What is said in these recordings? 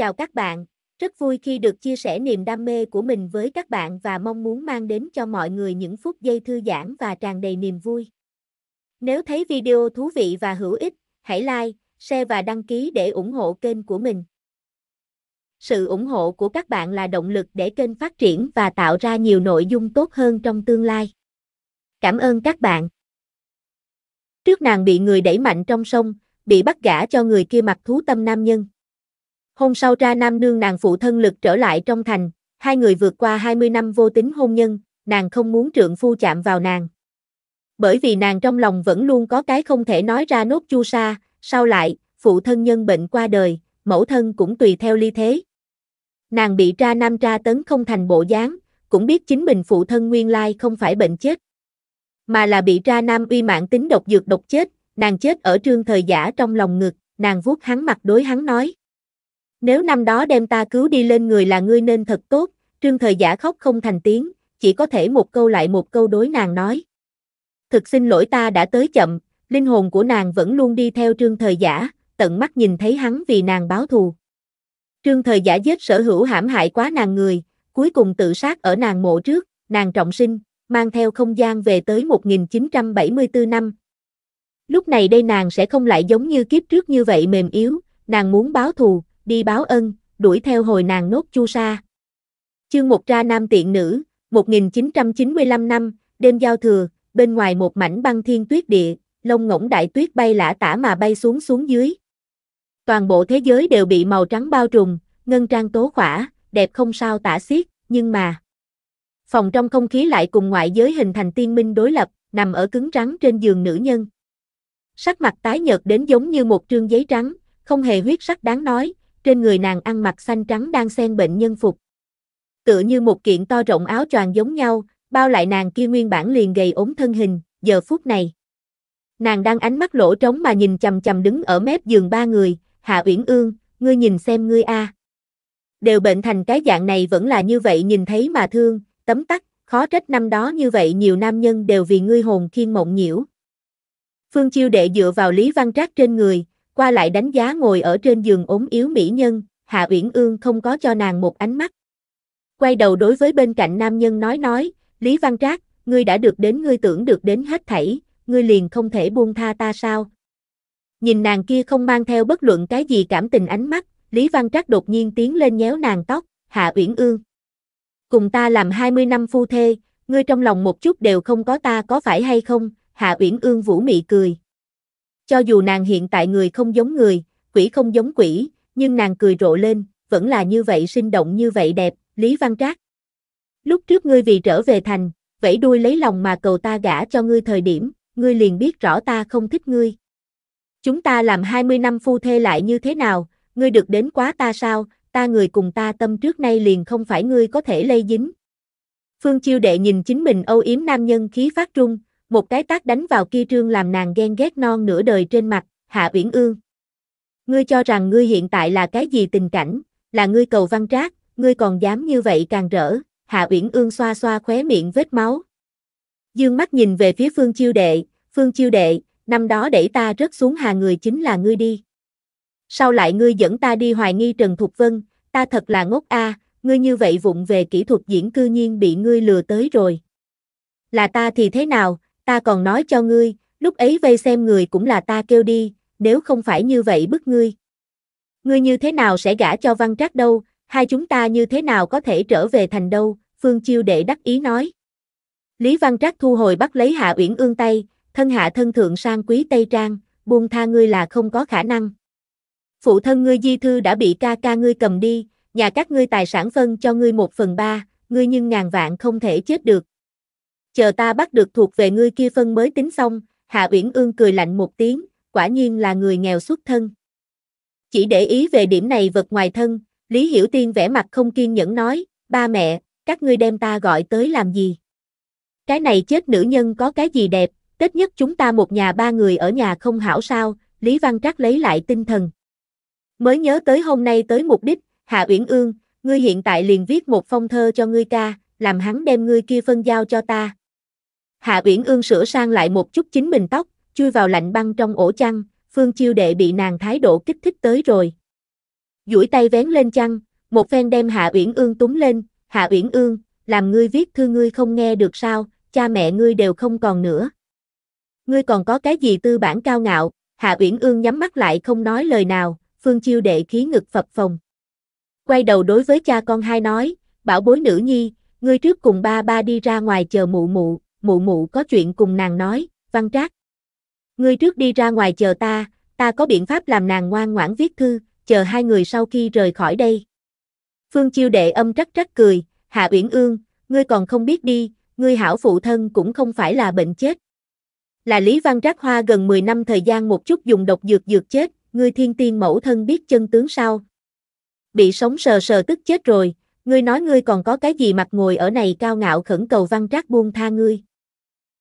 Chào các bạn, rất vui khi được chia sẻ niềm đam mê của mình với các bạn và mong muốn mang đến cho mọi người những phút giây thư giãn và tràn đầy niềm vui. Nếu thấy video thú vị và hữu ích, hãy like, share và đăng ký để ủng hộ kênh của mình. Sự ủng hộ của các bạn là động lực để kênh phát triển và tạo ra nhiều nội dung tốt hơn trong tương lai. Cảm ơn các bạn. Trước nàng bị người đẩy mạnh trong sông, bị bắt gả cho người kia mặc thú tâm nam nhân. Hôm sau ra nam nương nàng phụ thân lực trở lại trong thành, hai người vượt qua 20 năm vô tính hôn nhân, nàng không muốn trượng phu chạm vào nàng. Bởi vì nàng trong lòng vẫn luôn có cái không thể nói ra nốt chu sa, sau lại, phụ thân nhân bệnh qua đời, mẫu thân cũng tùy theo ly thế. Nàng bị tra nam tra tấn không thành bộ dáng, cũng biết chính mình phụ thân nguyên lai không phải bệnh chết. Mà là bị tra nam uy mạng tính độc dược độc chết, nàng chết ở trương thời giả trong lòng ngực, nàng vuốt hắn mặt đối hắn nói. Nếu năm đó đem ta cứu đi lên người là ngươi nên thật tốt, trương thời giả khóc không thành tiếng, chỉ có thể một câu lại một câu đối nàng nói. Thực xin lỗi ta đã tới chậm, linh hồn của nàng vẫn luôn đi theo trương thời giả, tận mắt nhìn thấy hắn vì nàng báo thù. Trương thời giả giết sở hữu hãm hại quá nàng người, cuối cùng tự sát ở nàng mộ trước, nàng trọng sinh, mang theo không gian về tới 1974 năm. Lúc này đây nàng sẽ không lại giống như kiếp trước như vậy mềm yếu, nàng muốn báo thù, đi báo ân, đuổi theo hồi nàng nốt chu sa. Chương một ra nam tiện nữ, 1995 năm, đêm giao thừa, bên ngoài một mảnh băng thiên tuyết địa, lông ngỗng đại tuyết bay lả tả mà bay xuống xuống dưới. Toàn bộ thế giới đều bị màu trắng bao trùm, ngân trang tố khỏa, đẹp không sao tả xiết, nhưng mà phòng trong không khí lại cùng ngoại giới hình thành tiên minh đối lập, nằm ở cứng trắng trên giường nữ nhân. Sắc mặt tái nhợt đến giống như một trương giấy trắng, không hề huyết sắc đáng nói, trên người nàng ăn mặc xanh trắng đang xen bệnh nhân phục. Tựa như một kiện to rộng áo choàng giống nhau, bao lại nàng kia nguyên bản liền gầy ốm thân hình, giờ phút này. Nàng đang ánh mắt lỗ trống mà nhìn chầm chầm đứng ở mép giường ba người, Hạ Uyển Ương, ngươi nhìn xem ngươi a. Đều bệnh thành cái dạng này vẫn là như vậy nhìn thấy mà thương, tấm tắc, khó trách năm đó như vậy nhiều nam nhân đều vì ngươi hồn khiên mộng nhiễu. Phương Chiêu Đệ dựa vào Lý Văn Trác trên người, qua lại đánh giá ngồi ở trên giường ốm yếu mỹ nhân, Hạ Uyển Ương không có cho nàng một ánh mắt. Quay đầu đối với bên cạnh nam nhân nói nói, Lý Văn Trác, ngươi đã được đến ngươi tưởng được đến hết thảy, ngươi liền không thể buông tha ta sao? Nhìn nàng kia không mang theo bất luận cái gì cảm tình ánh mắt, Lý Văn Trác đột nhiên tiến lên nhéo nàng tóc, Hạ Uyển Ương. Cùng ta làm 20 năm phu thê, ngươi trong lòng một chút đều không có ta có phải hay không? Hạ Uyển Ương vũ mị cười. Cho dù nàng hiện tại người không giống người, quỷ không giống quỷ, nhưng nàng cười rộ lên, vẫn là như vậy sinh động như vậy đẹp, Lý Văn Trác. Lúc trước ngươi vì trở về thành, vẫy đuôi lấy lòng mà cầu ta gả cho ngươi thời điểm, ngươi liền biết rõ ta không thích ngươi. Chúng ta làm 20 năm phu thê lại như thế nào, ngươi được đến quá ta sao, ta người cùng ta tâm trước nay liền không phải ngươi có thể lây dính. Phương Chiêu Đệ nhìn chính mình âu yếm nam nhân khí phát trung, một cái tác đánh vào kia trương làm nàng ghen ghét non nửa đời trên mặt, Hạ Uyển Ương. Ngươi cho rằng ngươi hiện tại là cái gì tình cảnh, là ngươi cầu văn trác, ngươi còn dám như vậy càng rỡ, Hạ Uyển Ương xoa xoa khóe miệng vết máu. Dương mắt nhìn về phía Phương Chiêu Đệ, Phương Chiêu Đệ, năm đó đẩy ta rớt xuống hà người chính là ngươi đi. Sau lại ngươi dẫn ta đi hoài nghi Trần Thục Vân, ta thật là ngốc a, ngươi như vậy vụng về kỹ thuật diễn cư nhiên bị ngươi lừa tới rồi. Là ta thì thế nào, ta còn nói cho ngươi, lúc ấy vây xem người cũng là ta kêu đi, nếu không phải như vậy bức ngươi. Ngươi như thế nào sẽ gả cho văn trác đâu, hai chúng ta như thế nào có thể trở về thành đâu, Phương Chiêu Đệ đắc ý nói. Lý Văn Trác thu hồi bắt lấy Hạ Uyển Ương tay, thân hạ thân thượng sang quý Tây Trang, buông tha ngươi là không có khả năng. Phụ thân ngươi di thư đã bị ca ca ngươi cầm đi, nhà các ngươi tài sản phân cho ngươi một phần ba, ngươi nhưng ngàn vạn không thể chết được, chờ ta bắt được thuộc về ngươi kia phân mới tính xong, Hạ Uyển Ương cười lạnh một tiếng, quả nhiên là người nghèo xuất thân. Chỉ để ý về điểm này vật ngoài thân, Lý Hiểu Tiên vẻ mặt không kiên nhẫn nói, ba mẹ, các ngươi đem ta gọi tới làm gì? Cái này chết nữ nhân có cái gì đẹp, tết nhất chúng ta một nhà ba người ở nhà không hảo sao, Lý Văn Trác lấy lại tinh thần. Mới nhớ tới hôm nay tới mục đích, Hạ Uyển Ương, ngươi hiện tại liền viết một phong thơ cho ngươi ca, làm hắn đem ngươi kia phân giao cho ta, Hạ Uyển Ương sửa sang lại một chút chính mình tóc, chui vào lạnh băng trong ổ chăn, Phương Chiêu Đệ bị nàng thái độ kích thích tới rồi. duỗi tay vén lên chăn, một phen đem Hạ Uyển Ương túm lên, Hạ Uyển Ương, làm ngươi viết thư ngươi không nghe được sao, cha mẹ ngươi đều không còn nữa. Ngươi còn có cái gì tư bản cao ngạo, Hạ Uyển Ương nhắm mắt lại không nói lời nào, Phương Chiêu Đệ khí ngực phập phồng. Quay đầu đối với cha con hai nói, bảo bối nữ nhi, ngươi trước cùng ba ba đi ra ngoài chờ mụ mụ, mụ mụ có chuyện cùng nàng nói, văn trác. Ngươi trước đi ra ngoài chờ ta, ta có biện pháp làm nàng ngoan ngoãn viết thư, chờ hai người sau khi rời khỏi đây. Phương Chiêu đệ âm trắc trắc cười, Hạ Uyển Ương, ngươi còn không biết đi, ngươi hảo phụ thân cũng không phải là bệnh chết. Là Lý Văn Trác Hoa gần 10 năm thời gian một chút dùng độc dược dược chết, ngươi thiên tiên mẫu thân biết chân tướng sao? Bị sống sờ sờ tức chết rồi, ngươi nói ngươi còn có cái gì mặt ngồi ở này cao ngạo khẩn cầu Văn Trác buông tha ngươi.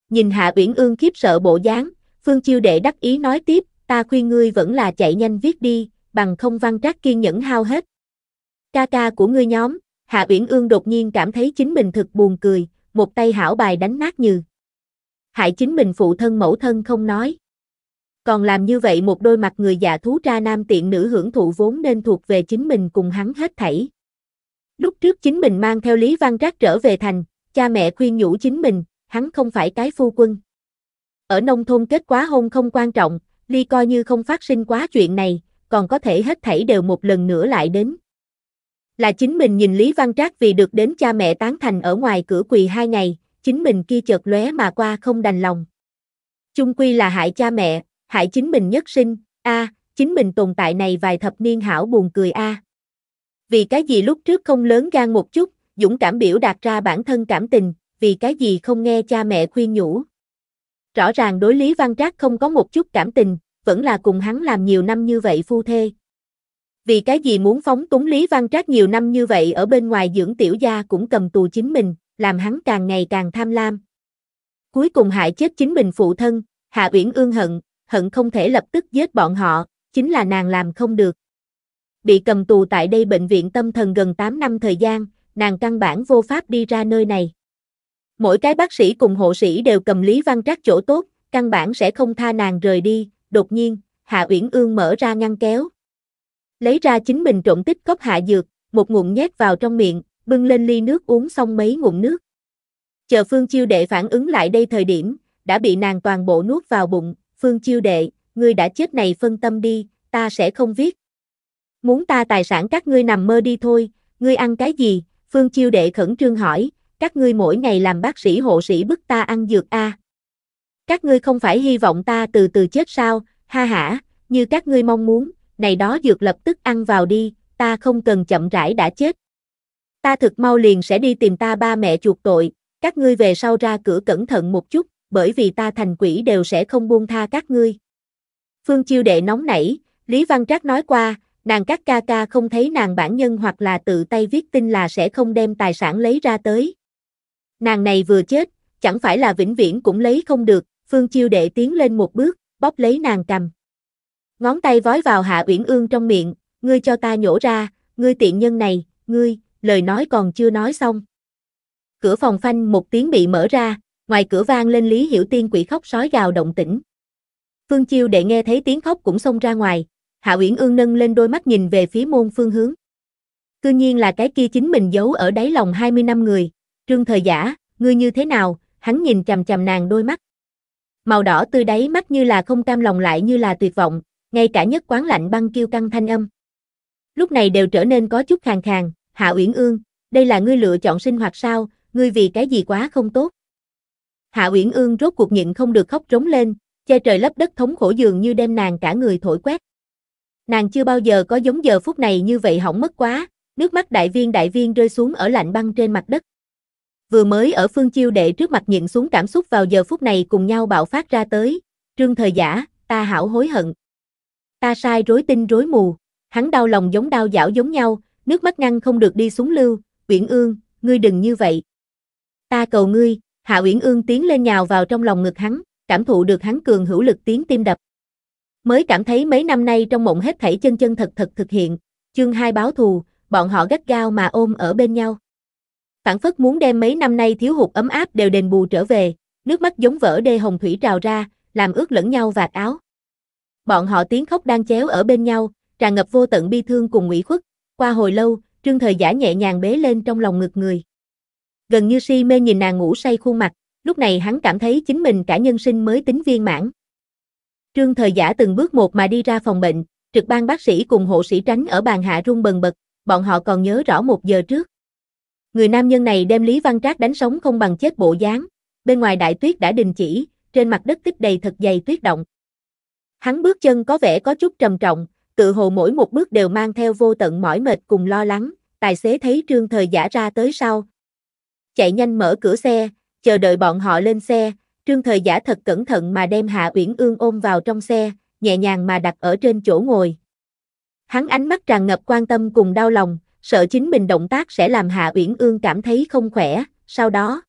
Nhìn Hạ Uyển Ương khiếp sợ bộ dáng, Phương Chiêu Đệ đắc ý nói tiếp, ta khuyên ngươi vẫn là chạy nhanh viết đi, bằng không văn trác kiên nhẫn hao hết. Ca ca của ngươi nhóm, Hạ Uyển Ương đột nhiên cảm thấy chính mình thực buồn cười, một tay hảo bài đánh nát như. Hại chính mình phụ thân mẫu thân không nói. Còn làm như vậy một đôi mặt người già dạ thú tra nam tiện nữ hưởng thụ vốn nên thuộc về chính mình cùng hắn hết thảy. Lúc trước chính mình mang theo Lý Văn Trác trở về thành, cha mẹ khuyên nhủ chính mình, hắn không phải cái phu quân. Ở nông thôn kết quá hôn không quan trọng, Ly coi như không phát sinh quá chuyện này, còn có thể hết thảy đều một lần nữa lại đến. Là chính mình nhìn Lý Văn Trác vì được đến cha mẹ tán thành ở ngoài cửa quỳ hai ngày, chính mình kia chợt lóe mà qua không đành lòng. Chung quy là hại cha mẹ, hại chính mình nhất sinh, a, chính mình tồn tại này vài thập niên hảo buồn cười a. Vì cái gì lúc trước không lớn gan một chút, dũng cảm biểu đạt ra bản thân cảm tình, vì cái gì không nghe cha mẹ khuyên nhủ. Rõ ràng đối Lý Văn Trác không có một chút cảm tình, vẫn là cùng hắn làm nhiều năm như vậy phu thê. Vì cái gì muốn phóng túng Lý Văn Trác nhiều năm như vậy ở bên ngoài dưỡng tiểu gia cũng cầm tù chính mình, làm hắn càng ngày càng tham lam. Cuối cùng hại chết chính mình phụ thân, Hạ Uyển ương hận, hận không thể lập tức giết bọn họ, chính là nàng làm không được. Bị cầm tù tại đây bệnh viện tâm thần gần 8 năm thời gian, nàng căn bản vô pháp đi ra nơi này. Mỗi cái bác sĩ cùng hộ sĩ đều cầm Lý Văn Trác chỗ tốt, căn bản sẽ không tha nàng rời đi, đột nhiên, Hạ Uyển Ương mở ra ngăn kéo. Lấy ra chính mình trộn tích cốc hạ dược, một ngụm nhét vào trong miệng, bưng lên ly nước uống xong mấy ngụm nước. Chờ Phương Chiêu Đệ phản ứng lại đây thời điểm, đã bị nàng toàn bộ nuốt vào bụng, Phương Chiêu Đệ, ngươi đã chết này phân tâm đi, ta sẽ không viết. Muốn ta tài sản các ngươi nằm mơ đi thôi, ngươi ăn cái gì? Phương Chiêu Đệ khẩn trương hỏi, các ngươi mỗi ngày làm bác sĩ hộ sĩ bức ta ăn dược a. À. Các ngươi không phải hy vọng ta từ từ chết sao, ha hả, như các ngươi mong muốn, này đó dược lập tức ăn vào đi, ta không cần chậm rãi đã chết. Ta thực mau liền sẽ đi tìm ta ba mẹ chuộc tội, các ngươi về sau ra cửa cẩn thận một chút, bởi vì ta thành quỷ đều sẽ không buông tha các ngươi. Phương Chiêu Đệ nóng nảy, Lý Văn Trác nói qua, nàng các ca ca không thấy nàng bản nhân hoặc là tự tay viết tin là sẽ không đem tài sản lấy ra tới, Nàng này vừa chết, chẳng phải là vĩnh viễn cũng lấy không được, Phương Chiêu Đệ tiến lên một bước, bóp lấy nàng cầm. Ngón tay vói vào Hạ Uyển Ương trong miệng, ngươi cho ta nhổ ra, ngươi tiện nhân này, ngươi, lời nói còn chưa nói xong. Cửa phòng phanh một tiếng bị mở ra, ngoài cửa vang lên Lý Hiểu Tiên quỷ khóc sói gào động tĩnh. Phương Chiêu Đệ nghe thấy tiếng khóc cũng xông ra ngoài, Hạ Uyển Ương nâng lên đôi mắt nhìn về phía môn phương hướng. Cư nhiên là cái kia chính mình giấu ở đáy lòng 20 năm người, Trương thời giả, ngươi như thế nào, hắn nhìn chầm chầm nàng đôi mắt. Màu đỏ tươi đáy mắt như là không cam lòng lại như là tuyệt vọng, ngay cả nhất quán lạnh băng kêu căng thanh âm. Lúc này đều trở nên có chút khàn khàn, Hạ Uyển Ương, đây là ngươi lựa chọn sinh hoạt sao, ngươi vì cái gì quá không tốt. Hạ Uyển Ương rốt cuộc nhịn không được khóc trống lên, che trời lấp đất thống khổ dường như đem nàng cả người thổi quét. Nàng chưa bao giờ có giống giờ phút này như vậy hỏng mất quá, nước mắt đại viên đại viên rơi xuống ở lạnh băng trên mặt đất vừa mới ở phương chiêu đệ trước mặt nhịn xuống cảm xúc vào giờ phút này cùng nhau bạo phát ra tới, trương thời giả, ta hảo hối hận. Ta sai rối tinh rối mù, hắn đau lòng giống đau dảo giống nhau, nước mắt ngăn không được đi xuống lưu, Uyển Ương, ngươi đừng như vậy. Ta cầu ngươi, Hạ Uyển Ương tiến lên nhào vào trong lòng ngực hắn, cảm thụ được hắn cường hữu lực tiếng tim đập. Mới cảm thấy mấy năm nay trong mộng hết thảy chân chân thật thật thực hiện, chương hai báo thù, bọn họ gắt gao mà ôm ở bên nhau phản phất muốn đem mấy năm nay thiếu hụt ấm áp đều đền bù trở về, nước mắt giống vỡ đê hồng thủy trào ra, làm ướt lẫn nhau vạt áo. Bọn họ tiếng khóc đang chéo ở bên nhau, tràn ngập vô tận bi thương cùng ủy khuất, qua hồi lâu, Trương Thời Giả nhẹ nhàng bế lên trong lòng ngực người. Gần như si mê nhìn nàng ngủ say khuôn mặt, lúc này hắn cảm thấy chính mình cả nhân sinh mới tính viên mãn. Trương Thời Giả từng bước một mà đi ra phòng bệnh, trực ban bác sĩ cùng hộ sĩ tránh ở bàn hạ rung bần bật, bọn họ còn nhớ rõ một giờ trước. Người nam nhân này đem Lý Văn Trác đánh sống không bằng chết bộ dáng, bên ngoài đại tuyết đã đình chỉ, trên mặt đất tích đầy thật dày tuyết động. Hắn bước chân có vẻ có chút trầm trọng, tự hồ mỗi một bước đều mang theo vô tận mỏi mệt cùng lo lắng, tài xế thấy trương thời giả ra tới sau. Chạy nhanh mở cửa xe, chờ đợi bọn họ lên xe, trương thời giả thật cẩn thận mà đem Hạ Uyển Ương ôm vào trong xe, nhẹ nhàng mà đặt ở trên chỗ ngồi. Hắn ánh mắt tràn ngập quan tâm cùng đau lòng, sợ chính mình động tác sẽ làm Hạ Uyển Ương cảm thấy không khỏe, sau đó.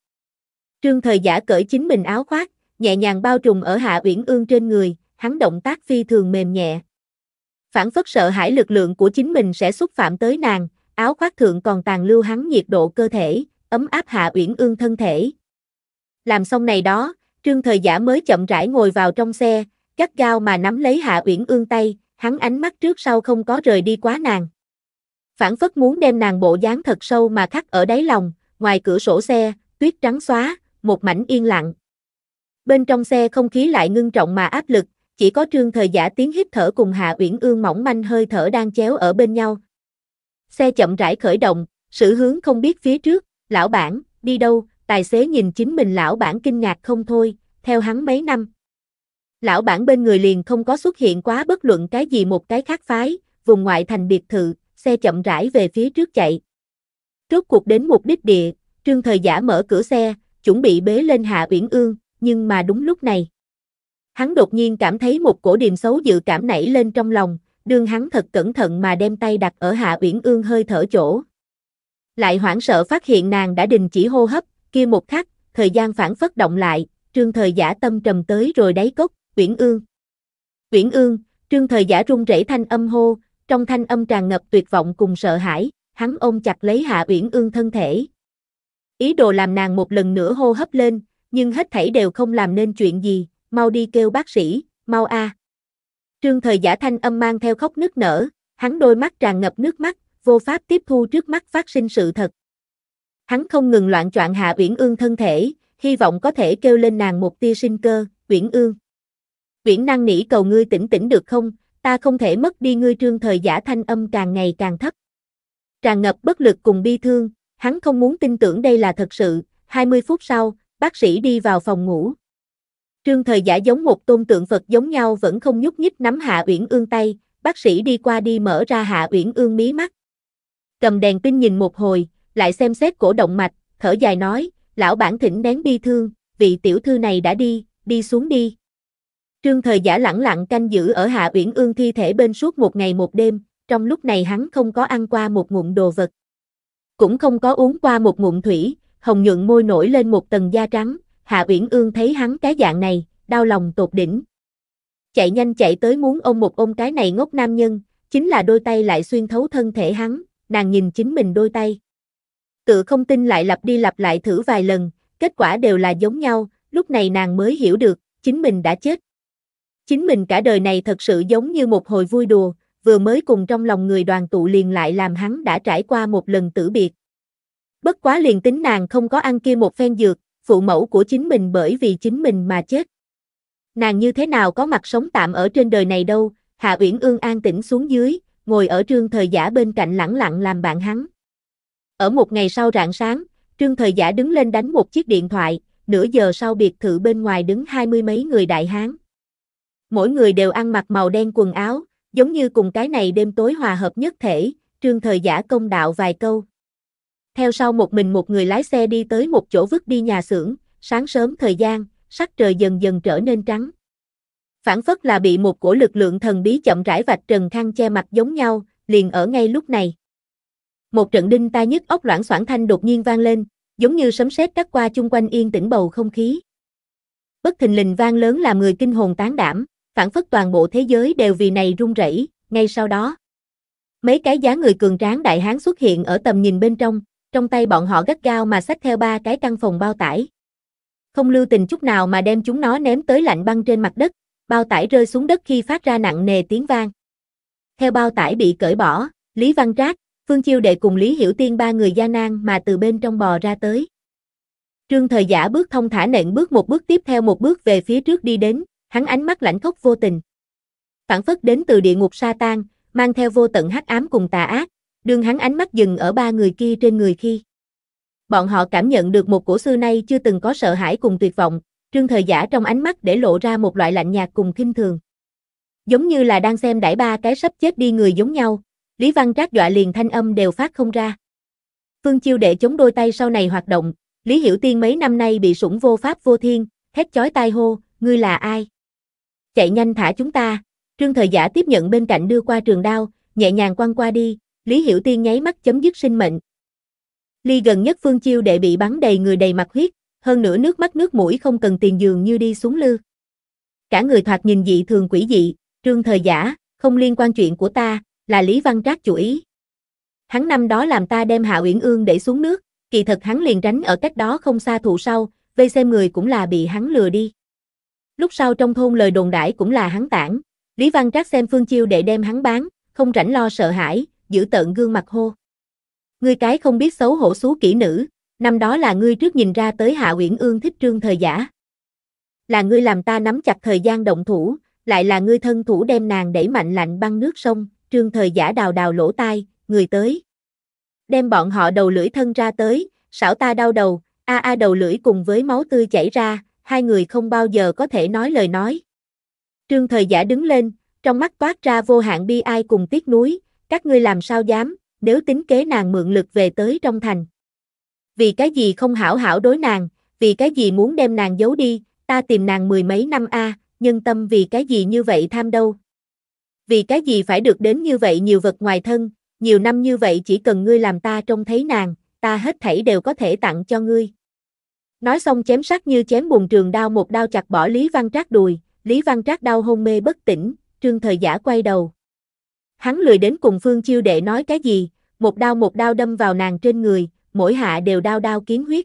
Trương Thời Giả cởi chính mình áo khoác, nhẹ nhàng bao trùm ở Hạ Uyển Ương trên người, hắn động tác phi thường mềm nhẹ. Phản phất sợ hãi lực lượng của chính mình sẽ xúc phạm tới nàng, áo khoác thượng còn tàn lưu hắn nhiệt độ cơ thể, ấm áp Hạ Uyển Ương thân thể. Làm xong này đó, Trương Thời Giả mới chậm rãi ngồi vào trong xe, gắt gao mà nắm lấy Hạ Uyển Ương tay, hắn ánh mắt trước sau không có rời đi quá nàng phản phất muốn đem nàng bộ dáng thật sâu mà khắc ở đáy lòng, ngoài cửa sổ xe, tuyết trắng xóa, một mảnh yên lặng. Bên trong xe không khí lại ngưng trọng mà áp lực, chỉ có trương thời giả tiếng hít thở cùng Hạ Uyển Ương mỏng manh hơi thở đang chéo ở bên nhau. Xe chậm rãi khởi động, sự hướng không biết phía trước, lão bản, đi đâu, tài xế nhìn chính mình lão bản kinh ngạc không thôi, theo hắn mấy năm. Lão bản bên người liền không có xuất hiện quá bất luận cái gì một cái khác phái, vùng ngoại thành biệt thự, xe chậm rãi về phía trước chạy. Rốt cuộc đến mục đích địa, Trương Thời Giả mở cửa xe, chuẩn bị bế lên Hạ Uyển Ương, nhưng mà đúng lúc này. Hắn đột nhiên cảm thấy một cổ điềm xấu dự cảm nảy lên trong lòng, đương hắn thật cẩn thận mà đem tay đặt ở Hạ Uyển Ương hơi thở chỗ. Lại hoảng sợ phát hiện nàng đã đình chỉ hô hấp, kia một khắc, thời gian phản phất động lại, Trương Thời Giả tâm trầm tới rồi đáy cốc, Uyển Ương. Uyển Ương, Trương Thời Giả run rẩy thanh âm hô, trong thanh âm tràn ngập tuyệt vọng cùng sợ hãi, hắn ôm chặt lấy Hạ Uyển Ương thân thể. Ý đồ làm nàng một lần nữa hô hấp lên, nhưng hết thảy đều không làm nên chuyện gì, mau đi kêu bác sĩ, mau a. Trương thời giả thanh âm mang theo khóc nức nở, hắn đôi mắt tràn ngập nước mắt, vô pháp tiếp thu trước mắt phát sinh sự thật. Hắn không ngừng loạn choạng Hạ Uyển Ương thân thể, hy vọng có thể kêu lên nàng một tia sinh cơ, Uyển Ương. Uyển năng nỉ cầu ngươi tỉnh tỉnh được không, ta không thể mất đi ngươi trương thời giả thanh âm càng ngày càng thấp. Tràn ngập bất lực cùng bi thương, hắn không muốn tin tưởng đây là thật sự, 20 phút sau, bác sĩ đi vào phòng ngủ. Trương thời giả giống một tôn tượng Phật giống nhau vẫn không nhúc nhích nắm Hạ Uyển Ương tay, bác sĩ đi qua đi mở ra Hạ Uyển Ương mí mắt. Cầm đèn pin nhìn một hồi, lại xem xét cổ động mạch, thở dài nói, lão bản thỉnh nén bi thương, vị tiểu thư này đã đi, đi xuống đi. Trương Thời Giả lẳng lặng canh giữ ở Hạ Uyển Ương thi thể bên suốt một ngày một đêm, trong lúc này hắn không có ăn qua một ngụm đồ vật. Cũng không có uống qua một ngụm thủy, hồng nhuận môi nổi lên một tầng da trắng, Hạ Uyển Ương thấy hắn cái dạng này, đau lòng tột đỉnh. Chạy nhanh chạy tới muốn ôm một ôm cái này ngốc nam nhân, chính là đôi tay lại xuyên thấu thân thể hắn, nàng nhìn chính mình đôi tay. Tự không tin lại lặp đi lặp lại thử vài lần, kết quả đều là giống nhau, lúc này nàng mới hiểu được, chính mình đã chết chính mình cả đời này thật sự giống như một hồi vui đùa, vừa mới cùng trong lòng người đoàn tụ liền lại làm hắn đã trải qua một lần tử biệt. Bất quá liền tính nàng không có ăn kia một phen dược, phụ mẫu của chính mình bởi vì chính mình mà chết. Nàng như thế nào có mặt sống tạm ở trên đời này đâu, Hạ Uyển Ương an tĩnh xuống dưới, ngồi ở trương thời giả bên cạnh lẳng lặng làm bạn hắn. Ở một ngày sau rạng sáng, trương thời giả đứng lên đánh một chiếc điện thoại, nửa giờ sau biệt thự bên ngoài đứng hai mươi mấy người đại hán mỗi người đều ăn mặc màu đen quần áo, giống như cùng cái này đêm tối hòa hợp nhất thể, trương thời giả công đạo vài câu. Theo sau một mình một người lái xe đi tới một chỗ vứt đi nhà xưởng, sáng sớm thời gian, sắc trời dần dần trở nên trắng. Phản phất là bị một cổ lực lượng thần bí chậm rãi vạch trần khăn che mặt giống nhau, liền ở ngay lúc này. Một trận đinh tai nhức ốc loãng xoảng thanh đột nhiên vang lên, giống như sấm sét cắt qua chung quanh yên tĩnh bầu không khí. Bất thình lình vang lớn làm người kinh hồn tán đảm phản phất toàn bộ thế giới đều vì này rung rẩy, ngay sau đó. Mấy cái dáng người cường tráng đại hán xuất hiện ở tầm nhìn bên trong, trong tay bọn họ gắt gao mà xách theo ba cái căn phòng bao tải. Không lưu tình chút nào mà đem chúng nó ném tới lạnh băng trên mặt đất, bao tải rơi xuống đất khi phát ra nặng nề tiếng vang. Theo bao tải bị cởi bỏ, Lý Văn Trác, Phương Chiêu Đệ cùng Lý Hiểu Tiên ba người gia nan mà từ bên trong bò ra tới. Trương Thời Giả bước thông thả nện bước một bước tiếp theo một bước về phía trước đi đến, hắn ánh mắt lạnh khốc vô tình. Phản phất đến từ địa ngục sa tan, mang theo vô tận hắc ám cùng tà ác, đường hắn ánh mắt dừng ở ba người kia trên người khi. Bọn họ cảm nhận được một cổ xưa nay chưa từng có sợ hãi cùng tuyệt vọng, trương thời giả trong ánh mắt để lộ ra một loại lạnh nhạt cùng kinh thường. Giống như là đang xem đại ba cái sắp chết đi người giống nhau, Lý Văn Trác dọa liền thanh âm đều phát không ra. Phương Chiêu đệ chống đôi tay sau này hoạt động, Lý Hiểu Tiên mấy năm nay bị sủng vô pháp vô thiên, thét chói tai hô, ngươi là ai? chạy nhanh thả chúng ta. Trương Thời Giả tiếp nhận bên cạnh đưa qua trường đao, nhẹ nhàng quăng qua đi, Lý Hiểu Tiên nháy mắt chấm dứt sinh mệnh. Ly gần nhất Phương Chiêu đệ bị bắn đầy người đầy mặt huyết, hơn nữa nước mắt nước mũi không cần tiền giường như đi xuống lư. Cả người thoạt nhìn dị thường quỷ dị, Trương Thời Giả, không liên quan chuyện của ta, là Lý Văn Trác chủ ý. Hắn năm đó làm ta đem Hạ Uyển Ương để xuống nước, kỳ thật hắn liền tránh ở cách đó không xa thụ sau, vây xem người cũng là bị hắn lừa đi. Lúc sau trong thôn lời đồn đãi cũng là hắn tản. Lý Văn Trác xem Phương Chiêu để đem hắn bán, không rảnh lo sợ hãi, giữ tận gương mặt hô. Ngươi cái không biết xấu hổ xú kỹ nữ, năm đó là ngươi trước nhìn ra tới Hạ Uyển Ương thích trương thời giả. Là ngươi làm ta nắm chặt thời gian động thủ, lại là ngươi thân thủ đem nàng đẩy mạnh lạnh băng nước sông, trương thời giả đào đào lỗ tai, người tới. Đem bọn họ đầu lưỡi thân ra tới, xảo ta đau đầu, a a đầu lưỡi cùng với máu tươi chảy ra, hai người không bao giờ có thể nói lời nói. Trương thời giả đứng lên, trong mắt toát ra vô hạn bi ai cùng tiếc nuối, các ngươi làm sao dám, nếu tính kế nàng mượn lực về tới trong thành. Vì cái gì không hảo hảo đối nàng, vì cái gì muốn đem nàng giấu đi, ta tìm nàng mười mấy năm a, nhân tâm vì cái gì như vậy tham đâu. Vì cái gì phải được đến như vậy nhiều vật ngoài thân, nhiều năm như vậy chỉ cần ngươi làm ta trông thấy nàng, ta hết thảy đều có thể tặng cho ngươi. Nói xong chém sắc như chém bùn trường đao một đao chặt bỏ Lý Văn Trác đùi, Lý Văn Trác đau hôn mê bất tỉnh, trương thời giả quay đầu. Hắn lười đến cùng Phương Chiêu Đệ nói cái gì, một đao một đao đâm vào nàng trên người, mỗi hạ đều đao đao kiến huyết.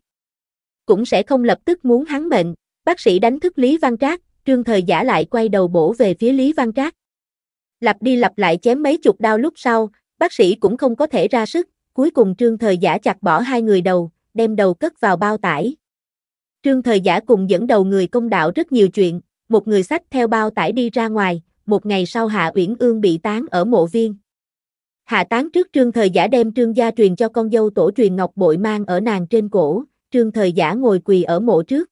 Cũng sẽ không lập tức muốn hắn bệnh bác sĩ đánh thức Lý Văn Trác, trương thời giả lại quay đầu bổ về phía Lý Văn Trác. Lặp đi lặp lại chém mấy chục đao lúc sau, bác sĩ cũng không có thể ra sức, cuối cùng trương thời giả chặt bỏ hai người đầu, đem đầu cất vào bao tải. Trương Thời Giả cùng dẫn đầu người công đạo rất nhiều chuyện, một người sách theo bao tải đi ra ngoài, một ngày sau Hạ Uyển Ương bị tán ở mộ viên. Hạ tán trước Trương Thời Giả đem Trương gia truyền cho con dâu tổ truyền ngọc bội mang ở nàng trên cổ, Trương Thời Giả ngồi quỳ ở mộ trước.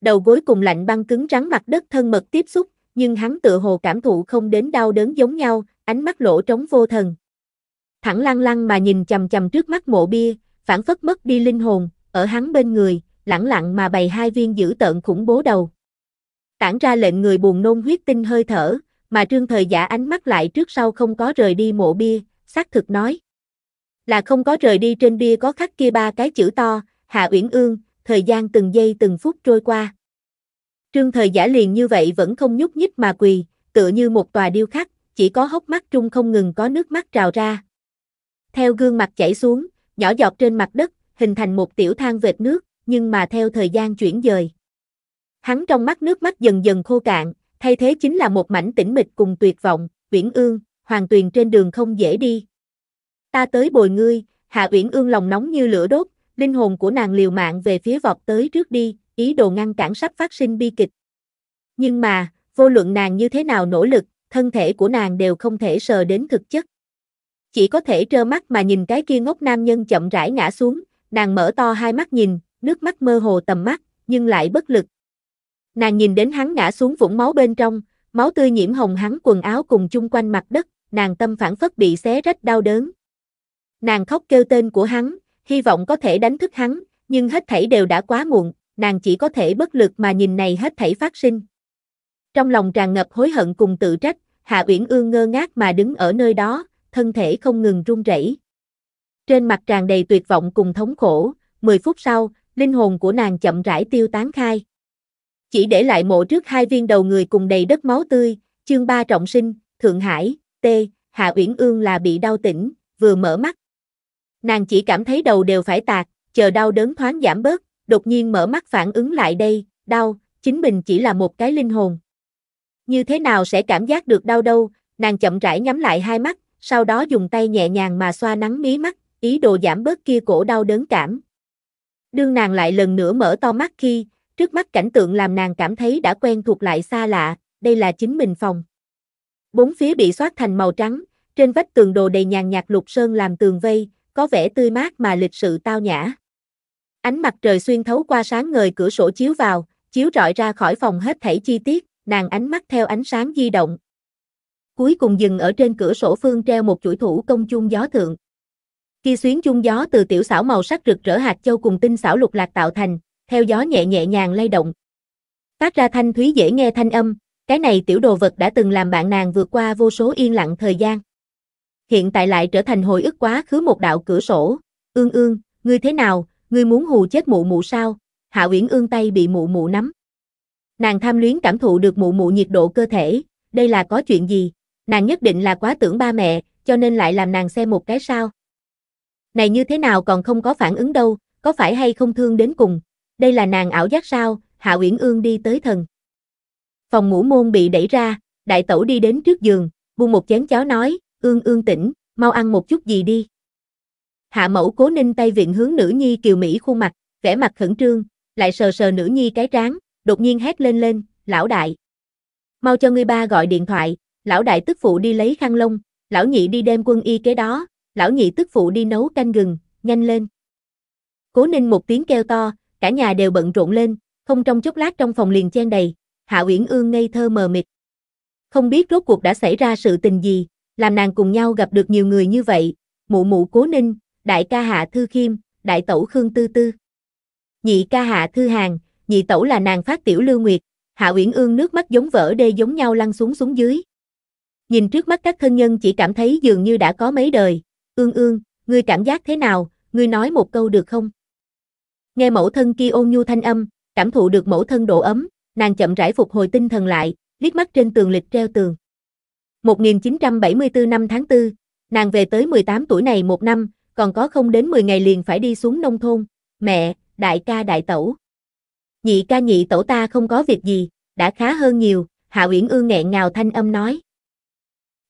Đầu gối cùng lạnh băng cứng rắn mặt đất thân mật tiếp xúc, nhưng hắn tự hồ cảm thụ không đến đau đớn giống nhau, ánh mắt lỗ trống vô thần. Thẳng lăng lăng mà nhìn chầm chầm trước mắt mộ bia, phản phất mất đi linh hồn, ở hắn bên người, lẳng lặng mà bày hai viên dữ tợn khủng bố đầu. Tản ra lệnh người buồn nôn huyết tinh hơi thở, mà trương thời giả ánh mắt lại trước sau không có rời đi mộ bia, xác thực nói. Là không có rời đi trên bia có khắc kia ba cái chữ to, Hạ Uyển Ương, thời gian từng giây từng phút trôi qua. Trương thời giả liền như vậy vẫn không nhúc nhích mà quỳ, tựa như một tòa điêu khắc, chỉ có hốc mắt trung không ngừng có nước mắt trào ra. Theo gương mặt chảy xuống, nhỏ giọt trên mặt đất, hình thành một tiểu thang vệt nước, nhưng mà theo thời gian chuyển dời. Hắn trong mắt nước mắt dần dần khô cạn, thay thế chính là một mảnh tĩnh mịch cùng tuyệt vọng, Uyển Ương, Hoàng Tuyền trên đường không dễ đi. Ta tới bồi ngươi, Hạ Uyển Ương lòng nóng như lửa đốt, linh hồn của nàng liều mạng về phía vọt tới trước đi, ý đồ ngăn cản sắp phát sinh bi kịch. Nhưng mà, vô luận nàng như thế nào nỗ lực, thân thể của nàng đều không thể sờ đến thực chất. Chỉ có thể trơ mắt mà nhìn cái kia ngốc nam nhân chậm rãi ngã xuống, nàng mở to hai mắt nhìn, nước mắt mơ hồ tầm mắt, nhưng lại bất lực. Nàng nhìn đến hắn ngã xuống vũng máu bên trong, máu tươi nhiễm hồng hắn quần áo cùng chung quanh mặt đất, nàng tâm phản phất bị xé rách đau đớn. Nàng khóc kêu tên của hắn, hy vọng có thể đánh thức hắn, nhưng hết thảy đều đã quá muộn, nàng chỉ có thể bất lực mà nhìn này hết thảy phát sinh. Trong lòng tràn ngập hối hận cùng tự trách, Hạ Uyển Ương ngơ ngác mà đứng ở nơi đó, thân thể không ngừng run rẩy. Trên mặt tràn đầy tuyệt vọng cùng thống khổ, 10 phút sau, linh hồn của nàng chậm rãi tiêu tán khai. Chỉ để lại mộ trước hai viên đầu người cùng đầy đất máu tươi, chương ba trọng sinh, Thượng Hải, T, Hạ Uyển Ương là bị đau tỉnh, vừa mở mắt. Nàng chỉ cảm thấy đầu đều phải tạc, chờ đau đớn thoáng giảm bớt, đột nhiên mở mắt phản ứng lại đây, đau, chính mình chỉ là một cái linh hồn. Như thế nào sẽ cảm giác được đau đâu, nàng chậm rãi nhắm lại hai mắt, sau đó dùng tay nhẹ nhàng mà xoa nắng mí mắt, ý đồ giảm bớt kia cổ đau đớn cảm, Đương nàng lại lần nữa mở to mắt khi, trước mắt cảnh tượng làm nàng cảm thấy đã quen thuộc lại xa lạ, đây là chính mình phòng. Bốn phía bị soát thành màu trắng, trên vách tường đồ đầy nhàn nhạt lục sơn làm tường vây, có vẻ tươi mát mà lịch sự tao nhã. Ánh mặt trời xuyên thấu qua sáng ngời cửa sổ chiếu vào, chiếu rọi ra khỏi phòng hết thảy chi tiết, nàng ánh mắt theo ánh sáng di động. Cuối cùng dừng ở trên cửa sổ phương treo một chuỗi thủ công chung gió thượng khi xuyến chung gió từ tiểu xảo màu sắc rực rỡ hạt châu cùng tinh xảo lục lạc tạo thành, theo gió nhẹ nhẹ nhàng lay động. Phát ra thanh thúy dễ nghe thanh âm, cái này tiểu đồ vật đã từng làm bạn nàng vượt qua vô số yên lặng thời gian. Hiện tại lại trở thành hồi ức quá khứ một đạo cửa sổ. Ương ương, ngươi thế nào, ngươi muốn hù chết mụ mụ sao? Hạ Uyển ương tay bị mụ mụ nắm. Nàng tham luyến cảm thụ được mụ mụ nhiệt độ cơ thể, đây là có chuyện gì? Nàng nhất định là quá tưởng ba mẹ, cho nên lại làm nàng xem một cái sao? này như thế nào còn không có phản ứng đâu, có phải hay không thương đến cùng, đây là nàng ảo giác sao, Hạ Uyển Ương đi tới thần. Phòng ngủ môn bị đẩy ra, đại tẩu đi đến trước giường, buông một chén cháo nói, ương ương tỉnh, mau ăn một chút gì đi. Hạ mẫu cố ninh tay viện hướng nữ nhi kiều Mỹ khuôn mặt, vẻ mặt khẩn trương, lại sờ sờ nữ nhi cái trán, đột nhiên hét lên lên, lão đại. Mau cho người ba gọi điện thoại, lão đại tức phụ đi lấy khăn lông, lão nhị đi đem quân y kế đó, lão nhị tức phụ đi nấu canh gừng, nhanh lên. Cố ninh một tiếng kêu to, cả nhà đều bận rộn lên, không trong chốc lát trong phòng liền chen đầy, Hạ Uyển Ương ngây thơ mờ mịt. Không biết rốt cuộc đã xảy ra sự tình gì, làm nàng cùng nhau gặp được nhiều người như vậy, mụ mụ Cố Ninh, đại ca Hạ Thư Khiêm, đại tẩu Khương Tư Tư. Nhị ca Hạ Thư Hàng, nhị tẩu là nàng phát tiểu Lưu Nguyệt, Hạ Uyển Ương nước mắt giống vỡ đê giống nhau lăn xuống xuống dưới. Nhìn trước mắt các thân nhân chỉ cảm thấy dường như đã có mấy đời, ương ương, ngươi cảm giác thế nào, ngươi nói một câu được không? Nghe mẫu thân kia ôn nhu thanh âm, cảm thụ được mẫu thân độ ấm, nàng chậm rãi phục hồi tinh thần lại, liếc mắt trên tường lịch treo tường. 1974 năm tháng 4, nàng về tới 18 tuổi này một năm, còn có không đến 10 ngày liền phải đi xuống nông thôn, mẹ, đại ca đại tẩu. Nhị ca nhị tẩu ta không có việc gì, đã khá hơn nhiều, Hạ Uyển Ương nghẹn ngào thanh âm nói.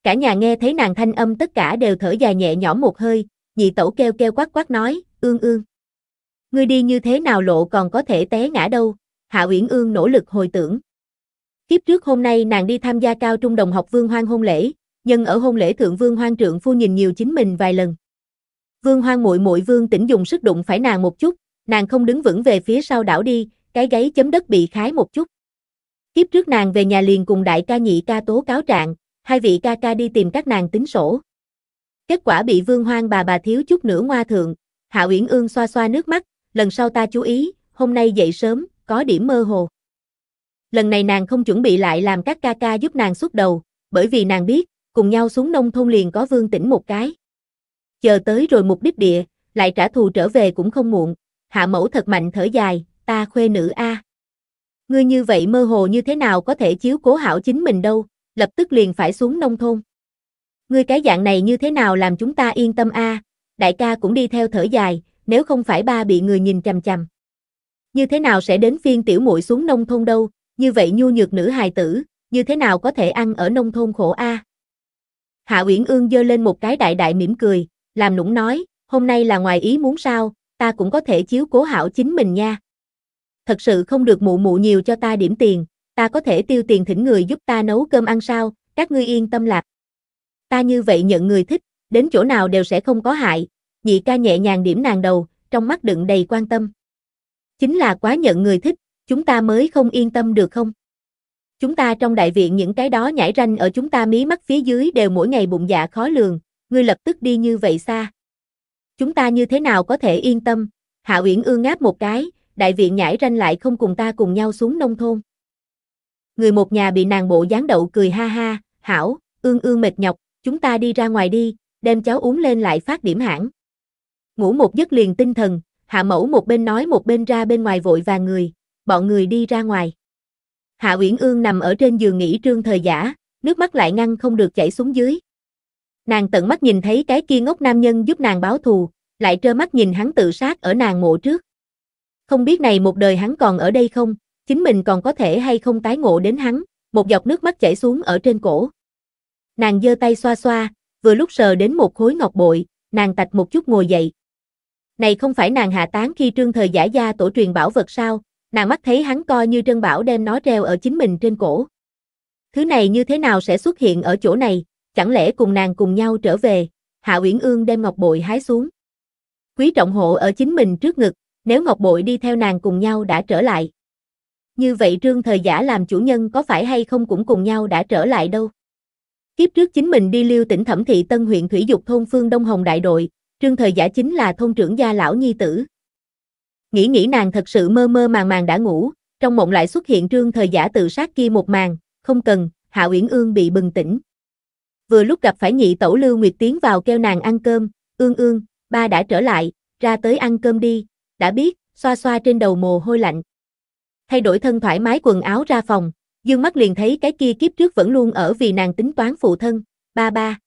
Cả nhà nghe thấy nàng thanh âm tất cả đều thở dài nhẹ nhõm một hơi, nhị tẩu kêu kêu quát quát nói, ương ương. Ngươi đi như thế nào lộ còn có thể té ngã đâu, Hạ Uyển Ương nỗ lực hồi tưởng. Kiếp trước hôm nay nàng đi tham gia cao trung đồng học Vương Hoang hôn lễ, nhân ở hôn lễ thượng Vương Hoang trượng phu nhìn nhiều chính mình vài lần. Vương Hoang muội muội Vương Tĩnh dùng sức đụng phải nàng một chút, nàng không đứng vững về phía sau đảo đi, cái gáy chấm đất bị khái một chút. Kiếp trước nàng về nhà liền cùng đại ca nhị ca tố cáo trạng, hai vị ca ca đi tìm các nàng tính sổ. Kết quả bị vương hoang bà bà thiếu chút nữa ngoa thượng, Hạ Uyển Ương xoa xoa nước mắt, lần sau ta chú ý, hôm nay dậy sớm, có điểm mơ hồ. Lần này nàng không chuẩn bị lại làm các ca ca giúp nàng xuất đầu, bởi vì nàng biết, cùng nhau xuống nông thôn liền có vương tỉnh một cái. Chờ tới rồi mục đích địa, lại trả thù trở về cũng không muộn, hạ mẫu thật mạnh thở dài, ta khuê nữ A. Ngươi như vậy mơ hồ như thế nào có thể chiếu cố hảo chính mình đâu, lập tức liền phải xuống nông thôn. Ngươi cái dạng này như thế nào làm chúng ta yên tâm a? Đại ca cũng đi theo thở dài, nếu không phải ba bị người nhìn chằm chằm. Như thế nào sẽ đến phiên tiểu muội xuống nông thôn đâu, như vậy nhu nhược nữ hài tử, như thế nào có thể ăn ở nông thôn khổ a? Hạ Uyển Ương giơ lên một cái đại đại mỉm cười, làm nũng nói, hôm nay là ngoài ý muốn sao, ta cũng có thể chiếu cố hảo chính mình nha. Thật sự không được mụ mụ nhiều cho ta điểm tiền, ta có thể tiêu tiền thỉnh người giúp ta nấu cơm ăn sao, các ngươi yên tâm lạc. Ta như vậy nhận người thích, đến chỗ nào đều sẽ không có hại, nhị ca nhẹ nhàng điểm nàng đầu, trong mắt đựng đầy quan tâm. Chính là quá nhận người thích, chúng ta mới không yên tâm được không? Chúng ta trong đại viện những cái đó nhảy ranh ở chúng ta mí mắt phía dưới đều mỗi ngày bụng dạ khó lường, ngươi lập tức đi như vậy xa. Chúng ta như thế nào có thể yên tâm? Hạ Uyển ương ngáp một cái, đại viện nhảy ranh lại không cùng ta cùng nhau xuống nông thôn người một nhà bị nàng bộ dáng đậu cười ha ha, hảo, ương ương mệt nhọc, chúng ta đi ra ngoài đi, đem cháu uống lên lại phát điểm hãng. Ngủ một giấc liền tinh thần, hạ mẫu một bên nói một bên ra bên ngoài vội vàng người, bọn người đi ra ngoài. Hạ Uyển Ương nằm ở trên giường nghỉ trương thời giả, nước mắt lại ngăn không được chảy xuống dưới. Nàng tận mắt nhìn thấy cái kia ngốc nam nhân giúp nàng báo thù, lại trơ mắt nhìn hắn tự sát ở nàng mộ trước. Không biết này một đời hắn còn ở đây không, chính mình còn có thể hay không tái ngộ đến hắn, một giọt nước mắt chảy xuống ở trên cổ. Nàng giơ tay xoa xoa, vừa lúc sờ đến một khối ngọc bội, nàng tạch một chút ngồi dậy. Này không phải nàng hạ tán khi trương thời giả gia tổ truyền bảo vật sao, nàng mắt thấy hắn coi như trân bảo đem nó treo ở chính mình trên cổ. Thứ này như thế nào sẽ xuất hiện ở chỗ này, chẳng lẽ cùng nàng cùng nhau trở về, Hạ Uyển Ương đem ngọc bội hái xuống. Quý trọng hộ ở chính mình trước ngực, nếu ngọc bội đi theo nàng cùng nhau đã trở lại như vậy trương thời giả làm chủ nhân có phải hay không cũng cùng nhau đã trở lại đâu. Kiếp trước chính mình đi lưu tỉnh Thẩm Thị Tân huyện Thủy Dục thôn Phương Đông Hồng Đại đội, trương thời giả chính là thôn trưởng gia lão nhi tử. Nghĩ nghĩ nàng thật sự mơ mơ màng màng đã ngủ, trong mộng lại xuất hiện trương thời giả tự sát kia một màn, không cần, Hạ Uyển Ương bị bừng tỉnh. Vừa lúc gặp phải nhị tẩu Lưu Nguyệt tiến vào kêu nàng ăn cơm, ương ương, ba đã trở lại, ra tới ăn cơm đi, đã biết, xoa xoa trên đầu mồ hôi lạnh thay đổi thân thoải mái quần áo ra phòng, dương mắt liền thấy cái kia kiếp trước vẫn luôn ở vì nàng tính toán phụ thân, ba ba.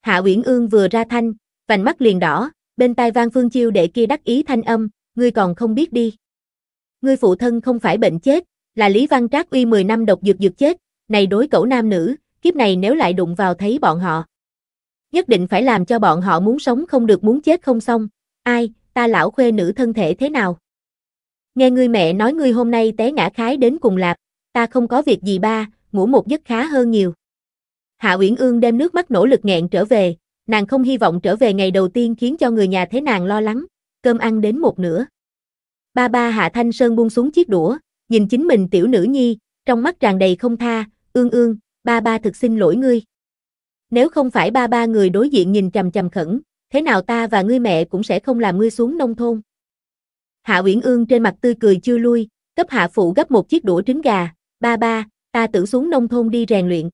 Hạ Uyển Ương vừa ra thanh, vành mắt liền đỏ, bên tai vang Phương Chiêu đệ kia đắc ý thanh âm, ngươi còn không biết đi. Ngươi phụ thân không phải bệnh chết, là Lý Văn Trác uy 10 năm độc dược dược chết, này đối cẩu nam nữ, kiếp này nếu lại đụng vào thấy bọn họ. Nhất định phải làm cho bọn họ muốn sống không được muốn chết không xong, ai, ta lão khuê nữ thân thể thế nào. Nghe ngươi mẹ nói ngươi hôm nay té ngã khái đến cùng lạp, ta không có việc gì ba, ngủ một giấc khá hơn nhiều. Hạ Uyển Ương đem nước mắt nỗ lực nghẹn trở về, nàng không hy vọng trở về ngày đầu tiên khiến cho người nhà thế nàng lo lắng, cơm ăn đến một nửa. Ba ba Hạ Thanh Sơn buông xuống chiếc đũa, nhìn chính mình tiểu nữ nhi, trong mắt tràn đầy không tha, ương ương, ba ba thực xin lỗi ngươi. Nếu không phải ba ba người đối diện nhìn chằm chằm khẩn, thế nào ta và ngươi mẹ cũng sẽ không làm ngươi xuống nông thôn. Hạ Uyển Ương trên mặt tươi cười chưa lui, cấp hạ phụ gấp một chiếc đũa trứng gà, ba ba, ta tử xuống nông thôn đi rèn luyện.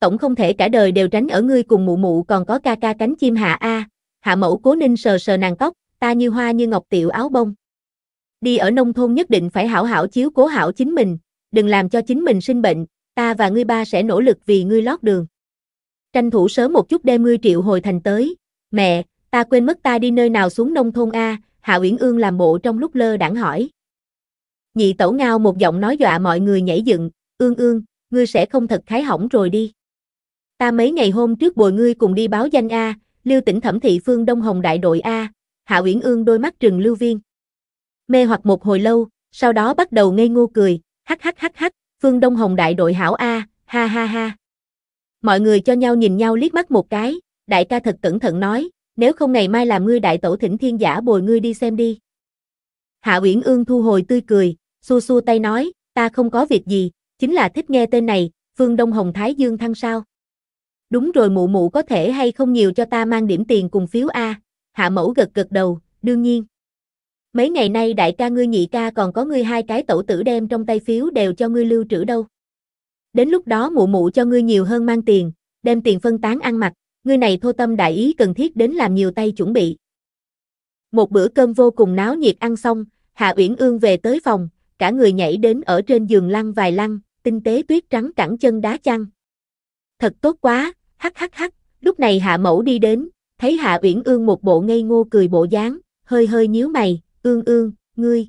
Tổng không thể cả đời đều tránh ở ngươi cùng mụ mụ còn có ca ca cánh chim hạ A, hạ mẫu cố ninh sờ sờ nàng tóc, ta như hoa như ngọc tiểu áo bông. Đi ở nông thôn nhất định phải hảo hảo chiếu cố hảo chính mình, đừng làm cho chính mình sinh bệnh, ta và ngươi ba sẽ nỗ lực vì ngươi lót đường. Tranh thủ sớm một chút đem ngươi triệu hồi thành tới, mẹ, ta quên mất ta đi nơi nào xuống nông thôn A, Hạ Uyển Ương làm bộ trong lúc lơ đãng hỏi. Nhị tẩu ngao một giọng nói dọa mọi người nhảy dựng, ương ương, ngươi sẽ không thật khái hỏng rồi đi. Ta mấy ngày hôm trước bồi ngươi cùng đi báo danh A, lưu tỉnh thẩm thị phương Đông Hồng đại đội A, Hạ Uyển Ương đôi mắt trừng lưu viên. Mê hoặc một hồi lâu, sau đó bắt đầu ngây ngô cười, hắc hắc hắc hắc, phương Đông Hồng đại đội hảo A, ha ha ha. Mọi người cho nhau nhìn nhau liếc mắt một cái, đại ca thật cẩn thận nói, nếu không ngày mai làm ngươi đại tổ thỉnh thiên giả bồi ngươi đi xem đi. Hạ Uyển Ương thu hồi tươi cười, xua xua tay nói, ta không có việc gì, chính là thích nghe tên này, Phương Đông Hồng Thái Dương Thăng sao. Đúng rồi mụ mụ có thể hay không nhiều cho ta mang điểm tiền cùng phiếu A, hạ mẫu gật gật đầu, đương nhiên. Mấy ngày nay đại ca ngươi nhị ca còn có ngươi hai cái tổ tử đem trong tay phiếu đều cho ngươi lưu trữ đâu. Đến lúc đó mụ mụ cho ngươi nhiều hơn mang tiền, đem tiền phân tán ăn mặc, ngươi này thô tâm đại ý cần thiết đến làm nhiều tay chuẩn bị. Một bữa cơm vô cùng náo nhiệt ăn xong, Hạ Uyển Ương về tới phòng, cả người nhảy đến ở trên giường lăn vài lăn, tinh tế tuyết trắng cẳng chân đá chăn. Thật tốt quá, hắc hắc hắc, lúc này Hạ Mẫu đi đến, thấy Hạ Uyển Ương một bộ ngây ngô cười bộ dáng, hơi hơi nhíu mày, "Ương Ương, ngươi."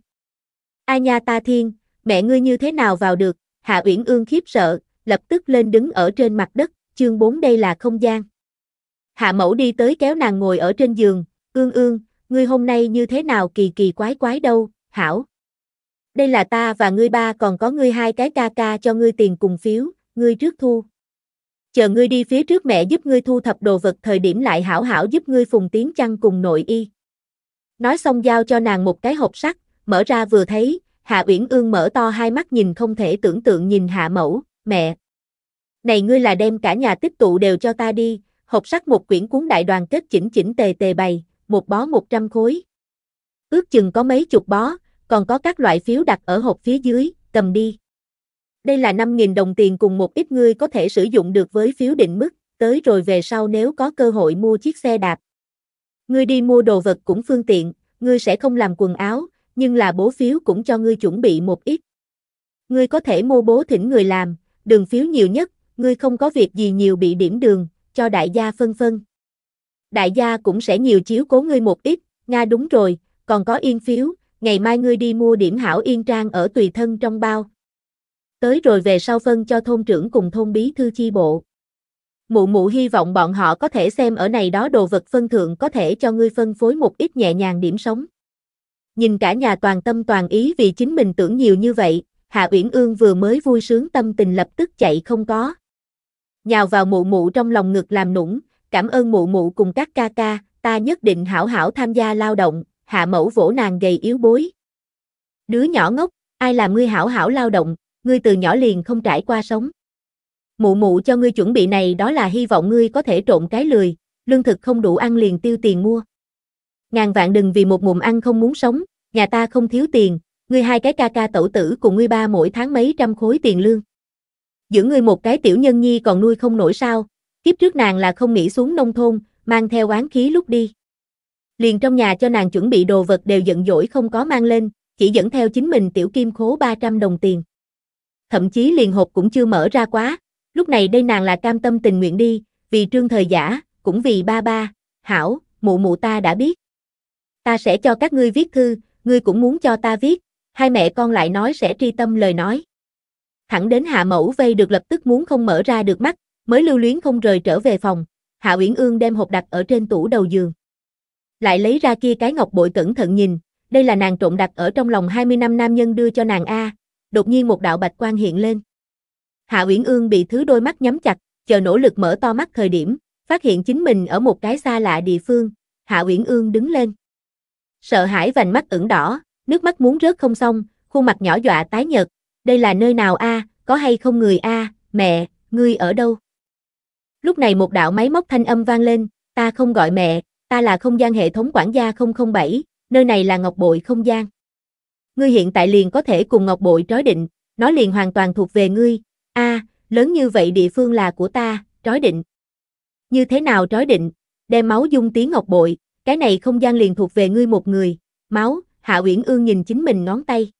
"A nha ta thiên, mẹ ngươi như thế nào vào được?" Hạ Uyển Ương khiếp sợ, lập tức lên đứng ở trên mặt đất, chương 4 đây là không gian. Hạ mẫu đi tới kéo nàng ngồi ở trên giường, ương ương, ngươi hôm nay như thế nào kỳ kỳ quái quái đâu, hảo. Đây là ta và ngươi ba còn có ngươi hai cái ca ca cho ngươi tiền cùng phiếu, ngươi trước thu. Chờ ngươi đi phía trước mẹ giúp ngươi thu thập đồ vật thời điểm lại hảo hảo giúp ngươi phùng tiếng chăn cùng nội y. Nói xong giao cho nàng một cái hộp sắt, mở ra vừa thấy, Hạ Uyển Ương mở to hai mắt nhìn không thể tưởng tượng nhìn Hạ Mẫu, mẹ. Này ngươi là đem cả nhà tích tụ đều cho ta đi, Hộp sắt một quyển cuốn đại đoàn kết chỉnh chỉnh tề tề bày, một bó 100 khối. Ước chừng có mấy chục bó, còn có các loại phiếu đặt ở hộp phía dưới, cầm đi. Đây là 5.000 đồng tiền cùng một ít ngươi có thể sử dụng được với phiếu định mức, tới rồi về sau nếu có cơ hội mua chiếc xe đạp. Ngươi đi mua đồ vật cũng phương tiện, ngươi sẽ không làm quần áo, nhưng là bố phiếu cũng cho ngươi chuẩn bị một ít. Ngươi có thể mua bố thỉnh người làm, đường phiếu nhiều nhất, ngươi không có việc gì nhiều bị điểm đường, cho đại gia phân phân. Đại gia cũng sẽ nhiều chiếu cố ngươi một ít, Nga đúng rồi, còn có yên phiếu, ngày mai ngươi đi mua điểm hảo yên trang ở tùy thân trong bao. Tới rồi về sau phân cho thôn trưởng cùng thôn bí thư chi bộ. Mụ mụ hy vọng bọn họ có thể xem ở này đó đồ vật phân thượng có thể cho ngươi phân phối một ít nhẹ nhàng điểm sống. Nhìn cả nhà toàn tâm toàn ý vì chính mình tưởng nhiều như vậy, Hạ Uyển Ương vừa mới vui sướng tâm tình lập tức chạy không có nhào vào mụ mụ trong lòng ngực làm nũng, cảm ơn mụ mụ cùng các ca ca, ta nhất định hảo hảo tham gia lao động, hạ mẫu vỗ nàng gầy yếu bối. Đứa nhỏ ngốc, ai làm ngươi hảo hảo lao động, ngươi từ nhỏ liền không trải qua sống. Mụ mụ cho ngươi chuẩn bị này đó là hy vọng ngươi có thể trộn cái lười, lương thực không đủ ăn liền tiêu tiền mua. Ngàn vạn đừng vì một mụm ăn không muốn sống, nhà ta không thiếu tiền, ngươi hai cái ca ca tẩu tử cùng ngươi ba mỗi tháng mấy trăm khối tiền lương. Giữa người một cái tiểu nhân nhi còn nuôi không nổi sao, kiếp trước nàng là không nghĩ xuống nông thôn, mang theo oán khí lúc đi. Liền trong nhà cho nàng chuẩn bị đồ vật đều giận dỗi không có mang lên, chỉ dẫn theo chính mình tiểu kim khố 300 đồng tiền. Thậm chí liền hộp cũng chưa mở ra quá, lúc này đây nàng là cam tâm tình nguyện đi, vì trương thời giả, cũng vì ba ba, hảo, mụ mụ ta đã biết. Ta sẽ cho các ngươi viết thư, ngươi cũng muốn cho ta viết, hai mẹ con lại nói sẽ tri tâm lời nói thẳng đến hạ mẫu vây được lập tức muốn không mở ra được mắt, mới lưu luyến không rời trở về phòng, hạ uyển ương đem hộp đặt ở trên tủ đầu giường. Lại lấy ra kia cái ngọc bội cẩn thận nhìn, đây là nàng trộm đặt ở trong lòng 20 năm nam nhân đưa cho nàng A, đột nhiên một đạo bạch quang hiện lên. Hạ uyển ương bị thứ đôi mắt nhắm chặt, chờ nỗ lực mở to mắt thời điểm, phát hiện chính mình ở một cái xa lạ địa phương, hạ uyển ương đứng lên. Sợ hãi vành mắt ửng đỏ, nước mắt muốn rớt không xong, khuôn mặt nhỏ dọa tái nhợt, đây là nơi nào a, có hay không người a, mẹ, ngươi ở đâu? Lúc này một đạo máy móc thanh âm vang lên, ta không gọi mẹ, ta là không gian hệ thống quản gia 007, nơi này là ngọc bội không gian. Ngươi hiện tại liền có thể cùng ngọc bội trói định, nó liền hoàn toàn thuộc về ngươi, a, lớn như vậy địa phương là của ta, trói định. Như thế nào trói định? Đem máu dung tiếng ngọc bội, cái này không gian liền thuộc về ngươi một người, máu, Hạ Uyển Ương nhìn chính mình ngón tay.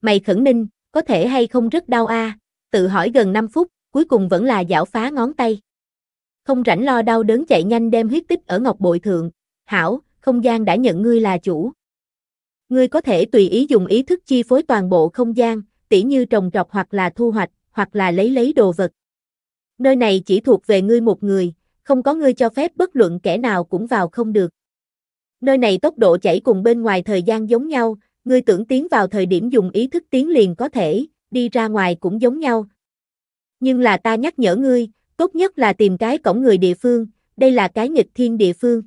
Mày khẩn ninh, có thể hay không rất đau a, tự hỏi gần 5 phút, cuối cùng vẫn là giảo phá ngón tay. Không rảnh lo đau đớn chạy nhanh đem huyết tích ở ngọc bội thượng, hảo, không gian đã nhận ngươi là chủ. Ngươi có thể tùy ý dùng ý thức chi phối toàn bộ không gian, tỉ như trồng trọt hoặc là thu hoạch, hoặc là lấy lấy đồ vật. Nơi này chỉ thuộc về ngươi một người, không có ngươi cho phép bất luận kẻ nào cũng vào không được. Nơi này tốc độ chảy cùng bên ngoài thời gian giống nhau, ngươi tưởng tiến vào thời điểm dùng ý thức tiến liền có thể, đi ra ngoài cũng giống nhau. Nhưng là ta nhắc nhở ngươi, tốt nhất là tìm cái cổng người địa phương, đây là cái nghịch thiên địa phương.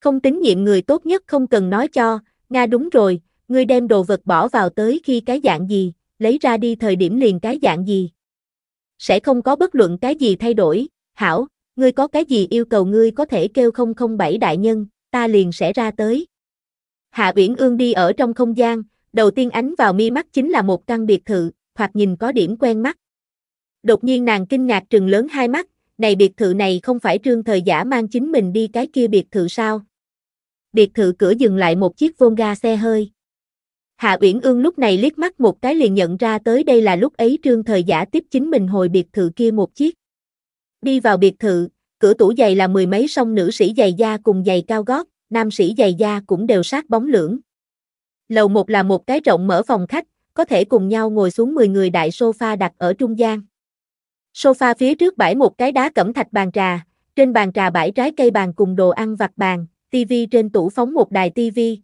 Không tín nhiệm người tốt nhất không cần nói cho, Nga đúng rồi, ngươi đem đồ vật bỏ vào tới khi cái dạng gì, lấy ra đi thời điểm liền cái dạng gì. Sẽ không có bất luận cái gì thay đổi, hảo, ngươi có cái gì yêu cầu ngươi có thể kêu 007 đại nhân, ta liền sẽ ra tới. Hạ Uyển Ương đi ở trong không gian, đầu tiên ánh vào mi mắt chính là một căn biệt thự, hoặc nhìn có điểm quen mắt. Đột nhiên nàng kinh ngạc trừng lớn hai mắt, này biệt thự này không phải trương thời giả mang chính mình đi cái kia biệt thự sao? Biệt thự cửa dừng lại một chiếc Volga xe hơi. Hạ Uyển Ương lúc này liếc mắt một cái liền nhận ra tới đây là lúc ấy trương thời giả tiếp chính mình hồi biệt thự kia một chiếc. Đi vào biệt thự, cửa tủ giày là mười mấy song nữ sĩ giày da cùng giày cao gót, nam sĩ giày da cũng đều sát bóng lưỡng. Lầu một là một cái rộng mở phòng khách, có thể cùng nhau ngồi xuống 10 người đại sofa đặt ở trung gian. Sofa phía trước bãi một cái đá cẩm thạch bàn trà, trên bàn trà bãi trái cây bàn cùng đồ ăn vặt bàn, tivi trên tủ phóng một đài tivi.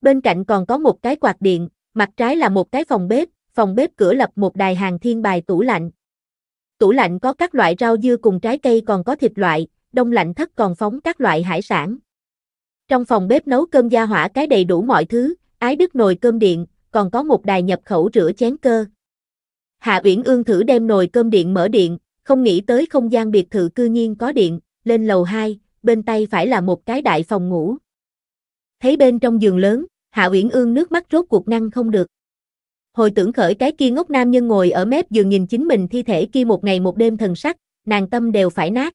Bên cạnh còn có một cái quạt điện, mặt trái là một cái phòng bếp, phòng bếp cửa lập một đài hàng thiên bài tủ lạnh. Tủ lạnh có các loại rau dưa cùng trái cây còn có thịt loại, đông lạnh thất còn phóng các loại hải sản. Trong phòng bếp nấu cơm gia hỏa cái đầy đủ mọi thứ, ái đức nồi cơm điện, còn có một đài nhập khẩu rửa chén cơ. Hạ Uyển Ương thử đem nồi cơm điện mở điện, không nghĩ tới không gian biệt thự cư nhiên có điện, lên lầu 2, bên tay phải là một cái đại phòng ngủ. Thấy bên trong giường lớn, Hạ Uyển Ương nước mắt rốt cuộc ngăn không được. Hồi tưởng khởi cái kia ngốc nam nhân ngồi ở mép giường nhìn chính mình thi thể kia một ngày một đêm thần sắc, nàng tâm đều phải nát.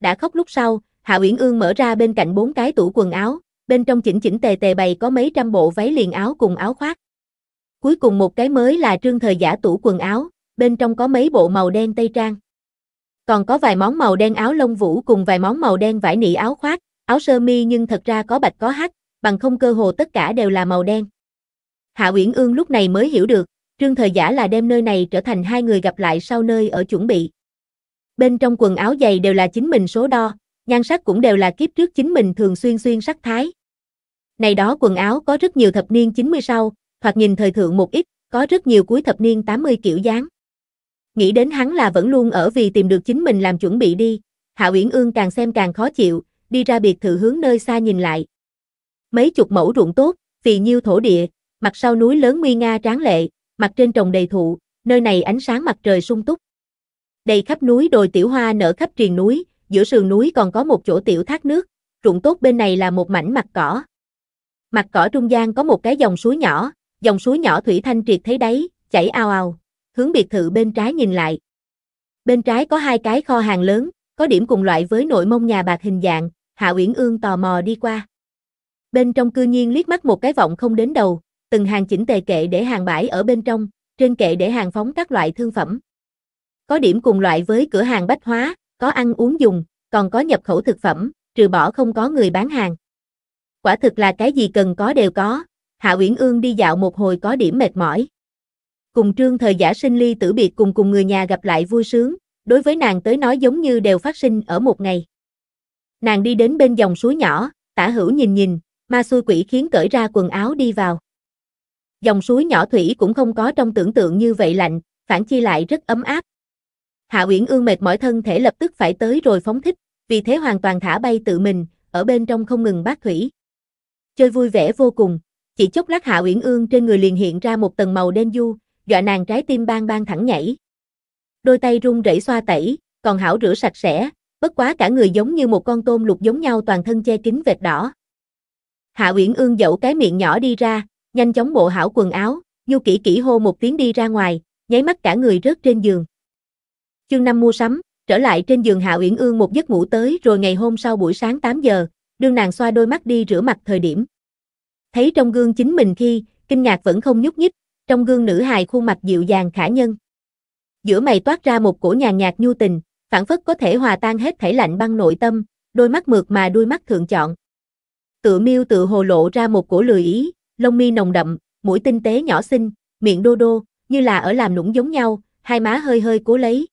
Đã khóc lúc sau, Hạ Uyển Ương mở ra bên cạnh bốn cái tủ quần áo, bên trong chỉnh chỉnh tề tề bày có mấy trăm bộ váy liền áo cùng áo khoác. Cuối cùng một cái mới là trương thời giả tủ quần áo, bên trong có mấy bộ màu đen tây trang. Còn có vài món màu đen áo lông vũ cùng vài món màu đen vải nỉ áo khoác, áo sơ mi nhưng thật ra có bạch có hắc, bằng không cơ hồ tất cả đều là màu đen. Hạ Uyển Ương lúc này mới hiểu được, trương thời giả là đem nơi này trở thành hai người gặp lại sau nơi ở chuẩn bị. Bên trong quần áo dày đều là chính mình số đo, nhan sắc cũng đều là kiếp trước chính mình thường xuyên xuyên sắc thái. Này đó quần áo có rất nhiều thập niên 90 sau, hoặc nhìn thời thượng một ít, có rất nhiều cuối thập niên 80 kiểu dáng. Nghĩ đến hắn là vẫn luôn ở vì tìm được chính mình làm chuẩn bị đi, Hạ Uyển Ương càng xem càng khó chịu, đi ra biệt thự hướng nơi xa nhìn lại. Mấy chục mẫu ruộng tốt, vì nhiêu thổ địa, mặt sau núi lớn nguy nga tráng lệ, mặt trên trồng đầy thụ, nơi này ánh sáng mặt trời sung túc. Đầy khắp núi đồi tiểu hoa nở khắp triền núi, giữa sườn núi còn có một chỗ tiểu thác nước, ruộng tốt bên này là một mảnh mặt cỏ. Mặt cỏ trung gian có một cái dòng suối nhỏ, dòng suối nhỏ thủy thanh triệt thấy đáy, chảy ao ao, hướng biệt thự bên trái nhìn lại. Bên trái có hai cái kho hàng lớn, có điểm cùng loại với nội mông nhà bạc hình dạng, Hạ Uyển Ương tò mò đi qua. Bên trong cư nhiên liếc mắt một cái vọng không đến đầu, từng hàng chỉnh tề kệ để hàng bãi ở bên trong, trên kệ để hàng phóng các loại thương phẩm. Có điểm cùng loại với cửa hàng bách hóa, có ăn uống dùng, còn có nhập khẩu thực phẩm, trừ bỏ không có người bán hàng. Quả thực là cái gì cần có đều có, Hạ Uyển Ương đi dạo một hồi có điểm mệt mỏi. Cùng trương thời giả sinh ly tử biệt cùng cùng người nhà gặp lại vui sướng, đối với nàng tới nói giống như đều phát sinh ở một ngày. Nàng đi đến bên dòng suối nhỏ, tả hữu nhìn nhìn, ma xui quỷ khiến cởi ra quần áo đi vào. Dòng suối nhỏ thủy cũng không có trong tưởng tượng như vậy lạnh, phản chi lại rất ấm áp, Hạ Uyển Ương mệt mỏi thân thể lập tức phải tới rồi phóng thích, vì thế hoàn toàn thả bay tự mình, ở bên trong không ngừng bát thủy. Chơi vui vẻ vô cùng, chỉ chốc lát Hạ Uyển Ương trên người liền hiện ra một tầng màu đen du, dọa nàng trái tim bang bang thẳng nhảy. Đôi tay run rẩy xoa tẩy, còn hảo rửa sạch sẽ, bất quá cả người giống như một con tôm lục giống nhau toàn thân che kín vệt đỏ. Hạ Uyển Ương dẫu cái miệng nhỏ đi ra, nhanh chóng bộ hảo quần áo, nhu kỹ kỹ hô một tiếng đi ra ngoài, nháy mắt cả người rớt trên giường. Chương 5 mua sắm, trở lại trên giường Hạ Uyển Ương một giấc ngủ tới rồi ngày hôm sau buổi sáng 8 giờ, đương nàng xoa đôi mắt đi rửa mặt thời điểm. Thấy trong gương chính mình khi, kinh ngạc vẫn không nhúc nhích, trong gương nữ hài khuôn mặt dịu dàng khả nhân. Giữa mày toát ra một cổ nhàn nhạt nhu tình, phản phất có thể hòa tan hết thể lạnh băng nội tâm, đôi mắt mượt mà đuôi mắt thượng chọn. Tự miêu tự hồ lộ ra một cổ lười ý, lông mi nồng đậm, mũi tinh tế nhỏ xinh, miệng đô đô, như là ở làm nũng giống nhau, hai má hơi hơi cố lấy,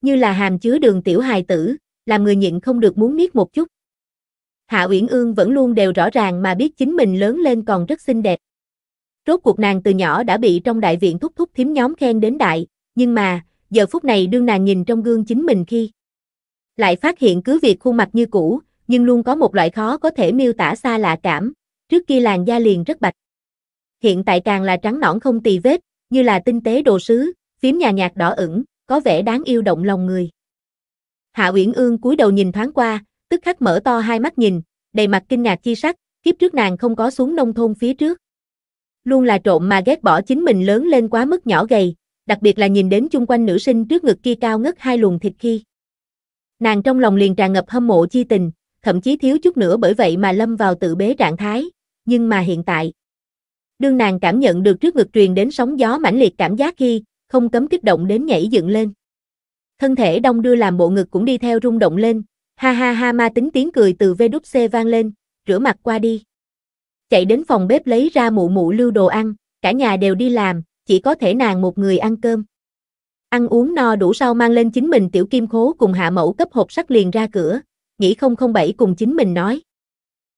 như là hàm chứa đường tiểu hài tử, làm người nhịn không được muốn miết một chút. Hạ Uyển Ương vẫn luôn đều rõ ràng mà biết chính mình lớn lên còn rất xinh đẹp. Rốt cuộc nàng từ nhỏ đã bị trong đại viện thúc thúc thím nhóm khen đến đại, nhưng mà, giờ phút này đương nàng nhìn trong gương chính mình khi lại phát hiện cứ việc khuôn mặt như cũ, nhưng luôn có một loại khó có thể miêu tả xa lạ cảm, trước kia làn da liền rất bạch. Hiện tại càng là trắng nõn không tì vết, như là tinh tế đồ sứ, phím nhà nhạt đỏ ửng, có vẻ đáng yêu động lòng người. Hạ Uyển Ương cúi đầu nhìn thoáng qua, tức khắc mở to hai mắt nhìn, đầy mặt kinh ngạc chi sắc, kiếp trước nàng không có xuống nông thôn phía trước. Luôn là trộm mà ghét bỏ chính mình lớn lên quá mức nhỏ gầy, đặc biệt là nhìn đến chung quanh nữ sinh trước ngực kia cao ngất hai luồng thịt khi. Nàng trong lòng liền tràn ngập hâm mộ chi tình, thậm chí thiếu chút nữa bởi vậy mà lâm vào tự bế trạng thái, nhưng mà hiện tại. Đương nàng cảm nhận được trước ngực truyền đến sóng gió mãnh liệt cảm giác khi, không cấm kích động đến nhảy dựng lên. Thân thể đông đưa làm bộ ngực cũng đi theo rung động lên, ha ha ha ma tính tiếng cười từ VWC vang lên, rửa mặt qua đi. Chạy đến phòng bếp lấy ra mụ mụ lưu đồ ăn, cả nhà đều đi làm, chỉ có thể nàng một người ăn cơm. Ăn uống no đủ sau mang lên chính mình tiểu kim khố cùng hạ mẫu cấp hộp sắt liền ra cửa, nghĩ 007 cùng chính mình nói.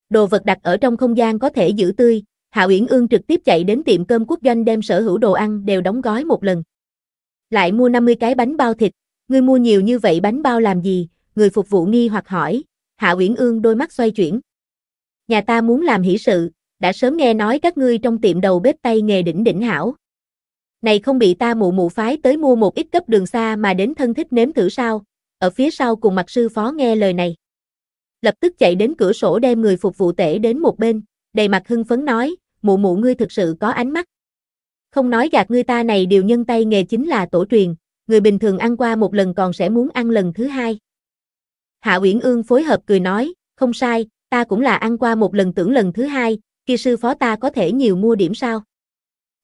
Đồ vật đặt ở trong không gian có thể giữ tươi, Hạ Uyển Ương trực tiếp chạy đến tiệm cơm quốc doanh đem sở hữu đồ ăn đều đóng gói một lần lại mua 50 cái bánh bao thịt, ngươi mua nhiều như vậy bánh bao làm gì, người phục vụ nghi hoặc hỏi, Hạ Uyển Ương đôi mắt xoay chuyển. Nhà ta muốn làm hỷ sự, đã sớm nghe nói các ngươi trong tiệm đầu bếp tay nghề đỉnh đỉnh hảo. Này không bị ta mụ mụ phái tới mua một ít cấp đường xa mà đến thân thích nếm thử sao, ở phía sau cùng mặt sư phó nghe lời này. Lập tức chạy đến cửa sổ đem người phục vụ tể đến một bên, đầy mặt hưng phấn nói, mụ mụ ngươi thực sự có ánh mắt. Không nói gạt người ta này điều nhân tay nghề chính là tổ truyền, người bình thường ăn qua một lần còn sẽ muốn ăn lần thứ hai. Hạ Uyển Ương phối hợp cười nói, không sai, ta cũng là ăn qua một lần tưởng lần thứ hai, kia sư phó ta có thể nhiều mua điểm sao?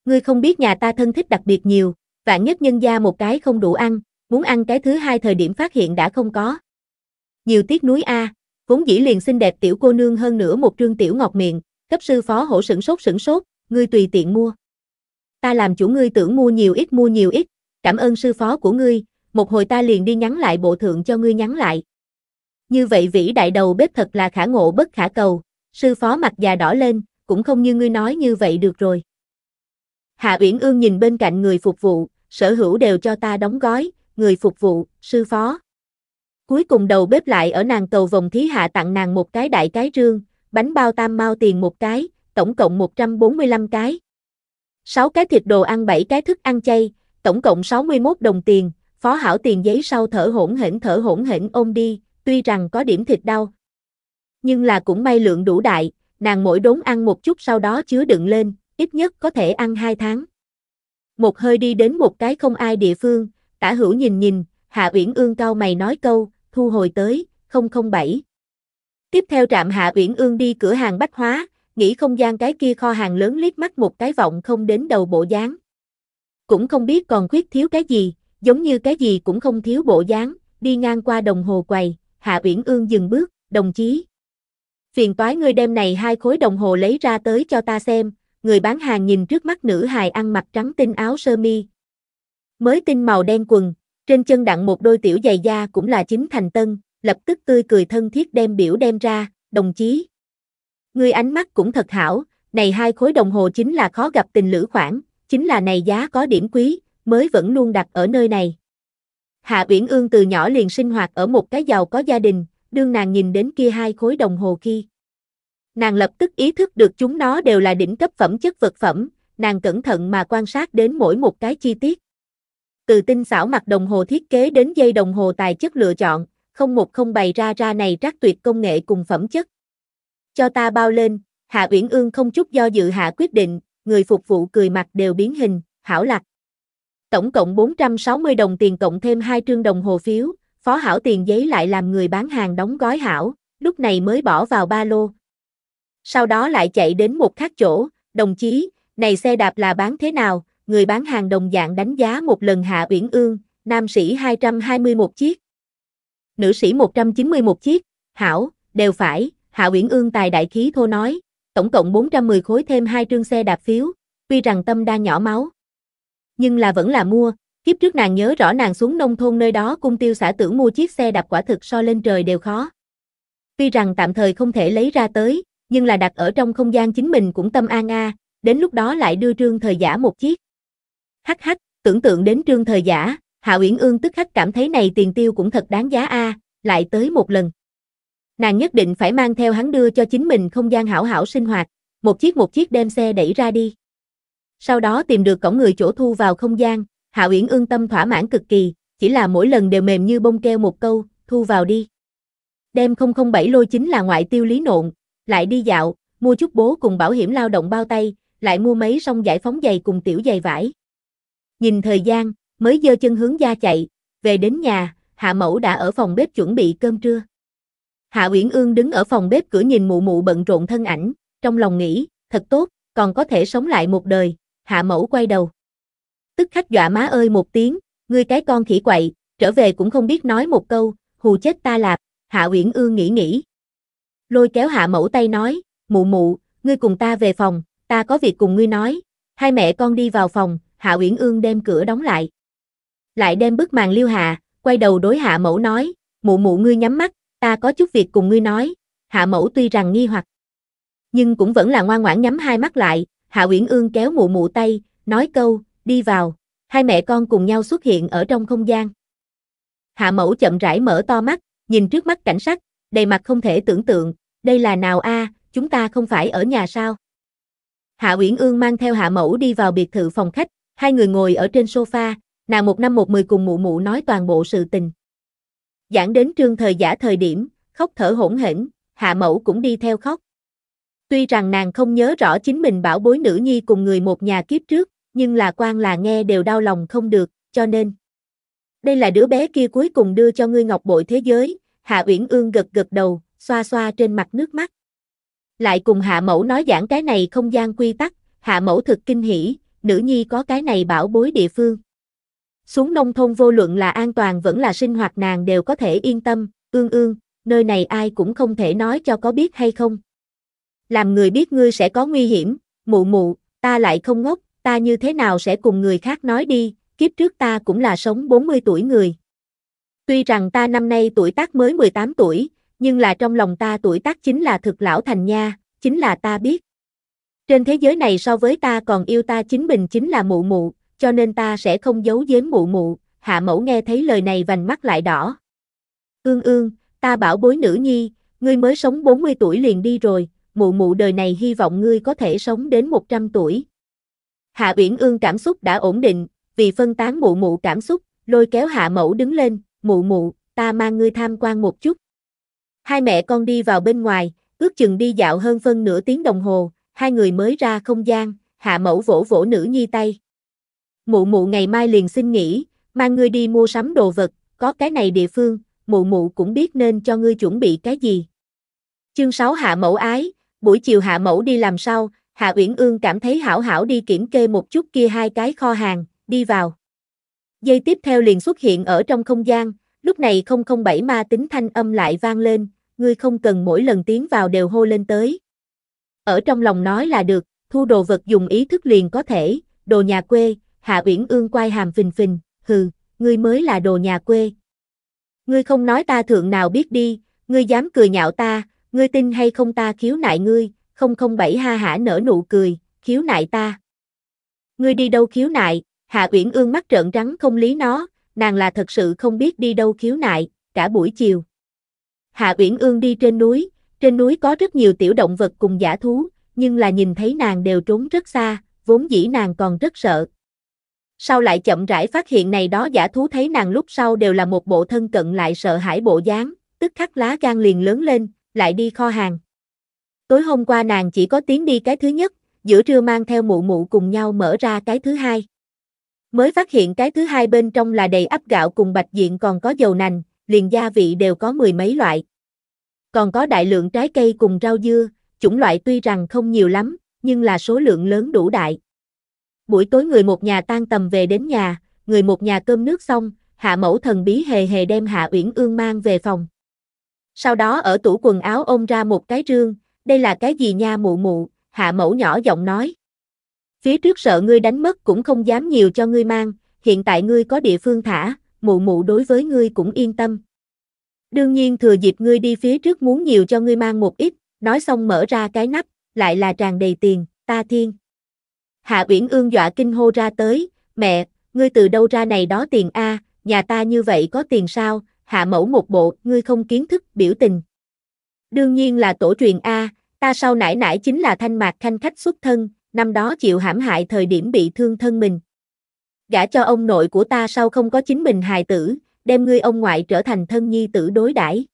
Ngươi không biết nhà ta thân thích đặc biệt nhiều, vạn nhất nhân gia một cái không đủ ăn, muốn ăn cái thứ hai thời điểm phát hiện đã không có. Nhiều tiếc núi A, vốn dĩ liền xinh đẹp tiểu cô nương hơn nữa một trương tiểu ngọc miệng, cấp sư phó hổ sửng sốt sửng sốt, ngươi tùy tiện mua ta làm chủ ngươi tưởng mua nhiều ít mua nhiều ít, cảm ơn sư phó của ngươi, một hồi ta liền đi nhắn lại bộ thượng cho ngươi nhắn lại. Như vậy vĩ đại đầu bếp thật là khả ngộ bất khả cầu, sư phó mặt già đỏ lên, cũng không như ngươi nói như vậy được rồi. Hạ Uyển Ương nhìn bên cạnh người phục vụ, sở hữu đều cho ta đóng gói, người phục vụ, sư phó. Cuối cùng đầu bếp lại ở nàng cầu vòng thí hạ tặng nàng một cái đại cái rương, bánh bao tam mao tiền một cái, tổng cộng 145 cái. 6 cái thịt đồ ăn 7 cái thức ăn chay, tổng cộng 61 đồng tiền, phó hảo tiền giấy sau thở hỗn hển thở hỗn hển ôm đi, tuy rằng có điểm thịt đau. Nhưng là cũng may lượng đủ đại, nàng mỗi đốn ăn một chút sau đó chứa đựng lên, ít nhất có thể ăn 2 tháng. Một hơi đi đến một cái không ai địa phương, tả hữu nhìn nhìn, Hạ Uyển Ương cao mày nói câu, thu hồi tới, 007. Tiếp theo trạm Hạ Uyển Ương đi cửa hàng bách hóa, nghĩ không gian cái kia kho hàng lớn liếc mắt một cái vọng không đến đầu bộ dáng. Cũng không biết còn khuyết thiếu cái gì, giống như cái gì cũng không thiếu bộ dáng, đi ngang qua đồng hồ quầy, Hạ Uyển Ương dừng bước, đồng chí. Phiền toái ngươi đem này hai khối đồng hồ lấy ra tới cho ta xem, người bán hàng nhìn trước mắt nữ hài ăn mặc trắng tinh áo sơ mi. Mới tinh màu đen quần, trên chân đặng một đôi tiểu giày da cũng là chính thành tân, lập tức tươi cười thân thiết đem biểu đem ra, đồng chí, Ngươi ánh mắt cũng thật hảo, này hai khối đồng hồ chính là khó gặp tình lữ khoản, chính là này giá có điểm quý, mới vẫn luôn đặt ở nơi này. Hạ Uyển Ương từ nhỏ liền sinh hoạt ở một cái giàu có gia đình, đương nàng nhìn đến kia hai khối đồng hồ khi. Nàng lập tức ý thức được chúng nó đều là đỉnh cấp phẩm chất vật phẩm, nàng cẩn thận mà quan sát đến mỗi một cái chi tiết. Từ tinh xảo mặt đồng hồ thiết kế đến dây đồng hồ tài chất lựa chọn, không một không bày ra ra này rác tuyệt công nghệ cùng phẩm chất cho ta bao lên, Hạ Uyển Ương không chút do dự hạ quyết định, người phục vụ cười mặt đều biến hình, hảo lạc. Tổng cộng 460 đồng tiền cộng thêm hai trương đồng hồ phiếu, phó hảo tiền giấy lại làm người bán hàng đóng gói hảo, lúc này mới bỏ vào ba lô. Sau đó lại chạy đến một khác chỗ, đồng chí, này xe đạp là bán thế nào, người bán hàng đồng dạng đánh giá một lần Hạ Uyển Ương, nam sĩ 221 chiếc, nữ sĩ 191 chiếc, hảo, đều phải, Hạ Uyển Ương tài đại khí thô nói, tổng cộng 410 khối thêm hai trương xe đạp phiếu, tuy rằng tâm đa nhỏ máu. Nhưng là vẫn là mua, kiếp trước nàng nhớ rõ nàng xuống nông thôn nơi đó cung tiêu xã tưởng mua chiếc xe đạp quả thực so lên trời đều khó. Tuy rằng tạm thời không thể lấy ra tới, nhưng là đặt ở trong không gian chính mình cũng tâm an a, đến lúc đó lại đưa trương thời giả một chiếc. Hắc hắc, tưởng tượng đến trương thời giả, Hạ Uyển Ương tức khắc cảm thấy này tiền tiêu cũng thật đáng giá a, lại tới một lần. Nàng nhất định phải mang theo hắn đưa cho chính mình không gian hảo hảo sinh hoạt, một chiếc một chiếc đem xe đẩy ra đi. Sau đó tìm được cổng người chỗ thu vào không gian, Hạ Uyển ương tâm thỏa mãn cực kỳ, chỉ là mỗi lần đều mềm như bông keo một câu, thu vào đi. Đem 007 lôi chính là ngoại tiêu lý nộn, lại đi dạo, mua chút bố cùng bảo hiểm lao động bao tay, lại mua mấy song giải phóng giày cùng tiểu giày vải. Nhìn thời gian, mới dơ chân hướng ra chạy, về đến nhà, Hạ Mẫu đã ở phòng bếp chuẩn bị cơm trưa. Hạ Uyển Ương đứng ở phòng bếp cửa nhìn mụ mụ bận rộn thân ảnh, trong lòng nghĩ, thật tốt, còn có thể sống lại một đời, hạ mẫu quay đầu. Tức khách dọa má ơi một tiếng, ngươi cái con khỉ quậy, trở về cũng không biết nói một câu, hù chết ta lạp, hạ uyển ương nghĩ nghĩ. Lôi kéo hạ mẫu tay nói, mụ mụ, ngươi cùng ta về phòng, ta có việc cùng ngươi nói, hai mẹ con đi vào phòng, hạ uyển ương đem cửa đóng lại. Lại đem bức màn liêu hạ, quay đầu đối hạ mẫu nói, mụ mụ ngươi nhắm mắt, ta có chút việc cùng ngươi nói, hạ mẫu tuy rằng nghi hoặc, nhưng cũng vẫn là ngoan ngoãn nhắm hai mắt lại, hạ uyển ương kéo mụ mụ tay, nói câu, đi vào, hai mẹ con cùng nhau xuất hiện ở trong không gian. Hạ mẫu chậm rãi mở to mắt, nhìn trước mắt cảnh sắc, đầy mặt không thể tưởng tượng, đây là nào a, chúng ta không phải ở nhà sao? Hạ Uyển Ương mang theo Hạ Mẫu đi vào biệt thự phòng khách, hai người ngồi ở trên sofa, nàng một năm một mười cùng mụ mụ nói toàn bộ sự tình. Giảng đến trương thời giả thời điểm, khóc thở hỗn hển, hạ mẫu cũng đi theo khóc. Tuy rằng nàng không nhớ rõ chính mình bảo bối nữ nhi cùng người một nhà kiếp trước, nhưng là quan là nghe đều đau lòng không được, cho nên. Đây là đứa bé kia cuối cùng đưa cho ngươi ngọc bội thế giới, Hạ Uyển Ương gật gật đầu, xoa xoa trên mặt nước mắt. Lại cùng Hạ Mẫu nói giảng cái này không gian quy tắc, Hạ Mẫu thực kinh hỉ, nữ nhi có cái này bảo bối địa phương. Xuống nông thôn vô luận là an toàn vẫn là sinh hoạt nàng đều có thể yên tâm, ương ương, nơi này ai cũng không thể nói cho có biết hay không. Làm người biết ngươi sẽ có nguy hiểm, mụ mụ, ta lại không ngốc, ta như thế nào sẽ cùng người khác nói đi, kiếp trước ta cũng là sống 40 tuổi người. Tuy rằng ta năm nay tuổi tác mới 18 tuổi, nhưng là trong lòng ta tuổi tác chính là thực lão thành nha, chính là ta biết. Trên thế giới này so với ta còn yêu ta chính mình chính là mụ mụ, cho nên ta sẽ không giấu giếm mụ mụ, hạ mẫu nghe thấy lời này vành mắt lại đỏ. Ương ương, ta bảo bối nữ nhi, ngươi mới sống 40 tuổi liền đi rồi, mụ mụ đời này hy vọng ngươi có thể sống đến 100 tuổi. Hạ Uyển Ương cảm xúc đã ổn định, vì phân tán mụ mụ cảm xúc, lôi kéo Hạ Mẫu đứng lên, "Mụ mụ, ta mang ngươi tham quan một chút." Hai mẹ con đi vào bên ngoài, ước chừng đi dạo hơn phân nửa tiếng đồng hồ, hai người mới ra không gian, Hạ Mẫu vỗ vỗ nữ nhi tay mụ mụ ngày mai liền xin nghỉ, mang ngươi đi mua sắm đồ vật, có cái này địa phương, mụ mụ cũng biết nên cho ngươi chuẩn bị cái gì. Chương 6 Hạ Mẫu Ái, buổi chiều Hạ Mẫu đi làm sao, Hạ Uyển Ương cảm thấy hảo hảo đi kiểm kê một chút kia hai cái kho hàng, đi vào. Dây tiếp theo liền xuất hiện ở trong không gian, lúc này 007 ma tính thanh âm lại vang lên, ngươi không cần mỗi lần tiến vào đều hô lên tới. Ở trong lòng nói là được, thu đồ vật dùng ý thức liền có thể, đồ nhà quê, Hạ Uyển Ương quay hàm phình phình, hừ, ngươi mới là đồ nhà quê. Ngươi không nói ta thượng nào biết đi, ngươi dám cười nhạo ta, ngươi tin hay không ta khiếu nại ngươi, không không bảy ha hả nở nụ cười, khiếu nại ta. Ngươi đi đâu khiếu nại, Hạ Uyển Ương mắt trợn trắng không lý nó, nàng là thật sự không biết đi đâu khiếu nại, cả buổi chiều. Hạ Uyển Ương đi trên núi, trên núi có rất nhiều tiểu động vật cùng giả thú, nhưng là nhìn thấy nàng đều trốn rất xa, vốn dĩ nàng còn rất sợ, sau lại chậm rãi phát hiện này đó giả thú thấy nàng lúc sau đều là một bộ thân cận lại sợ hãi bộ dáng, tức khắc lá gan liền lớn lên, lại đi kho hàng. Tối hôm qua nàng chỉ có tiến đi cái thứ nhất, giữa trưa mang theo mụ mụ cùng nhau mở ra cái thứ hai. Mới phát hiện cái thứ hai bên trong là đầy ắp gạo cùng bạch diện còn có dầu nành, liền gia vị đều có mười mấy loại. Còn có đại lượng trái cây cùng rau dưa, chủng loại tuy rằng không nhiều lắm, nhưng là số lượng lớn đủ đại buổi tối người một nhà tan tầm về đến nhà, người một nhà cơm nước xong, hạ mẫu thần bí hề hề đem hạ uyển ương mang về phòng. Sau đó ở tủ quần áo ôm ra một cái rương, đây là cái gì nha mụ mụ, hạ mẫu nhỏ giọng nói. Phía trước sợ ngươi đánh mất cũng không dám nhiều cho ngươi mang, hiện tại ngươi có địa phương thả, mụ mụ đối với ngươi cũng yên tâm. Đương nhiên thừa dịp ngươi đi phía trước muốn nhiều cho ngươi mang một ít, nói xong mở ra cái nắp, lại là tràn đầy tiền, ta thiên. Hạ Uyển Ương dọa kinh hô ra tới, mẹ, ngươi từ đâu ra này đó tiền a? nhà ta như vậy có tiền sao, hạ mẫu một bộ, ngươi không kiến thức, biểu tình. Đương nhiên là tổ truyền a, ta sau nãy nãy chính là thanh mạc khanh khách xuất thân, năm đó chịu hãm hại thời điểm bị thương thân mình. Gả cho ông nội của ta sau không có chính mình hài tử, đem ngươi ông ngoại trở thành thân nhi tử đối đãi.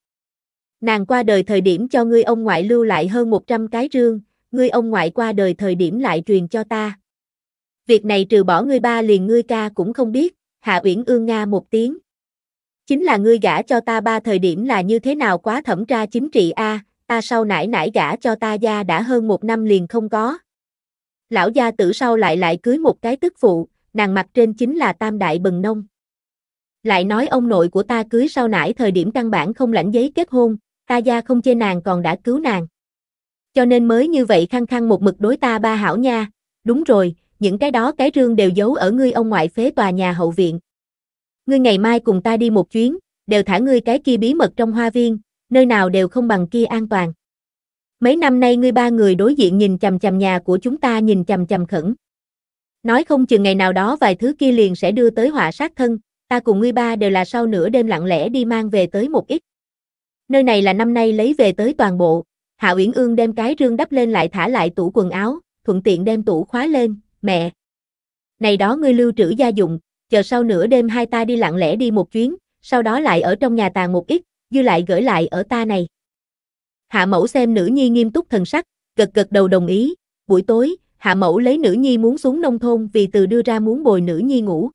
Nàng qua đời thời điểm cho ngươi ông ngoại lưu lại hơn 100 cái rương, ngươi ông ngoại qua đời thời điểm lại truyền cho ta việc này trừ bỏ ngươi ba liền ngươi ca cũng không biết, Hạ Uyển ương nga một tiếng. Chính là ngươi gả cho ta ba thời điểm là như thế nào quá thẩm tra chính trị a, ta sau nãy nãy gả cho ta gia đã hơn một năm liền không có. Lão gia tử sau lại lại cưới một cái tức phụ, nàng mặt trên chính là tam đại bừng nông. Lại nói ông nội của ta cưới sau nãy thời điểm căn bản không lãnh giấy kết hôn, ta gia không chê nàng còn đã cứu nàng. Cho nên mới như vậy khăng khăng một mực đối ta ba hảo nha, đúng rồi, những cái đó cái rương đều giấu ở ngươi ông ngoại phế tòa nhà hậu viện. Ngươi ngày mai cùng ta đi một chuyến, đều thả ngươi cái kia bí mật trong hoa viên, nơi nào đều không bằng kia an toàn. Mấy năm nay ngươi ba người đối diện nhìn chằm chằm nhà của chúng ta nhìn chằm chằm khẩn. Nói không chừng ngày nào đó vài thứ kia liền sẽ đưa tới họa sát thân, ta cùng ngươi ba đều là sau nửa đêm lặng lẽ đi mang về tới một ít. Nơi này là năm nay lấy về tới toàn bộ, Hạ Uyển Ương đem cái rương đắp lên lại thả lại tủ quần áo, thuận tiện đem tủ khóa lên, mẹ. Này đó ngươi lưu trữ gia dụng, chờ sau nửa đêm hai ta đi lặng lẽ đi một chuyến, sau đó lại ở trong nhà tàng một ít, dư lại gửi lại ở ta này. Hạ mẫu xem nữ nhi nghiêm túc thần sắc, gật gật đầu đồng ý, buổi tối, hạ mẫu lấy nữ nhi muốn xuống nông thôn vì từ đưa ra muốn bồi nữ nhi ngủ.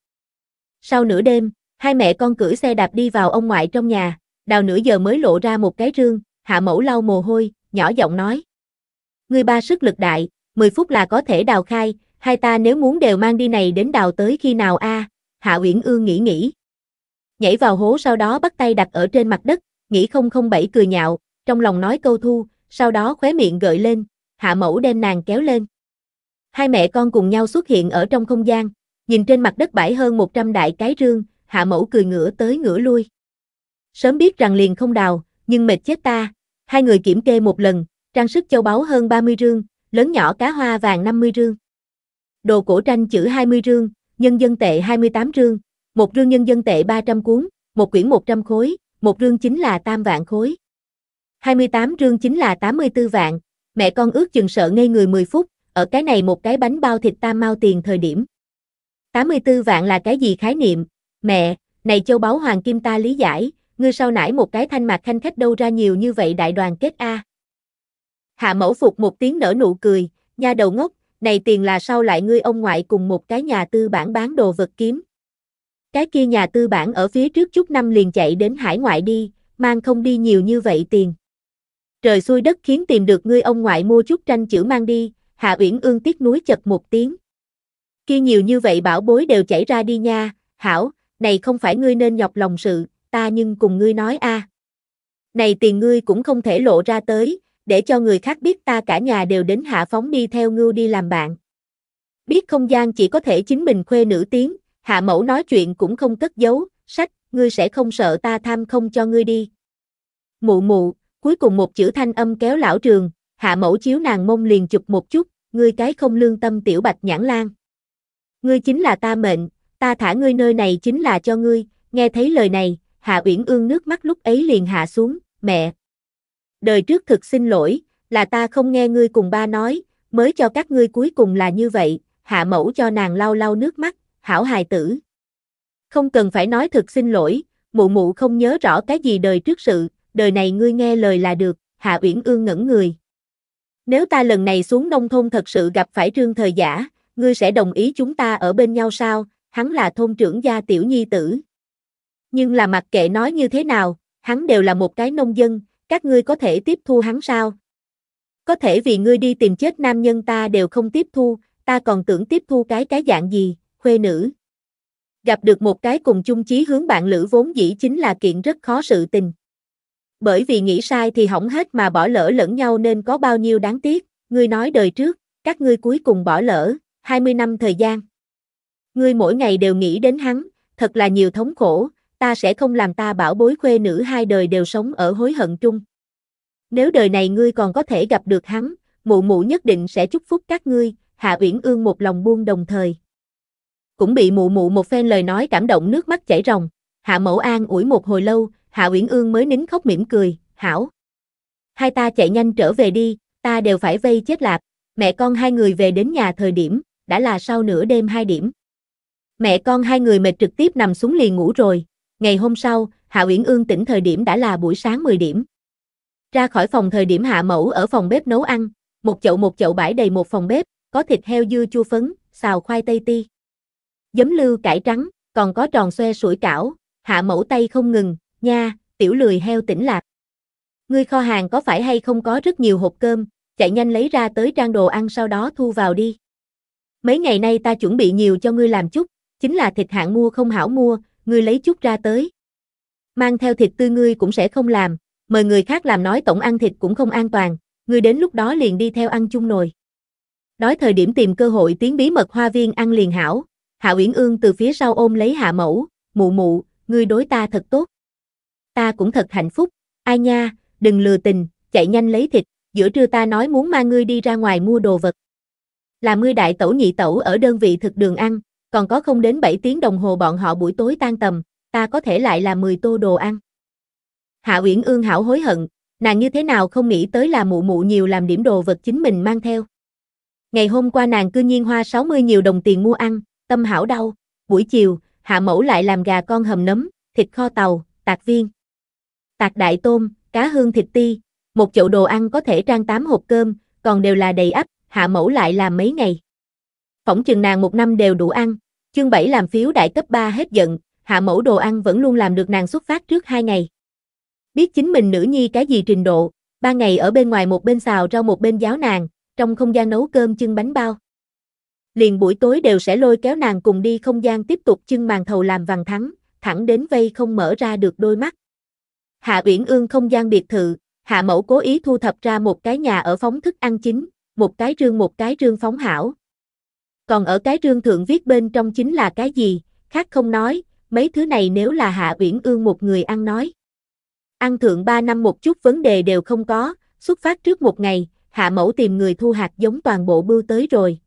Sau nửa đêm, hai mẹ con cưỡi xe đạp đi vào ông ngoại trong nhà, đào nửa giờ mới lộ ra một cái rương, hạ mẫu lau mồ hôi, nhỏ giọng nói. Người ba sức lực đại, 10 phút là có thể đào khai, hai ta nếu muốn đều mang đi này đến đào tới khi nào a? À? Hạ Uyển Ương nghĩ nghĩ. Nhảy vào hố sau đó bắt tay đặt ở trên mặt đất, nghĩ không không bảy cười nhạo, trong lòng nói câu thu, sau đó khóe miệng gợi lên, hạ mẫu đem nàng kéo lên. Hai mẹ con cùng nhau xuất hiện ở trong không gian, nhìn trên mặt đất bãi hơn 100 đại cái rương, hạ mẫu cười ngửa tới ngửa lui. Sớm biết rằng liền không đào, nhưng mệt chết ta, hai người kiểm kê một lần, trang sức châu báu hơn 30 rương, lớn nhỏ cá hoa vàng 50 rương đồ cổ tranh chữ 20 rương, nhân dân tệ 28 rương, một rương nhân dân tệ 300 cuốn, một quyển 100 khối, một rương chính là tam vạn khối. 28 rương chính là 84 vạn, mẹ con ước chừng sợ ngây người 10 phút, ở cái này một cái bánh bao thịt tam mau tiền thời điểm. 84 vạn là cái gì khái niệm? Mẹ, này châu báu hoàng kim ta lý giải, ngươi sau nãy một cái thanh mạc khanh khách đâu ra nhiều như vậy đại đoàn kết A. Hạ mẫu phục một tiếng nở nụ cười, nha đầu ngốc, này tiền là sao lại ngươi ông ngoại cùng một cái nhà tư bản bán đồ vật kiếm. Cái kia nhà tư bản ở phía trước chút năm liền chạy đến hải ngoại đi, mang không đi nhiều như vậy tiền. Trời xuôi đất khiến tìm được ngươi ông ngoại mua chút tranh chữ mang đi, Hạ Uyển Ương tiếc núi chật một tiếng. Kia nhiều như vậy bảo bối đều chảy ra đi nha, hảo, này không phải ngươi nên nhọc lòng sự, ta nhưng cùng ngươi nói a. Này tiền ngươi cũng không thể lộ ra tới, để cho người khác biết ta cả nhà đều đến hạ phóng đi theo ngưu đi làm bạn. Biết không gian chỉ có thể chính mình khuê nữ tiếng, hạ mẫu nói chuyện cũng không cất giấu, sách, ngươi sẽ không sợ ta tham không cho ngươi đi. Mụ mụ, cuối cùng một chữ thanh âm kéo lão trường, hạ mẫu chiếu nàng mông liền chụp một chút, ngươi cái không lương tâm tiểu bạch nhãn lan. Ngươi chính là ta mệnh, ta thả ngươi nơi này chính là cho ngươi, nghe thấy lời này, hạ uyển ương nước mắt lúc ấy liền hạ xuống, mẹ, đời trước thực xin lỗi, là ta không nghe ngươi cùng ba nói, mới cho các ngươi cuối cùng là như vậy, hạ mẫu cho nàng lau lau nước mắt, hảo hài tử. Không cần phải nói thực xin lỗi, mụ mụ không nhớ rõ cái gì đời trước sự, đời này ngươi nghe lời là được, hạ uyển ương ngẩn người. Nếu ta lần này xuống nông thôn thật sự gặp phải trương thời giả, ngươi sẽ đồng ý chúng ta ở bên nhau sao, hắn là thôn trưởng gia tiểu nhi tử. Nhưng là mặc kệ nói như thế nào, hắn đều là một cái nông dân, các ngươi có thể tiếp thu hắn sao? Có thể vì ngươi đi tìm chết nam nhân ta đều không tiếp thu, ta còn tưởng tiếp thu cái cái dạng gì, khuê nữ. Gặp được một cái cùng chung chí hướng bạn lữ vốn dĩ chính là kiện rất khó sự tình. Bởi vì nghĩ sai thì hỏng hết mà bỏ lỡ lẫn nhau nên có bao nhiêu đáng tiếc, ngươi nói đời trước, các ngươi cuối cùng bỏ lỡ, 20 năm thời gian. Ngươi mỗi ngày đều nghĩ đến hắn, thật là nhiều thống khổ, ta sẽ không làm ta bảo bối khuê nữ hai đời đều sống ở hối hận chung. Nếu đời này ngươi còn có thể gặp được hắn, mụ mụ nhất định sẽ chúc phúc các ngươi, Hạ Uyển Ương một lòng buông đồng thời. Cũng bị mụ mụ một phen lời nói cảm động nước mắt chảy ròng, Hạ Mẫu An ủi một hồi lâu, Hạ Uyển Ương mới nín khóc mỉm cười, "Hảo. Hai ta chạy nhanh trở về đi, ta đều phải vây chết lạp." Mẹ con hai người về đến nhà thời điểm đã là sau nửa đêm hai điểm. Mẹ con hai người mệt trực tiếp nằm xuống liền ngủ rồi, Ngày hôm sau, Hạ Uyển Ương tỉnh thời điểm đã là buổi sáng 10 điểm. Ra khỏi phòng thời điểm Hạ Mẫu ở phòng bếp nấu ăn, một chậu một chậu bãi đầy một phòng bếp, có thịt heo dưa chua phấn, xào khoai tây ti. Giấm lưu cải trắng, còn có tròn xoe sủi cảo, Hạ Mẫu tay không ngừng, nha, tiểu lười heo tỉnh lạc. Ngươi kho hàng có phải hay không có rất nhiều hộp cơm, chạy nhanh lấy ra tới trang đồ ăn sau đó thu vào đi. Mấy ngày nay ta chuẩn bị nhiều cho ngươi làm chút, chính là thịt hạng mua không hảo mua, ngươi lấy chút ra tới. Mang theo thịt tươi ngươi cũng sẽ không làm, mời người khác làm nói tổng ăn thịt cũng không an toàn, ngươi đến lúc đó liền đi theo ăn chung nồi. Đói thời điểm tìm cơ hội tiến bí mật hoa viên ăn liền hảo, Hạ Uyển Ương từ phía sau ôm lấy Hạ Mẫu, mụ mụ, ngươi đối ta thật tốt. Ta cũng thật hạnh phúc, ai nha, đừng lừa tình, chạy nhanh lấy thịt, giữa trưa ta nói muốn mang ngươi đi ra ngoài mua đồ vật. Là ngươi đại tẩu nhị tẩu ở đơn vị thực đường ăn, còn có không đến 7 tiếng đồng hồ bọn họ buổi tối tan tầm, ta có thể lại là 10 tô đồ ăn. Hạ Uyển Ương hảo hối hận, nàng như thế nào không nghĩ tới là mụ mụ nhiều làm điểm đồ vật chính mình mang theo. Ngày hôm qua nàng cư nhiên hoa 60 nhiều đồng tiền mua ăn, tâm hảo đau, buổi chiều, hạ mẫu lại làm gà con hầm nấm, thịt kho tàu, tạc viên. Tạc đại tôm, cá hương thịt ti, một chậu đồ ăn có thể trang tám hộp cơm, còn đều là đầy ắp, hạ mẫu lại làm mấy ngày phỏng chừng nàng một năm đều đủ ăn. Chương 7 làm phiếu đại cấp 3 hết giận, hạ mẫu đồ ăn vẫn luôn làm được nàng xuất phát trước 2 ngày. Biết chính mình nữ nhi cái gì trình độ, ba ngày ở bên ngoài một bên xào rau một bên giáo nàng, trong không gian nấu cơm chưng bánh bao. Liền buổi tối đều sẽ lôi kéo nàng cùng đi không gian tiếp tục chưng màn thầu làm vàng thắng, thẳng đến vây không mở ra được đôi mắt. Hạ Uyển Ương không gian biệt thự, Hạ Mẫu cố ý thu thập ra một cái nhà ở phóng thức ăn chính, một cái rương một cái rương phóng hảo, còn ở cái rương thượng viết bên trong chính là cái gì, khác không nói, mấy thứ này nếu là Hạ Uyển Ương một người ăn nói. Ăn thượng 3 năm một chút vấn đề đều không có, xuất phát trước một ngày, Hạ Mẫu tìm người thu hạt giống toàn bộ bưu tới rồi.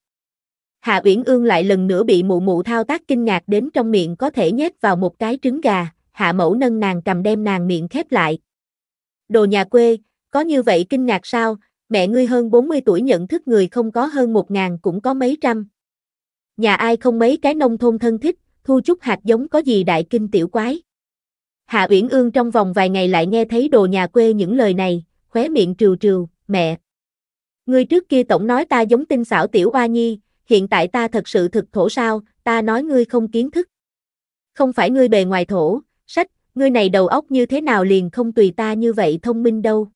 Hạ Uyển Ương lại lần nữa bị mụ mụ thao tác kinh ngạc đến trong miệng có thể nhét vào một cái trứng gà, Hạ Mẫu nâng nàng cầm đem nàng miệng khép lại. Đồ nhà quê, có như vậy kinh ngạc sao, mẹ ngươi hơn 40 tuổi nhận thức người không có hơn 1.000 cũng có mấy trăm, nhà ai không mấy cái nông thôn thân thích, thu chút hạt giống có gì đại kinh tiểu quái. Hạ Uyển Ương trong vòng vài ngày lại nghe thấy đồ nhà quê những lời này, khóe miệng trừ trừ, mẹ. Ngươi trước kia tổng nói ta giống tinh xảo tiểu oa nhi, hiện tại ta thật sự thực thổ sao, ta nói ngươi không kiến thức. Không phải ngươi bề ngoài thổ, sách, ngươi này đầu óc như thế nào liền không tùy ta như vậy thông minh đâu.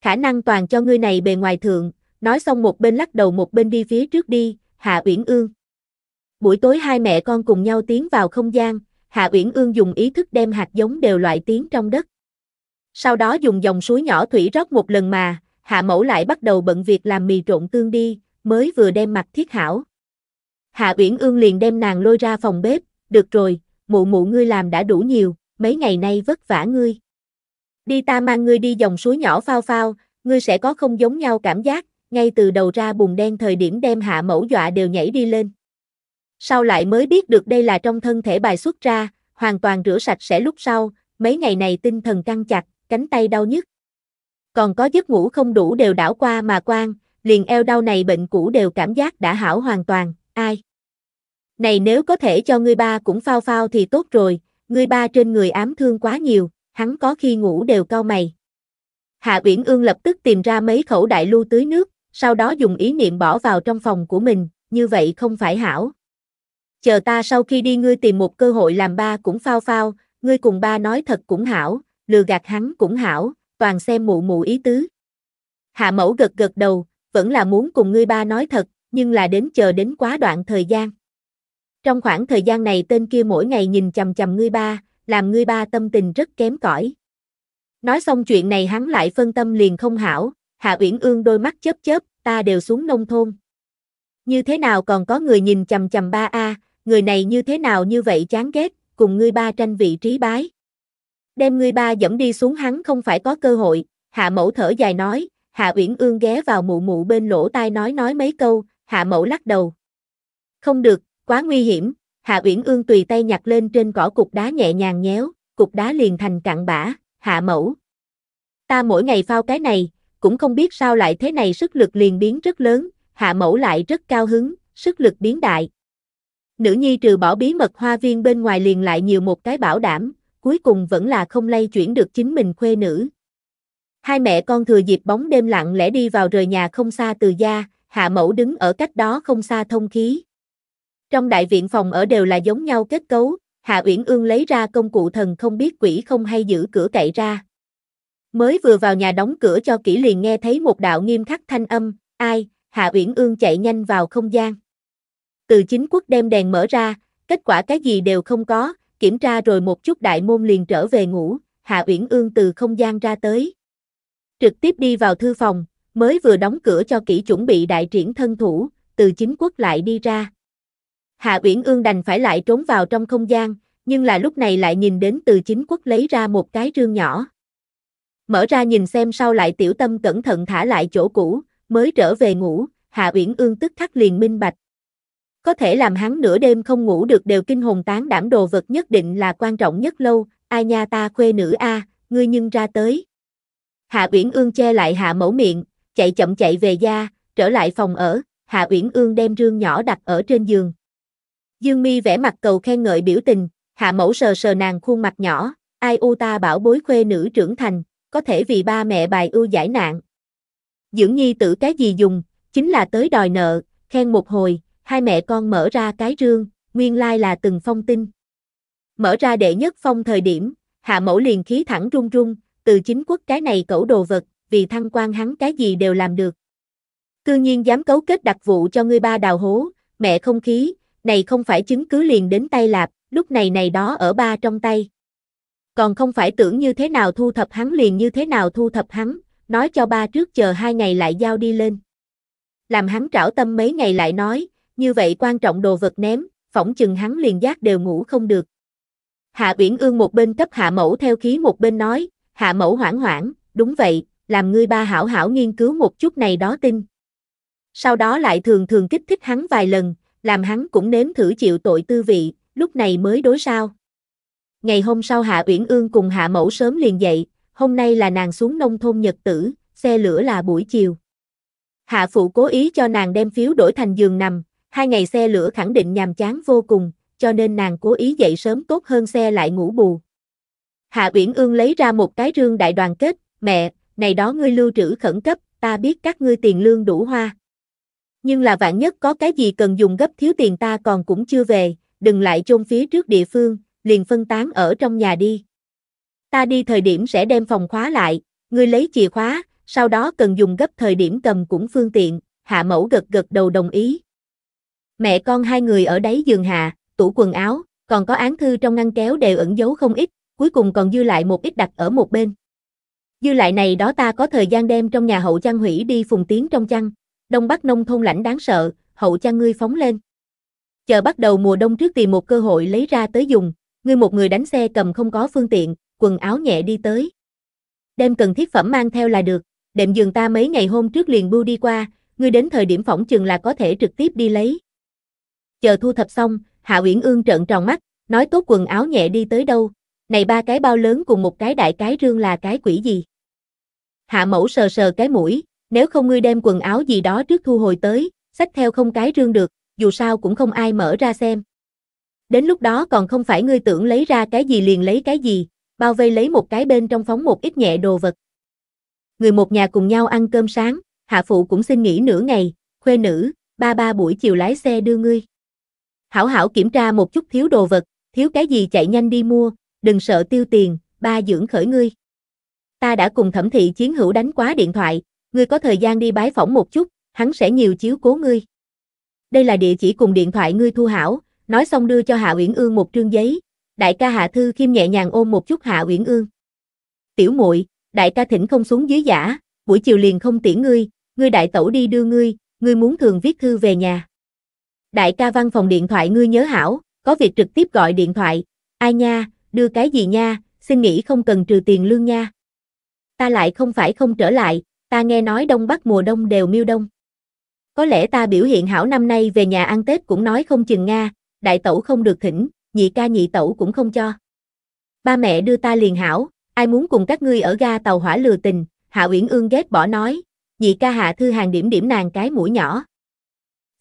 Khả năng toàn cho ngươi này bề ngoài thượng, nói xong một bên lắc đầu một bên đi phía trước đi, Hạ Uyển Ương. Buổi tối hai mẹ con cùng nhau tiến vào không gian, Hạ Uyển Ương dùng ý thức đem hạt giống đều loại tiến trong đất. Sau đó dùng dòng suối nhỏ thủy rót một lần mà, Hạ Mẫu lại bắt đầu bận việc làm mì trộn tương đi, mới vừa đem mặt thiết hảo. Hạ Uyển Ương liền đem nàng lôi ra phòng bếp, được rồi, mụ mụ ngươi làm đã đủ nhiều, mấy ngày nay vất vả ngươi. Đi ta mang ngươi đi dòng suối nhỏ phao phao, ngươi sẽ có không giống nhau cảm giác, ngay từ đầu ra bùn đen thời điểm đem hạ mẫu dọa đều nhảy đi lên sau lại mới biết được đây là trong thân thể bài xuất ra, hoàn toàn rửa sạch sẽ lúc sau, mấy ngày này tinh thần căng chặt, cánh tay đau nhức. Còn có giấc ngủ không đủ đều đảo qua mà quang liền eo đau này bệnh cũ đều cảm giác đã hảo hoàn toàn, ai. Này nếu có thể cho ngươi ba cũng phao phao thì tốt rồi, ngươi ba trên người ám thương quá nhiều, hắn có khi ngủ đều cau mày. Hạ Uyển Ương lập tức tìm ra mấy khẩu đại lưu tưới nước, sau đó dùng ý niệm bỏ vào trong phòng của mình, như vậy không phải hảo chờ ta sau khi đi ngươi tìm một cơ hội làm ba cũng phao phao, ngươi cùng ba nói thật cũng hảo, lừa gạt hắn cũng hảo, toàn xem mụ mụ ý tứ. Hạ mẫu gật gật đầu, vẫn là muốn cùng ngươi ba nói thật, nhưng là đến chờ đến quá đoạn thời gian. Trong khoảng thời gian này tên kia mỗi ngày nhìn chầm chầm ngươi ba, làm ngươi ba tâm tình rất kém cỏi. Nói xong chuyện này hắn lại phân tâm liền không hảo, Hạ Uyển Ương đôi mắt chớp chớp, ta đều xuống nông thôn. Như thế nào còn có người nhìn chầm chầm ba a, người này như thế nào như vậy chán ghét, cùng ngươi ba tranh vị trí bái. Đem ngươi ba dẫm đi xuống hắn không phải có cơ hội, hạ mẫu thở dài nói, hạ uyển ương ghé vào mụ mụ bên lỗ tai nói nói mấy câu, hạ mẫu lắc đầu. Không được, quá nguy hiểm, hạ uyển ương tùy tay nhặt lên trên cỏ cục đá nhẹ nhàng nhéo, cục đá liền thành cặn bã, hạ mẫu. Ta mỗi ngày phao cái này, cũng không biết sao lại thế này sức lực liền biến rất lớn, hạ mẫu lại rất cao hứng, sức lực biến đại. Nữ nhi trừ bỏ bí mật hoa viên bên ngoài liền lại nhiều một cái bảo đảm, cuối cùng vẫn là không lay chuyển được chính mình khuê nữ. Hai mẹ con thừa dịp bóng đêm lặng lẽ đi vào rời nhà không xa từ gia, hạ mẫu đứng ở cách đó không xa thông khí. Trong đại viện phòng ở đều là giống nhau kết cấu, Hạ Uyển Ương lấy ra công cụ thần không biết quỷ không hay giữ cửa cậy ra. Mới vừa vào nhà đóng cửa cho kỹ liền nghe thấy một đạo nghiêm khắc thanh âm, ai, Hạ Uyển Ương chạy nhanh vào không gian từ chính quốc đem đèn mở ra, kết quả cái gì đều không có, kiểm tra rồi một chút đại môn liền trở về ngủ, Hạ Uyển Ương từ không gian ra tới. Trực tiếp đi vào thư phòng, mới vừa đóng cửa cho kỹ chuẩn bị đại triển thân thủ, từ chính quốc lại đi ra. Hạ Uyển Ương đành phải lại trốn vào trong không gian, nhưng là lúc này lại nhìn đến từ chính quốc lấy ra một cái rương nhỏ. Mở ra nhìn xem sau lại tiểu tâm cẩn thận thả lại chỗ cũ, mới trở về ngủ, Hạ Uyển Ương tức khắc liền minh bạch, có thể làm hắn nửa đêm không ngủ được đều kinh hồn tán đảm đồ vật nhất định là quan trọng nhất lâu, ai nha ta khuê nữ a, ngươi nhưng ra tới. Hạ Uyển Ương che lại Hạ Mẫu miệng, chạy chậm chạy về gia, trở lại phòng ở, Hạ Uyển Ương đem rương nhỏ đặt ở trên giường. Dương Mi vẽ mặt cầu khen ngợi biểu tình, Hạ Mẫu sờ sờ nàng khuôn mặt nhỏ, ai u ta bảo bối khuê nữ trưởng thành, có thể vì ba mẹ bài ưu giải nạn. Dưỡng nhi tử cái gì dùng, chính là tới đòi nợ, khen một hồi, hai mẹ con mở ra cái rương, nguyên lai là từng phong tin. Mở ra đệ nhất phong thời điểm, hạ mẫu liền khí thẳng rung rung từ chính quốc cái này cẩu đồ vật, vì thăng quan hắn cái gì đều làm được. Cư nhiên dám cấu kết đặc vụ cho ngươi ba đào hố, mẹ không khí, này không phải chứng cứ liền đến tay lạp, lúc này này đó ở ba trong tay. Còn không phải tưởng như thế nào thu thập hắn liền như thế nào thu thập hắn, nói cho ba trước chờ hai ngày lại giao đi lên. Làm hắn trảo tâm mấy ngày lại nói, như vậy quan trọng đồ vật ném, phỏng chừng hắn liền giác đều ngủ không được. Hạ Uyển Ương một bên cấp Hạ Mẫu theo khí một bên nói, Hạ Mẫu hoảng hoảng, đúng vậy, làm ngươi ba hảo hảo nghiên cứu một chút này đó tin. Sau đó lại thường thường kích thích hắn vài lần, làm hắn cũng nếm thử chịu tội tư vị, lúc này mới đối sao. Ngày hôm sau Hạ Uyển Ương cùng Hạ Mẫu sớm liền dậy, hôm nay là nàng xuống nông thôn Nhật Tử, xe lửa là buổi chiều. Hạ phụ cố ý cho nàng đem phiếu đổi thành giường nằm, Hai ngày xe lửa khẳng định nhàm chán vô cùng, cho nên nàng cố ý dậy sớm tốt hơn xe lại ngủ bù. Hạ Uyển Ương lấy ra một cái rương đại đoàn kết, mẹ, này đó ngươi lưu trữ khẩn cấp, ta biết các ngươi tiền lương đủ hoa. Nhưng là vạn nhất có cái gì cần dùng gấp thiếu tiền ta còn cũng chưa về, đừng lại chôn phía trước địa phương, liền phân tán ở trong nhà đi. Ta đi thời điểm sẽ đem phòng khóa lại, ngươi lấy chìa khóa, sau đó cần dùng gấp thời điểm cầm cũng phương tiện, hạ mẫu gật gật đầu đồng ý. Mẹ con hai người ở đáy giường hạ, tủ quần áo, còn có án thư trong ngăn kéo đều ẩn giấu không ít, cuối cùng còn dư lại một ít đặt ở một bên. Dư lại này đó ta có thời gian đem trong nhà hậu trang hủy đi phùng tiếng trong chăn, đông bắc nông thôn lãnh đáng sợ, hậu trang ngươi phóng lên. Chờ bắt đầu mùa đông trước tìm một cơ hội lấy ra tới dùng, ngươi một người đánh xe cầm không có phương tiện, quần áo nhẹ đi tới. Đem cần thiết phẩm mang theo là được, đệm giường ta mấy ngày hôm trước liền bưu đi qua, ngươi đến thời điểm phỏng chừng là có thể trực tiếp đi lấy chờ thu thập xong, Hạ Uyển Ương trợn tròn mắt, nói tốt quần áo nhẹ đi tới đâu, này ba cái bao lớn cùng một cái đại cái rương là cái quỷ gì. Hạ mẫu sờ sờ cái mũi, nếu không ngươi đem quần áo gì đó trước thu hồi tới, xách theo không cái rương được, dù sao cũng không ai mở ra xem. Đến lúc đó còn không phải ngươi tưởng lấy ra cái gì liền lấy cái gì, bao vây lấy một cái bên trong phóng một ít nhẹ đồ vật. Người một nhà cùng nhau ăn cơm sáng, hạ phụ cũng xin nghỉ nửa ngày, khuê nữ, ba ba buổi chiều lái xe đưa ngươi. Hảo hảo kiểm tra một chút thiếu đồ vật, thiếu cái gì chạy nhanh đi mua, đừng sợ tiêu tiền, ba dưỡng khởi ngươi. Ta đã cùng thẩm thị chiến hữu đánh quá điện thoại, ngươi có thời gian đi bái phỏng một chút, hắn sẽ nhiều chiếu cố ngươi. Đây là địa chỉ cùng điện thoại ngươi thu hảo, nói xong đưa cho Hạ Uyển Ương một trương giấy, đại ca Hạ Thư Khiêm nhẹ nhàng ôm một chút Hạ Uyển Ương. Tiểu muội, đại ca thỉnh không xuống dưới giả, buổi chiều liền không tiễn ngươi, ngươi đại tẩu đi đưa ngươi, ngươi muốn thường viết thư về nhà đại ca văn phòng điện thoại ngươi nhớ hảo, có việc trực tiếp gọi điện thoại, ai nha, đưa cái gì nha, xin nghĩ không cần trừ tiền lương nha. Ta lại không phải không trở lại, ta nghe nói Đông Bắc mùa đông đều miêu đông. Có lẽ ta biểu hiện hảo năm nay về nhà ăn Tết cũng nói không chừng Nga, đại tẩu không được thỉnh, nhị ca nhị tẩu cũng không cho. Ba mẹ đưa ta liền hảo, ai muốn cùng các ngươi ở ga tàu hỏa lừa tình, Hạ Uyển Ương ghét bỏ nói, nhị ca Hạ Thư Hàng điểm điểm nàng cái mũi nhỏ.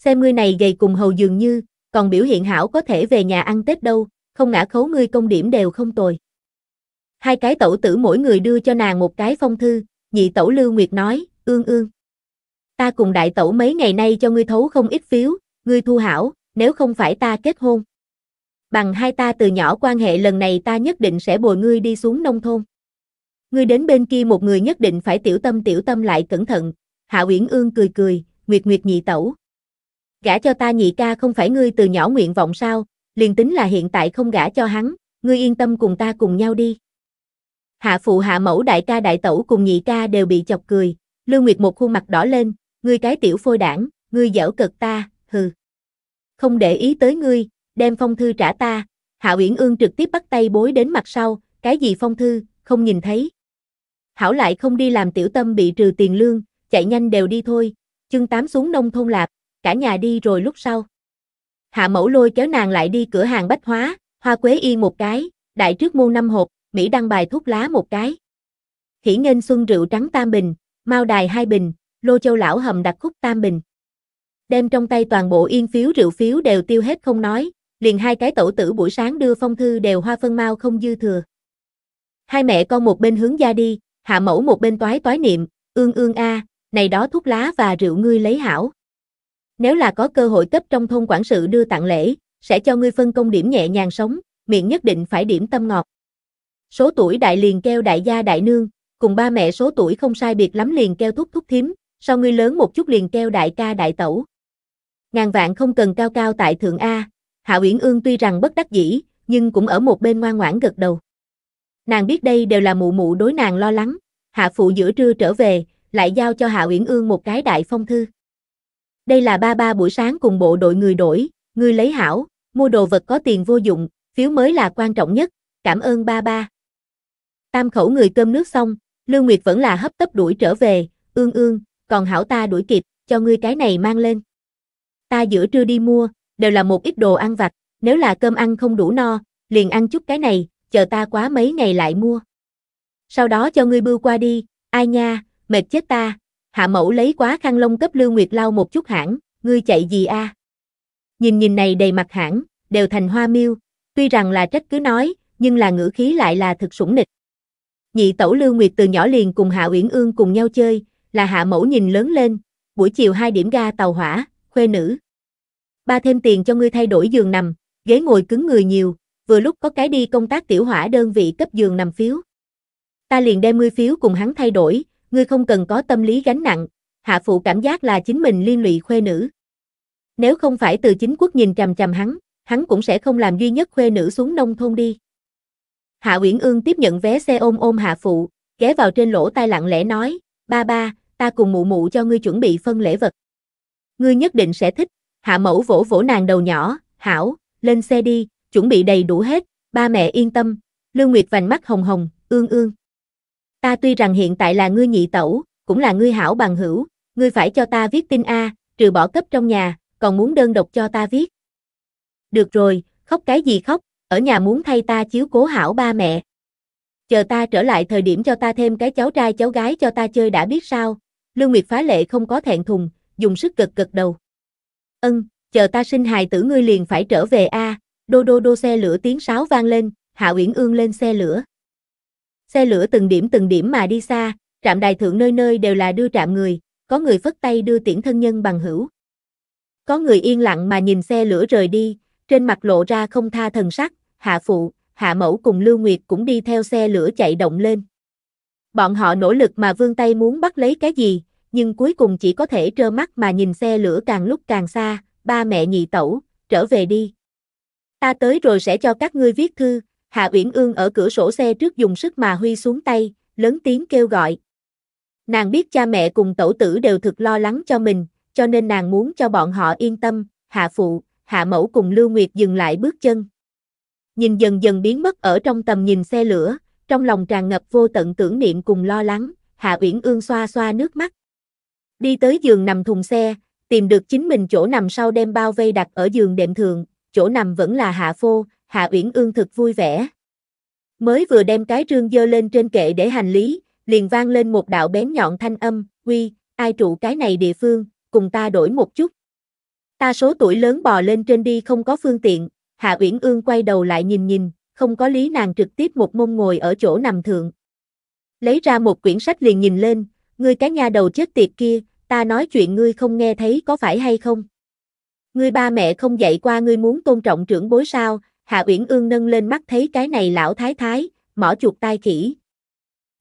Xem ngươi này gầy cùng hầu dường như, còn biểu hiện hảo có thể về nhà ăn Tết đâu, không ngã khấu ngươi công điểm đều không tồi. Hai cái tẩu tử mỗi người đưa cho nàng một cái phong thư, nhị tẩu Lưu Nguyệt nói, ương ương. Ta cùng đại tẩu mấy ngày nay cho ngươi thấu không ít phiếu, ngươi thu hảo, nếu không phải ta kết hôn. Bằng hai ta từ nhỏ quan hệ lần này ta nhất định sẽ bồi ngươi đi xuống nông thôn. Ngươi đến bên kia một người nhất định phải tiểu tâm tiểu tâm lại cẩn thận. Hạ Uyển Ương cười cười, Nguyệt Nguyệt nhị tẩu, gả cho ta nhị ca không phải ngươi từ nhỏ nguyện vọng sao, liền tính là hiện tại không gả cho hắn, ngươi yên tâm cùng ta cùng nhau đi. Hạ phụ hạ mẫu đại ca đại tẩu cùng nhị ca đều bị chọc cười, Lưu Nguyệt một khuôn mặt đỏ lên, ngươi cái tiểu phôi đảng, ngươi dở cực ta, hừ. Không để ý tới ngươi, đem phong thư trả ta, Hạ Uyển Ương trực tiếp bắt tay bối đến mặt sau, cái gì phong thư, không nhìn thấy. Hảo lại không đi làm tiểu tâm bị trừ tiền lương, chạy nhanh đều đi thôi, chương tám xuống nông thôn lạp, cả nhà đi rồi lúc sau. Hạ mẫu lôi kéo nàng lại đi cửa hàng bách hóa, hoa quế y một cái, đại trước mua năm hộp, Mỹ đăng bài thuốc lá một cái. Hỷ nghênh xuân rượu trắng tam bình, mao đài hai bình, lô châu lão hầm đặc khúc tam bình. Đem trong tay toàn bộ yên phiếu rượu phiếu đều tiêu hết không nói, liền hai cái tổ tử buổi sáng đưa phong thư đều hoa phân mau không dư thừa. Hai mẹ con một bên hướng ra đi, hạ mẫu một bên toái toái niệm, ương ương a, này đó thuốc lá và rượu ngươi lấy hảo nếu là có cơ hội cấp trong thôn quản sự đưa tặng lễ, sẽ cho ngươi phân công điểm nhẹ nhàng sống, miệng nhất định phải điểm tâm ngọt. Số tuổi đại liền kêu đại gia đại nương, cùng ba mẹ số tuổi không sai biệt lắm liền kêu thúc thúc thím, sau ngươi lớn một chút liền kêu đại ca đại tẩu. Ngàn vạn không cần cao cao tại thượng A, Hạ Uyển Ương tuy rằng bất đắc dĩ, nhưng cũng ở một bên ngoan ngoãn gật đầu. Nàng biết đây đều là mụ mụ đối nàng lo lắng, Hạ phụ giữa trưa trở về, lại giao cho Hạ Uyển Ương một cái đại phong thư. Đây là ba ba buổi sáng cùng bộ đội người đổi, người lấy hảo, mua đồ vật có tiền vô dụng, phiếu mới là quan trọng nhất, cảm ơn ba ba. Tam khẩu người cơm nước xong, Lương Nguyệt vẫn là hấp tấp đuổi trở về, ương ương, còn hảo ta đuổi kịp, cho ngươi cái này mang lên. Ta giữa trưa đi mua, đều là một ít đồ ăn vặt, nếu là cơm ăn không đủ no, liền ăn chút cái này, chờ ta quá mấy ngày lại mua. Sau đó cho ngươi bưu qua đi, ai nha, mệt chết ta, Hạ mẫu lấy quá khăn lông cấp Lưu Nguyệt lau một chút hãng, ngươi chạy gì a? À? Nhìn nhìn này đầy mặt hãng, đều thành hoa miêu, tuy rằng là trách cứ nói, nhưng là ngữ khí lại là thực sủng nịch. Nhị tẩu Lưu Nguyệt từ nhỏ liền cùng Hạ Uyển Ương cùng nhau chơi, là Hạ mẫu nhìn lớn lên, buổi chiều hai điểm ga tàu hỏa, khuê nữ. Ba thêm tiền cho ngươi thay đổi giường nằm, ghế ngồi cứng người nhiều, vừa lúc có cái đi công tác tiểu hỏa đơn vị cấp giường nằm phiếu. Ta liền đem 10 phiếu cùng hắn thay đổi, ngươi không cần có tâm lý gánh nặng, hạ phụ cảm giác là chính mình liên lụy khuê nữ. Nếu không phải từ chính quốc nhìn chằm chằm hắn, hắn cũng sẽ không làm duy nhất khuê nữ xuống nông thôn đi. Hạ Uyển Ương tiếp nhận vé xe ôm ôm hạ phụ, ghé vào trên lỗ tai lặng lẽ nói, ba ba, ta cùng mụ mụ cho ngươi chuẩn bị phân lễ vật. Ngươi nhất định sẽ thích, hạ mẫu vỗ vỗ nàng đầu nhỏ, hảo, lên xe đi, chuẩn bị đầy đủ hết, ba mẹ yên tâm, Lương Nguyệt vành mắt hồng hồng, ương ương ta tuy rằng hiện tại là ngươi nhị tẩu, cũng là ngươi hảo bằng hữu, ngươi phải cho ta viết tin A, trừ bỏ cấp trong nhà, còn muốn đơn độc cho ta viết. Được rồi, khóc cái gì khóc, ở nhà muốn thay ta chiếu cố hảo ba mẹ. Chờ ta trở lại thời điểm cho ta thêm cái cháu trai cháu gái cho ta chơi đã biết sao. Lương Nguyệt phá lệ không có thẹn thùng, dùng sức cực cực đầu. Ân, chờ ta sinh hài tử ngươi liền phải trở về a. đô đô đô xe lửa tiếng sáo vang lên, Hạ Uyển Ương lên xe lửa xe lửa từng điểm từng điểm mà đi xa, trạm đài thượng nơi nơi đều là đưa trạm người, có người phất tay đưa tiễn thân nhân bằng hữu. Có người yên lặng mà nhìn xe lửa rời đi, trên mặt lộ ra không tha thần sắc, hạ phụ, hạ mẫu cùng Lưu Nguyệt cũng đi theo xe lửa chạy động lên. Bọn họ nỗ lực mà vươn tay muốn bắt lấy cái gì, nhưng cuối cùng chỉ có thể trơ mắt mà nhìn xe lửa càng lúc càng xa, ba mẹ nhị tẩu, trở về đi. Ta tới rồi sẽ cho các ngươi viết thư, Hạ Uyển Ương ở cửa sổ xe trước dùng sức mà huy xuống tay, lớn tiếng kêu gọi. Nàng biết cha mẹ cùng tổ tử đều thực lo lắng cho mình, cho nên nàng muốn cho bọn họ yên tâm, hạ phụ, hạ mẫu cùng Lưu Nguyệt dừng lại bước chân. Nhìn dần dần biến mất ở trong tầm nhìn xe lửa, trong lòng tràn ngập vô tận tưởng niệm cùng lo lắng, Hạ Uyển Ương xoa xoa nước mắt. Đi tới giường nằm thùng xe, tìm được chính mình chỗ nằm sau đem bao vây đặt ở giường đệm thường, chỗ nằm vẫn là hạ phô, Hạ Uyển Ương thực vui vẻ. Mới vừa đem cái rương dơ lên trên kệ để hành lý, liền vang lên một đạo bén nhọn thanh âm, quy ai trụ cái này địa phương, cùng ta đổi một chút." Ta số tuổi lớn bò lên trên đi không có phương tiện, Hạ Uyển Ương quay đầu lại nhìn nhìn, không có lý nàng trực tiếp một mông ngồi ở chỗ nằm thượng. Lấy ra một quyển sách liền nhìn lên, ngươi cái nhà đầu chết tiệt kia, ta nói chuyện ngươi không nghe thấy có phải hay không? Ngươi ba mẹ không dạy qua ngươi muốn tôn trọng trưởng bối sao, Hạ Uyển Ương nâng lên mắt thấy cái này lão thái thái, mỏ chuột tai khỉ.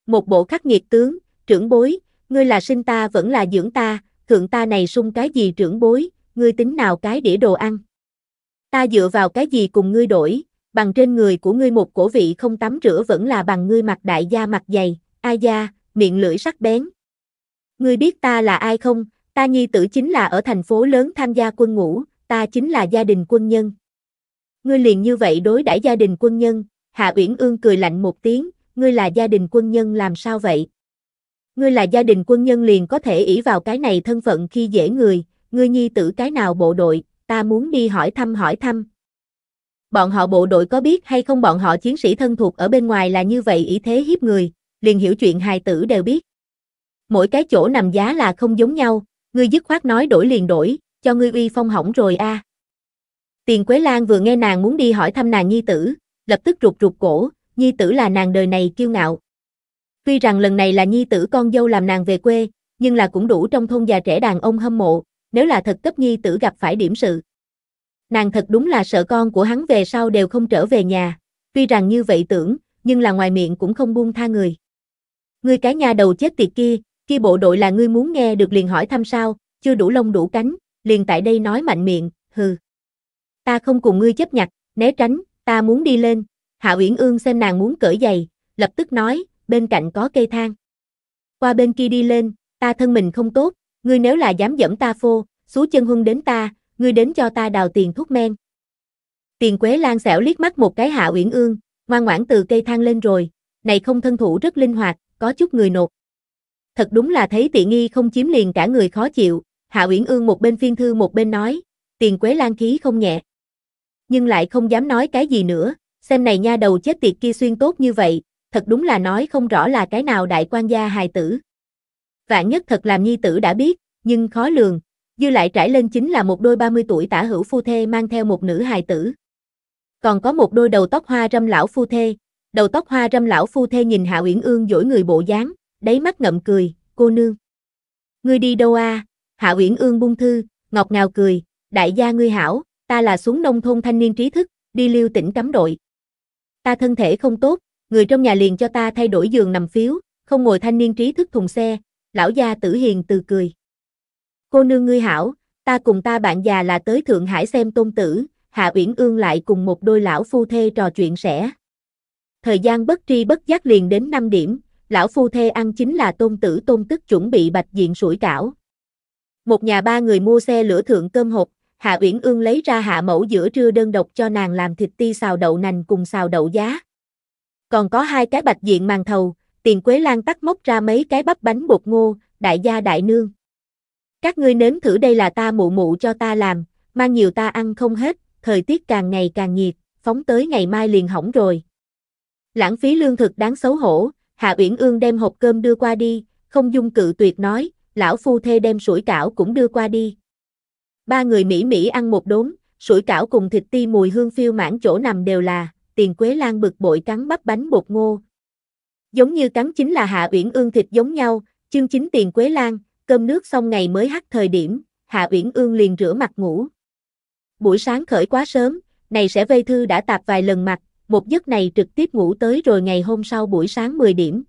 Một bộ khắc nghiệt tướng, trưởng bối, ngươi là sinh ta vẫn là dưỡng ta, thượng ta này sung cái gì trưởng bối, ngươi tính nào cái đĩa đồ ăn. Ta dựa vào cái gì cùng ngươi đổi, bằng trên người của ngươi một cổ vị không tắm rửa vẫn là bằng ngươi mặt đại gia mặt dày, ai da, miệng lưỡi sắc bén. Ngươi biết ta là ai không, ta nhi tử chính là ở thành phố lớn tham gia quân ngũ, ta chính là gia đình quân nhân ngươi liền như vậy đối đãi gia đình quân nhân, Hạ Uyển Ương cười lạnh một tiếng, ngươi là gia đình quân nhân làm sao vậy? Ngươi là gia đình quân nhân liền có thể ỷ vào cái này thân phận khi dễ người, ngươi nhi tử cái nào bộ đội, ta muốn đi hỏi thăm hỏi thăm. Bọn họ bộ đội có biết hay không bọn họ chiến sĩ thân thuộc ở bên ngoài là như vậy ý thế hiếp người, liền hiểu chuyện hài tử đều biết. Mỗi cái chỗ nằm giá là không giống nhau, ngươi dứt khoát nói đổi liền đổi, cho ngươi uy phong hỏng rồi a. À. Tiền Quế Lan vừa nghe nàng muốn đi hỏi thăm nàng nhi tử, lập tức rụt rụt cổ, nhi tử là nàng đời này kiêu ngạo. Tuy rằng lần này là nhi tử con dâu làm nàng về quê, nhưng là cũng đủ trong thôn già trẻ đàn ông hâm mộ, nếu là thật cấp nhi tử gặp phải điểm sự. Nàng thật đúng là sợ con của hắn về sau đều không trở về nhà, tuy rằng như vậy tưởng, nhưng là ngoài miệng cũng không buông tha người. Ngươi cái nhà đầu chết tiệt kia, khi bộ đội là ngươi muốn nghe được liền hỏi thăm sao, chưa đủ lông đủ cánh, liền tại đây nói mạnh miệng, hừ. Ta không cùng ngươi chấp nhặt, né tránh, ta muốn đi lên. Hạ Uyển Ương xem nàng muốn cởi giày, lập tức nói, bên cạnh có cây thang. Qua bên kia đi lên, ta thân mình không tốt, ngươi nếu là dám dẫm ta phô, xú chân hung đến ta, ngươi đến cho ta đào tiền thuốc men. Tiền Quế Lan xẻo liếc mắt một cái Hạ Uyển Ương, ngoan ngoãn từ cây thang lên rồi, này không thân thủ rất linh hoạt, có chút người nột. Thật đúng là thấy tiện nghi không chiếm liền cả người khó chịu, Hạ Uyển Ương một bên phiên thư một bên nói, tiền Quế Lan khí không nhẹ nhưng lại không dám nói cái gì nữa, xem này nha đầu chết tiệt kia xuyên tốt như vậy, thật đúng là nói không rõ là cái nào đại quan gia hài tử. Vạn nhất thật làm nhi tử đã biết, nhưng khó lường, dư lại trải lên chính là một đôi 30 tuổi tả hữu phu thê mang theo một nữ hài tử. Còn có một đôi đầu tóc hoa râm lão phu thê, đầu tóc hoa râm lão phu thê nhìn Hạ Uyển Ương dỗi người bộ dáng, đáy mắt ngậm cười, cô nương. Ngươi đi đâu a? À? Hạ Uyển Ương buông thư, ngọt ngào cười, đại gia ngươi hảo, Ta là xuống nông thôn thanh niên trí thức, đi lưu tỉnh cắm đội. Ta thân thể không tốt, người trong nhà liền cho ta thay đổi giường nằm phiếu, không ngồi thanh niên trí thức thùng xe, lão gia tử hiền từ cười. Cô nương ngươi hảo, ta cùng ta bạn già là tới Thượng Hải xem tôn tử, Hạ Uyển Ương lại cùng một đôi lão phu thê trò chuyện sẻ Thời gian bất tri bất giác liền đến 5 điểm, lão phu thê ăn chính là tôn tử tôn tức chuẩn bị bạch diện sủi cảo. Một nhà ba người mua xe lửa thượng cơm hộp, Hạ Uyển Ương lấy ra hạ mẫu giữa trưa đơn độc cho nàng làm thịt ti xào đậu nành cùng xào đậu giá. Còn có hai cái bạch diện màng thầu, tiền quế lan tắt móc ra mấy cái bắp bánh bột ngô, đại gia đại nương. Các ngươi nếm thử đây là ta mụ mụ cho ta làm, mang nhiều ta ăn không hết, thời tiết càng ngày càng nhiệt, phóng tới ngày mai liền hỏng rồi. Lãng phí lương thực đáng xấu hổ, Hạ Uyển Ương đem hộp cơm đưa qua đi, không dung cự tuyệt nói, lão phu thê đem sủi cảo cũng đưa qua đi, Ba người Mỹ Mỹ ăn một đốn, sủi cảo cùng thịt ti mùi hương phiêu mãn chỗ nằm đều là, tiền quế lan bực bội cắn bắp bánh bột ngô. Giống như cắn chính là Hạ Uyển Ương thịt giống nhau, chương chính tiền quế lan, cơm nước xong ngày mới hắt thời điểm, Hạ Uyển Ương liền rửa mặt ngủ. Buổi sáng khởi quá sớm, này sẽ vây thư đã tạp vài lần mặt, một giấc này trực tiếp ngủ tới rồi ngày hôm sau buổi sáng 10 điểm.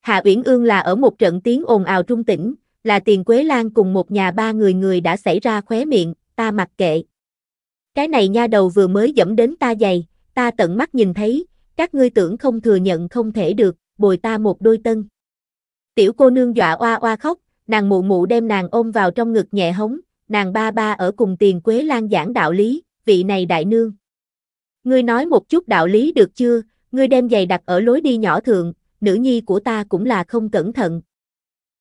Hạ Uyển Ương là ở một trận tiếng ồn ào trung tỉnh, là tiền Quế Lan cùng một nhà ba người người đã xảy ra khóe miệng, ta mặc kệ. Cái này nha đầu vừa mới dẫm đến ta giày, ta tận mắt nhìn thấy, các ngươi tưởng không thừa nhận không thể được, bồi ta một đôi tân. Tiểu cô nương dọa oa oa khóc, nàng mụ mụ đem nàng ôm vào trong ngực nhẹ hống, nàng ba ba ở cùng tiền Quế Lan giảng đạo lý, vị này đại nương. Ngươi nói một chút đạo lý được chưa, ngươi đem giày đặt ở lối đi nhỏ thượng, nữ nhi của ta cũng là không cẩn thận,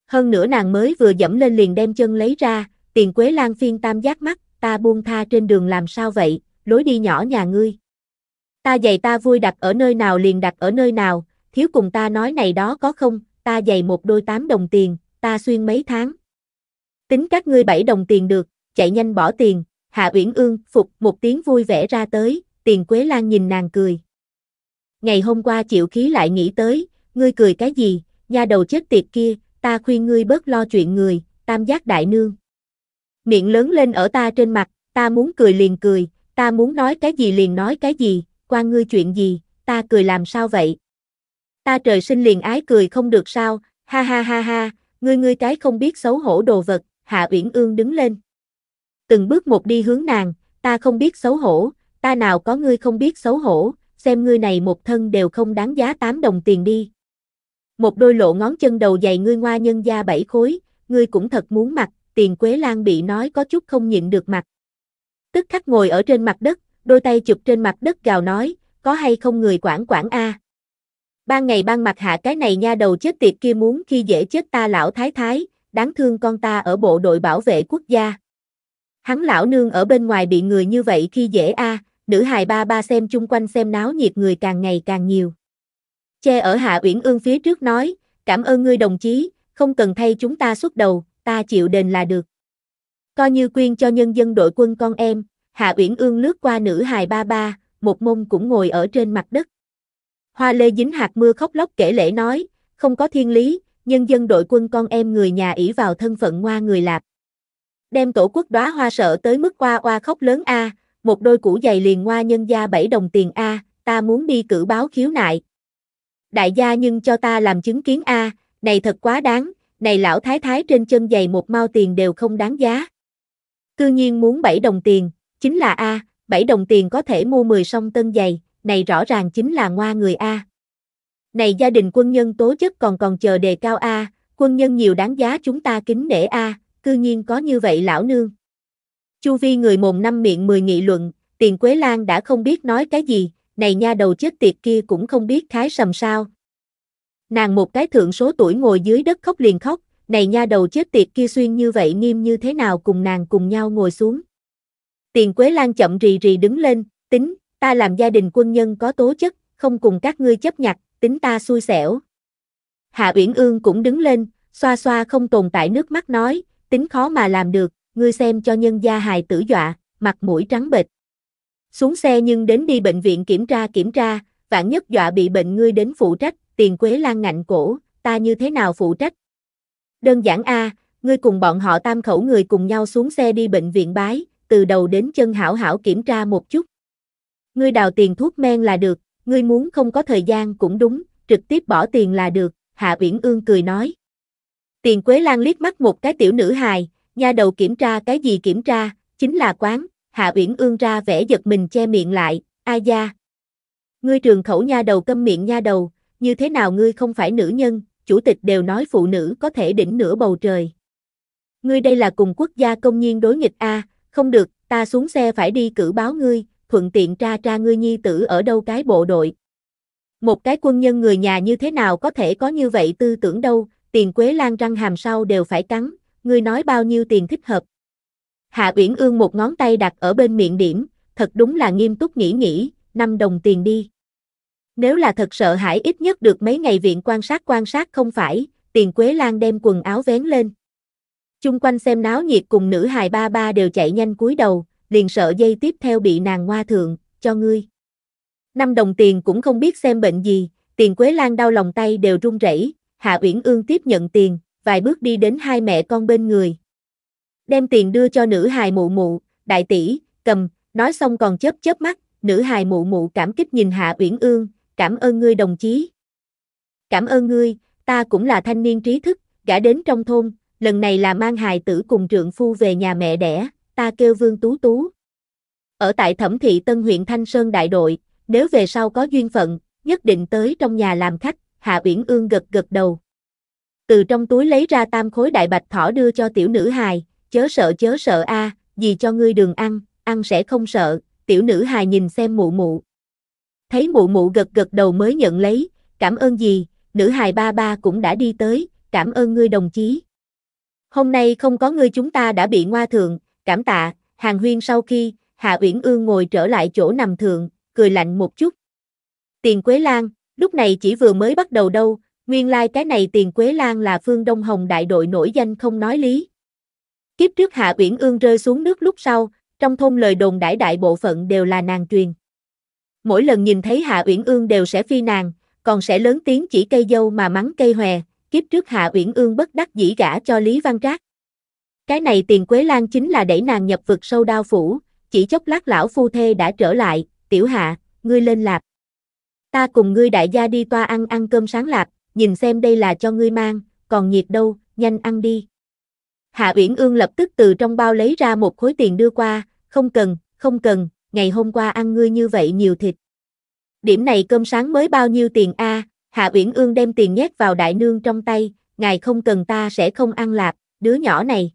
hơn nữa nàng mới vừa dẫm lên liền đem chân lấy ra, tiền quế lan phiên tam giác mắt, ta buông tha trên đường làm sao vậy, lối đi nhỏ nhà ngươi. Ta giày ta vui đặt ở nơi nào liền đặt ở nơi nào, thiếu cùng ta nói này đó có không, ta giày một đôi tám đồng tiền, ta xuyên mấy tháng. Tính các ngươi bảy đồng tiền được, chạy nhanh bỏ tiền, Hạ Uyển Ương phục một tiếng vui vẻ ra tới, tiền Quế Lan nhìn nàng cười. Ngày hôm qua chịu khí lại nghĩ tới, ngươi cười cái gì, nha đầu chết tiệt kia, ta khuyên ngươi bớt lo chuyện người, tam giác đại nương. Miệng lớn lên ở ta trên mặt, ta muốn cười liền cười, ta muốn nói cái gì liền nói cái gì, qua ngươi chuyện gì, ta cười làm sao vậy? Ta trời sinh liền ái cười không được sao, ha ha ha ha, ngươi ngươi cái không biết xấu hổ đồ vật, Hạ Uyển Ương đứng lên. Từng bước một đi hướng nàng, ta không biết xấu hổ, ta nào có ngươi không biết xấu hổ, xem ngươi này một thân đều không đáng giá 8 đồng tiền đi một đôi lộ ngón chân đầu dày ngươi ngoa nhân da bảy khối, ngươi cũng thật muốn mặt, tiền Quế Lan bị nói có chút không nhịn được mặt. Tức khắc ngồi ở trên mặt đất, đôi tay chụp trên mặt đất gào nói, có hay không người quản quản a. Ban ngày ban mặt hạ cái này nha đầu chết tiệt kia muốn khi dễ chết ta lão thái thái, đáng thương con ta ở bộ đội bảo vệ quốc gia. Hắn lão nương ở bên ngoài bị người như vậy khi dễ a, nữ hài ba ba xem chung quanh xem náo nhiệt người càng ngày càng nhiều. Che ở Hạ Uyển Ương phía trước nói, cảm ơn ngươi đồng chí, không cần thay chúng ta xuất đầu, ta chịu đền là được. Coi như quyên cho nhân dân đội quân con em, Hạ Uyển Ương lướt qua nữ hài ba ba, một mông cũng ngồi ở trên mặt đất. Hoa lê dính hạt mưa khóc lóc kể lễ nói, không có thiên lý, nhân dân đội quân con em người nhà ỷ vào thân phận ngoa người lạp. Đem tổ quốc đóa hoa sợ tới mức qua oa khóc lớn A, một đôi củ giày liền ngoa nhân gia bảy đồng tiền A, ta muốn đi cử báo khiếu nại, đại gia nhưng cho ta làm chứng kiến a, à, này thật quá đáng, này lão thái thái trên chân giày một mao tiền đều không đáng giá. Cư nhiên muốn 7 đồng tiền, chính là a, à, 7 đồng tiền có thể mua 10 song tân giày, này rõ ràng chính là ngoa người a. Này gia đình quân nhân tố chất còn còn chờ đề cao a, quân nhân nhiều đáng giá chúng ta kính nể a, cư nhiên có như vậy lão nương. Chu vi người mồm năm miệng mười nghị luận, tiền Quế Lan đã không biết nói cái gì, này nha đầu chết tiệt kia cũng không biết khái sầm sao. Nàng một cái thượng số tuổi ngồi dưới đất khóc liền khóc, này nha đầu chết tiệt kia xuyên như vậy nghiêm như thế nào cùng nàng cùng nhau ngồi xuống. Tiền Quế Lan chậm rì rì đứng lên, tính, ta làm gia đình quân nhân có tố chất, không cùng các ngươi chấp nhặt, tính ta xui xẻo. Hạ Uyển Ương cũng đứng lên, xoa xoa không tồn tại nước mắt nói, tính khó mà làm được, ngươi xem cho nhân gia hài tử dọa, mặt mũi trắng bệch. Xuống xe nhưng đến đi bệnh viện kiểm tra kiểm tra, vạn nhất dọa bị bệnh ngươi đến phụ trách, tiền quế lan ngạnh cổ, ta như thế nào phụ trách? Đơn giản a, ngươi cùng bọn họ tam khẩu người cùng nhau xuống xe đi bệnh viện bái, từ đầu đến chân hảo hảo kiểm tra một chút. Ngươi đào tiền thuốc men là được, ngươi muốn không có thời gian cũng đúng, trực tiếp bỏ tiền là được, Hạ Uyển Ương cười nói. Tiền Quế Lan liếc mắt một cái tiểu nữ hài, nha đầu kiểm tra cái gì kiểm tra, chính là quán, Hạ Uyển Ương ra vẻ giật mình che miệng lại, a da. Ngươi trường khẩu nha đầu câm miệng nha đầu, như thế nào ngươi không phải nữ nhân, chủ tịch đều nói phụ nữ có thể đỉnh nửa bầu trời. Ngươi đây là cùng quốc gia công nhiên đối nghịch a, không được, ta xuống xe phải đi cử báo ngươi, thuận tiện tra tra ngươi nhi tử ở đâu cái bộ đội. Một cái quân nhân người nhà như thế nào có thể có như vậy tư tưởng đâu, tiền quế lan răng hàm sau đều phải cắn, ngươi nói bao nhiêu tiền thích hợp. Hạ Uyển Ương một ngón tay đặt ở bên miệng điểm, thật đúng là nghiêm túc nghĩ nghĩ, 5 đồng tiền đi. Nếu là thật sợ hãi ít nhất được mấy ngày viện quan sát quan sát không phải, tiền Quế Lan đem quần áo vén lên. Chung quanh xem náo nhiệt cùng nữ hài ba ba đều chạy nhanh cúi đầu, liền sợ dây tiếp theo bị nàng hoa thượng, cho ngươi. năm đồng tiền cũng không biết xem bệnh gì, tiền Quế Lan đau lòng tay đều run rẩy, Hạ Uyển Ương tiếp nhận tiền, vài bước đi đến hai mẹ con bên người, đem tiền đưa cho nữ hài mụ mụ, đại tỷ, cầm, nói xong còn chớp chớp mắt, nữ hài mụ mụ cảm kích nhìn Hạ Uyển Ương, cảm ơn ngươi đồng chí. Cảm ơn ngươi, ta cũng là thanh niên trí thức, gã đến trong thôn, lần này là mang hài tử cùng trượng phu về nhà mẹ đẻ, ta kêu Vương Tú Tú. Ở tại Thẩm thị Tân huyện Thanh Sơn đại đội, nếu về sau có duyên phận, nhất định tới trong nhà làm khách, Hạ Uyển Ương gật gật đầu. Từ trong túi lấy ra tam khối đại bạch thỏ đưa cho tiểu nữ hài, chớ sợ chớ sợ a, à, cho ngươi đường ăn, ăn sẽ không sợ, tiểu nữ hài nhìn xem mụ mụ. Thấy mụ mụ gật gật đầu mới nhận lấy, cảm ơn gì nữ hài ba ba cũng đã đi tới, cảm ơn ngươi đồng chí. Hôm nay không có ngươi chúng ta đã bị ngoa thượng, cảm tạ, hàng huyên sau khi, Hạ Uyển Ương ngồi trở lại chỗ nằm thượng, cười lạnh một chút. Tiền Quế Lan, lúc này chỉ vừa mới bắt đầu đâu, nguyên lai like cái này Tiền Quế Lan là Phương Đông Hồng đại đội nổi danh không nói lý. Kiếp trước Hạ Uyển Ương rơi xuống nước lúc sau, trong thôn lời đồn đại đại bộ phận đều là nàng truyền. Mỗi lần nhìn thấy Hạ Uyển Ương đều sẽ phi nàng, còn sẽ lớn tiếng chỉ cây dâu mà mắng cây hòe, kiếp trước Hạ Uyển Ương bất đắc dĩ gả cho Lý Văn Trác. Cái này tiền Quế Lan chính là đẩy nàng nhập vực sâu đao phủ, chỉ chốc lát lão phu thê đã trở lại, tiểu hạ, ngươi lên lạp. Ta cùng ngươi đại gia đi toa ăn ăn cơm sáng lạp, nhìn xem đây là cho ngươi mang, còn nhiệt đâu, nhanh ăn đi. Hạ Uyển Ương lập tức từ trong bao lấy ra một khối tiền đưa qua, không cần, không cần, ngày hôm qua ăn ngươi như vậy nhiều thịt. Điểm này cơm sáng mới bao nhiêu tiền a? Hạ Uyển Ương đem tiền nhét vào đại nương trong tay, ngài không cần ta sẽ không ăn lạp, đứa nhỏ này.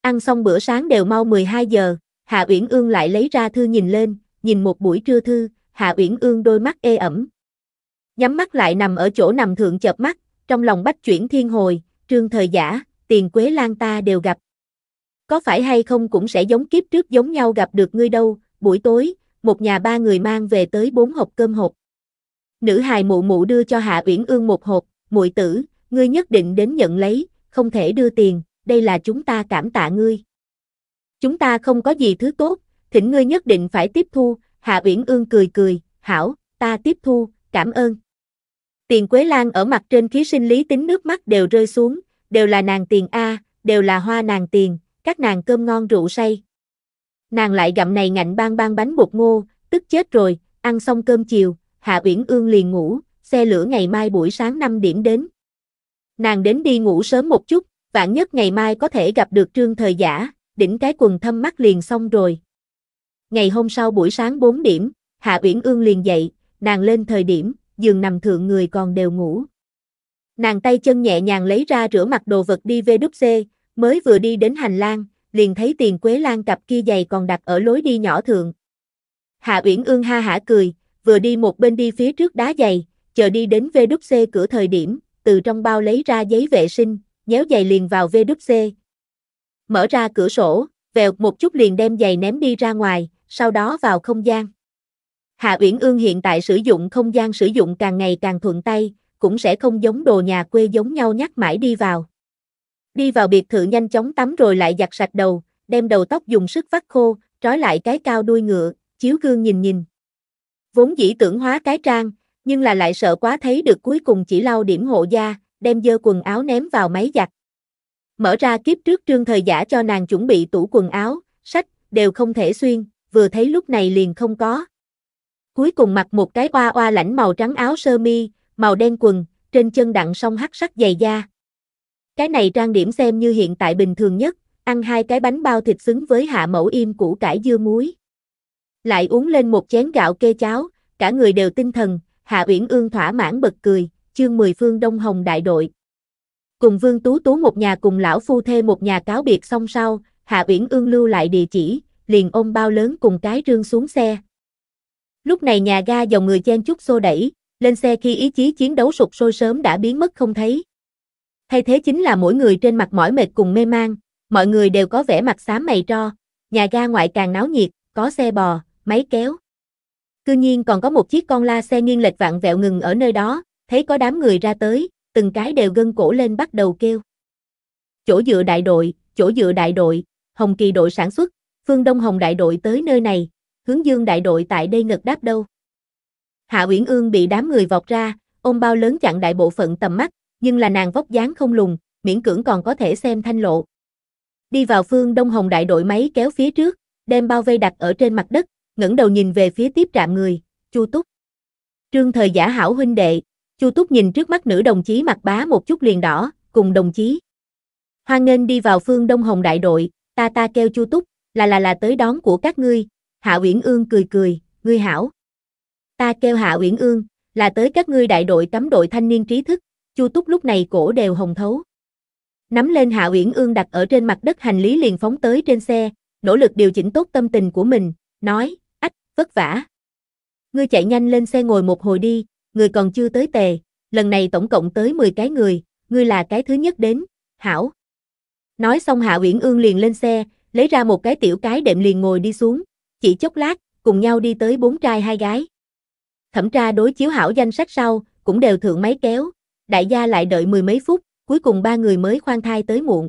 Ăn xong bữa sáng đều mau 12 giờ, Hạ Uyển Ương lại lấy ra thư nhìn lên, nhìn một buổi trưa thư, Hạ Uyển Ương đôi mắt ê ẩm. Nhắm mắt lại nằm ở chỗ nằm thượng chợp mắt, trong lòng bách chuyển thiên hồi, trương thời giả, tiền Quế Lan ta đều gặp. Có phải hay không cũng sẽ giống kiếp trước giống nhau gặp được ngươi đâu, buổi tối, một nhà ba người mang về tới bốn hộp cơm hộp. Nữ hài mụ mụ đưa cho Hạ Uyển Ương một hộp, muội tử, ngươi nhất định đến nhận lấy, không thể đưa tiền, đây là chúng ta cảm tạ ngươi. Chúng ta không có gì thứ tốt, thỉnh ngươi nhất định phải tiếp thu, Hạ Uyển Ương cười cười, hảo, ta tiếp thu, cảm ơn. Tiền Quế Lan ở mặt trên khí sinh lý tính nước mắt đều rơi xuống, đều là nàng tiền a, đều là hoa nàng tiền, các nàng cơm ngon rượu say. Nàng lại gặm này ngạnh bang bang bánh bột ngô, tức chết rồi, ăn xong cơm chiều, Hạ Uyển Ương liền ngủ, xe lửa ngày mai buổi sáng 5 điểm đến. Nàng đến đi ngủ sớm một chút, vạn nhất ngày mai có thể gặp được trương thời giả, đỉnh cái quần thâm mắt liền xong rồi. Ngày hôm sau buổi sáng 4 điểm, Hạ Uyển Ương liền dậy, nàng lên thời điểm, giường nằm thượng người còn đều ngủ. Nàng tay chân nhẹ nhàng lấy ra rửa mặt đồ vật đi VWC, mới vừa đi đến hành lang, liền thấy tiền quế lan cặp kia giày còn đặt ở lối đi nhỏ thượng. Hạ Uyển Ương ha hả cười, vừa đi một bên đi phía trước đá giày, chờ đi đến VWC cửa thời điểm, từ trong bao lấy ra giấy vệ sinh, nhéo giày liền vào VWC. Mở ra cửa sổ, vèo một chút liền đem giày ném đi ra ngoài, sau đó vào không gian. Hạ Uyển Ương hiện tại sử dụng không gian sử dụng càng ngày càng thuận tay, cũng sẽ không giống đồ nhà quê giống nhau nhắc mãi đi vào. Đi vào biệt thự nhanh chóng tắm rồi lại giặt sạch đầu, đem đầu tóc dùng sức vắt khô, trói lại cái cao đuôi ngựa, chiếu gương nhìn nhìn. Vốn dĩ tưởng hóa cái trang, nhưng là lại sợ quá thấy được cuối cùng chỉ lau điểm hộ da, đem dơ quần áo ném vào máy giặt. Mở ra kiếp trước trương thời giả cho nàng chuẩn bị tủ quần áo, sách, đều không thể xuyên, vừa thấy lúc này liền không có. Cuối cùng mặc một cái oa oa lãnh màu trắng áo sơ mi, màu đen quần, trên chân đặng song hắc sắc dày da. Cái này trang điểm xem như hiện tại bình thường nhất, ăn hai cái bánh bao thịt xứng với hạ mẫu im củ cải dưa muối. Lại uống lên một chén gạo kê cháo, cả người đều tinh thần, Hạ Uyển Ương thỏa mãn bật cười, chương mười phương Đông Hồng đại đội. Cùng Vương Tú Tú một nhà cùng lão phu thê một nhà cáo biệt xong sau, Hạ Uyển Ương lưu lại địa chỉ, liền ôm bao lớn cùng cái rương xuống xe. Lúc này nhà ga dòng người chen chút xô đẩy, lên xe khi ý chí chiến đấu sụt sôi sớm đã biến mất không thấy. Thay thế chính là mỗi người trên mặt mỏi mệt cùng mê mang, mọi người đều có vẻ mặt xám mày tro, nhà ga ngoại càng náo nhiệt, có xe bò, máy kéo. Cư nhiên còn có một chiếc con la xe nghiêng lệch vặn vẹo ngừng ở nơi đó, thấy có đám người ra tới, từng cái đều gân cổ lên bắt đầu kêu. Chỗ dựa đại đội, chỗ dựa đại đội, Hồng Kỳ đội sản xuất, Phương Đông Hồng đại đội tới nơi này, hướng dương đại đội tại đây ngực đáp đâu. Hạ Uyển Ương bị đám người vọt ra, ôm bao lớn chặn đại bộ phận tầm mắt, nhưng là nàng vóc dáng không lùn, miễn cưỡng còn có thể xem thanh lộ. Đi vào phương Đông Hồng đại đội máy kéo phía trước, đem bao vây đặt ở trên mặt đất, ngẩng đầu nhìn về phía tiếp trạm người, Chu Túc. Trương thời giả hảo huynh đệ, Chu Túc nhìn trước mắt nữ đồng chí mặt bá một chút liền đỏ, cùng đồng chí. Hoan nghênh đi vào phương Đông Hồng đại đội, ta ta kêu Chu Túc, là là là tới đón của các ngươi. Hạ Uyển Ương cười cười, ngươi hảo. Ta kêu Hạ Uyển Ương, là tới các ngươi đại đội cắm đội thanh niên trí thức, Chu Túc lúc này cổ đều hồng thấu. Nắm lên Hạ Uyển Ương đặt ở trên mặt đất hành lý liền phóng tới trên xe, nỗ lực điều chỉnh tốt tâm tình của mình, nói, ách, vất vả. Ngươi chạy nhanh lên xe ngồi một hồi đi, người còn chưa tới tề, lần này tổng cộng tới 10 cái người, ngươi là cái thứ nhất đến, hảo. Nói xong Hạ Uyển Ương liền lên xe, lấy ra một cái tiểu cái đệm liền ngồi đi xuống, chỉ chốc lát, cùng nhau đi tới bốn trai hai gái. Thẩm tra đối chiếu hảo danh sách sau, cũng đều thượng máy kéo. Đại gia lại đợi mười mấy phút, cuối cùng ba người mới khoan thai tới muộn.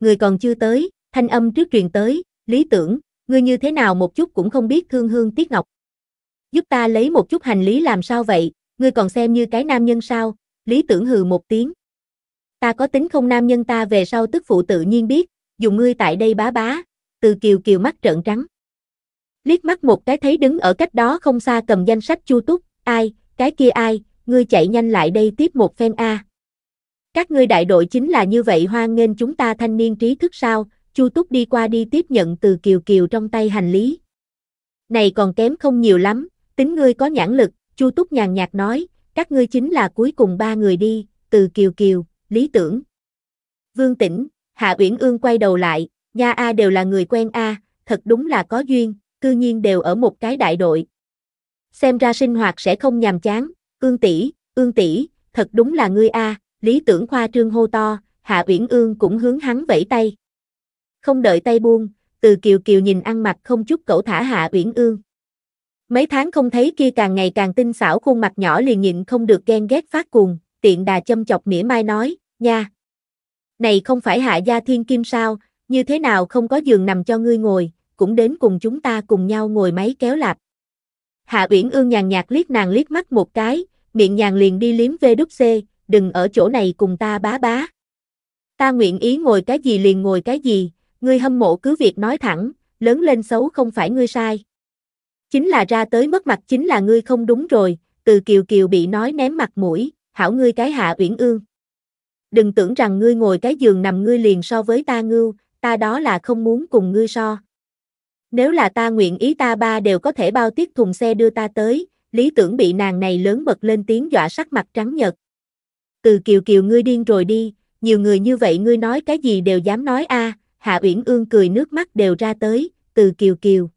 Người còn chưa tới, thanh âm trước truyền tới, lý tưởng, người như thế nào một chút cũng không biết thương hương tiếc ngọc. Giúp ta lấy một chút hành lý làm sao vậy, người còn xem như cái nam nhân sao, lý tưởng hừ một tiếng. Ta có tính không nam nhân ta về sau tức phụ tự nhiên biết, dùng ngươi tại đây bá bá, từ kiều kiều mắt trợn trắng liếc mắt một cái thấy đứng ở cách đó không xa cầm danh sách chu túc, ai, cái kia ai, ngươi chạy nhanh lại đây tiếp một phen A. Các ngươi đại đội chính là như vậy hoan nghênh chúng ta thanh niên trí thức sao, chu túc đi qua đi tiếp nhận từ kiều kiều trong tay hành lý. Này còn kém không nhiều lắm, tính ngươi có nhãn lực, chu túc nhàn nhạt nói, các ngươi chính là cuối cùng ba người đi, từ kiều kiều, lý tưởng. Vương Tĩnh, Hạ Uyển Ương quay đầu lại, nha A đều là người quen A, thật đúng là có duyên, cư nhiên đều ở một cái đại đội. Xem ra sinh hoạt sẽ không nhàm chán, ương tỷ, ương tỷ, thật đúng là ngươi a, lý tưởng khoa trương hô to, Hạ Uyển Ương cũng hướng hắn vẫy tay. Không đợi tay buông, từ kiều kiều nhìn ăn mặc không chút cẩu thả Hạ Uyển Ương. Mấy tháng không thấy kia càng ngày càng tinh xảo khuôn mặt nhỏ liền nhịn không được ghen ghét phát cuồng, tiện đà châm chọc mỉa mai nói, nha. Này không phải hạ gia thiên kim sao, như thế nào không có giường nằm cho ngươi ngồi, cũng đến cùng chúng ta cùng nhau ngồi máy kéo lạp. Hạ Uyển Ương nhàn nhạt liếc nàng liếc mắt một cái, miệng nhàn liền đi liếm đút VWC, đừng ở chỗ này cùng ta bá bá. Ta nguyện ý ngồi cái gì liền ngồi cái gì, ngươi hâm mộ cứ việc nói thẳng, lớn lên xấu không phải ngươi sai. Chính là ra tới mất mặt chính là ngươi không đúng rồi, từ kiều kiều bị nói ném mặt mũi, hảo ngươi cái hạ uyển ương. Đừng tưởng rằng ngươi ngồi cái giường nằm ngươi liền so với ta ngưu, ta đó là không muốn cùng ngươi so. Nếu là ta nguyện ý ta ba đều có thể bao tiết thùng xe đưa ta tới, lý tưởng bị nàng này lớn bật lên tiếng dọa sắc mặt trắng nhật. Từ kiều kiều ngươi điên rồi đi, nhiều người như vậy ngươi nói cái gì đều dám nói a Hạ Uyển Ương cười nước mắt đều ra tới, từ kiều kiều.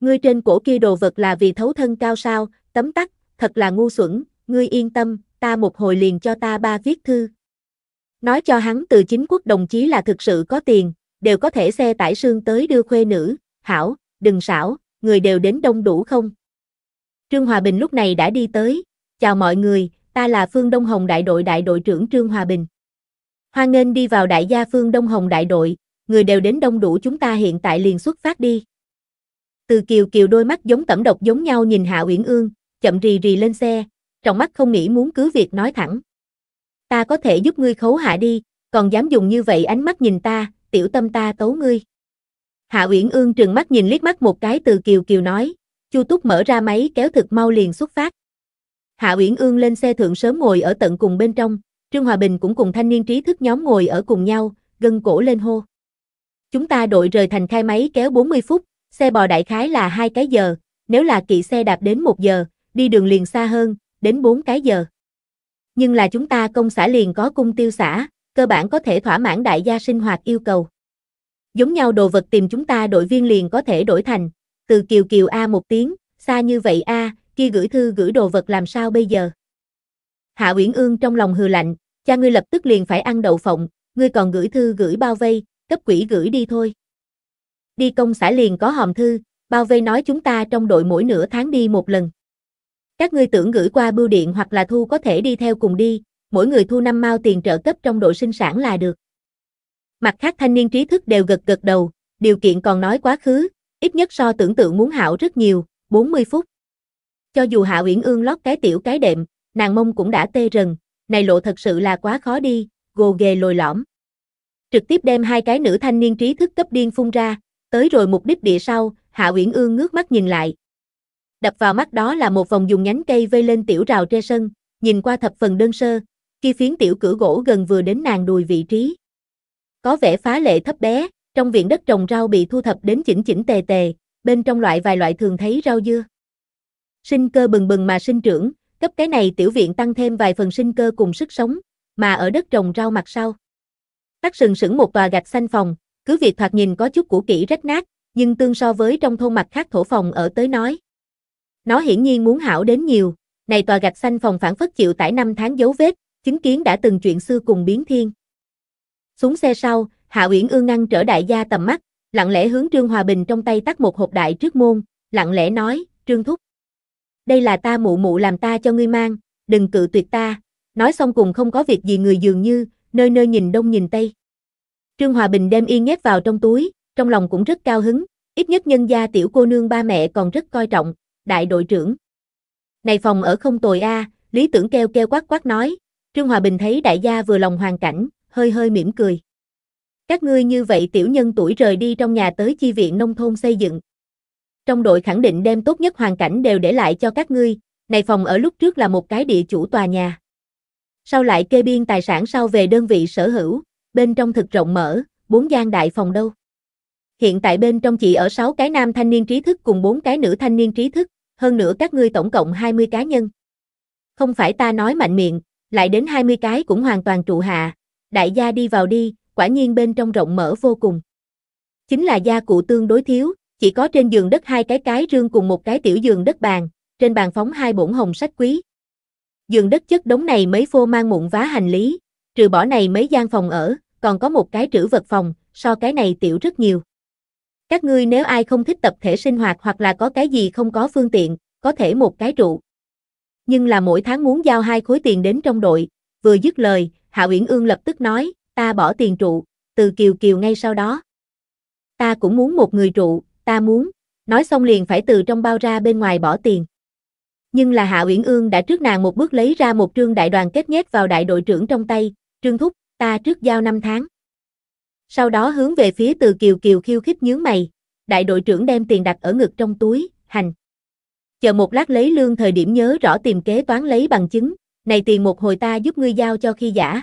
Ngươi trên cổ kia đồ vật là vì thấu thân cao sao, tấm tắc, thật là ngu xuẩn, ngươi yên tâm, ta một hồi liền cho ta ba viết thư. Nói cho hắn từ chính quốc đồng chí là thực sự có tiền, đều có thể xe tải sương tới đưa khuê nữ hảo, đừng xảo, người đều đến đông đủ không? Trương Hòa Bình lúc này đã đi tới, chào mọi người, ta là Phương Đông Hồng đại đội đại đội trưởng Trương Hòa Bình. Hoan nghênh đi vào đại gia Phương Đông Hồng đại đội, người đều đến đông đủ chúng ta hiện tại liền xuất phát đi. Từ Kiều Kiều đôi mắt giống tẩm độc giống nhau nhìn Hạ Uyển Ương, chậm rì rì lên xe, trong mắt không nghĩ muốn cứ việc nói thẳng. Ta có thể giúp ngươi khấu hạ đi, còn dám dùng như vậy ánh mắt nhìn ta, tiểu tâm ta tấu ngươi. Hạ Uyển Ương trừng mắt nhìn liếc mắt một cái từ Kiều Kiều nói, Chu Túc mở ra máy kéo thực mau liền xuất phát. Hạ Uyển Ương lên xe thượng sớm ngồi ở tận cùng bên trong, Trương Hòa Bình cũng cùng thanh niên trí thức nhóm ngồi ở cùng nhau, gân cổ lên hô. Chúng ta đội rời thành khai máy kéo 40 phút, xe bò đại khái là hai cái giờ, nếu là kỵ xe đạp đến 1 giờ, đi đường liền xa hơn, đến 4 cái giờ. Nhưng là chúng ta công xã liền có cung tiêu xã, cơ bản có thể thỏa mãn đại gia sinh hoạt yêu cầu. Giống nhau đồ vật tìm chúng ta đội viên liền có thể đổi thành. Từ Kiều Kiều A một tiếng, xa như vậy A, kia gửi thư gửi đồ vật làm sao bây giờ? Hạ Uyển Ương trong lòng hừ lạnh, cha ngươi lập tức liền phải ăn đậu phộng, ngươi còn gửi thư gửi bao vây, cấp quỷ gửi đi thôi. Đi công xã liền có hòm thư, bao vây nói chúng ta trong đội mỗi nửa tháng đi một lần. Các ngươi tưởng gửi qua bưu điện hoặc là thu có thể đi theo cùng đi, mỗi người thu năm mao tiền trợ cấp trong đội sinh sản là được. Mặt khác thanh niên trí thức đều gật gật đầu, điều kiện còn nói quá khứ, ít nhất so tưởng tượng muốn hảo rất nhiều, 40 phút. Cho dù Hạ Uyển Ương lót cái tiểu cái đệm, nàng mông cũng đã tê rần, này lộ thật sự là quá khó đi, gồ ghề lồi lõm. Trực tiếp đem hai cái nữ thanh niên trí thức cấp điên phun ra, tới rồi mục đích địa sau, Hạ Uyển Ương ngước mắt nhìn lại. Đập vào mắt đó là một vòng dùng nhánh cây vây lên tiểu rào tre sân, nhìn qua thập phần đơn sơ, khi phiến tiểu cửa gỗ gần vừa đến nàng đùi vị trí, có vẻ phá lệ thấp bé, trong viện đất trồng rau bị thu thập đến chỉnh chỉnh tề tề, bên trong loại vài loại thường thấy rau dưa. Sinh cơ bừng bừng mà sinh trưởng, cấp cái này tiểu viện tăng thêm vài phần sinh cơ cùng sức sống, mà ở đất trồng rau mặt sau. tắt sừng sững một tòa gạch xanh phòng, cứ việc thoạt nhìn có chút cũ kỹ rách nát, nhưng tương so với trong thôn mặt khác thổ phòng ở tới nói. Nó hiển nhiên muốn hảo đến nhiều, này tòa gạch xanh phòng phản phất chịu tải năm tháng dấu vết, chứng kiến đã từng chuyện xưa cùng biến thiên. Xuống xe sau, Hạ Uyển Ương ngăn trở đại gia tầm mắt, lặng lẽ hướng Trương Hòa Bình trong tay tắt một hộp đại trước môn, lặng lẽ nói, Trương Thúc. Đây là ta mụ mụ làm ta cho ngươi mang, đừng cự tuyệt ta, nói xong cùng không có việc gì người dường như, nơi nơi nhìn đông nhìn tây. Trương Hòa Bình đem y nhét vào trong túi, trong lòng cũng rất cao hứng, ít nhất nhân gia tiểu cô nương ba mẹ còn rất coi trọng, đại đội trưởng. Này phòng ở không tồi a, à, Lý Tưởng keo keo quát quát nói, Trương Hòa Bình thấy đại gia vừa lòng hoàn cảnh, hơi hơi mỉm cười. Các ngươi như vậy tiểu nhân tuổi rời đi trong nhà tới chi viện nông thôn xây dựng. Trong đội khẳng định đem tốt nhất hoàn cảnh đều để lại cho các ngươi, này phòng ở lúc trước là một cái địa chủ tòa nhà. Sau lại kê biên tài sản sau về đơn vị sở hữu, bên trong thực rộng mở, bốn gian đại phòng đâu. Hiện tại bên trong chỉ ở sáu cái nam thanh niên trí thức cùng bốn cái nữ thanh niên trí thức, hơn nữa các ngươi tổng cộng 20 cá nhân. Không phải ta nói mạnh miệng, lại đến 20 cái cũng hoàn toàn trụ hạ, đại gia đi vào đi, quả nhiên bên trong rộng mở vô cùng. Chính là gia cụ tương đối thiếu, chỉ có trên giường đất hai cái cái rương cùng một cái tiểu giường đất bàn, trên bàn phóng hai bổn hồng sách quý. Giường đất chất đống này mấy phô mang mụn vá hành lý, trừ bỏ này mấy gian phòng ở, còn có một cái trữ vật phòng, so cái này tiểu rất nhiều. Các ngươi nếu ai không thích tập thể sinh hoạt hoặc là có cái gì không có phương tiện, có thể một cái trụ. Nhưng là mỗi tháng muốn giao hai khối tiền đến trong đội, vừa dứt lời, Hạ Uyển Ương lập tức nói, ta bỏ tiền trụ, từ Kiều Kiều ngay sau đó. Ta cũng muốn một người trụ, ta muốn, nói xong liền phải từ trong bao ra bên ngoài bỏ tiền. Nhưng là Hạ Uyển Ương đã trước nàng một bước lấy ra một trương đại đoàn kết nhét vào đại đội trưởng trong tay, trương thúc, ta trước giao năm tháng. Sau đó hướng về phía từ Kiều Kiều khiêu khích nhướng mày, đại đội trưởng đem tiền đặt ở ngực trong túi, hành. Chờ một lát lấy lương thời điểm nhớ rõ tìm kế toán lấy bằng chứng, này tiền một hồi ta giúp ngươi giao cho khi giả.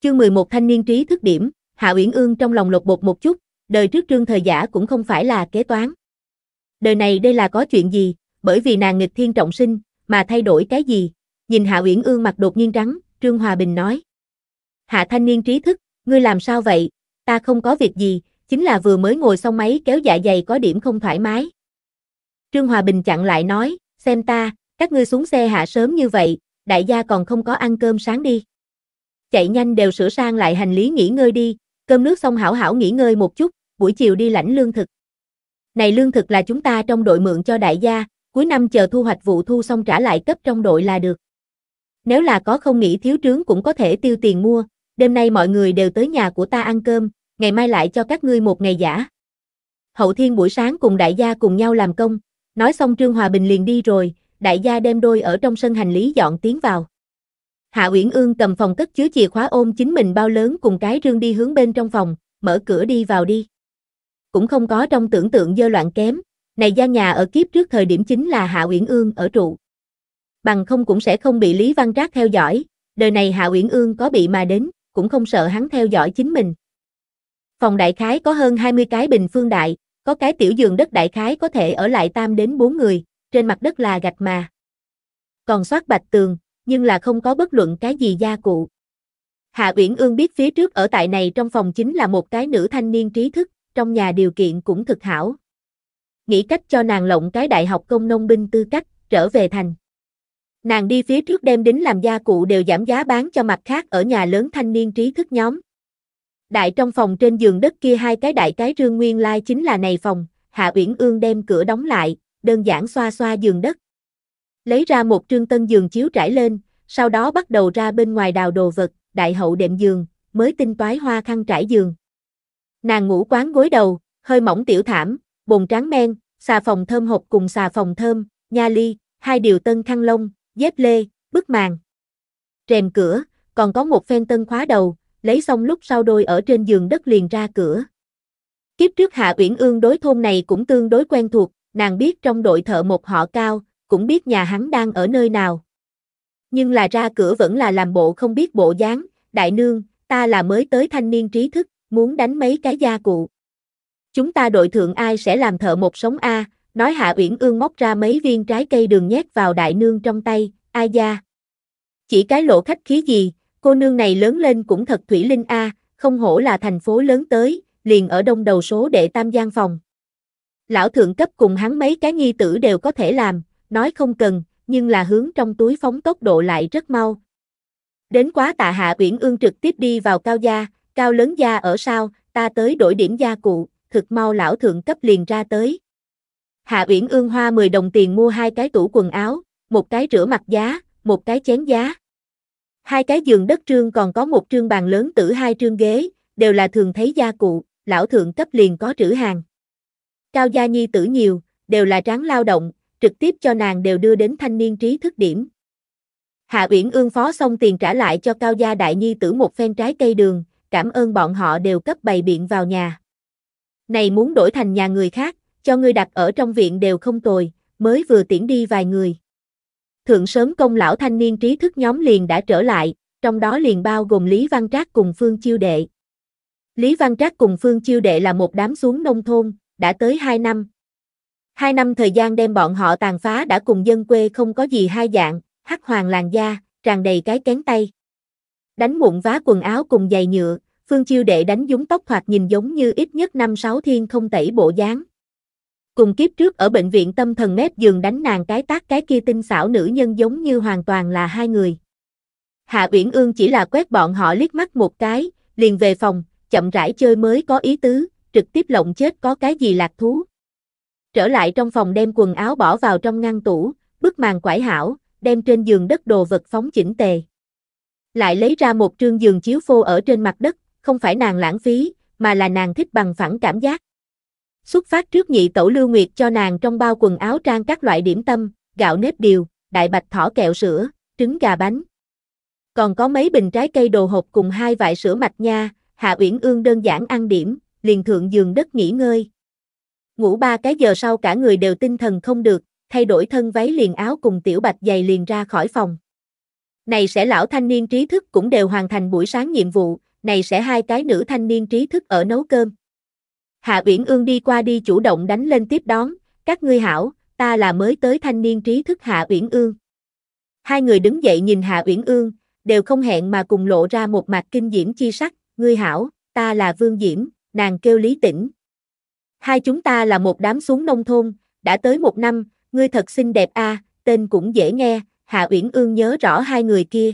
Chương 11 thanh niên trí thức điểm, Hạ Uyển Ương trong lòng lột bột một chút, đời trước trương thời giả cũng không phải là kế toán. Đời này đây là có chuyện gì, bởi vì nàng nghịch thiên trọng sinh, mà thay đổi cái gì? Nhìn Hạ Uyển Ương mặt đột nhiên trắng, Trương Hòa Bình nói. Hạ thanh niên trí thức, ngươi làm sao vậy? Ta không có việc gì, chính là vừa mới ngồi xong máy kéo dạ dày có điểm không thoải mái. Trương Hòa Bình chặn lại nói, xem ta, các ngươi xuống xe hạ sớm như vậy, đại gia còn không có ăn cơm sáng đi. Chạy nhanh đều sửa sang lại hành lý nghỉ ngơi đi, cơm nước xong hảo hảo nghỉ ngơi một chút, buổi chiều đi lãnh lương thực. Này lương thực là chúng ta trong đội mượn cho đại gia, cuối năm chờ thu hoạch vụ thu xong trả lại cấp trong đội là được. Nếu là có không nghĩ thiếu trướng cũng có thể tiêu tiền mua, đêm nay mọi người đều tới nhà của ta ăn cơm, ngày mai lại cho các ngươi một ngày giả. Hậu thiên buổi sáng cùng đại gia cùng nhau làm công, nói xong Trương Hòa Bình liền đi rồi, đại gia đem đôi ở trong sân hành lý dọn tiến vào. Hạ Uyển Ương cầm phòng cất chứa chìa khóa ôm chính mình bao lớn cùng cái rương đi hướng bên trong phòng, mở cửa đi vào đi. Cũng không có trong tưởng tượng dơ loạn kém, này gia nhà ở kiếp trước thời điểm chính là Hạ Uyển Ương ở trụ. Bằng không cũng sẽ không bị Lý Văn Trác theo dõi, đời này Hạ Uyển Ương có bị mà đến, cũng không sợ hắn theo dõi chính mình. Phòng đại khái có hơn 20 cái bình phương đại, có cái tiểu giường đất đại khái có thể ở lại tam đến 4 người, trên mặt đất là gạch mà. Còn soát bạch tường, nhưng là không có bất luận cái gì gia cụ. Hạ Uyển Ương biết phía trước ở tại này trong phòng chính là một cái nữ thanh niên trí thức, trong nhà điều kiện cũng thực hảo. Nghĩ cách cho nàng lộng cái đại học công nông binh tư cách, trở về thành. Nàng đi phía trước đem đính làm gia cụ đều giảm giá bán cho mặt khác ở nhà lớn thanh niên trí thức nhóm. Đại trong phòng trên giường đất kia hai cái đại cái rương nguyên lai like chính là này phòng, Hạ Uyển Ương đem cửa đóng lại, đơn giản xoa xoa giường đất. Lấy ra một trương tân giường chiếu trải lên, sau đó bắt đầu ra bên ngoài đào đồ vật, đại hậu đệm giường, mới tinh toái hoa khăn trải giường. Nàng ngủ quán gối đầu, hơi mỏng tiểu thảm, bồn tráng men, xà phòng thơm hộp cùng xà phòng thơm, nha ly, hai điều tân khăn lông, dép lê, bức màn. Rèm cửa, còn có một phen tân khóa đầu, lấy xong lúc sau đôi ở trên giường đất liền ra cửa. Kiếp trước Hạ Uyển Ương đối thôn này cũng tương đối quen thuộc, nàng biết trong đội thợ một họ cao, cũng biết nhà hắn đang ở nơi nào. Nhưng là ra cửa vẫn là làm bộ không biết bộ dáng, đại nương, ta là mới tới thanh niên trí thức, muốn đánh mấy cái gia cụ. Chúng ta đội thượng ai sẽ làm thợ một sống A, nói Hạ Uyển Ương móc ra mấy viên trái cây đường nhét vào đại nương trong tay, ai da. Chỉ cái lộ khách khí gì, cô nương này lớn lên cũng thật thủy linh A, không hổ là thành phố lớn tới, liền ở đông đầu số đệ tam giang phòng lão thượng cấp cùng hắn mấy cái nhi tử đều có thể làm, nói không cần, nhưng là hướng trong túi phóng tốc độ lại rất mau. Đến quá tạ hạ uyển ương trực tiếp đi vào cao gia, cao lớn gia ở sau, ta tới đổi điểm gia cụ, thực mau lão thượng cấp liền ra tới. Hạ uyển ương hoa 10 đồng tiền mua hai cái tủ quần áo, một cái rửa mặt giá, một cái chén giá. Hai cái giường đất trương còn có một trương bàn lớn tử hai trương ghế, đều là thường thấy gia cụ, lão thượng cấp liền có trữ hàng. Cao gia nhi tử nhiều, đều là tráng lao động, trực tiếp cho nàng đều đưa đến thanh niên trí thức điểm. Hạ Uyển Ương phó xong tiền trả lại cho Cao gia đại nhi tử một phen trái cây đường, cảm ơn bọn họ đều cấp bày biện vào nhà. Này muốn đổi thành nhà người khác, cho người đặt ở trong viện đều không tồi, mới vừa tiễn đi vài người. Thượng sớm công lão thanh niên trí thức nhóm liền đã trở lại, trong đó liền bao gồm Lý Văn Trác cùng Phương Chiêu Đệ. Lý Văn Trác cùng Phương Chiêu Đệ là một đám xuống nông thôn, đã tới 2 năm. Hai năm thời gian đem bọn họ tàn phá đã cùng dân quê không có gì hai dạng, hắc hoàng làn da, tràn đầy cái kén tay. Đánh mụn vá quần áo cùng giày nhựa, Phương Chiêu Đệ đánh dúng tóc thoạt nhìn giống như ít nhất năm sáu thiên không tẩy bộ dáng. Cùng kiếp trước ở bệnh viện tâm thần mép giường đánh nàng cái tác cái kia tinh xảo nữ nhân giống như hoàn toàn là hai người. Hạ Uyển Ương chỉ là quét bọn họ liếc mắt một cái, liền về phòng, chậm rãi chơi mới có ý tứ, trực tiếp lộng chết có cái gì lạc thú. Trở lại trong phòng đem quần áo bỏ vào trong ngăn tủ, bức màn quải hảo, đem trên giường đất đồ vật phóng chỉnh tề. Lại lấy ra một trương giường chiếu phô ở trên mặt đất, không phải nàng lãng phí, mà là nàng thích bằng phẳng cảm giác. Xuất phát trước nhị tẩu Lưu Nguyệt cho nàng trong bao quần áo trang các loại điểm tâm, gạo nếp điều, đại bạch thỏ kẹo sữa, trứng gà bánh. Còn có mấy bình trái cây đồ hộp cùng hai vại sữa mạch nha, Hạ Uyển Ương đơn giản ăn điểm, liền thượng giường đất nghỉ ngơi. Ngủ ba cái giờ sau cả người đều tinh thần không được, thay đổi thân váy liền áo cùng tiểu bạch giày liền ra khỏi phòng. Này sẽ lão thanh niên trí thức cũng đều hoàn thành buổi sáng nhiệm vụ, này sẽ hai cái nữ thanh niên trí thức ở nấu cơm. Hạ Uyển Ương đi qua đi chủ động đánh lên tiếp đón, các ngươi hảo, ta là mới tới thanh niên trí thức Hạ Uyển Ương. Hai người đứng dậy nhìn Hạ Uyển Ương, đều không hẹn mà cùng lộ ra một mặt kinh diễm chi sắc, ngươi hảo, ta là Vương Diễm, nàng kêu Lý Tĩnh. Hai chúng ta là một đám xuống nông thôn, đã tới một năm, ngươi thật xinh đẹp a, tên cũng dễ nghe, Hạ Uyển Ương nhớ rõ hai người kia.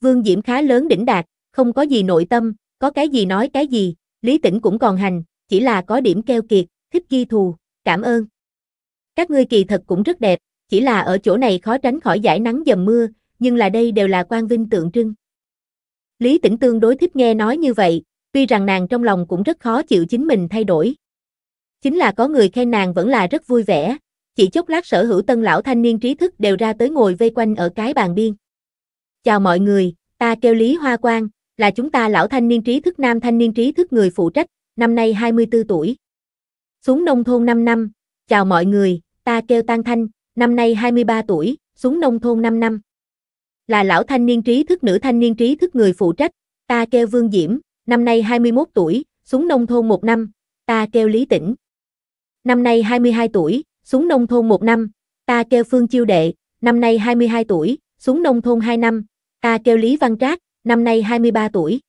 Vương Diễm khá lớn đỉnh đạt, không có gì nội tâm, có cái gì nói cái gì, Lý Tĩnh cũng còn hành, chỉ là có điểm keo kiệt, thích ghi thù, cảm ơn. Các ngươi kỳ thật cũng rất đẹp, chỉ là ở chỗ này khó tránh khỏi giải nắng dầm mưa, nhưng là đây đều là quan vinh tượng trưng. Lý Tĩnh tương đối thích nghe nói như vậy, Tuy rằng nàng trong lòng cũng rất khó chịu chính mình thay đổi. Chính là có người khen nàng vẫn là rất vui vẻ, chỉ chốc lát sở hữu tân lão thanh niên trí thức đều ra tới ngồi vây quanh ở cái bàn biên. Chào mọi người, ta kêu Lý Hoa Quang, là chúng ta lão thanh niên trí thức nam thanh niên trí thức người phụ trách, năm nay 24 tuổi. Xuống nông thôn 5 năm, chào mọi người, ta kêu Tăng Thanh, năm nay 23 tuổi, xuống nông thôn 5 năm. Là lão thanh niên trí thức nữ thanh niên trí thức người phụ trách, ta kêu Vương Diễm, Năm nay 21 tuổi, xuống nông thôn một năm, ta kêu Lý Tĩnh. Năm nay 22 tuổi, xuống nông thôn một năm, ta kêu Phương Chiêu Đệ. Năm nay 22 tuổi, xuống nông thôn 2 năm, ta kêu Lý Văn Trác. Năm nay 23 tuổi,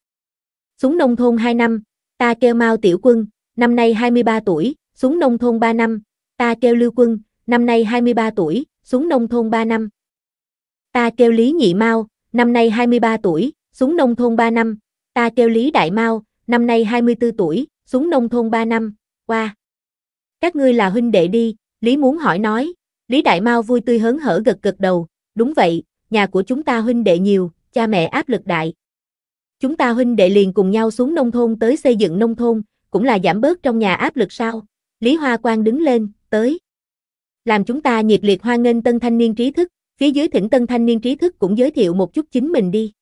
xuống nông thôn 2 năm, ta kêu Mao Tiểu Quân. Năm nay 23 tuổi, xuống nông thôn 3 năm, ta kêu Lưu Quân. Năm nay 23 tuổi, xuống nông thôn 3 năm. Ta kêu Lý Nhị Mao, năm nay 23 tuổi, xuống nông thôn 3 năm, Ta kêu Lý Đại Mao, năm nay 24 tuổi, xuống nông thôn 3 năm, qua. Các ngươi là huynh đệ đi, Lý muốn hỏi nói. Lý Đại Mao vui tươi hớn hở gật gật đầu, đúng vậy, nhà của chúng ta huynh đệ nhiều, cha mẹ áp lực đại. Chúng ta huynh đệ liền cùng nhau xuống nông thôn tới xây dựng nông thôn, cũng là giảm bớt trong nhà áp lực sao? Lý Hoa Quang đứng lên, tới. Làm chúng ta nhiệt liệt hoan nghênh tân thanh niên trí thức, phía dưới thỉnh tân thanh niên trí thức cũng giới thiệu một chút chính mình đi.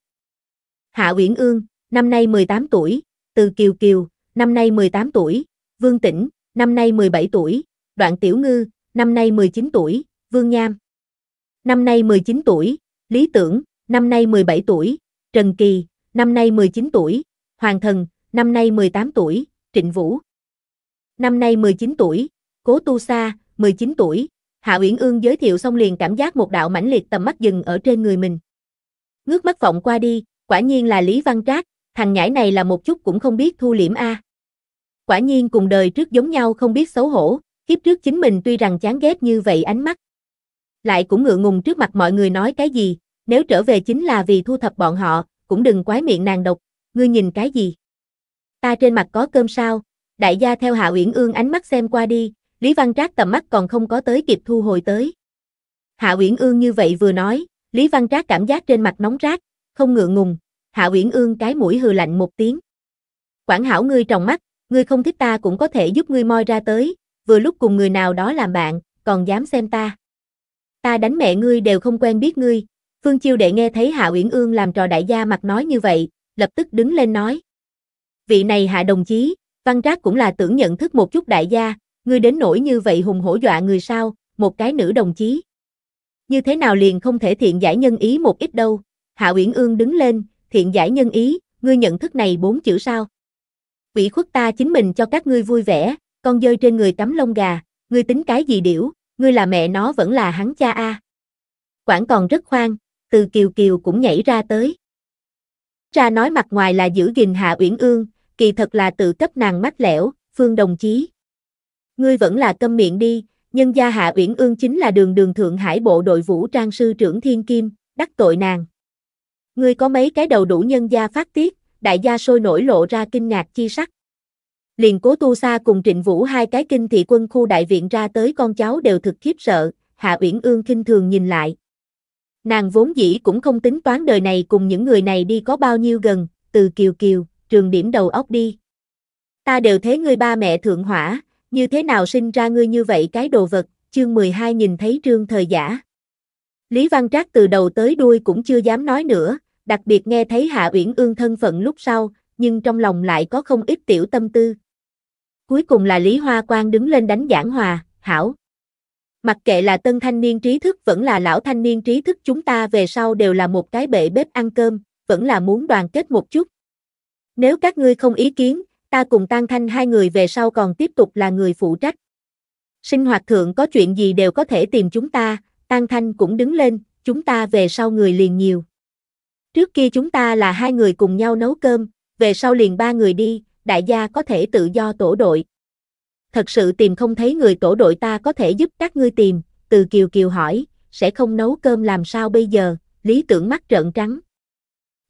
Hạ Uyển Ương, năm nay 18 tuổi, Từ Kiều Kiều, năm nay 18 tuổi, Vương Tĩnh, năm nay 17 tuổi, Đoạn Tiểu Ngư, năm nay 19 tuổi, Vương Nham, năm nay 19 tuổi, Lý Tưởng, năm nay 17 tuổi, Trần Kỳ, năm nay 19 tuổi, Hoàng Thần, năm nay 18 tuổi, Trịnh Vũ, năm nay 19 tuổi, Cố Tu Sa, 19 tuổi, Hạ Uyển Ương giới thiệu xong liền cảm giác một đạo mãnh liệt tầm mắt dừng ở trên người mình. Ngước mắt vọng qua đi, quả nhiên là Lý Văn Trác, thằng nhãi này là một chút cũng không biết thu liễm a. Quả nhiên cùng đời trước giống nhau không biết xấu hổ, kiếp trước chính mình tuy rằng chán ghét như vậy ánh mắt. Lại cũng ngượng ngùng trước mặt mọi người nói cái gì, nếu trở về chính là vì thu thập bọn họ, cũng đừng quái miệng nàng độc, ngươi nhìn cái gì. Ta trên mặt có cơm sao, đại gia theo Hạ Uyển Ương ánh mắt xem qua đi, Lý Văn Trác tầm mắt còn không có tới kịp thu hồi tới. Hạ Uyển Ương như vậy vừa nói, Lý Văn Trác cảm giác trên mặt nóng rát, không ngượng ngùng, Hạ Uyển Ương cái mũi hừ lạnh một tiếng. Quản hảo ngươi trong mắt, ngươi không thích ta cũng có thể giúp ngươi moi ra tới, vừa lúc cùng người nào đó làm bạn, còn dám xem ta. Ta đánh mẹ ngươi đều không quen biết ngươi. Phương Chiêu Đệ nghe thấy Hạ Uyển Ương làm trò đại gia mặt nói như vậy, lập tức đứng lên nói. Vị này Hạ đồng chí, Văn Trác cũng là tưởng nhận thức một chút đại gia, ngươi đến nổi như vậy hùng hổ dọa người sao, một cái nữ đồng chí. Như thế nào liền không thể thiện giải nhân ý một ít đâu. Hạ Uyển Ương đứng lên, thiện giải nhân ý, ngươi nhận thức này bốn chữ sao? Vĩ khuất ta chính mình cho các ngươi vui vẻ, con dơi trên người cắm lông gà, ngươi tính cái gì điểu, ngươi là mẹ nó vẫn là hắn cha a. À. Quảng còn rất khoan, từ kiều kiều cũng nhảy ra tới. cha nói mặt ngoài là giữ gìn Hạ Uyển Ương, kỳ thật là tự cấp nàng mắt lẻo, Phương đồng chí. Ngươi vẫn là câm miệng đi, nhân gia Hạ Uyển Ương chính là đường đường Thượng Hải bộ đội vũ trang sư trưởng Thiên Kim, đắc tội nàng. Ngươi có mấy cái đầu đủ nhân gia phát tiết, đại gia sôi nổi lộ ra kinh ngạc chi sắc. Liền cố tu sa cùng trịnh vũ hai cái kinh thị quân khu đại viện ra tới con cháu đều thực khiếp sợ, Hạ Uyển Ương kinh thường nhìn lại. Nàng vốn dĩ cũng không tính toán đời này cùng những người này đi có bao nhiêu gần, từ kiều kiều, trường điểm đầu óc đi. Ta đều thế ngươi ba mẹ thượng hỏa, như thế nào sinh ra ngươi như vậy cái đồ vật, chương 12 nhìn thấy trương thời giả. Lý Văn Trác từ đầu tới đuôi cũng chưa dám nói nữa, đặc biệt nghe thấy Hạ Uyển Ương thân phận lúc sau, nhưng trong lòng lại có không ít tiểu tâm tư. Cuối cùng là Lý Hoa Quang đứng lên đánh giảng hòa, hảo. Mặc kệ là tân thanh niên trí thức vẫn là lão thanh niên trí thức chúng ta về sau đều là một cái bệ bếp ăn cơm, vẫn là muốn đoàn kết một chút. Nếu các ngươi không ý kiến, ta cùng Tăng Thanh hai người về sau còn tiếp tục là người phụ trách. Sinh hoạt thượng có chuyện gì đều có thể tìm chúng ta, Tăng Thanh cũng đứng lên, chúng ta về sau người liền nhiều. Trước kia chúng ta là hai người cùng nhau nấu cơm, về sau liền ba người đi, đại gia có thể tự do tổ đội. Thật sự tìm không thấy người tổ đội ta có thể giúp các ngươi tìm, từ Kiều Kiều hỏi, sẽ không nấu cơm làm sao bây giờ, lý tưởng mắt trợn trắng.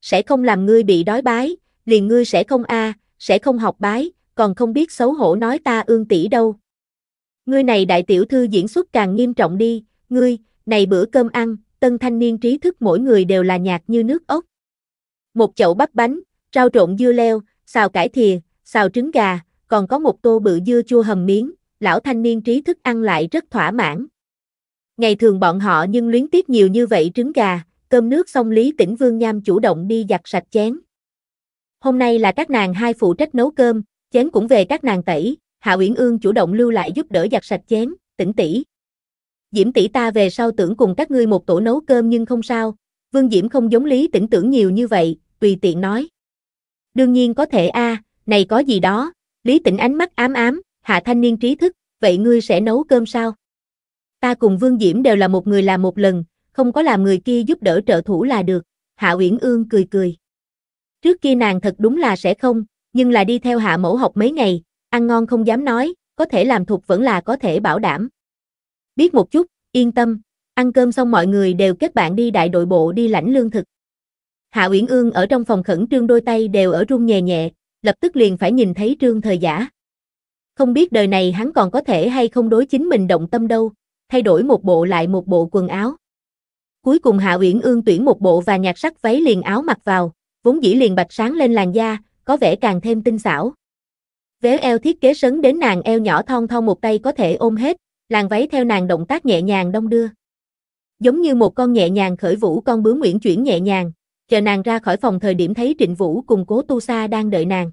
Sẽ không làm ngươi bị đói bái, liền ngươi sẽ không a, sẽ không học bái, còn không biết xấu hổ nói ta ương tỷ đâu. Ngươi này đại tiểu thư diễn xuất càng nghiêm trọng đi, ngươi, này bữa cơm ăn, tân thanh niên trí thức mỗi người đều là nhạt như nước ốc. Một chậu bắp bánh, rau trộn dưa leo, xào cải thìa, xào trứng gà, còn có một tô bự dưa chua hầm miếng, lão thanh niên trí thức ăn lại rất thỏa mãn. Ngày thường bọn họ nhưng luyến tiếc nhiều như vậy trứng gà, cơm nước xong Lý Tĩnh Vương Nham chủ động đi giặt sạch chén. Hôm nay là các nàng hai phụ trách nấu cơm, chén cũng về các nàng tẩy, Hạ Uyển Ương chủ động lưu lại giúp đỡ giặt sạch chén, tỉnh tỉ, Diễm tỷ ta về sau tưởng cùng các ngươi một tổ nấu cơm nhưng không sao, Vương Diễm không giống Lý Tĩnh tưởng nhiều như vậy, tùy tiện nói. Đương nhiên có thể a, à, này có gì đó, Lý Tĩnh ánh mắt ám ám, hạ thanh niên trí thức, vậy ngươi sẽ nấu cơm sao? Ta cùng Vương Diễm đều là một người làm một lần, không có làm người kia giúp đỡ trợ thủ là được, Hạ Uyển Ương cười cười. Trước kia nàng thật đúng là sẽ không, nhưng là đi theo hạ mẫu học mấy ngày, ăn ngon không dám nói, có thể làm thục vẫn là có thể bảo đảm biết một chút, yên tâm, ăn cơm xong mọi người đều kết bạn đi đại đội bộ đi lãnh lương thực. Hạ Uyển Ương ở trong phòng khẩn trương đôi tay đều ở run nhẹ nhẹ, lập tức liền phải nhìn thấy trương thời giả. Không biết đời này hắn còn có thể hay không đối chính mình động tâm đâu, thay đổi một bộ lại một bộ quần áo. Cuối cùng Hạ Uyển Ương tuyển một bộ và nhạt sắc váy liền áo mặc vào, vốn dĩ liền bạch sáng lên làn da, có vẻ càng thêm tinh xảo. Véo eo thiết kế sấn đến nàng eo nhỏ thon thon một tay có thể ôm hết, Làng váy theo nàng động tác nhẹ nhàng đông đưa. Giống như một con nhẹ nhàng khởi vũ con bướm nguyễn chuyển nhẹ nhàng, chờ nàng ra khỏi phòng thời điểm thấy Trịnh Vũ cùng Cố Tu Sa đang đợi nàng.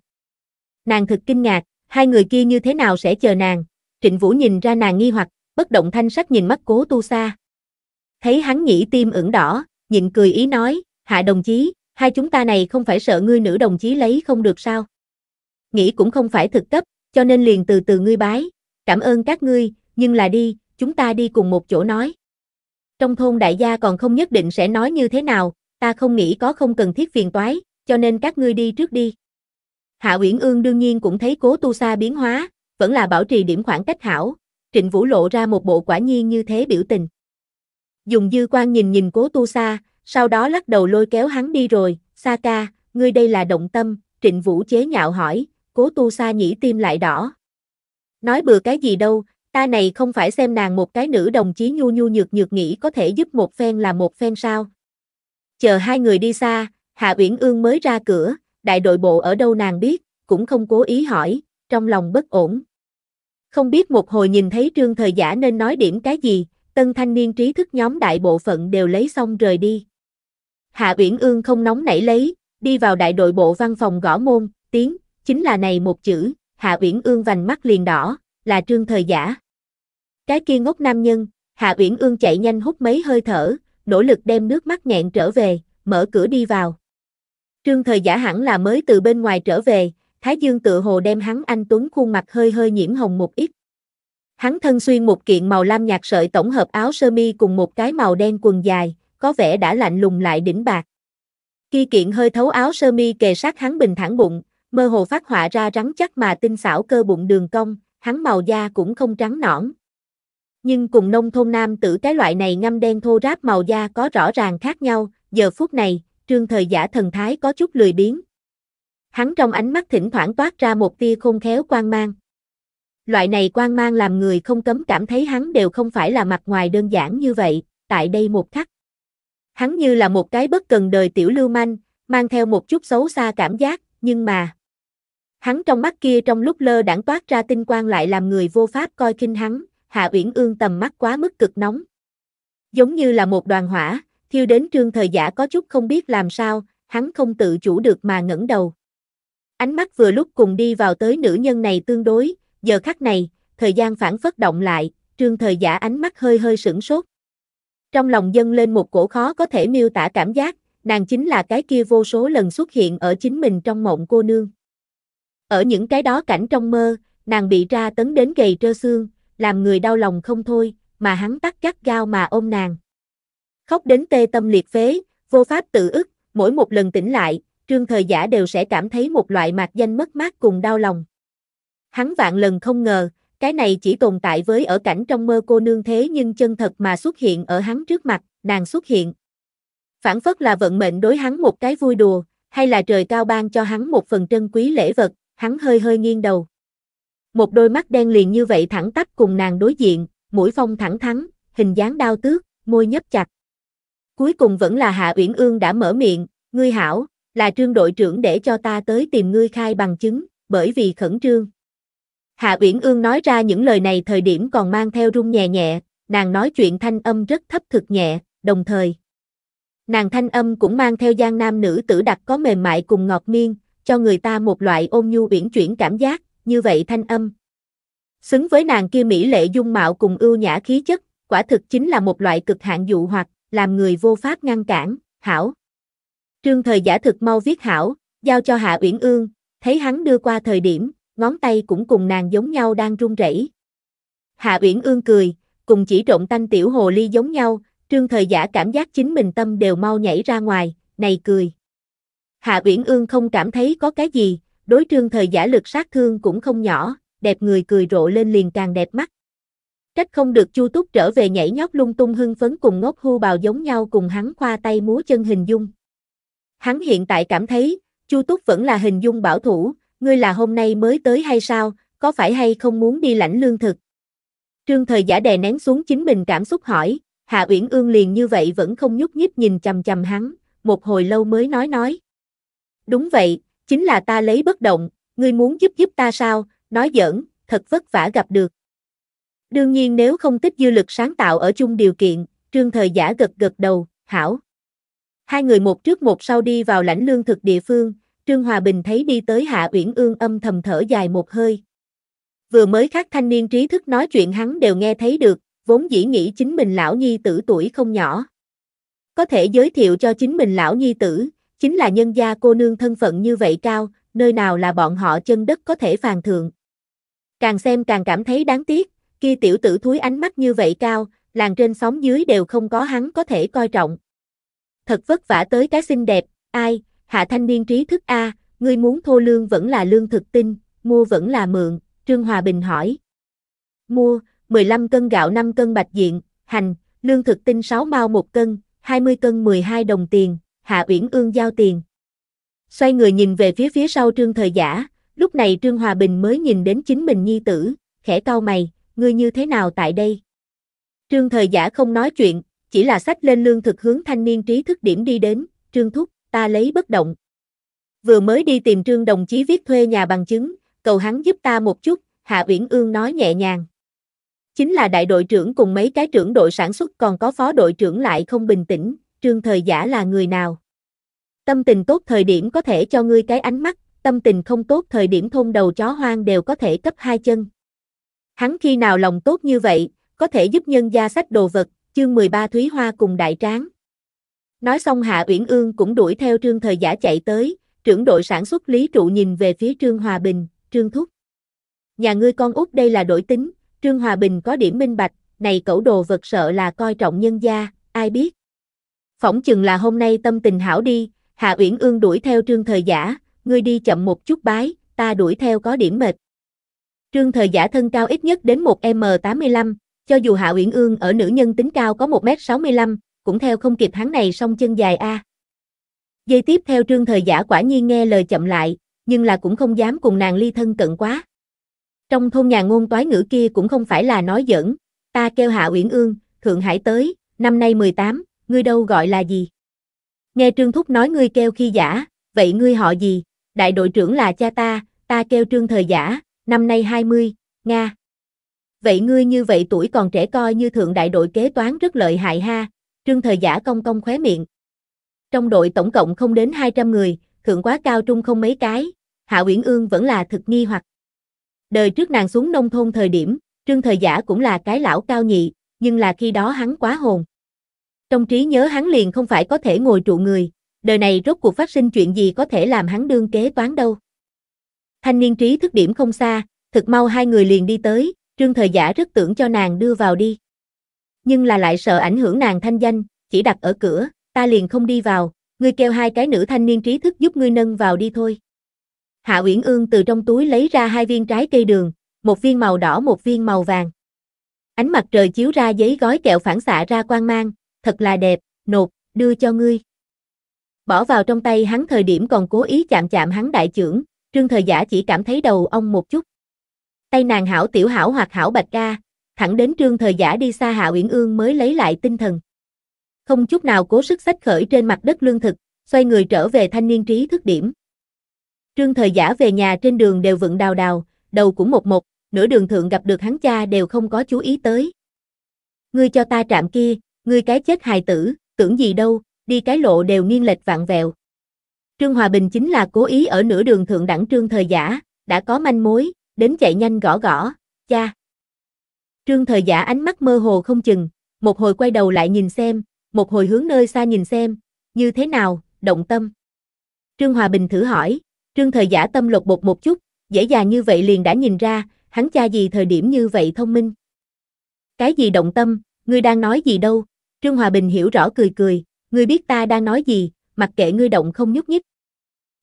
Nàng thực kinh ngạc, hai người kia như thế nào sẽ chờ nàng? Trịnh Vũ nhìn ra nàng nghi hoặc, bất động thanh sắc nhìn mắt Cố Tu Sa. Thấy hắn nhĩ tim ửng đỏ, nhịn cười ý nói, "Hạ đồng chí, hai chúng ta này không phải sợ ngươi nữ đồng chí lấy không được sao?" Nghĩ cũng không phải thực cấp, cho nên liền từ từ ngươi bái, "Cảm ơn các ngươi, nhưng là đi, chúng ta đi cùng một chỗ nói. Trong thôn đại gia còn không nhất định sẽ nói như thế nào, ta không nghĩ có không cần thiết phiền toái, cho nên các ngươi đi trước đi. Hạ Uyển Ương đương nhiên cũng thấy Cố Tu Sa biến hóa, vẫn là bảo trì điểm khoảng cách hảo, Trịnh Vũ lộ ra một bộ quả nhiên như thế biểu tình. Dùng dư quan nhìn nhìn Cố Tu Sa, sau đó lắc đầu lôi kéo hắn đi rồi, Sa ca, ngươi đây là động tâm, Trịnh Vũ chế nhạo hỏi, Cố Tu Sa nhĩ tim lại đỏ. Nói bừa cái gì đâu, ta này không phải xem nàng một cái nữ đồng chí nhu nhu nhược nhược nghĩ có thể giúp một phen là một phen sao. Chờ hai người đi xa, Hạ Uyển Ương mới ra cửa, đại đội bộ ở đâu nàng biết, cũng không cố ý hỏi, trong lòng bất ổn. Không biết một hồi nhìn thấy trương thời giả nên nói điểm cái gì, tân thanh niên trí thức nhóm đại bộ phận đều lấy xong rời đi. Hạ Uyển Ương không nóng nảy lấy, đi vào đại đội bộ văn phòng gõ môn, tiếng, chính là này một chữ, Hạ Uyển Ương vành mắt liền đỏ, là trương thời giả. Cái kia ngốc nam nhân, Hạ Uyển Ương chạy nhanh hút mấy hơi thở, nỗ lực đem nước mắt nghẹn trở về, mở cửa đi vào. Trương thời giả hẳn là mới từ bên ngoài trở về, Thái Dương tự hồ đem hắn anh Tuấn khuôn mặt hơi hơi nhiễm hồng một ít. Hắn thân xuyên một kiện màu lam nhạt sợi tổng hợp áo sơ mi cùng một cái màu đen quần dài, có vẻ đã lạnh lùng lại đỉnh bạc. Khi kiện hơi thấu áo sơ mi kề sát hắn bình thẳng bụng, mơ hồ phát họa ra rắn chắc mà tinh xảo cơ bụng đường cong, hắn màu da cũng không trắng nõn, nhưng cùng nông thôn nam tử cái loại này ngâm đen thô ráp màu da có rõ ràng khác nhau, giờ phút này, trương thời giả thần thái có chút lười biếng. Hắn trong ánh mắt thỉnh thoảng toát ra một tia khôn khéo quan mang. Loại này quan mang làm người không cấm cảm thấy hắn đều không phải là mặt ngoài đơn giản như vậy, tại đây một khắc. Hắn như là một cái bất cần đời tiểu lưu manh, mang theo một chút xấu xa cảm giác, nhưng mà... Hắn trong mắt kia trong lúc lơ đãng toát ra tinh quang lại làm người vô pháp coi kinh hắn, Hạ Uyển Ương tầm mắt quá mức cực nóng. Giống như là một đoàn hỏa, thiêu đến trương thời giả có chút không biết làm sao, hắn không tự chủ được mà ngẩng đầu. Ánh mắt vừa lúc cùng đi vào tới nữ nhân này tương đối, giờ khắc này, thời gian phản phất động lại, trương thời giả ánh mắt hơi hơi sửng sốt. Trong lòng dâng lên một cổ khó có thể miêu tả cảm giác, nàng chính là cái kia vô số lần xuất hiện ở chính mình trong mộng cô nương. Ở những cái đó cảnh trong mơ, nàng bị tra tấn đến gầy trơ xương, làm người đau lòng không thôi, mà hắn tắt gắt gao mà ôm nàng. Khóc đến tê tâm liệt phế, vô pháp tự ức, mỗi một lần tỉnh lại, trương thời giả đều sẽ cảm thấy một loại mạc danh mất mát cùng đau lòng. Hắn vạn lần không ngờ, cái này chỉ tồn tại với ở cảnh trong mơ cô nương thế nhưng chân thật mà xuất hiện ở hắn trước mặt, nàng xuất hiện. Phản phất là vận mệnh đối hắn một cái vui đùa, hay là trời cao ban cho hắn một phần trân quý lễ vật, hắn hơi hơi nghiêng đầu. Một đôi mắt đen liền như vậy thẳng tắp cùng nàng đối diện, mũi phong thẳng thắn, hình dáng đao tước, môi nhấp chặt. Cuối cùng vẫn là Hạ Uyển Ương đã mở miệng, "Ngươi hảo, là Trương đội trưởng để cho ta tới tìm ngươi khai bằng chứng, bởi vì khẩn trương." Hạ Uyển Ương nói ra những lời này thời điểm còn mang theo rung nhẹ nhẹ, nàng nói chuyện thanh âm rất thấp thực nhẹ, đồng thời Nàng thanh âm cũng mang theo gian nam nữ tử đặc có mềm mại cùng ngọt miên, cho người ta một loại ôn nhu uyển chuyển cảm giác, như vậy thanh âm. Xứng với nàng kia mỹ lệ dung mạo cùng ưu nhã khí chất, quả thực chính là một loại cực hạn dụ hoặc, làm người vô pháp ngăn cản, hảo. Trương thời giả thực mau viết hảo, giao cho Hạ Uyển Ương, thấy hắn đưa qua thời điểm, ngón tay cũng cùng nàng giống nhau đang run rẩy. Hạ Uyển Ương cười, cùng chỉ trộn tanh tiểu hồ ly giống nhau, Trương thời giả cảm giác chính mình tâm đều mau nhảy ra ngoài, này cười. Hạ Uyển Ương không cảm thấy có cái gì, đối trương thời giả lực sát thương cũng không nhỏ, đẹp người cười rộ lên liền càng đẹp mắt. Trách không được Chu Túc trở về nhảy nhót lung tung hưng phấn cùng ngốc hưu bào giống nhau cùng hắn khoa tay múa chân hình dung. Hắn hiện tại cảm thấy, Chu Túc vẫn là hình dung bảo thủ, ngươi là hôm nay mới tới hay sao, có phải hay không muốn đi lãnh lương thực? Trương thời giả đè nén xuống chính mình cảm xúc hỏi, Hạ Uyển Ương liền như vậy vẫn không nhúc nhích nhìn chầm chầm hắn, một hồi lâu mới nói nói. Đúng vậy, Chính là ta lấy bất động, ngươi muốn giúp giúp ta sao, nói giỡn, thật vất vả gặp được. Đương nhiên nếu không tích dư lực sáng tạo ở chung điều kiện, trương thời giả gật gật đầu, hảo. Hai người một trước một sau đi vào lãnh lương thực địa phương, Trương Hòa Bình thấy đi tới Hạ Uyển Ương âm thầm thở dài một hơi. Vừa mới các thanh niên trí thức nói chuyện hắn đều nghe thấy được, vốn dĩ nghĩ chính mình lão nhi tử tuổi không nhỏ. Có thể giới thiệu cho chính mình lão nhi tử, Chính là nhân gia cô nương thân phận như vậy cao, nơi nào là bọn họ chân đất có thể phàn thượng. Càng xem càng cảm thấy đáng tiếc, kia tiểu tử thúi ánh mắt như vậy cao, làng trên xóm dưới đều không có hắn có thể coi trọng. Thật vất vả tới cái xinh đẹp, ai, hạ thanh niên trí thức A, ngươi muốn thô lương vẫn là lương thực tinh, mua vẫn là mượn, Trương Hòa Bình hỏi. Mua, 15 cân gạo 5 cân bạch diện, hành, lương thực tinh 6 mao 1 cân, 20 cân 12 đồng tiền, Hạ Uyển Ương giao tiền. Xoay người nhìn về phía phía sau Trương Thời Giả, lúc này Trương Hòa Bình mới nhìn đến chính mình nhi tử, khẽ cau mày, ngươi như thế nào tại đây? Trương Thời Giả không nói chuyện, chỉ là sách lên lương thực hướng thanh niên trí thức điểm đi đến, Trương Thúc, ta lấy bất động. Vừa mới đi tìm Trương đồng chí viết thuê nhà bằng chứng, cầu hắn giúp ta một chút, Hạ Uyển Ương nói nhẹ nhàng. Chính là đại đội trưởng cùng mấy cái trưởng đội sản xuất còn có phó đội trưởng lại không bình tĩnh, trương thời giả là người nào. Tâm tình tốt thời điểm có thể cho ngươi cái ánh mắt, tâm tình không tốt thời điểm thôn đầu chó hoang đều có thể cấp hai chân. Hắn khi nào lòng tốt như vậy, có thể giúp nhân gia sách đồ vật, chương 13 Thúy Hoa cùng đại tráng. Nói xong Hạ Uyển Ương cũng đuổi theo trương thời giả chạy tới, trưởng đội sản xuất Lý Trụ nhìn về phía Trương Hòa Bình, Trương Thúc. Nhà ngươi con út đây là đổi tính, Trương Hòa Bình có điểm minh bạch, này cẩu đồ vật sợ là coi trọng nhân gia, ai biết phỏng chừng là hôm nay tâm tình hảo đi, Hạ Uyển Ương đuổi theo Trương Thời Giả, ngươi đi chậm một chút bái, ta đuổi theo có điểm mệt. Trương Thời Giả thân cao ít nhất đến 1m85, cho dù Hạ Uyển Ương ở nữ nhân tính cao có 1m65, cũng theo không kịp hắn này song chân dài a. À. Dây tiếp theo Trương Thời Giả quả nhiên nghe lời chậm lại, nhưng là cũng không dám cùng nàng ly thân cận quá. Trong thôn nhà ngôn toái ngữ kia cũng không phải là nói giỡn, ta kêu Hạ Uyển Ương, Thượng Hải tới, năm nay 18, ngươi đâu gọi là gì? Nghe Trương Thúc nói ngươi kêu khi giả, vậy ngươi họ gì? Đại đội trưởng là cha ta, ta kêu Trương Thời Giả, năm nay 20, Nga. Vậy ngươi như vậy tuổi còn trẻ coi như thượng đại đội kế toán rất lợi hại ha, Trương Thời Giả công công khóe miệng. Trong đội tổng cộng không đến 200 người, thượng quá cao trung không mấy cái, Hạ Uyển Ương vẫn là thực nghi hoặc. Đời trước nàng xuống nông thôn thời điểm, Trương Thời Giả cũng là cái lão cao nhị, nhưng là khi đó hắn quá hồn. Trong trí nhớ hắn liền không phải có thể ngồi trụ người, đời này rốt cuộc phát sinh chuyện gì có thể làm hắn đương kế toán đâu. Thanh niên trí thức điểm không xa, thực mau hai người liền đi tới, trương thời giả rất tưởng cho nàng đưa vào đi. Nhưng là lại sợ ảnh hưởng nàng thanh danh, chỉ đặt ở cửa, ta liền không đi vào, ngươi kêu hai cái nữ thanh niên trí thức giúp ngươi nâng vào đi thôi. Hạ Uyển Ương từ trong túi lấy ra hai viên trái cây đường, một viên màu đỏ một viên màu vàng. Ánh mặt trời chiếu ra giấy gói kẹo phản xạ ra quang mang, thật là đẹp, nộp, đưa cho ngươi. Bỏ vào trong tay hắn thời điểm còn cố ý chạm chạm hắn đại trưởng, trương thời giả chỉ cảm thấy đầu ông một chút. Tay nàng hảo tiểu hảo hoặc hảo bạch ca, thẳng đến trương thời giả đi xa hạ uyển ương mới lấy lại tinh thần. Không chút nào cố sức sách khởi trên mặt đất lương thực, xoay người trở về thanh niên trí thức điểm. Trương thời giả về nhà trên đường đều vựng đào đào, đầu cũng một một, nửa đường thượng gặp được hắn cha đều không có chú ý tới. Ngươi cho ta trạm kia, ngươi cái chết hài tử, tưởng gì đâu, đi cái lộ đều nghiêng lệch vạn vẹo. Trương Hòa Bình chính là cố ý ở nửa đường thượng đẳng trương thời giả, đã có manh mối, đến chạy nhanh gõ gõ, cha. Trương thời giả ánh mắt mơ hồ không chừng, một hồi quay đầu lại nhìn xem, một hồi hướng nơi xa nhìn xem, như thế nào, động tâm. Trương Hòa Bình thử hỏi, trương thời giả tâm lột bột một chút, dễ dàng như vậy liền đã nhìn ra, hắn cha gì thời điểm như vậy thông minh. Cái gì động tâm, ngươi đang nói gì đâu, Trương Hòa Bình hiểu rõ cười cười, ngươi biết ta đang nói gì, mặc kệ ngươi động không nhúc nhích.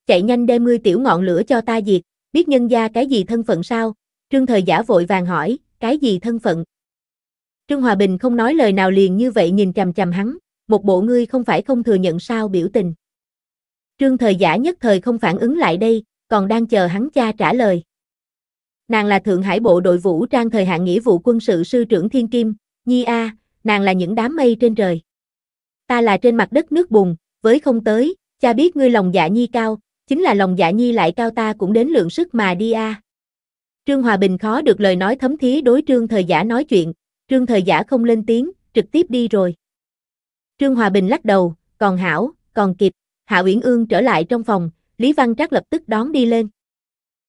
Chạy nhanh đem ngươi tiểu ngọn lửa cho ta diệt, biết nhân gia cái gì thân phận sao? Trương Thời Giả vội vàng hỏi, cái gì thân phận? Trương Hòa Bình không nói lời nào liền như vậy nhìn chằm chằm hắn, một bộ ngươi không phải không thừa nhận sao biểu tình. Trương Thời Giả nhất thời không phản ứng lại đây, còn đang chờ hắn cha trả lời. Nàng là Thượng Hải Bộ đội vũ trang thời hạn nghĩa vụ quân sự sư trưởng Thiên Kim, Nhi A, nàng là những đám mây trên trời. Ta là trên mặt đất nước bùn, với không tới, cha biết ngươi lòng dạ nhi cao, chính là lòng dạ nhi lại cao ta cũng đến lượng sức mà đi a. Trương Hòa Bình khó được lời nói thấm thía đối Trương Thời Giả nói chuyện, Trương Thời Giả không lên tiếng, trực tiếp đi rồi. Trương Hòa Bình lắc đầu, còn hảo, còn kịp, Hạ Uyển Ương trở lại trong phòng, Lý Văn Trác lập tức đón đi lên.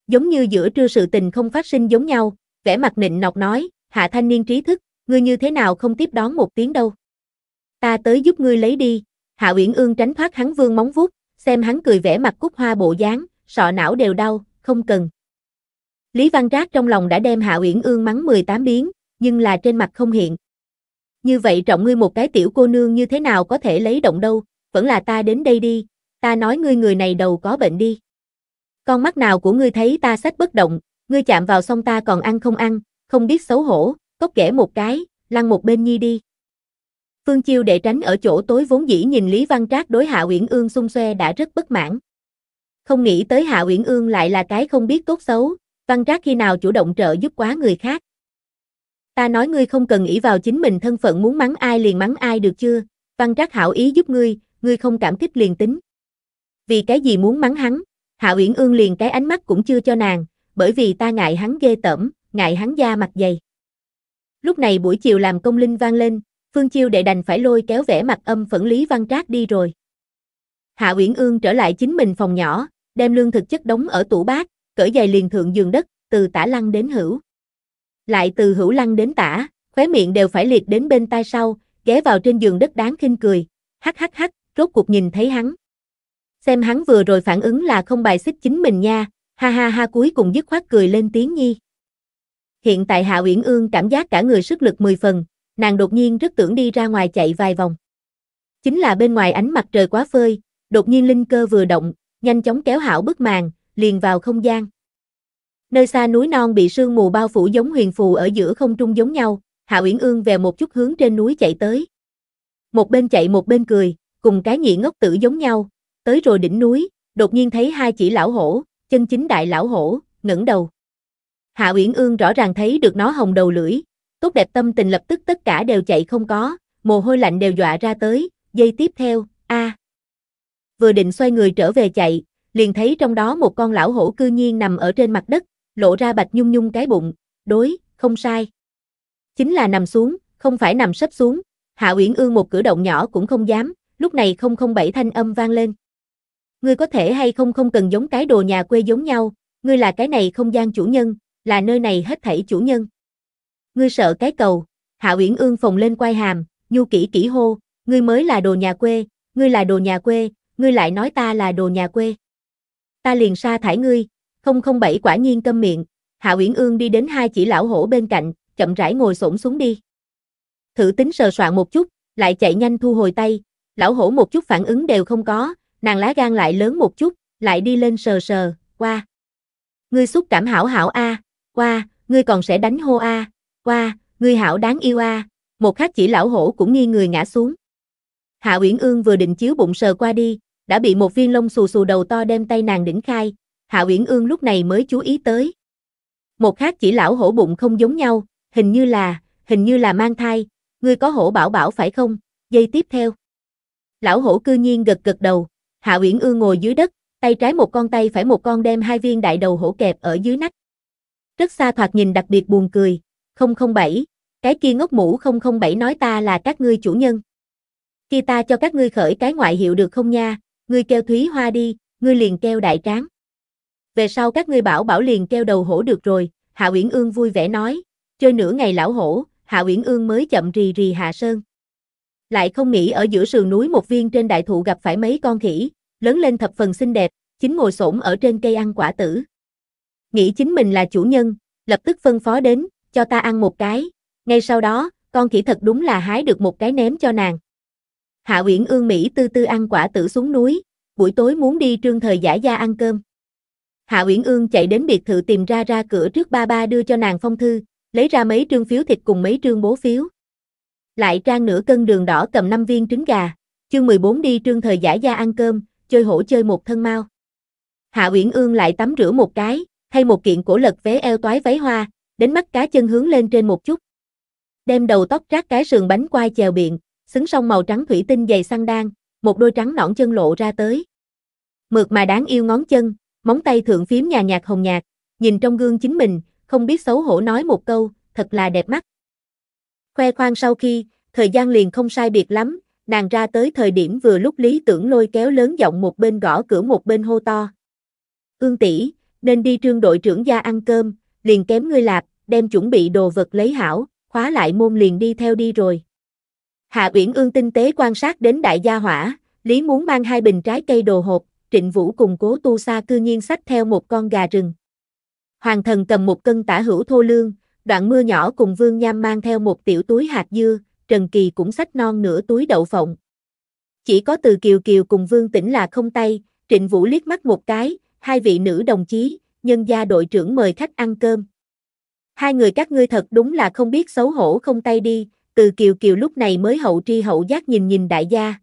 Giống như giữa trưa sự tình không phát sinh giống nhau, vẻ mặt nịnh nọc nói, Hạ Thanh Niên trí thức, ngươi như thế nào không tiếp đón một tiếng đâu. Ta tới giúp ngươi lấy đi, Hạ Uyển Ương tránh thoát hắn vương móng vuốt, xem hắn cười vẻ mặt cúc hoa bộ dáng, sọ não đều đau, không cần. Lý Văn Trác trong lòng đã đem Hạ Uyển Ương mắng 18 biến, nhưng là trên mặt không hiện. Như vậy trọng ngươi một cái tiểu cô nương như thế nào có thể lấy động đâu, vẫn là ta đến đây đi, ta nói ngươi người này đầu có bệnh đi. Con mắt nào của ngươi thấy ta sách bất động, ngươi chạm vào xong ta còn ăn không ăn, không biết xấu hổ, Cốc ghẻ một cái, lăn một bên nhi đi. Phương Chiêu để tránh ở chỗ tối vốn dĩ nhìn Lý Văn Trác đối Hạ Uyển Ương xung xoe đã rất bất mãn. Không nghĩ tới Hạ Uyển Ương lại là cái không biết tốt xấu, Văn Trác khi nào chủ động trợ giúp quá người khác. Ta nói ngươi không cần nghĩ vào chính mình thân phận muốn mắng ai liền mắng ai được chưa, Văn Trác hảo ý giúp ngươi, ngươi không cảm kích liền tính. Vì cái gì muốn mắng hắn, Hạ Uyển Ương liền cái ánh mắt cũng chưa cho nàng, bởi vì ta ngại hắn ghê tởm, ngại hắn da mặt dày. Lúc này buổi chiều làm công linh vang lên, Phương Chiêu đệ đành phải lôi kéo vẻ mặt âm phẫn Lý Văn Trác đi rồi. Hạ Uyển Ương trở lại chính mình phòng nhỏ, đem lương thực chất đóng ở tủ bát, cởi giày liền thượng giường đất, từ tả lăng đến hữu. Lại từ hữu lăng đến tả, khóe miệng đều phải liệt đến bên tai sau, ghé vào trên giường đất đáng khinh cười, hắc hắc hắc, rốt cuộc nhìn thấy hắn. Xem hắn vừa rồi phản ứng là không bài xích chính mình nha, ha ha ha cuối cùng dứt khoát cười lên tiếng nhi. Hiện tại Hạ Uyển Ương cảm giác cả người sức lực 10 phần, nàng đột nhiên rất tưởng đi ra ngoài chạy vài vòng. Chính là bên ngoài ánh mặt trời quá phơi, đột nhiên linh cơ vừa động, nhanh chóng kéo hảo bức màn, liền vào không gian. Nơi xa núi non bị sương mù bao phủ giống huyền phù ở giữa không trung giống nhau, Hạ Uyển Ương về một chút hướng trên núi chạy tới. Một bên chạy một bên cười, cùng cái nhị ngốc tử giống nhau, tới rồi đỉnh núi, đột nhiên thấy hai chỉ lão hổ, chân chính đại lão hổ, ngẩng đầu. Hạ Uyển Ương rõ ràng thấy được nó hồng đầu lưỡi, tốt đẹp tâm tình lập tức tất cả đều chạy không có, mồ hôi lạnh đều dọa ra tới, dây tiếp theo, a. Vừa định xoay người trở về chạy, liền thấy trong đó một con lão hổ cư nhiên nằm ở trên mặt đất, lộ ra bạch nhung nhung cái bụng, đối, không sai. Chính là nằm xuống, không phải nằm sấp xuống, Hạ Uyển Ương một cử động nhỏ cũng không dám, lúc này không không bảy thanh âm vang lên. Ngươi có thể hay không không cần giống cái đồ nhà quê giống nhau, ngươi là cái này không gian chủ nhân, là nơi này hết thảy chủ nhân. Ngươi sợ cái cầu, Hạ Uyển Ương phồng lên quay hàm, nhu kỹ kỹ hô, ngươi mới là đồ nhà quê, ngươi là đồ nhà quê, ngươi lại nói ta là đồ nhà quê. Ta liền sa thải ngươi, không không bảy quả nhiên câm miệng, Hạ Uyển Ương đi đến hai chỉ lão hổ bên cạnh, chậm rãi ngồi xổm xuống đi. Thử tính sờ soạn một chút, lại chạy nhanh thu hồi tay, lão hổ một chút phản ứng đều không có, nàng lá gan lại lớn một chút, lại đi lên sờ sờ, qua. Ngươi xúc cảm hảo hảo a, qua, ngươi còn sẽ đánh hô a, qua, ngươi hảo đáng yêu a. Một khắc chỉ lão hổ cũng nghi người ngã xuống. Hạ Uyển Ương vừa định chiếu bụng sờ qua đi, đã bị một viên lông xù xù đầu to đem tay nàng đỉnh khai, Hạ Uyển Ương lúc này mới chú ý tới. Một khắc chỉ lão hổ bụng không giống nhau, hình như là, hình như là mang thai, ngươi có hổ bảo bảo phải không? Dây tiếp theo. Lão hổ cư nhiên gật gật đầu, Hạ Uyển Ương ngồi dưới đất, tay trái một con tay phải một con đem hai viên đại đầu hổ kẹp ở dưới nách. Rất xa thoạt nhìn đặc biệt buồn cười, 007, cái kia ngốc mũ 007 nói ta là các ngươi chủ nhân. Khi ta cho các ngươi khởi cái ngoại hiệu được không nha, ngươi kêu Thúy Hoa đi, ngươi liền kêu đại tráng. Về sau các ngươi bảo bảo liền kêu đầu hổ được rồi, Hạ Uyển Ương vui vẻ nói, chơi nửa ngày lão hổ, Hạ Uyển Ương mới chậm rì rì hạ sơn. Lại không nghĩ ở giữa sườn núi một viên trên đại thụ gặp phải mấy con khỉ, lớn lên thập phần xinh đẹp, chính ngồi xổm ở trên cây ăn quả tử nghĩ chính mình là chủ nhân, lập tức phân phó đến, cho ta ăn một cái, ngay sau đó, con khỉ thật đúng là hái được một cái ném cho nàng. Hạ Uyển Ương Mỹ tư tư ăn quả tử xuống núi, buổi tối muốn đi trương thời giả gia ăn cơm. Hạ Uyển Ương chạy đến biệt thự tìm ra ra cửa trước ba ba đưa cho nàng phong thư, lấy ra mấy trương phiếu thịt cùng mấy trương bố phiếu. Lại trang nửa cân đường đỏ cầm 5 viên trứng gà, chương 14 đi trương thời giả gia ăn cơm, chơi hổ chơi một thân mau. Hạ Uyển Ương lại tắm rửa một cái, hay một kiện cổ lật vé eo toái váy hoa, đến mắt cá chân hướng lên trên một chút. Đem đầu tóc rác cái sườn bánh quai chèo biện, xứng song màu trắng thủy tinh dày xăng đan, một đôi trắng nõn chân lộ ra tới. Mượt mà đáng yêu ngón chân, móng tay thượng phím nhà nhạt hồng nhạt, nhìn trong gương chính mình, không biết xấu hổ nói một câu, thật là đẹp mắt. Khoe khoang sau khi, thời gian liền không sai biệt lắm, nàng ra tới thời điểm vừa lúc lý tưởng lôi kéo lớn giọng một bên gõ cửa một bên hô to. Ương tỷ, nên đi trương đội trưởng gia ăn cơm, liền kém ngươi lạp, đem chuẩn bị đồ vật lấy hảo, khóa lại môn liền đi theo đi rồi. Hạ Uyển Ương tinh tế quan sát đến đại gia hỏa, Lý muốn mang hai bình trái cây đồ hộp, Trịnh Vũ cùng cố tu sa cư nhiên sách theo một con gà rừng. Hoàng thần cầm một cân tả hữu thô lương, đoạn mưa nhỏ cùng Vương Nham mang theo một tiểu túi hạt dưa, Trần Kỳ cũng sách non nửa túi đậu phộng. Chỉ có từ Kiều Kiều cùng Vương Tĩnh là không tay, Trịnh Vũ liếc mắt một cái, hai vị nữ đồng chí, nhân gia đội trưởng mời khách ăn cơm. Hai người các ngươi thật đúng là không biết xấu hổ không tay đi, từ kiều kiều lúc này mới hậu tri hậu giác nhìn nhìn đại gia.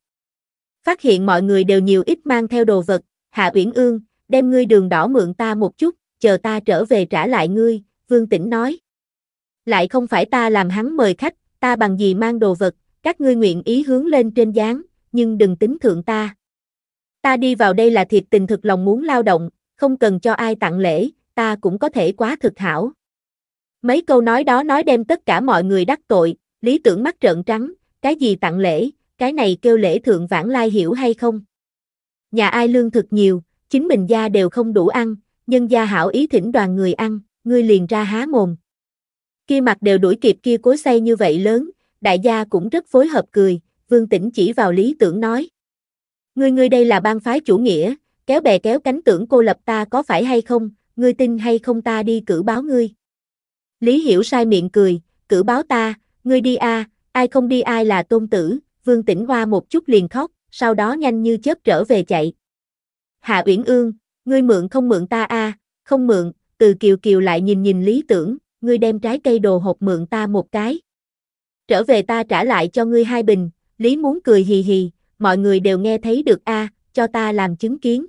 Phát hiện mọi người đều nhiều ít mang theo đồ vật, Hạ Uyển Ương, đem ngươi đường đỏ mượn ta một chút, chờ ta trở về trả lại ngươi, Vương Tĩnh nói. Lại không phải ta làm hắn mời khách, ta bằng gì mang đồ vật, các ngươi nguyện ý hướng lên trên dáng, nhưng đừng tính thượng ta. Ta đi vào đây là thiệt tình thực lòng muốn lao động, không cần cho ai tặng lễ, ta cũng có thể quá thực hảo. Mấy câu nói đó nói đem tất cả mọi người đắc tội, lý tưởng mắt trợn trắng, cái gì tặng lễ, cái này kêu lễ thượng vãn lai hiểu hay không? Nhà ai lương thực nhiều, chính mình gia đều không đủ ăn, nhân gia hảo ý thỉnh đoàn người ăn, ngươi liền ra há mồm. Kia mặt đều đuổi kịp kia cối xây như vậy lớn, đại gia cũng rất phối hợp cười, vương tỉnh chỉ vào lý tưởng nói. Ngươi ngươi đây là bang phái chủ nghĩa, kéo bè kéo cánh tưởng cô lập ta có phải hay không, ngươi tin hay không ta đi cử báo ngươi. Lý Hiểu sai miệng cười, cử báo ta, ngươi đi a, ai không đi ai là tôn tử, Vương Tĩnh Hoa một chút liền khóc, sau đó nhanh như chớp trở về chạy. Hạ Uyển Ương, ngươi mượn không mượn ta a, không mượn, từ kiều kiều lại nhìn nhìn lý tưởng, ngươi đem trái cây đồ hộp mượn ta một cái. Trở về ta trả lại cho ngươi hai bình, lý muốn cười hì hì, mọi người đều nghe thấy được a, cho ta làm chứng kiến.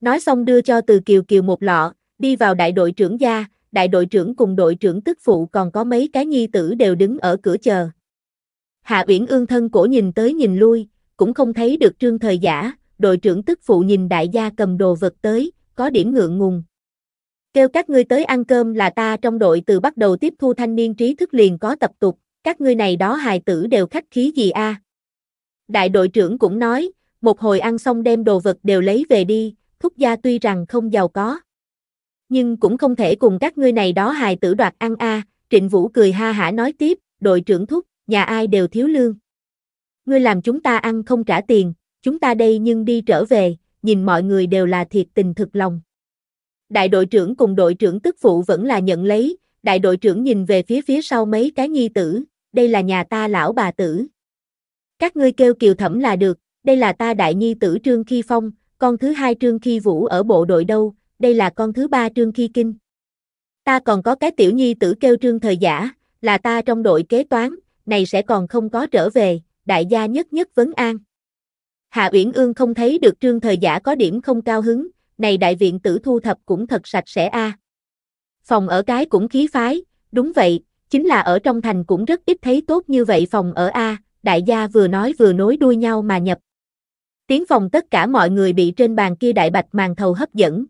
Nói xong đưa cho từ Kiều Kiều một lọ, đi vào đại đội trưởng gia, đại đội trưởng cùng đội trưởng tức phụ còn có mấy cái nhi tử đều đứng ở cửa chờ. Hạ Uyển Ương thân cổ nhìn tới nhìn lui, cũng không thấy được trương thời giả, đội trưởng tức phụ nhìn đại gia cầm đồ vật tới, có điểm ngượng ngùng. Kêu các ngươi tới ăn cơm là ta trong đội từ bắt đầu tiếp thu thanh niên trí thức liền có tập tục, các ngươi này đó hài tử đều khách khí gì a? À? Đại đội trưởng cũng nói, một hồi ăn xong đem đồ vật đều lấy về đi, thúc gia tuy rằng không giàu có. Nhưng cũng không thể cùng các ngươi này đó hài tử đoạt ăn a Trịnh Vũ cười ha hả nói tiếp, đội trưởng thúc, nhà ai đều thiếu lương. Ngươi làm chúng ta ăn không trả tiền, chúng ta đây nhưng đi trở về, nhìn mọi người đều là thiệt tình thực lòng. Đại đội trưởng cùng đội trưởng tức phụ vẫn là nhận lấy, đại đội trưởng nhìn về phía phía sau mấy cái nhi tử, đây là nhà ta lão bà tử, các ngươi kêu kiều thẩm là được, đây là ta đại nhi tử Trương Khi Phong, con thứ hai Trương Khi Vũ ở bộ đội đâu, đây là con thứ ba Trương Khi Kinh. Ta còn có cái tiểu nhi tử kêu Trương Thời Giả, là ta trong đội kế toán, này sẽ còn không có trở về, đại gia nhất nhất vấn an. Hạ Uyển Ương không thấy được Trương Thời Giả có điểm không cao hứng, này đại viện tử thu thập cũng thật sạch sẽ a. À. Phòng ở cái cũng khí phái, đúng vậy, chính là ở trong thành cũng rất ít thấy tốt như vậy phòng ở a, đại gia vừa nói vừa nối đuôi nhau mà nhập. Tiếng phòng tất cả mọi người bị trên bàn kia đại bạch màn thầu hấp dẫn.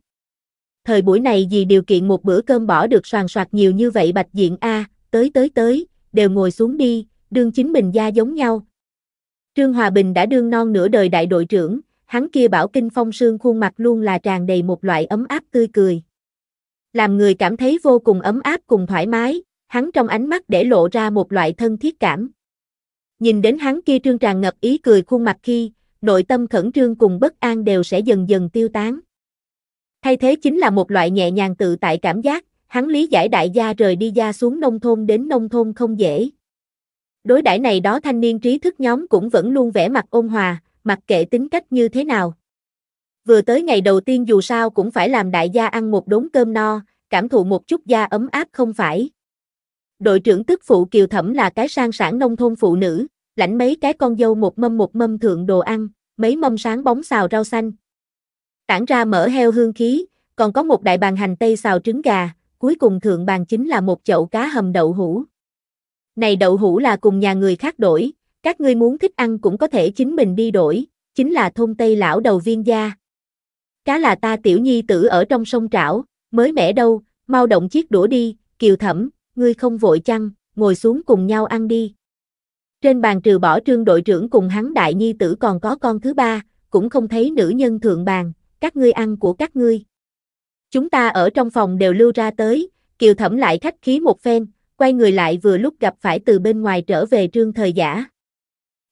Thời buổi này vì điều kiện một bữa cơm bỏ được soàn soạt nhiều như vậy bạch diện A, tới tới tới, đều ngồi xuống đi, đương chính mình gia giống nhau. Trương Hòa Bình đã đương non nửa đời đại đội trưởng, hắn kia bảo kinh phong sương khuôn mặt luôn là tràn đầy một loại ấm áp tươi cười. Làm người cảm thấy vô cùng ấm áp cùng thoải mái, hắn trong ánh mắt để lộ ra một loại thân thiết cảm. Nhìn đến hắn kia trương tràn ngập ý cười khuôn mặt khi, nội tâm khẩn trương cùng bất an đều sẽ dần dần tiêu tán. Thay thế chính là một loại nhẹ nhàng tự tại cảm giác, hắn lý giải đại gia rời đi ra xuống nông thôn đến nông thôn không dễ. Đối đãi này đó thanh niên trí thức nhóm cũng vẫn luôn vẻ mặt ôn hòa, mặc kệ tính cách như thế nào. Vừa tới ngày đầu tiên dù sao cũng phải làm đại gia ăn một đống cơm no, cảm thụ một chút da ấm áp không phải đội trưởng tức phụ Kiều Thẩm là cái sang sản nông thôn phụ nữ, lãnh mấy cái con dâu một mâm một mâm thượng đồ ăn, mấy mâm sáng bóng xào rau xanh. Tản ra mỡ heo hương khí, còn có một đại bàn hành tây xào trứng gà, cuối cùng thượng bàn chính là một chậu cá hầm đậu hũ. Này đậu hũ là cùng nhà người khác đổi, các ngươi muốn thích ăn cũng có thể chính mình đi đổi, chính là thôn Tây lão đầu viên gia. Cá là ta tiểu nhi tử ở trong sông trảo, mới mẻ đâu, mau động chiếc đũa đi, kiều thẩm, ngươi không vội chăng, ngồi xuống cùng nhau ăn đi. Trên bàn trừ bỏ trương đội trưởng cùng hắn đại nhi tử còn có con thứ ba, cũng không thấy nữ nhân thượng bàn, các ngươi ăn của các ngươi. Chúng ta ở trong phòng đều lưu ra tới, kiều thẩm lại khách khí một phen, quay người lại vừa lúc gặp phải từ bên ngoài trở về trương thời giả.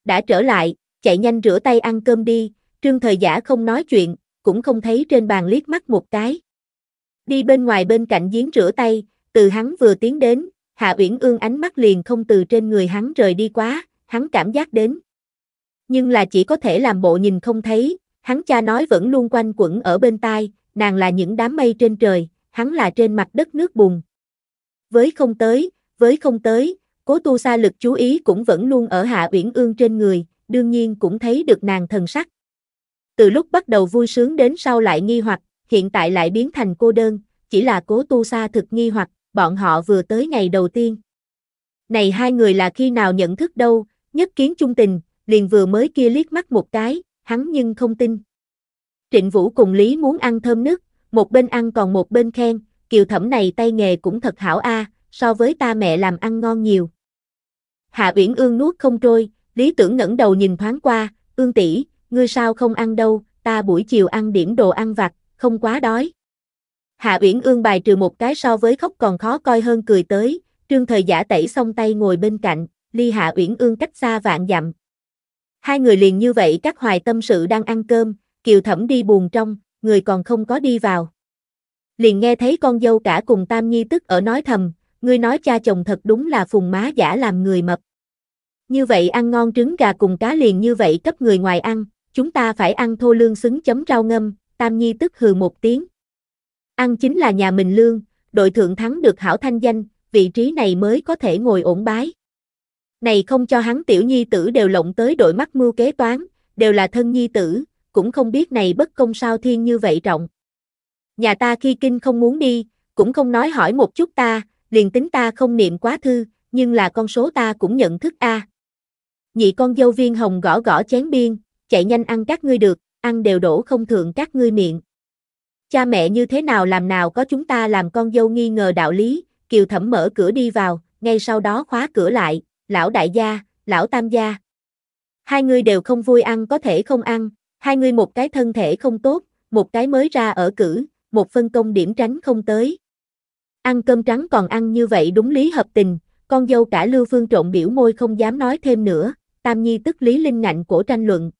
Đã trở lại, chạy nhanh rửa tay ăn cơm đi, trương thời giả không nói chuyện, cũng không thấy trên bàn liếc mắt một cái. Đi bên ngoài bên cạnh giếng rửa tay, từ hắn vừa tiến đến, Hạ Uyển Ương ánh mắt liền không từ trên người hắn rời đi quá, hắn cảm giác đến. Nhưng là chỉ có thể làm bộ nhìn không thấy, hắn cha nói vẫn luôn quanh quẩn ở bên tai, nàng là những đám mây trên trời, hắn là trên mặt đất nước bùn. Với không tới, với không tới, cố tu sa lực chú ý cũng vẫn luôn ở Hạ Uyển Ương trên người, đương nhiên cũng thấy được nàng thần sắc. Từ lúc bắt đầu vui sướng đến sau lại nghi hoặc, hiện tại lại biến thành cô đơn, chỉ là cố tu sa thực nghi hoặc, bọn họ vừa tới ngày đầu tiên. Này hai người là khi nào nhận thức đâu, nhất kiến trung tình, liền vừa mới kia liếc mắt một cái, hắn nhưng không tin. Trịnh Vũ cùng Lý muốn ăn thơm nước, một bên ăn còn một bên khen, kiều thẩm này tay nghề cũng thật hảo a, so với ta mẹ làm ăn ngon nhiều. Hạ Uyển Ương nuốt không trôi, Lý Tưởng ngẩng đầu nhìn thoáng qua, "Ương tỷ, ngươi sao không ăn đâu, ta buổi chiều ăn điểm đồ ăn vặt, không quá đói." Hạ Uyển Ương bài trừ một cái so với khóc còn khó coi hơn cười tới, Trương Thời Giả tẩy xong tay ngồi bên cạnh, ly Hạ Uyển Ương cách xa vạn dặm. Hai người liền như vậy các hoài tâm sự đang ăn cơm, Kiều Thẩm đi buồn trong, người còn không có đi vào. Liền nghe thấy con dâu cả cùng Tam Nhi tức ở nói thầm, Người nói cha chồng thật đúng là phùng má giả làm người mập. Như vậy ăn ngon trứng gà cùng cá liền như vậy cấp người ngoài ăn, chúng ta phải ăn thô lương xứng chấm rau ngâm, Tam Nhi tức hừ một tiếng, Ăn chính là nhà mình lương, đội thượng thắng được hảo thanh danh, vị trí này mới có thể ngồi ổn bái. Này không cho hắn tiểu nhi tử đều lộng tới đội mắt mưu kế toán, đều là thân nhi tử, cũng không biết này bất công sao thiên như vậy trọng. Nhà ta khi kinh không muốn đi, cũng không nói hỏi một chút ta, liền tính ta không niệm quá thư, nhưng là con số ta cũng nhận thức a. Nhị con dâu viên hồng gõ gõ chén biên, chạy nhanh ăn các ngươi được, ăn đều đổ không thượng các ngươi miệng. Cha mẹ như thế nào làm nào có chúng ta làm con dâu nghi ngờ đạo lý, Kiều Thẩm mở cửa đi vào, ngay sau đó khóa cửa lại, lão đại gia, lão tam gia. Hai người đều không vui ăn có thể không ăn, hai người một cái thân thể không tốt, một cái mới ra ở cử, một phân công điểm tránh không tới. Ăn cơm trắng còn ăn như vậy đúng lý hợp tình, con dâu cả Lưu Phương trộn biểu môi không dám nói thêm nữa, Tam Nhi tức Lý Linh ngạnh của tranh luận.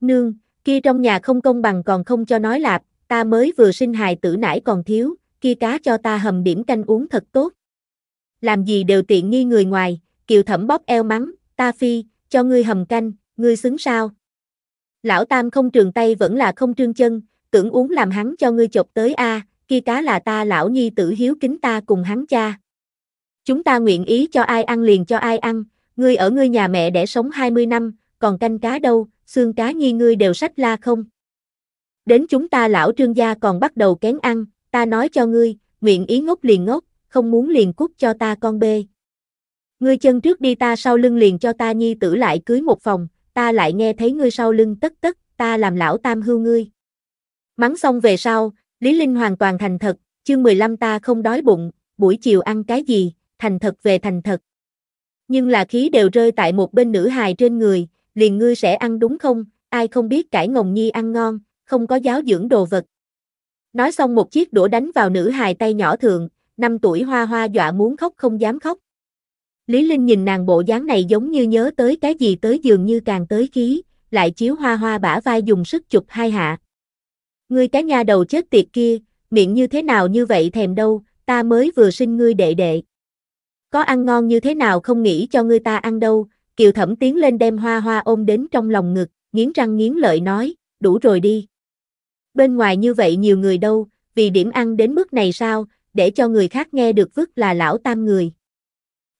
Nương, kia trong nhà không công bằng còn không cho nói lạp, ta mới vừa sinh hài tử nãy còn thiếu, kia cá cho ta hầm điểm canh uống thật tốt. Làm gì đều tiện nghi người ngoài, kiều thẩm bóp eo mắng, ta phi, cho ngươi hầm canh, ngươi xứng sao. Lão Tam không trường tay vẫn là không trương chân, tưởng uống làm hắn cho ngươi chọc tới a, kia cá là ta lão nhi tử hiếu kính ta cùng hắn cha. Chúng ta nguyện ý cho ai ăn liền cho ai ăn, ngươi ở ngươi nhà mẹ để sống 20 năm, còn canh cá đâu, xương cá nhi ngươi đều sách la không đến chúng ta lão trương gia còn bắt đầu kén ăn, ta nói cho ngươi, nguyện ý ngốc liền ngốc, không muốn liền cút cho ta con bê. Ngươi chân trước đi ta sau lưng liền cho ta nhi tử lại cưới một phòng, ta lại nghe thấy ngươi sau lưng tất tất, ta làm lão tam hưu ngươi. Mắng xong về sau, Lý Linh hoàn toàn thành thật, chương 15 ta không đói bụng, buổi chiều ăn cái gì, thành thật về thành thật. Nhưng là khí đều rơi tại một bên nữ hài trên người, liền ngươi sẽ ăn đúng không, ai không biết cải ngồng nhi ăn ngon, không có giáo dưỡng đồ vật. Nói xong một chiếc đũa đánh vào nữ hài tay nhỏ thường năm tuổi hoa hoa dọa muốn khóc không dám khóc. Lý Linh nhìn nàng bộ dáng này giống như nhớ tới cái gì tới dường như càng tới khí, lại chiếu hoa hoa bả vai dùng sức chụp hai hạ. Ngươi cái nha đầu chết tiệt kia, miệng như thế nào như vậy thèm đâu, ta mới vừa sinh ngươi đệ đệ. Có ăn ngon như thế nào không nghĩ cho ngươi ta ăn đâu, kiều thẩm tiến lên đem hoa hoa ôm đến trong lòng ngực, nghiến răng nghiến lợi nói, đủ rồi đi bên ngoài như vậy nhiều người đâu, vì điểm ăn đến mức này sao, để cho người khác nghe được vứt là lão tam người.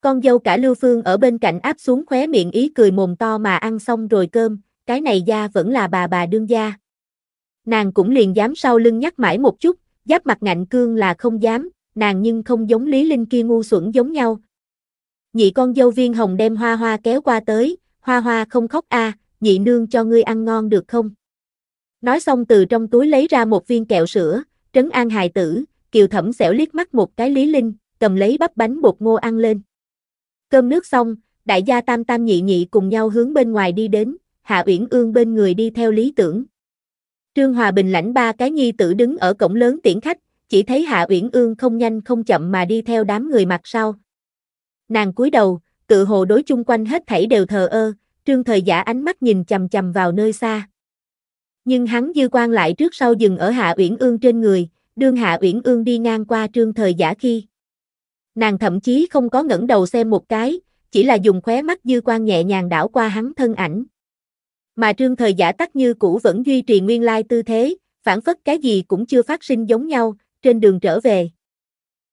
Con dâu cả Lưu Phương ở bên cạnh áp xuống khóe miệng ý cười mồm to mà ăn xong rồi cơm, cái này gia vẫn là bà bà đương gia. Nàng cũng liền dám sau lưng nhắc mãi một chút, giáp mặt ngạnh cương là không dám, nàng nhưng không giống Lý Linh kia ngu xuẩn giống nhau. Nhị con dâu viên hồng đem hoa hoa kéo qua tới, hoa hoa không khóc a nhị nương cho ngươi ăn ngon được không? Nói xong từ trong túi lấy ra một viên kẹo sữa, trấn an hài tử, kiều thẩm xẻo liếc mắt một cái Lý Linh, cầm lấy bắp bánh bột ngô ăn lên. Cơm nước xong, đại gia tam tam nhị nhị cùng nhau hướng bên ngoài đi đến, Hạ Uyển Ương bên người đi theo lý tưởng. Trương Hòa Bình lãnh ba cái nhi tử đứng ở cổng lớn tiễn khách, chỉ thấy Hạ Uyển Ương không nhanh không chậm mà đi theo đám người mặt sau. Nàng cúi đầu, tự hồ đối chung quanh hết thảy đều thờ ơ, Trương Thời Giả ánh mắt nhìn chằm chằm vào nơi xa nhưng hắn dư quan lại trước sau dừng ở Hạ Uyển Ương trên người, đương Hạ Uyển Ương đi ngang qua trương thời giả khi. Nàng thậm chí không có ngẩng đầu xem một cái, chỉ là dùng khóe mắt dư quan nhẹ nhàng đảo qua hắn thân ảnh. Mà trương thời giả tắc như cũ vẫn duy trì nguyên lai tư thế, phản phất cái gì cũng chưa phát sinh giống nhau, trên đường trở về.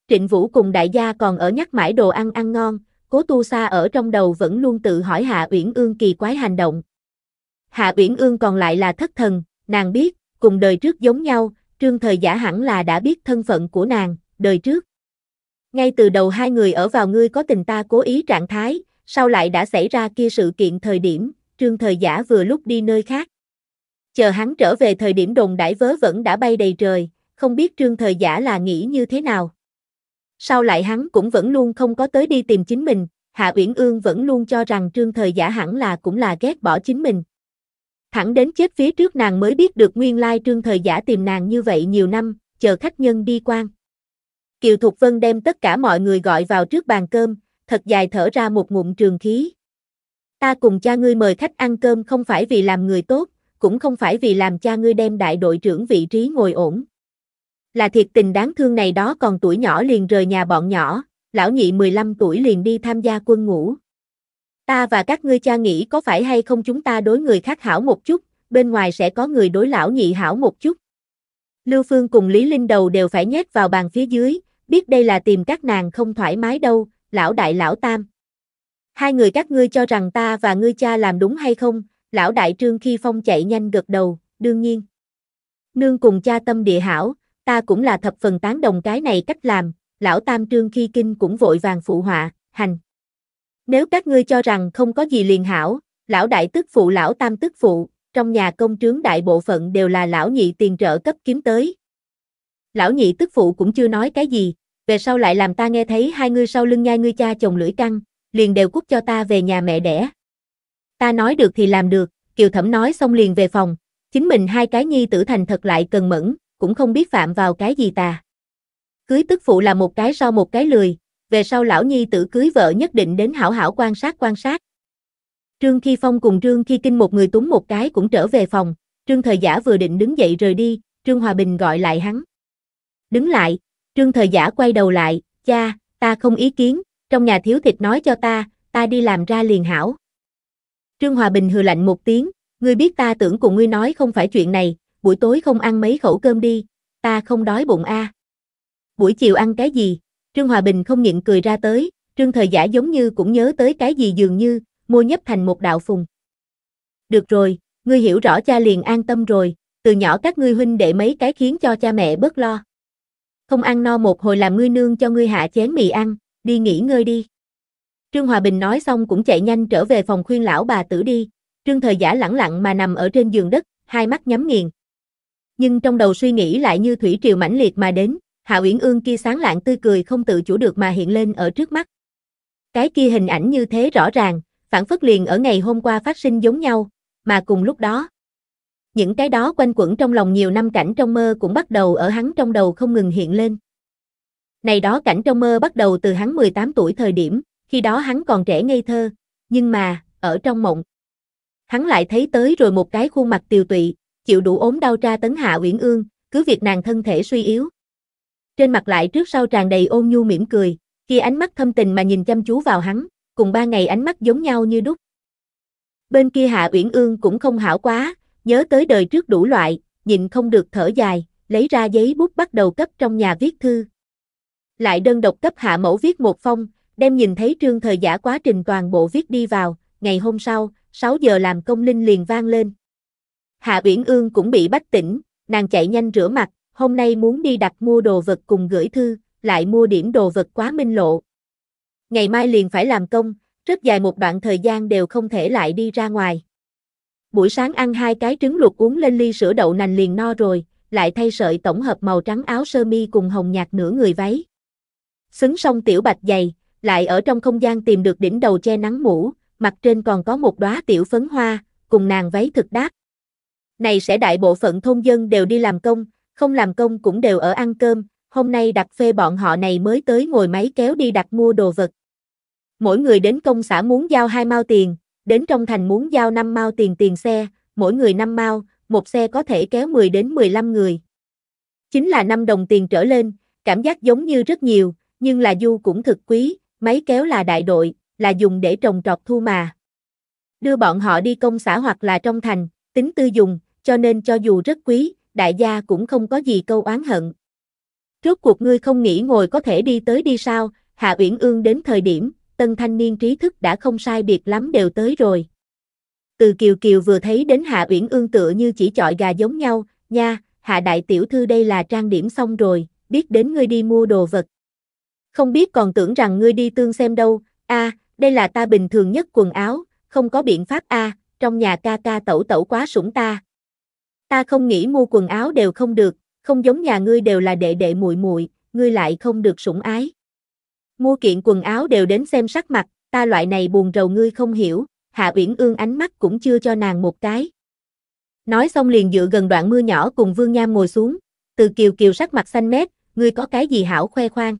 Trịnh Vũ cùng đại gia còn ở nhắc mãi đồ ăn ăn ngon, cố tu sa ở trong đầu vẫn luôn tự hỏi Hạ Uyển Ương kỳ quái hành động. Hạ Uyển Ương còn lại là thất thần, nàng biết, cùng đời trước giống nhau, trương thời giả hẳn là đã biết thân phận của nàng, đời trước. Ngay từ đầu hai người ở vào ngươi có tình ta cố ý trạng thái, sau lại đã xảy ra kia sự kiện thời điểm, trương thời giả vừa lúc đi nơi khác. Chờ hắn trở về thời điểm đồn đãi vớ vẫn đã bay đầy trời, không biết trương thời giả là nghĩ như thế nào. Sau lại hắn cũng vẫn luôn không có tới đi tìm chính mình, Hạ Uyển Ương vẫn luôn cho rằng trương thời giả hẳn là cũng là ghét bỏ chính mình, Thẳng đến chết phía trước nàng mới biết được nguyên lai trương thời giả tìm nàng như vậy nhiều năm, chờ khách nhân đi quan. Kiều Thục Vân đem tất cả mọi người gọi vào trước bàn cơm, thật dài thở ra một ngụm trường khí. Ta cùng cha ngươi mời khách ăn cơm không phải vì làm người tốt, cũng không phải vì làm cha ngươi đem đại đội trưởng vị trí ngồi ổn. Là thiệt tình đáng thương này đó còn tuổi nhỏ liền rời nhà bọn nhỏ, lão nhị 15 tuổi liền đi tham gia quân ngũ. Ta và các ngươi cha nghĩ có phải hay không chúng ta đối người khác hảo một chút, bên ngoài sẽ có người đối lão nhị hảo một chút. Lưu Phương cùng Lý Linh đầu đều phải nhét vào bàn phía dưới, biết đây là tìm các nàng không thoải mái đâu, lão đại lão tam. Hai người các ngươi cho rằng ta và ngươi cha làm đúng hay không, lão đại trương khi phong chạy nhanh gật đầu, đương nhiên. Nương cùng cha tâm địa hảo, ta cũng là thập phần tán đồng cái này cách làm, lão tam trương khi kinh cũng vội vàng phụ họa, hành. Nếu các ngươi cho rằng không có gì liền hảo, lão đại tức phụ lão tam tức phụ, trong nhà công trướng đại bộ phận đều là lão nhị tiền trợ cấp kiếm tới. Lão nhị tức phụ cũng chưa nói cái gì, về sau lại làm ta nghe thấy hai ngươi sau lưng nhai ngươi cha chồng lưỡi căng, liền đều cút cho ta về nhà mẹ đẻ. Ta nói được thì làm được, Kiều Thẩm nói xong liền về phòng, chính mình hai cái nhi tử thành thật lại cần mẫn, cũng không biết phạm vào cái gì tà. Cưới tức phụ là một cái so một cái lười, về sau lão nhi tử cưới vợ nhất định đến hảo hảo quan sát quan sát. Trương Khi Phong cùng Trương Khi Kinh một người túng một cái cũng trở về phòng, Trương Thời Giả vừa định đứng dậy rời đi, Trương Hòa Bình gọi lại hắn. Đứng lại, Trương Thời Giả quay đầu lại, cha, ta không ý kiến, trong nhà thiếu thịt nói cho ta, ta đi làm ra liền hảo. Trương Hòa Bình hừ lạnh một tiếng, ngươi biết ta tưởng cùng ngươi nói không phải chuyện này, buổi tối không ăn mấy khẩu cơm đi, ta không đói bụng a. Buổi chiều ăn cái gì? Trương Hòa Bình không nhịn cười ra tới, Trương Thời Giả giống như cũng nhớ tới cái gì dường như, mua nhấp thành một đạo phùng. Được rồi, ngươi hiểu rõ cha liền an tâm rồi, từ nhỏ các ngươi huynh đệ mấy cái khiến cho cha mẹ bớt lo. Không ăn no một hồi làm ngươi nương cho ngươi hạ chén mì ăn, đi nghỉ ngơi đi. Trương Hòa Bình nói xong cũng chạy nhanh trở về phòng khuyên lão bà tử đi, Trương Thời Giả lẳng lặng mà nằm ở trên giường đất, hai mắt nhắm nghiền. Nhưng trong đầu suy nghĩ lại như thủy triều mãnh liệt mà đến, Hạ Uyển Ương kia sáng lạng tươi cười không tự chủ được mà hiện lên ở trước mắt. Cái kia hình ảnh như thế rõ ràng, phản phất liền ở ngày hôm qua phát sinh giống nhau, mà cùng lúc đó. Những cái đó quanh quẩn trong lòng nhiều năm cảnh trong mơ cũng bắt đầu ở hắn trong đầu không ngừng hiện lên. Này đó cảnh trong mơ bắt đầu từ hắn 18 tuổi thời điểm, khi đó hắn còn trẻ ngây thơ, nhưng mà, ở trong mộng. Hắn lại thấy tới rồi một cái khuôn mặt tiều tụy, chịu đủ ốm đau tra tấn hạ Uyển Ương, cứ việc nàng thân thể suy yếu, trên mặt lại trước sau tràn đầy ôn nhu mỉm cười, kia ánh mắt thâm tình mà nhìn chăm chú vào hắn, cùng ba ngày ánh mắt giống nhau như đúc. Bên kia Hạ Uyển Ương cũng không hảo quá, nhớ tới đời trước đủ loại, nhịn không được thở dài, lấy ra giấy bút bắt đầu cấp trong nhà viết thư. Lại đơn độc cấp Hạ Mẫu viết một phong, đem nhìn thấy trương thời giả quá trình toàn bộ viết đi vào, ngày hôm sau, 6 giờ làm công linh liền vang lên. Hạ Uyển Ương cũng bị bách tỉnh, nàng chạy nhanh rửa mặt, hôm nay muốn đi đặt mua đồ vật cùng gửi thư, lại mua điểm đồ vật quá minh lộ. Ngày mai liền phải làm công, rất dài một đoạn thời gian đều không thể lại đi ra ngoài. Buổi sáng ăn hai cái trứng luộc uống lên ly sữa đậu nành liền no rồi, lại thay sợi tổng hợp màu trắng áo sơ mi cùng hồng nhạt nửa người váy. Xứng xong tiểu bạch dày, lại ở trong không gian tìm được đỉnh đầu che nắng mũ, mặt trên còn có một đóa tiểu phấn hoa, cùng nàng váy thực đáp. Này sẽ đại bộ phận thôn dân đều đi làm công, không làm công cũng đều ở ăn cơm, hôm nay đặt phê bọn họ này mới tới ngồi máy kéo đi đặt mua đồ vật. Mỗi người đến công xã muốn giao hai mao tiền, đến trong thành muốn giao 5 mao tiền tiền xe, mỗi người 5 mao, một xe có thể kéo 10 đến 15 người. Chính là 5 đồng tiền trở lên, cảm giác giống như rất nhiều, nhưng là du cũng thực quý, máy kéo là đại đội, là dùng để trồng trọt thu mà. Đưa bọn họ đi công xã hoặc là trong thành, tính tư dùng, cho nên cho dù rất quý, đại gia cũng không có gì câu oán hận. Rốt cuộc ngươi không nghĩ ngồi có thể đi tới đi sao, Hạ Uyển Ương đến thời điểm, tân thanh niên trí thức đã không sai biệt lắm đều tới rồi. Từ Kiều Kiều vừa thấy đến Hạ Uyển Ương tựa như chỉ chọi gà giống nhau, nha, Hạ Đại Tiểu Thư đây là trang điểm xong rồi, biết đến ngươi đi mua đồ vật. Không biết còn tưởng rằng ngươi đi tương xem đâu, a, đây là ta bình thường nhất quần áo, không có biện pháp a, trong nhà ca ca tẩu tẩu quá sủng ta, Ta không nghĩ mua quần áo đều không được, không giống nhà ngươi đều là đệ đệ muội muội, ngươi lại không được sủng ái. Mua kiện quần áo đều đến xem sắc mặt, ta loại này buồn rầu ngươi không hiểu, Hạ Uyển Ương ánh mắt cũng chưa cho nàng một cái. Nói xong liền dựa gần đoạn mưa nhỏ cùng Vương Nham ngồi xuống, từ kiều kiều sắc mặt xanh mét, ngươi có cái gì hảo khoe khoang.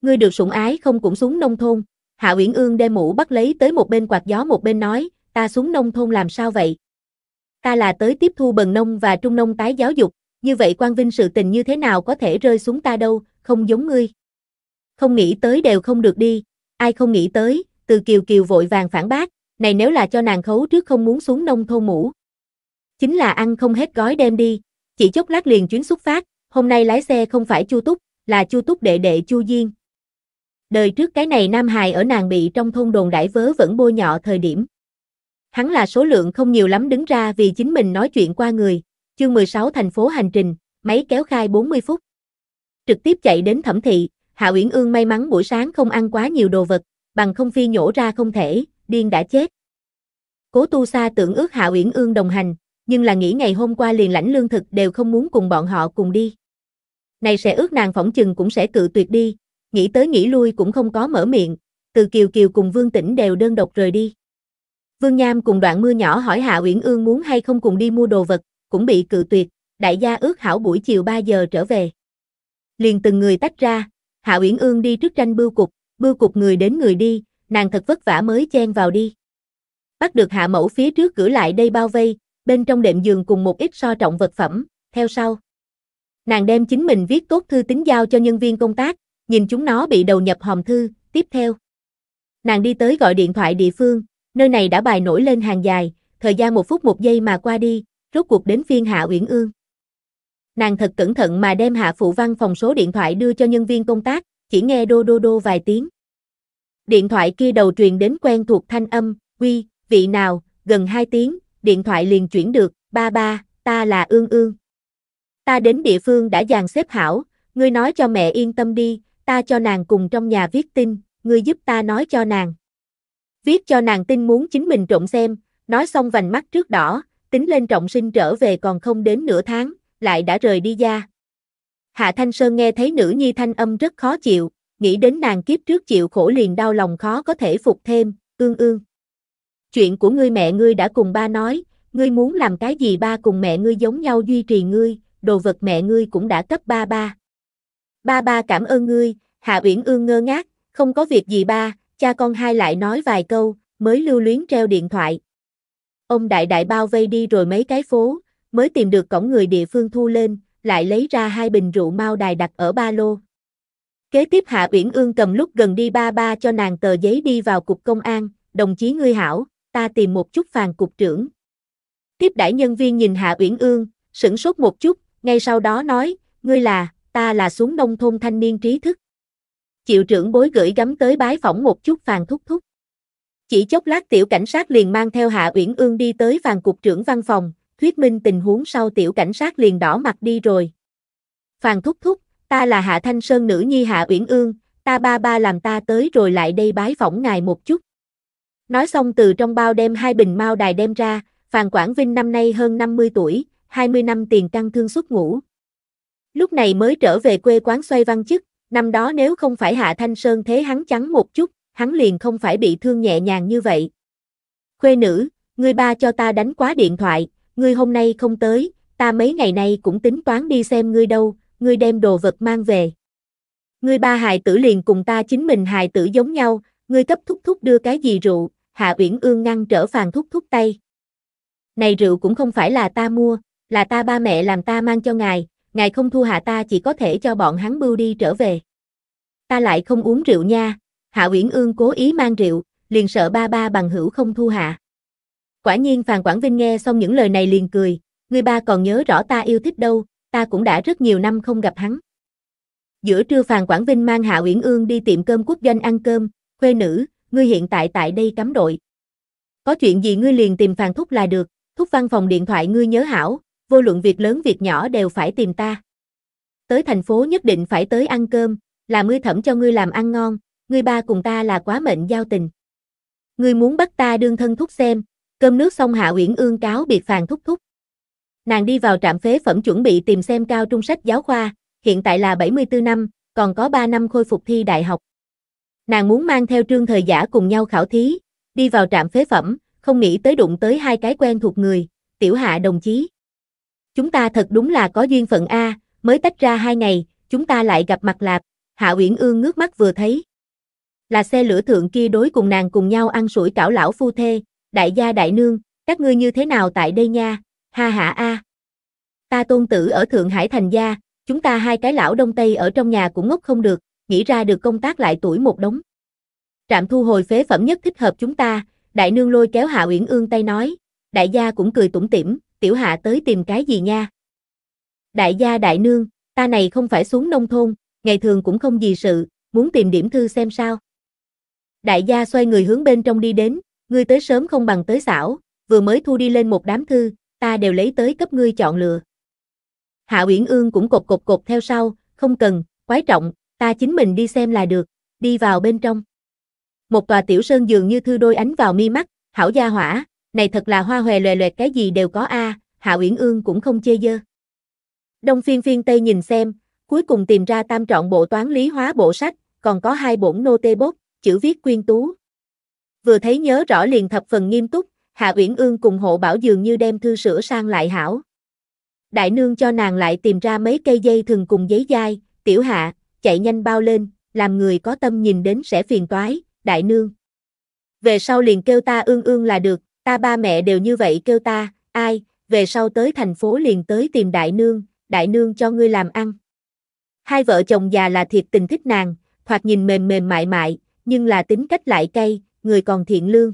Ngươi được sủng ái không cũng xuống nông thôn, Hạ Uyển Ương đem mũ bắt lấy tới một bên quạt gió một bên nói, ta xuống nông thôn làm sao vậy, ta là tới tiếp thu bần nông và trung nông tái giáo dục, như vậy quan vinh sự tình như thế nào có thể rơi xuống ta đâu, không giống ngươi. Không nghĩ tới đều không được đi, ai không nghĩ tới, từ kiều kiều vội vàng phản bác, này nếu là cho nàng khấu trước không muốn xuống nông thôn mũ. Chính là ăn không hết gói đem đi, chỉ chốc lát liền chuyến xuất phát, hôm nay lái xe không phải Chu Túc, là Chu Túc đệ đệ Chu Diên. Đời trước cái này Nam Hài ở nàng bị trong thôn đồn đãi vớ vẫn bôi nhọ thời điểm. Hắn là số lượng không nhiều lắm đứng ra vì chính mình nói chuyện qua người. Chương 16 thành phố hành trình, máy kéo khai 40 phút. Trực tiếp chạy đến thẩm thị, Hạ Uyển Ương may mắn buổi sáng không ăn quá nhiều đồ vật, bằng không phi nhổ ra không thể, điên đã chết. Cố Tu Sa tưởng ước Hạ Uyển Ương đồng hành, nhưng là nghĩ ngày hôm qua liền lãnh lương thực đều không muốn cùng bọn họ cùng đi. Này sẽ ước nàng phỏng chừng cũng sẽ cự tuyệt đi, nghĩ tới nghĩ lui cũng không có mở miệng, từ Kiều Kiều cùng Vương Tĩnh đều đơn độc rời đi. Vương Nham cùng đoạn mưa nhỏ hỏi Hạ Uyển Ương muốn hay không cùng đi mua đồ vật, cũng bị cự tuyệt, đại gia ước hảo buổi chiều 3 giờ trở về. Liền từng người tách ra, Hạ Uyển Ương đi trước tranh bưu cục, bưu cục người đến người đi, nàng thật vất vả mới chen vào đi. Bắt được Hạ Mẫu phía trước cửa lại đây bao vây, bên trong đệm giường cùng một ít so trọng vật phẩm, theo sau. Nàng đem chính mình viết tốt thư tín giao cho nhân viên công tác, nhìn chúng nó bị đầu nhập hòm thư, tiếp theo. Nàng đi tới gọi điện thoại địa phương, Nơi này đã bài nổi lên hàng dài, thời gian một phút một giây mà qua đi, rốt cuộc đến phiên Hạ Uyển Ương. Nàng thật cẩn thận mà đem Hạ Phụ Văn phòng số điện thoại đưa cho nhân viên công tác, chỉ nghe đô đô đô vài tiếng. Điện thoại kia đầu truyền đến quen thuộc thanh âm, quy, vị nào, gần 2 tiếng, điện thoại liền chuyển được, ba ba, ta là Ương Ương. Ta đến địa phương đã dàn xếp hảo, ngươi nói cho mẹ yên tâm đi, ta cho nàng cùng trong nhà viết tin, ngươi giúp ta nói cho nàng. Viết cho nàng tin muốn chính mình trộn xem, nói xong vành mắt trước đỏ, tính lên trọng sinh trở về còn không đến nửa tháng, lại đã rời đi ra. Hạ Thanh Sơn nghe thấy nữ nhi thanh âm rất khó chịu, nghĩ đến nàng kiếp trước chịu khổ liền đau lòng khó có thể phục thêm, ương ương. Chuyện của ngươi mẹ ngươi đã cùng ba nói, ngươi muốn làm cái gì ba cùng mẹ ngươi giống nhau duy trì ngươi, đồ vật mẹ ngươi cũng đã cấp ba ba. Ba ba cảm ơn ngươi, Hạ Uyển Ương ngơ ngác, không có việc gì ba, cha con hai lại nói vài câu, mới lưu luyến treo điện thoại. Ông đại đại bao vây đi rồi mấy cái phố, mới tìm được cổng người địa phương thu lên, lại lấy ra hai bình rượu mao đài đặt ở ba lô. Kế tiếp Hạ Uyển Ương cầm lúc gần đi ba ba cho nàng tờ giấy đi vào cục công an, đồng chí ngươi hảo, ta tìm một chút phàn cục trưởng. Tiếp đãi nhân viên nhìn Hạ Uyển Ương, sửng sốt một chút, ngay sau đó nói, ngươi là, ta là xuống nông thôn thanh niên trí thức. Chịu trưởng bối gửi gắm tới bái phỏng một chút Phàn Thúc Thúc. Chỉ chốc lát tiểu cảnh sát liền mang theo Hạ Uyển Ương đi tới Phàn Cục trưởng văn phòng, thuyết minh tình huống sau tiểu cảnh sát liền đỏ mặt đi rồi. Phàn Thúc Thúc, ta là Hạ Thanh Sơn nữ nhi Hạ Uyển Ương, ta ba ba làm ta tới rồi lại đây bái phỏng ngài một chút. Nói xong từ trong bao đem hai bình mao đài đem ra, Phàn Quảng Vinh năm nay hơn 50 tuổi, 20 năm tiền căn thương xuất ngũ. Lúc này mới trở về quê quán xoay văn chức, Năm đó nếu không phải Hạ Thanh Sơn thế hắn chắn một chút, hắn liền không phải bị thương nhẹ nhàng như vậy. Khuê nữ, người ba cho ta đánh quá điện thoại, người hôm nay không tới, ta mấy ngày nay cũng tính toán đi xem ngươi đâu, ngươi đem đồ vật mang về. người ba hài tử liền cùng ta chính mình hài tử giống nhau, ngươi cấp thúc thúc đưa cái gì rượu, Hạ Uyển Ương ngăn trở phàn thúc thúc tay. Này rượu cũng không phải là ta mua, là ta ba mẹ làm ta mang cho ngài, ngài không thu hạ ta chỉ có thể cho bọn hắn bưu đi trở về. Ta lại không uống rượu nha, Hạ Uyển Ương cố ý mang rượu, liền sợ ba ba bằng hữu không thu hạ. Quả nhiên Phàn Quảng Vinh nghe xong những lời này liền cười, người ba còn nhớ rõ ta yêu thích đâu, ta cũng đã rất nhiều năm không gặp hắn. Giữa trưa Phàn Quảng Vinh mang Hạ Uyển Ương đi tiệm cơm quốc doanh ăn cơm, khuê nữ, ngươi hiện tại tại đây cắm đội. Có chuyện gì ngươi liền tìm Phàn Thúc là được, Thúc văn phòng điện thoại ngươi nhớ hảo, vô luận việc lớn việc nhỏ đều phải tìm ta. Tới thành phố nhất định phải tới ăn cơm, làm ngươi thẩm cho ngươi làm ăn ngon, ngươi ba cùng ta là quá mệnh giao tình. Ngươi muốn bắt ta đương thân thúc xem, cơm nước xong Hạ Uyển Ương cáo biệt phàn thúc thúc. Nàng đi vào trạm phế phẩm chuẩn bị tìm xem cao trung sách giáo khoa, hiện tại là 74 năm, còn có 3 năm khôi phục thi đại học. Nàng muốn mang theo trương thời giả cùng nhau khảo thí, đi vào trạm phế phẩm, không nghĩ tới đụng tới hai cái quen thuộc người, tiểu hạ đồng chí. Chúng ta thật đúng là có duyên phận A, mới tách ra hai ngày, chúng ta lại gặp mặt lạp, Hạ Uyển Ương ngước mắt vừa thấy. Là xe lửa thượng kia đối cùng nàng cùng nhau ăn sủi cảo lão phu thê, đại gia đại nương, các ngươi như thế nào tại đây nha, ha hạ A. Ta tôn tử ở Thượng Hải thành gia, chúng ta hai cái lão đông tây ở trong nhà cũng ngốc không được, nghĩ ra được công tác lại tuổi một đống. Trạm thu hồi phế phẩm nhất thích hợp chúng ta, đại nương lôi kéo Hạ Uyển Ương tay nói, đại gia cũng cười tủm tỉm, tiểu hạ tới tìm cái gì nha? Đại gia đại nương, ta này không phải xuống nông thôn, ngày thường cũng không gì sự, muốn tìm điểm thư xem sao. Đại gia xoay người hướng bên trong đi đến, ngươi tới sớm không bằng tới xảo, vừa mới thu đi lên một đám thư, ta đều lấy tới cấp ngươi chọn lựa. Hạ Uyển Ương cũng cột cột cột theo sau, không cần, quái trọng, ta chính mình đi xem là được, đi vào bên trong. Một tòa tiểu sơn dường như thư đôi ánh vào mi mắt, hảo gia hỏa, này thật là hoa hòe loè loẹt cái gì đều có a, à, Hạ Uyển Ương cũng không chê dơ. Đông Phiên Phiên Tây nhìn xem, cuối cùng tìm ra tam trọn bộ toán lý hóa bộ sách, còn có hai bổn nô tê bốt, chữ viết quyên tú. Vừa thấy nhớ rõ liền thập phần nghiêm túc, Hạ Uyển Ương cùng hộ bảo dường như đem thư sửa sang lại hảo. Đại nương cho nàng lại tìm ra mấy cây dây thừng cùng giấy dai, tiểu hạ, chạy nhanh bao lên, làm người có tâm nhìn đến sẽ phiền toái, đại nương. Về sau liền kêu ta ương ương là được, Ta ba mẹ đều như vậy kêu ta, ai, về sau tới thành phố liền tới tìm đại nương, đại nương cho ngươi làm ăn. Hai vợ chồng già là thiệt tình thích nàng, thoạt nhìn mềm mềm mại mại, nhưng là tính cách lại cay, người còn thiện lương.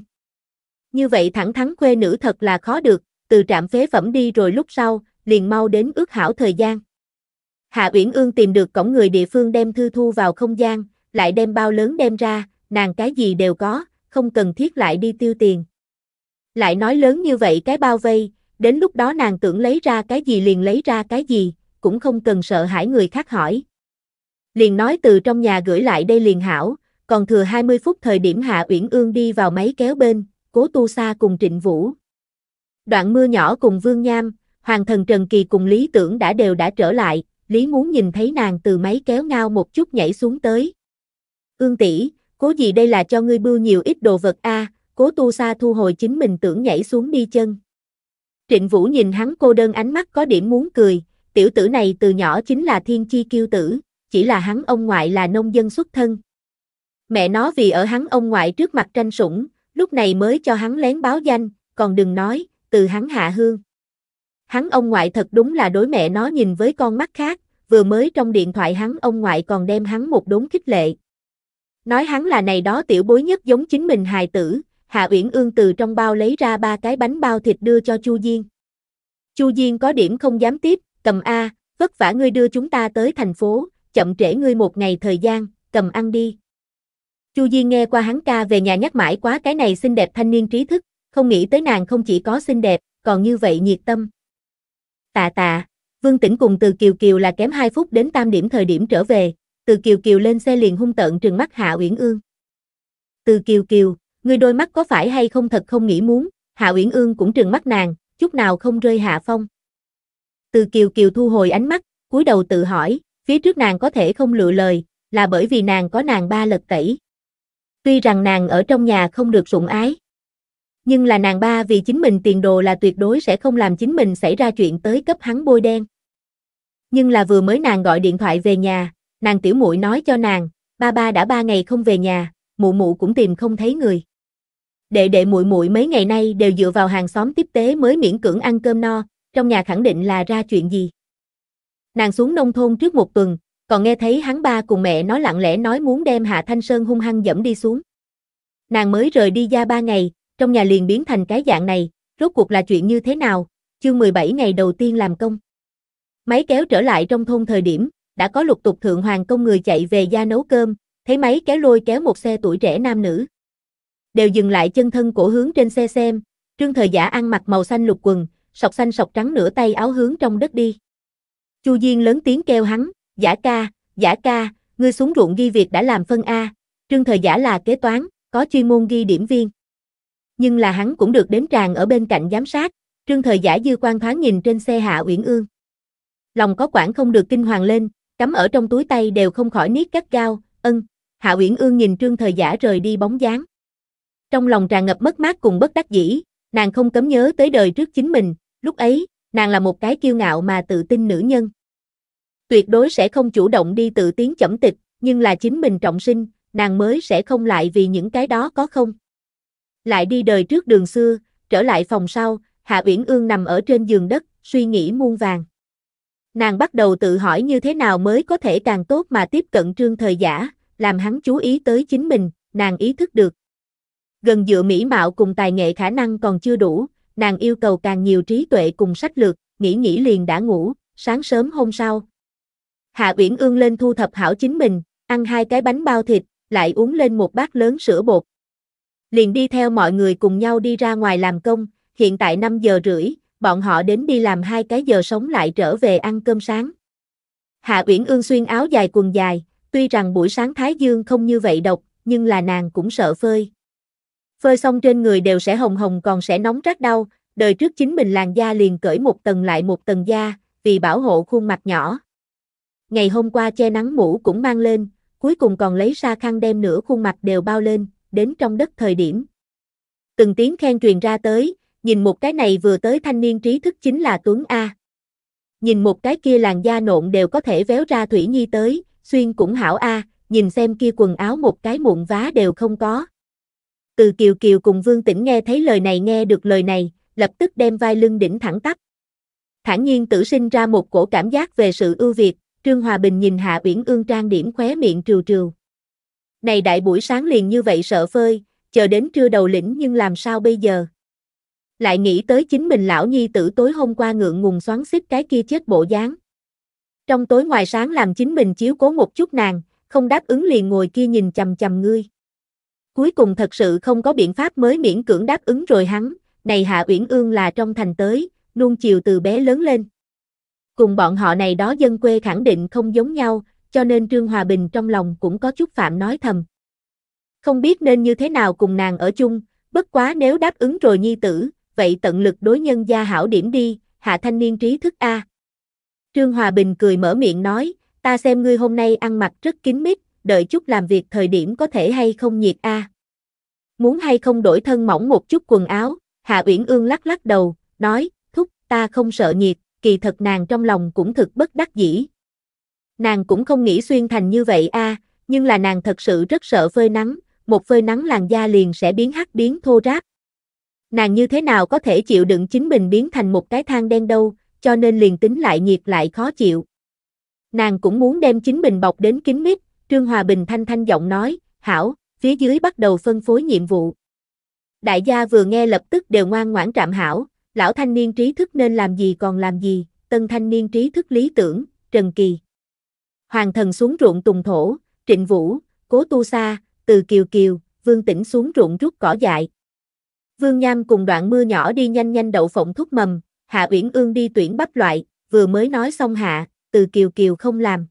Như vậy thẳng thắn khuê nữ thật là khó được, từ trạm phế phẩm đi rồi lúc sau, liền mau đến ước hảo thời gian. Hạ Uyển Ương tìm được cổng người địa phương đem thư thu vào không gian, lại đem bao lớn đem ra, nàng cái gì đều có, không cần thiết lại đi tiêu tiền lại nói lớn như vậy cái bao vây, đến lúc đó nàng tưởng lấy ra cái gì liền lấy ra cái gì, cũng không cần sợ hãi người khác hỏi. Liền nói từ trong nhà gửi lại đây liền hảo, còn thừa 20 phút thời điểm Hạ Uyển Ương đi vào máy kéo bên, cố tu sa cùng Trịnh Vũ. Đoạn mưa nhỏ cùng Vương Nham, Hoàng thần Trần Kỳ cùng Lý Tưởng đã đều đã trở lại, Lý muốn nhìn thấy nàng từ máy kéo ngao một chút nhảy xuống tới. Ương tỷ, cố gì đây là cho ngươi bưu nhiều ít đồ vật a, à, cố tu sa thu hồi chính mình tưởng nhảy xuống đi chân. Trịnh Vũ nhìn hắn cô đơn ánh mắt có điểm muốn cười, tiểu tử này từ nhỏ chính là thiên chi kiêu tử, chỉ là hắn ông ngoại là nông dân xuất thân. Mẹ nó vì ở hắn ông ngoại trước mặt tranh sủng, lúc này mới cho hắn lén báo danh, còn đừng nói, từ hắn hạ hương. Hắn ông ngoại thật đúng là đối mẹ nó nhìn với con mắt khác, vừa mới trong điện thoại hắn ông ngoại còn đem hắn một đống khích lệ. Nói hắn là này đó tiểu bối nhất giống chính mình hài tử, Hạ Uyển Ương từ trong bao lấy ra ba cái bánh bao thịt đưa cho Chu Diên. Chu Diên có điểm không dám tiếp, cầm A, vất vả ngươi đưa chúng ta tới thành phố, chậm trễ ngươi một ngày thời gian, cầm ăn đi. Chu Diên nghe qua hắn ca về nhà nhắc mãi quá cái này xinh đẹp thanh niên trí thức, không nghĩ tới nàng không chỉ có xinh đẹp, còn như vậy nhiệt tâm. Tạ tạ, Vương Tĩnh cùng từ Kiều Kiều là kém 2 phút đến tam điểm thời điểm trở về, từ Kiều Kiều lên xe liền hung tợn trừng mắt Hạ Uyển Ương. Từ Kiều Kiều, ngươi đôi mắt có phải hay không thật không nghĩ muốn, Hạ Uyển Ương cũng trừng mắt nàng, chút nào không rơi hạ phong. Từ Kiều Kiều thu hồi ánh mắt, cúi đầu tự hỏi, phía trước nàng có thể không lựa lời, là bởi vì nàng có nàng ba lật tẩy. Tuy rằng nàng ở trong nhà không được sủng ái, nhưng là nàng ba vì chính mình tiền đồ là tuyệt đối sẽ không làm chính mình xảy ra chuyện tới cấp hắn bôi đen. Nhưng là vừa mới nàng gọi điện thoại về nhà, nàng tiểu muội nói cho nàng, ba ba đã ba ngày không về nhà, mụ mụ cũng tìm không thấy người đệ đệ muội muội mấy ngày nay đều dựa vào hàng xóm tiếp tế mới miễn cưỡng ăn cơm no, trong nhà khẳng định là ra chuyện gì. Nàng xuống nông thôn trước một tuần, còn nghe thấy hắn ba cùng mẹ nói lặng lẽ nói muốn đem Hạ Thanh Sơn hung hăng dẫm đi xuống. Nàng mới rời đi ra ba ngày, trong nhà liền biến thành cái dạng này, rốt cuộc là chuyện như thế nào, chương 17 ngày đầu tiên làm công. Máy kéo trở lại trong thôn thời điểm, đã có lục tục thượng hoàng công người chạy về ra nấu cơm, thấy máy kéo lôi kéo một xe tuổi trẻ nam nữ đều dừng lại chân thân cổ hướng trên xe xem, trương thời giả ăn mặc màu xanh lục quần, sọc xanh sọc trắng nửa tay áo hướng trong đất đi. Chu Diên lớn tiếng kêu hắn, giả ca, giả ca, ngươi xuống ruộng ghi việc đã làm phân A, trương thời giả là kế toán, có chuyên môn ghi điểm viên. Nhưng là hắn cũng được đến tràng ở bên cạnh giám sát, trương thời giả dư quan thoáng nhìn trên xe hạ uyển ương. Lòng có quản không được kinh hoàng lên, cắm ở trong túi tay đều không khỏi niết cắt gao, ân, hạ uyển ương nhìn trương thời giả rời đi bóng dáng. Trong lòng tràn ngập mất mát cùng bất đắc dĩ, nàng không cấm nhớ tới đời trước chính mình, lúc ấy, nàng là một cái kiêu ngạo mà tự tin nữ nhân. Tuyệt đối sẽ không chủ động đi tự tiến chẩm tịch, nhưng là chính mình trọng sinh, nàng mới sẽ không lại vì những cái đó có không. Lại đi đời trước đường xưa, trở lại phòng sau, Hạ Uyển Ương nằm ở trên giường đất, suy nghĩ muôn vàng. Nàng bắt đầu tự hỏi như thế nào mới có thể càng tốt mà tiếp cận trương thời giả, làm hắn chú ý tới chính mình, nàng ý thức được, Gần dựa mỹ mạo cùng tài nghệ khả năng còn chưa đủ, nàng yêu cầu càng nhiều trí tuệ cùng sách lược, nghĩ nghĩ liền đã ngủ, sáng sớm hôm sau. Hạ Uyển Ương lên thu thập hảo chính mình, ăn hai cái bánh bao thịt, lại uống lên một bát lớn sữa bột. Liền đi theo mọi người cùng nhau đi ra ngoài làm công, hiện tại 5 giờ rưỡi, bọn họ đến đi làm hai cái giờ sống lại trở về ăn cơm sáng. Hạ Uyển Ương xuyên áo dài quần dài, tuy rằng buổi sáng Thái Dương không như vậy độc, nhưng là nàng cũng sợ phơi phơi xong trên người đều sẽ hồng hồng còn sẽ nóng rát đau, đời trước chính mình làn da liền cởi một tầng lại một tầng da, vì bảo hộ khuôn mặt nhỏ. Ngày hôm qua che nắng mũ cũng mang lên, cuối cùng còn lấy ra khăn đem nửa khuôn mặt đều bao lên, đến trong đất thời điểm. Từng tiếng khen truyền ra tới, nhìn một cái này vừa tới thanh niên trí thức chính là Tuấn A. Nhìn một cái kia làn da nộn đều có thể véo ra Thủy Nhi tới, xuyên cũng hảo A, nhìn xem kia quần áo một cái mụn vá đều không có, từ Kiều Kiều cùng Vương Tĩnh nghe thấy lời này nghe được lời này, lập tức đem vai lưng đỉnh thẳng tắp. Thản nhiên tử sinh ra một cổ cảm giác về sự ưu việt, Trương Hòa Bình nhìn Hạ Uyển Ương trang điểm khóe miệng trừ trừ. Này đại buổi sáng liền như vậy sợ phơi, chờ đến trưa đầu lĩnh nhưng làm sao bây giờ? Lại nghĩ tới chính mình lão nhi tử tối hôm qua ngượng ngùng xoắn xít cái kia chết bộ dáng. Trong tối ngoài sáng làm chính mình chiếu cố một chút nàng, không đáp ứng liền ngồi kia nhìn chầm chầm ngươi cuối cùng thật sự không có biện pháp mới miễn cưỡng đáp ứng rồi hắn, này Hạ Uyển Ương là trong thành tới, nuông chiều từ bé lớn lên. Cùng bọn họ này đó dân quê khẳng định không giống nhau, cho nên Trương Hòa Bình trong lòng cũng có chút phạm nói thầm. Không biết nên như thế nào cùng nàng ở chung, bất quá nếu đáp ứng rồi nhi tử, vậy tận lực đối nhân gia hảo điểm đi, hạ thanh niên trí thức A. Trương Hòa Bình cười mở miệng nói, ta xem ngươi hôm nay ăn mặc rất kín mít, đợi chút làm việc thời điểm có thể hay không nhiệt a. À. Muốn hay không đổi thân mỏng một chút quần áo, Hạ Uyển Ương lắc lắc đầu, nói, thúc, ta không sợ nhiệt, kỳ thật nàng trong lòng cũng thực bất đắc dĩ. Nàng cũng không nghĩ xuyên thành như vậy a, à, nhưng là nàng thật sự rất sợ phơi nắng, một phơi nắng làn da liền sẽ biến hắc biến thô ráp. Nàng như thế nào có thể chịu đựng chính mình biến thành một cái than đen đâu, cho nên liền tính lại nhiệt lại khó chịu. Nàng cũng muốn đem chính mình bọc đến kín mít, Trương Hòa Bình thanh thanh giọng nói, hảo, phía dưới bắt đầu phân phối nhiệm vụ. Đại gia vừa nghe lập tức đều ngoan ngoãn trạm hảo, lão thanh niên trí thức nên làm gì còn làm gì, tân thanh niên trí thức lý tưởng, Trần Kỳ. Hoàng thần xuống ruộng tùng thổ, trịnh vũ, cố tu sa, từ kiều kiều, vương tỉnh xuống ruộng rút cỏ dại. Vương Nham cùng đoạn mưa nhỏ đi nhanh nhanh đậu phộng thuốc mầm, Hạ Uyển Ương đi tuyển bắp loại, vừa mới nói xong Hạ, từ kiều kiều không làm.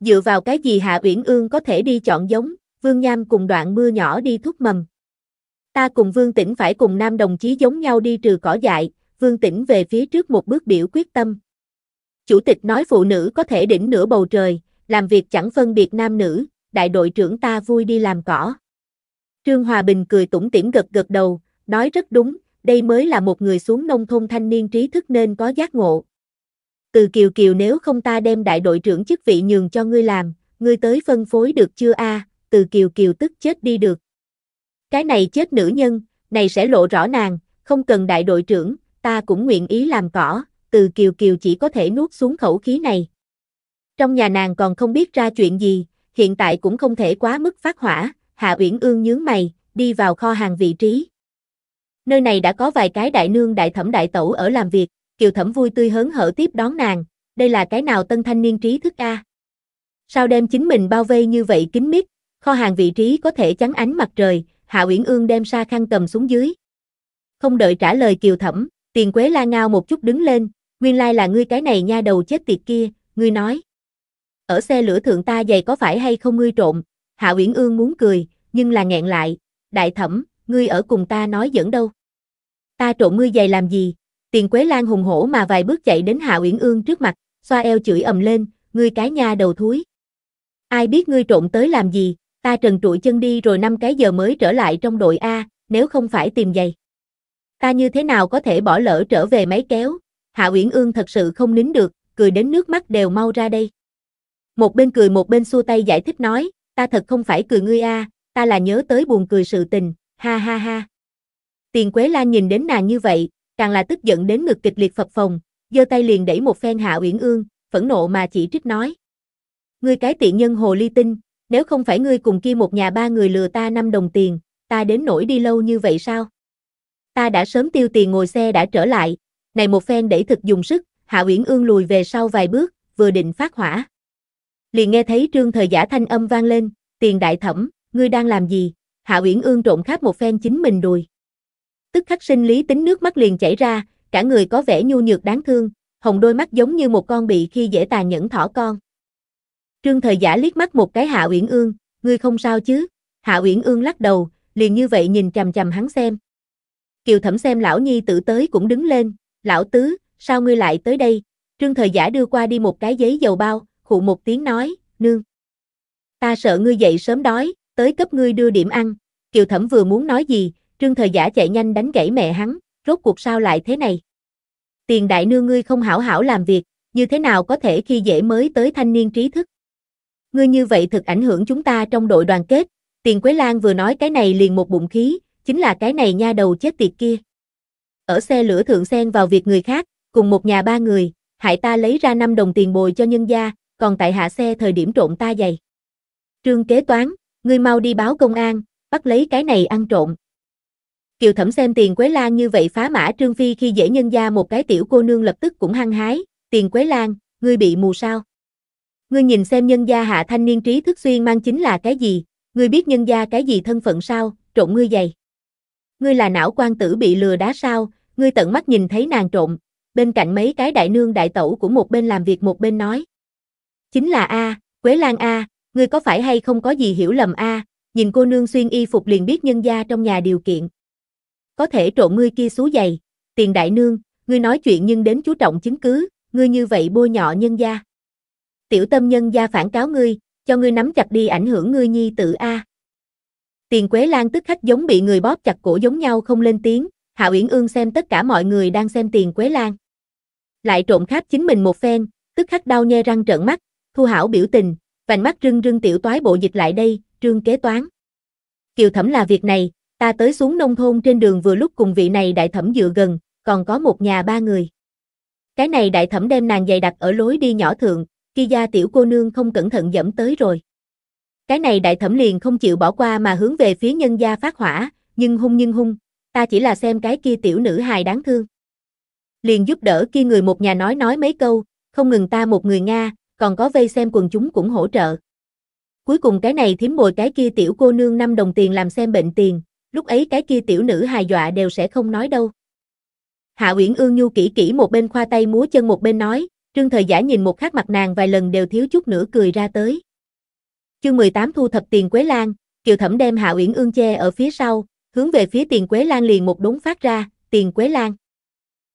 Dựa vào cái gì Hạ Uyển Ương có thể đi chọn giống, Vương Nham cùng đoạn mưa nhỏ đi thúc mầm. Ta cùng Vương Tĩnh phải cùng nam đồng chí giống nhau đi trừ cỏ dại, Vương Tĩnh về phía trước một bước biểu quyết tâm. Chủ tịch nói phụ nữ có thể đỉnh nửa bầu trời, làm việc chẳng phân biệt nam nữ, đại đội trưởng ta vui đi làm cỏ. Trương Hòa Bình cười tủm tỉm gật gật đầu, nói rất đúng, đây mới là một người xuống nông thôn thanh niên trí thức nên có giác ngộ từ kiều kiều nếu không ta đem đại đội trưởng chức vị nhường cho ngươi làm, ngươi tới phân phối được chưa a? từ kiều kiều tức chết đi được. Cái này chết nữ nhân, này sẽ lộ rõ nàng, không cần đại đội trưởng, ta cũng nguyện ý làm cỏ, từ kiều kiều chỉ có thể nuốt xuống khẩu khí này. Trong nhà nàng còn không biết ra chuyện gì, hiện tại cũng không thể quá mức phát hỏa, Hạ Uyển Ương nhướng mày, đi vào kho hàng vị trí. Nơi này đã có vài cái đại nương đại thẩm đại tẩu ở làm việc, Kiều Thẩm vui tươi hớn hở tiếp đón nàng, đây là cái nào tân thanh niên trí thức a? Sao đem chính mình bao vây như vậy kín mít, kho hàng vị trí có thể chắn ánh mặt trời, Hạ Uyển Ương đem sa khăn cầm xuống dưới. Không đợi trả lời Kiều Thẩm, Tiền Quế la ngao một chút đứng lên, nguyên lai là ngươi cái này nha đầu chết tiệt kia, ngươi nói. Ở xe lửa thượng ta giày có phải hay không ngươi trộm. Hạ Uyển Ương muốn cười, nhưng là nghẹn lại, đại thẩm, ngươi ở cùng ta nói dẫn đâu. Ta trộm ngươi giày làm gì, Tiền Quế Lan hùng hổ mà vài bước chạy đến Hạ Uyển Ương trước mặt, xoa eo chửi ầm lên, ngươi cái nha đầu thúi. Ai biết ngươi trộn tới làm gì, ta trần trụi chân đi rồi năm cái giờ mới trở lại trong đội A, nếu không phải tìm giày. Ta như thế nào có thể bỏ lỡ trở về máy kéo, Hạ Uyển Ương thật sự không nín được, cười đến nước mắt đều mau ra đây. Một bên cười một bên xua tay giải thích nói, ta thật không phải cười ngươi a, ta là nhớ tới buồn cười sự tình, ha ha ha. Tiền Quế Lan nhìn đến nàng như vậy, càng là tức giận đến ngực kịch liệt phập phồng, giơ tay liền đẩy một phen Hạ Uyển Ương, phẫn nộ mà chỉ trích nói: "Ngươi cái tiện nhân hồ ly tinh, nếu không phải ngươi cùng kia một nhà ba người lừa ta năm đồng tiền, ta đến nổi đi lâu như vậy sao? Ta đã sớm tiêu tiền ngồi xe đã trở lại." Này một phen đẩy thực dùng sức, Hạ Uyển Ương lùi về sau vài bước, vừa định phát hỏa. Liền nghe thấy Trương Thời Giả thanh âm vang lên, "Tiền đại thẩm, ngươi đang làm gì?" Hạ Uyển Ương trộn khắp một phen chính mình đùi tức khắc sinh lý tính nước mắt liền chảy ra, cả người có vẻ nhu nhược đáng thương, hồng đôi mắt giống như một con bị khi dễ tà nhẫn thỏ con. Trương Thời Giả liếc mắt một cái Hạ Uyển Ương, ngươi không sao chứ? Hạ Uyển Ương lắc đầu, liền như vậy nhìn chằm chằm hắn xem. Kiều Thẩm xem lão nhi tử tới cũng đứng lên, "Lão tứ, sao ngươi lại tới đây?" Trương Thời Giả đưa qua đi một cái giấy dầu bao, khụ một tiếng nói, "Nương, ta sợ ngươi dậy sớm đói, tới cấp ngươi đưa điểm ăn." Kiều Thẩm vừa muốn nói gì, Trương Thời Giả chạy nhanh đánh gãy mẹ hắn, rốt cuộc sao lại thế này? Tiền đại nương ngươi không hảo hảo làm việc, như thế nào có thể khi dễ mới tới thanh niên trí thức? Ngươi như vậy thực ảnh hưởng chúng ta trong đội đoàn kết, tiền Quế Lan vừa nói cái này liền một bụng khí, chính là cái này nha đầu chết tiệt kia. Ở xe lửa thượng xen vào việc người khác, cùng một nhà ba người, hại ta lấy ra 5 đồng tiền bồi cho nhân gia, còn tại hạ xe thời điểm trộm ta dày. Trương kế toán, ngươi mau đi báo công an, bắt lấy cái này ăn trộm. Kiều Thẩm xem tiền Quế Lan như vậy phá mã Trương Phi khi dễ nhân gia một cái tiểu cô nương lập tức cũng hăng hái, tiền Quế Lan, ngươi bị mù sao? Ngươi nhìn xem nhân gia hạ thanh niên trí thức xuyên mang chính là cái gì, ngươi biết nhân gia cái gì thân phận sao, Trộm ngươi dày, Ngươi là não quan tử bị lừa đá sao, ngươi tận mắt nhìn thấy nàng trộm. bên cạnh mấy cái đại nương đại tẩu của một bên làm việc một bên nói. Chính là A, Quế Lan A, ngươi có phải hay không có gì hiểu lầm A, nhìn cô nương xuyên y phục liền biết nhân gia trong nhà điều kiện, có thể trộn ngươi kia xú dày tiền đại nương, ngươi nói chuyện nhưng đến chú trọng chứng cứ, ngươi như vậy bôi nhọ nhân gia. Tiểu tâm nhân gia phản cáo ngươi, cho ngươi nắm chặt đi ảnh hưởng ngươi nhi tự A. Tiền Quế Lan tức khách giống bị người bóp chặt cổ giống nhau không lên tiếng, Hạ Uyển Ương xem tất cả mọi người đang xem Tiền Quế Lan. Lại trộm khắp chính mình một phen, tức khắc đau nhe răng trợn mắt, thu hảo biểu tình, vành mắt rưng rưng tiểu toái bộ dịch lại đây, trương kế toán. Kiều Thẩm là việc này, Ta tới xuống nông thôn trên đường vừa lúc cùng vị này đại thẩm dựa gần, còn có một nhà ba người. Cái này đại thẩm đem nàng giày đặt ở lối đi nhỏ thượng, kia gia tiểu cô nương không cẩn thận dẫm tới rồi. Cái này đại thẩm liền không chịu bỏ qua mà hướng về phía nhân gia phát hỏa, nhưng hung nhưng hung, ta chỉ là xem cái kia tiểu nữ hài đáng thương. Liền giúp đỡ kia người một nhà nói nói mấy câu, không ngừng ta một người Nga, còn có vây xem quần chúng cũng hỗ trợ. Cuối cùng cái này thím bồi cái kia tiểu cô nương 5 đồng tiền làm xem bệnh tiền, lúc ấy cái kia tiểu nữ hài dọa đều sẽ không nói đâu. Hạ Uyển Ương Nhu kỹ kỹ một bên khoa tay múa chân một bên nói, Trương Thời Giả nhìn một khắc mặt nàng vài lần đều thiếu chút nữa cười ra tới. Chương 18 thu thập tiền Quế Lan, Kiều Thẩm đem Hạ Uyển Ương che ở phía sau, hướng về phía tiền Quế Lan liền một đống phát ra, tiền Quế Lan.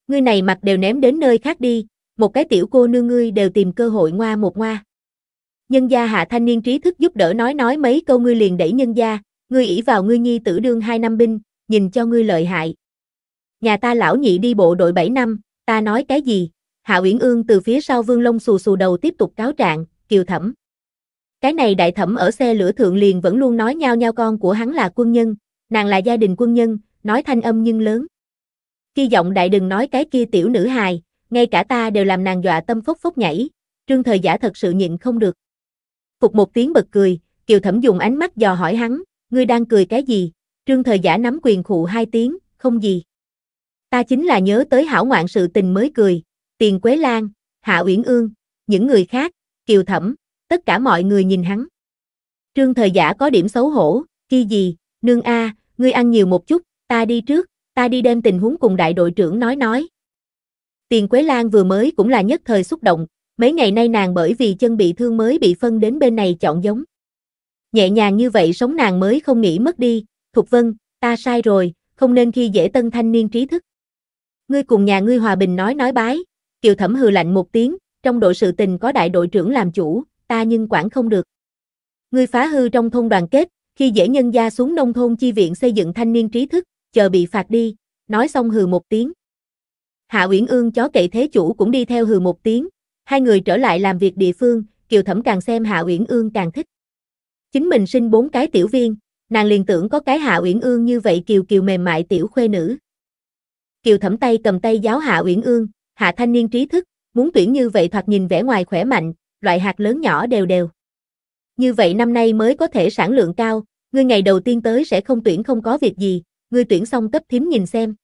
Ngươi này mặt đều ném đến nơi khác đi, một cái tiểu cô nương ngươi đều tìm cơ hội ngoa một ngoa. Nhân gia Hạ Thanh Niên trí thức giúp đỡ nói nói mấy câu ngươi liền đẩy nhân gia, ngươi ỷ vào ngươi nhi tử đương hai năm binh, nhìn cho ngươi lợi hại. Nhà ta lão nhị đi bộ đội 7 năm, ta nói cái gì? Hạ Uyển Ương từ phía sau Vương Long xù xù đầu tiếp tục cáo trạng, kiều thẩm. Cái này đại thẩm ở xe lửa thượng liền vẫn luôn nói nhau nhau con của hắn là quân nhân, nàng là gia đình quân nhân, nói thanh âm nhưng lớn. Khi giọng đại đừng nói cái kia tiểu nữ hài, ngay cả ta đều làm nàng dọa tâm phốc phốc nhảy, trương thời giả thật sự nhịn không được. Phục một tiếng bật cười, kiều thẩm dùng ánh mắt dò hỏi hắn, ngươi đang cười cái gì? Trương thời giả nắm quyền khụ hai tiếng, không gì. Ta chính là nhớ tới hảo ngoạn sự tình mới cười, tiền Quế Lan, Hạ Uyển Ương, những người khác, Kiều Thẩm, tất cả mọi người nhìn hắn. Trương thời giả có điểm xấu hổ, khi gì, nương a, ngươi ăn nhiều một chút, ta đi trước, ta đi đem tình huống cùng đại đội trưởng nói nói. Tiền Quế Lan vừa mới cũng là nhất thời xúc động, mấy ngày nay nàng bởi vì chân bị thương mới bị phân đến bên này chọn giống nhẹ nhàng như vậy sống nàng mới không nghĩ mất đi, Thục Vân, ta sai rồi, không nên khi dễ tân thanh niên trí thức. Ngươi cùng nhà ngươi hòa bình nói nói bái, Kiều Thẩm hừ lạnh một tiếng, trong đội sự tình có đại đội trưởng làm chủ, ta nhưng quản không được. Ngươi phá hư trong thôn đoàn kết, khi dễ nhân gia xuống nông thôn chi viện xây dựng thanh niên trí thức, chờ bị phạt đi, nói xong hừ một tiếng. Hạ Uyển Ương chó cậy thế chủ cũng đi theo hừ một tiếng, hai người trở lại làm việc địa phương, Kiều Thẩm càng xem Hạ Uyển Ương càng thích. Chính mình sinh bốn cái tiểu viên, nàng liền tưởng có cái Hạ Uyển Ương như vậy kiều kiều mềm mại tiểu khuê nữ. Kiều Thẩm tay cầm tay giáo Hạ Uyển Ương, Hạ thanh niên trí thức, muốn tuyển như vậy thoạt nhìn vẻ ngoài khỏe mạnh, loại hạt lớn nhỏ đều đều. Như vậy năm nay mới có thể sản lượng cao, ngươi ngày đầu tiên tới sẽ không tuyển không có việc gì, ngươi tuyển xong cấp thím nhìn xem.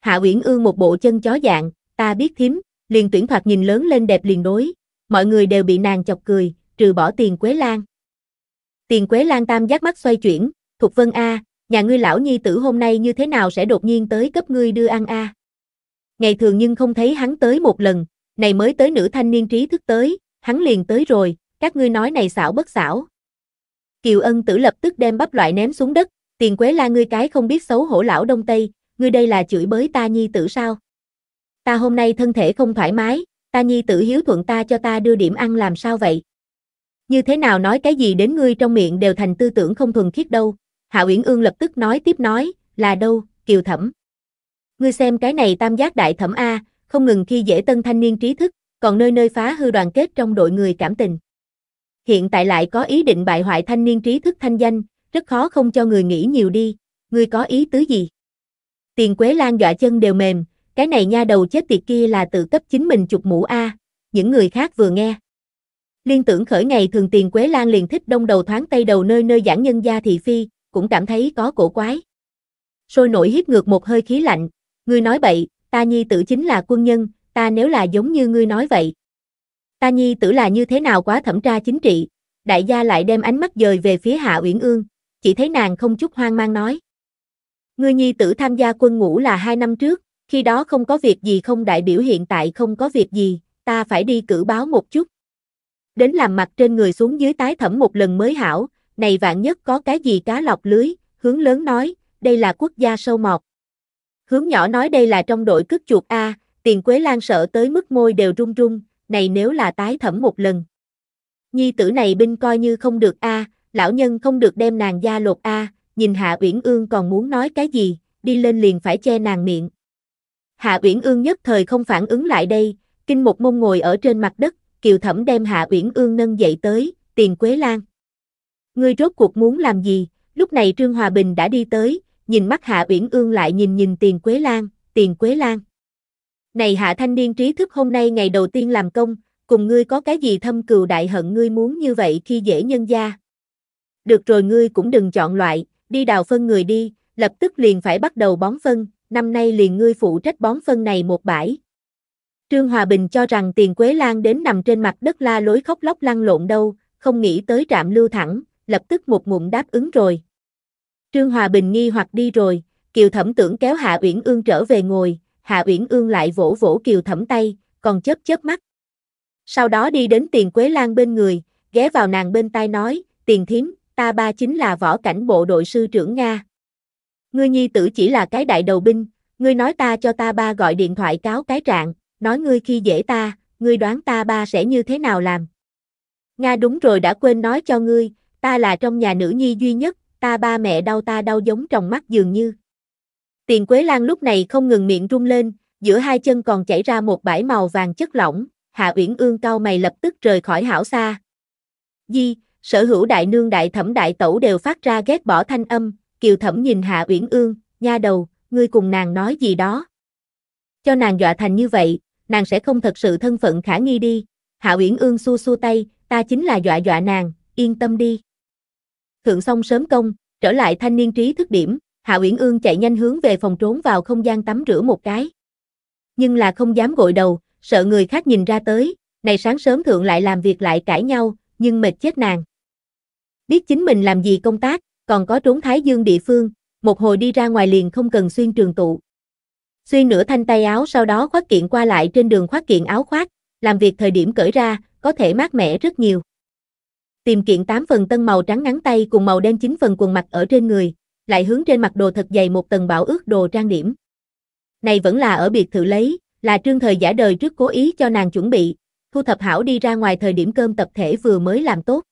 Hạ Uyển Ương một bộ chân chó dạng, ta biết thím, liền tuyển thoạt nhìn lớn lên đẹp liền đối, mọi người đều bị nàng chọc cười, trừ bỏ tiền Quế lang Tiền Quế Lan Tam giác mắt xoay chuyển, Thục Vân A, nhà ngươi lão nhi tử hôm nay như thế nào sẽ đột nhiên tới cấp ngươi đưa ăn A. Ngày thường nhưng không thấy hắn tới một lần, này mới tới nữ thanh niên trí thức tới, hắn liền tới rồi, các ngươi nói này xảo bất xảo. Kiều ân tử lập tức đem bắp loại ném xuống đất, tiền quế la ngươi cái không biết xấu hổ lão đông tây, ngươi đây là chửi bới ta nhi tử sao. Ta hôm nay thân thể không thoải mái, ta nhi tử hiếu thuận ta cho ta đưa điểm ăn làm sao vậy, như thế nào nói cái gì đến ngươi trong miệng đều thành tư tưởng không thuần khiết đâu. Hạ Uyển Ương lập tức nói tiếp nói, là đâu, kiều thẩm. Ngươi xem cái này tam giác đại thẩm A, không ngừng khi dễ tân thanh niên trí thức, còn nơi nơi phá hư đoàn kết trong đội người cảm tình. Hiện tại lại có ý định bại hoại thanh niên trí thức thanh danh, rất khó không cho người nghĩ nhiều đi, ngươi có ý tứ gì? Tiền Quế Lan dọa chân đều mềm, cái này nha đầu chết tiệt kia là tự cấp chính mình chụp mũ A, những người khác vừa nghe. Liên tưởng khởi ngày thường tiền Quế Lan liền thích đông đầu thoáng tây đầu nơi nơi giảng nhân gia thị phi, cũng cảm thấy có cổ quái. Sôi nổi hiếp ngược một hơi khí lạnh, ngươi nói bậy, ta nhi tử chính là quân nhân, ta nếu là giống như ngươi nói vậy. Ta nhi tử là như thế nào quá thẩm tra chính trị, đại gia lại đem ánh mắt dời về phía Hạ Uyển Ương, chỉ thấy nàng không chút hoang mang nói. Ngươi nhi tử tham gia quân ngũ là hai năm trước, khi đó không có việc gì không đại biểu hiện tại không có việc gì, ta phải đi cử báo một chút. Đến làm mặt trên người xuống dưới tái thẩm một lần mới hảo, này vạn nhất có cái gì cá lọc lưới, hướng lớn nói, đây là quốc gia sâu mọt. Hướng nhỏ nói đây là trong đội cướp chuột A, tiền quế lan sợ tới mức môi đều run run, này nếu là tái thẩm một lần. Nhi tử này binh coi như không được A, lão nhân không được đem nàng gia lột A, nhìn Hạ Uyển Ương còn muốn nói cái gì, đi lên liền phải che nàng miệng. Hạ Uyển Ương nhất thời không phản ứng lại đây, kinh một mông ngồi ở trên mặt đất, Kiều Thẩm đem Hạ Uyển Ương nâng dậy tới, tiền Quế Lan. Ngươi rốt cuộc muốn làm gì? Lúc này Trương Hòa Bình đã đi tới, nhìn mắt Hạ Uyển Ương lại nhìn nhìn tiền Quế Lan, tiền Quế Lan. Này Hạ Thanh Niên trí thức hôm nay ngày đầu tiên làm công, cùng ngươi có cái gì thâm cừu đại hận ngươi muốn như vậy khi dễ nhân gia. Được rồi ngươi cũng đừng chọn loại, đi đào phân người đi, lập tức liền phải bắt đầu bón phân, năm nay liền ngươi phụ trách bón phân này một bãi, Trương Hòa Bình cho rằng tiền Quế Lan đến nằm trên mặt đất la lối khóc lóc lăn lộn đâu, không nghĩ tới trạm lưu thẳng, lập tức một ngụm đáp ứng rồi. Trương Hòa Bình nghi hoặc đi rồi, Kiều Thẩm tưởng kéo Hạ Uyển Ương trở về ngồi, Hạ Uyển Ương lại vỗ vỗ Kiều Thẩm tay, còn chớp chớp mắt. Sau đó đi đến tiền Quế Lan bên người, ghé vào nàng bên tai nói, tiền thím, ta ba chính là võ cảnh bộ đội sư trưởng Nga. Ngươi nhi tử chỉ là cái đại đầu binh, ngươi nói ta cho ta ba gọi điện thoại cáo cái trạng, nói ngươi khi dễ ta, ngươi đoán ta ba sẽ như thế nào làm. Nga đúng rồi đã quên nói cho ngươi, ta là trong nhà nữ nhi duy nhất, ta ba mẹ đau ta đau giống trong mắt dường như. Tiền Quế Lan lúc này không ngừng miệng rung lên, giữa hai chân còn chảy ra một bãi màu vàng chất lỏng, Hạ Uyển Ương cao mày lập tức rời khỏi hảo xa. Di, sở hữu đại nương đại thẩm đại tẩu đều phát ra ghét bỏ thanh âm, Kiều Thẩm nhìn Hạ Uyển Ương, nha đầu, ngươi cùng nàng nói gì đó. Cho nàng dọa thành như vậy, nàng sẽ không thật sự thân phận khả nghi đi. Hạ Uyển Ương xua xua tay, ta chính là dọa dọa nàng, yên tâm đi. Thượng xong sớm công, trở lại thanh niên trí thức điểm, Hạ Uyển Ương chạy nhanh hướng về phòng trốn vào không gian tắm rửa một cái. Nhưng là không dám gội đầu, sợ người khác nhìn ra tới, này sáng sớm thượng lại làm việc lại cãi nhau, nhưng mệt chết nàng. Biết chính mình làm gì công tác, còn có trốn Thái Dương địa phương, một hồi đi ra ngoài liền không cần xuyên trường tụ. Xuyên nửa thanh tay áo sau đó khoác kiện qua lại trên đường khoác kiện áo khoác, làm việc thời điểm cởi ra, có thể mát mẻ rất nhiều. Tìm kiện 8 phần tân màu trắng ngắn tay cùng màu đen 9 phần quần mặt ở trên người, lại hướng trên mặt đồ thật dày một tầng bảo ướt đồ trang điểm. Này vẫn là ở biệt thự lấy, là trương thời giả đời trước cố ý cho nàng chuẩn bị, thu thập hảo đi ra ngoài thời điểm cơm tập thể vừa mới làm tốt.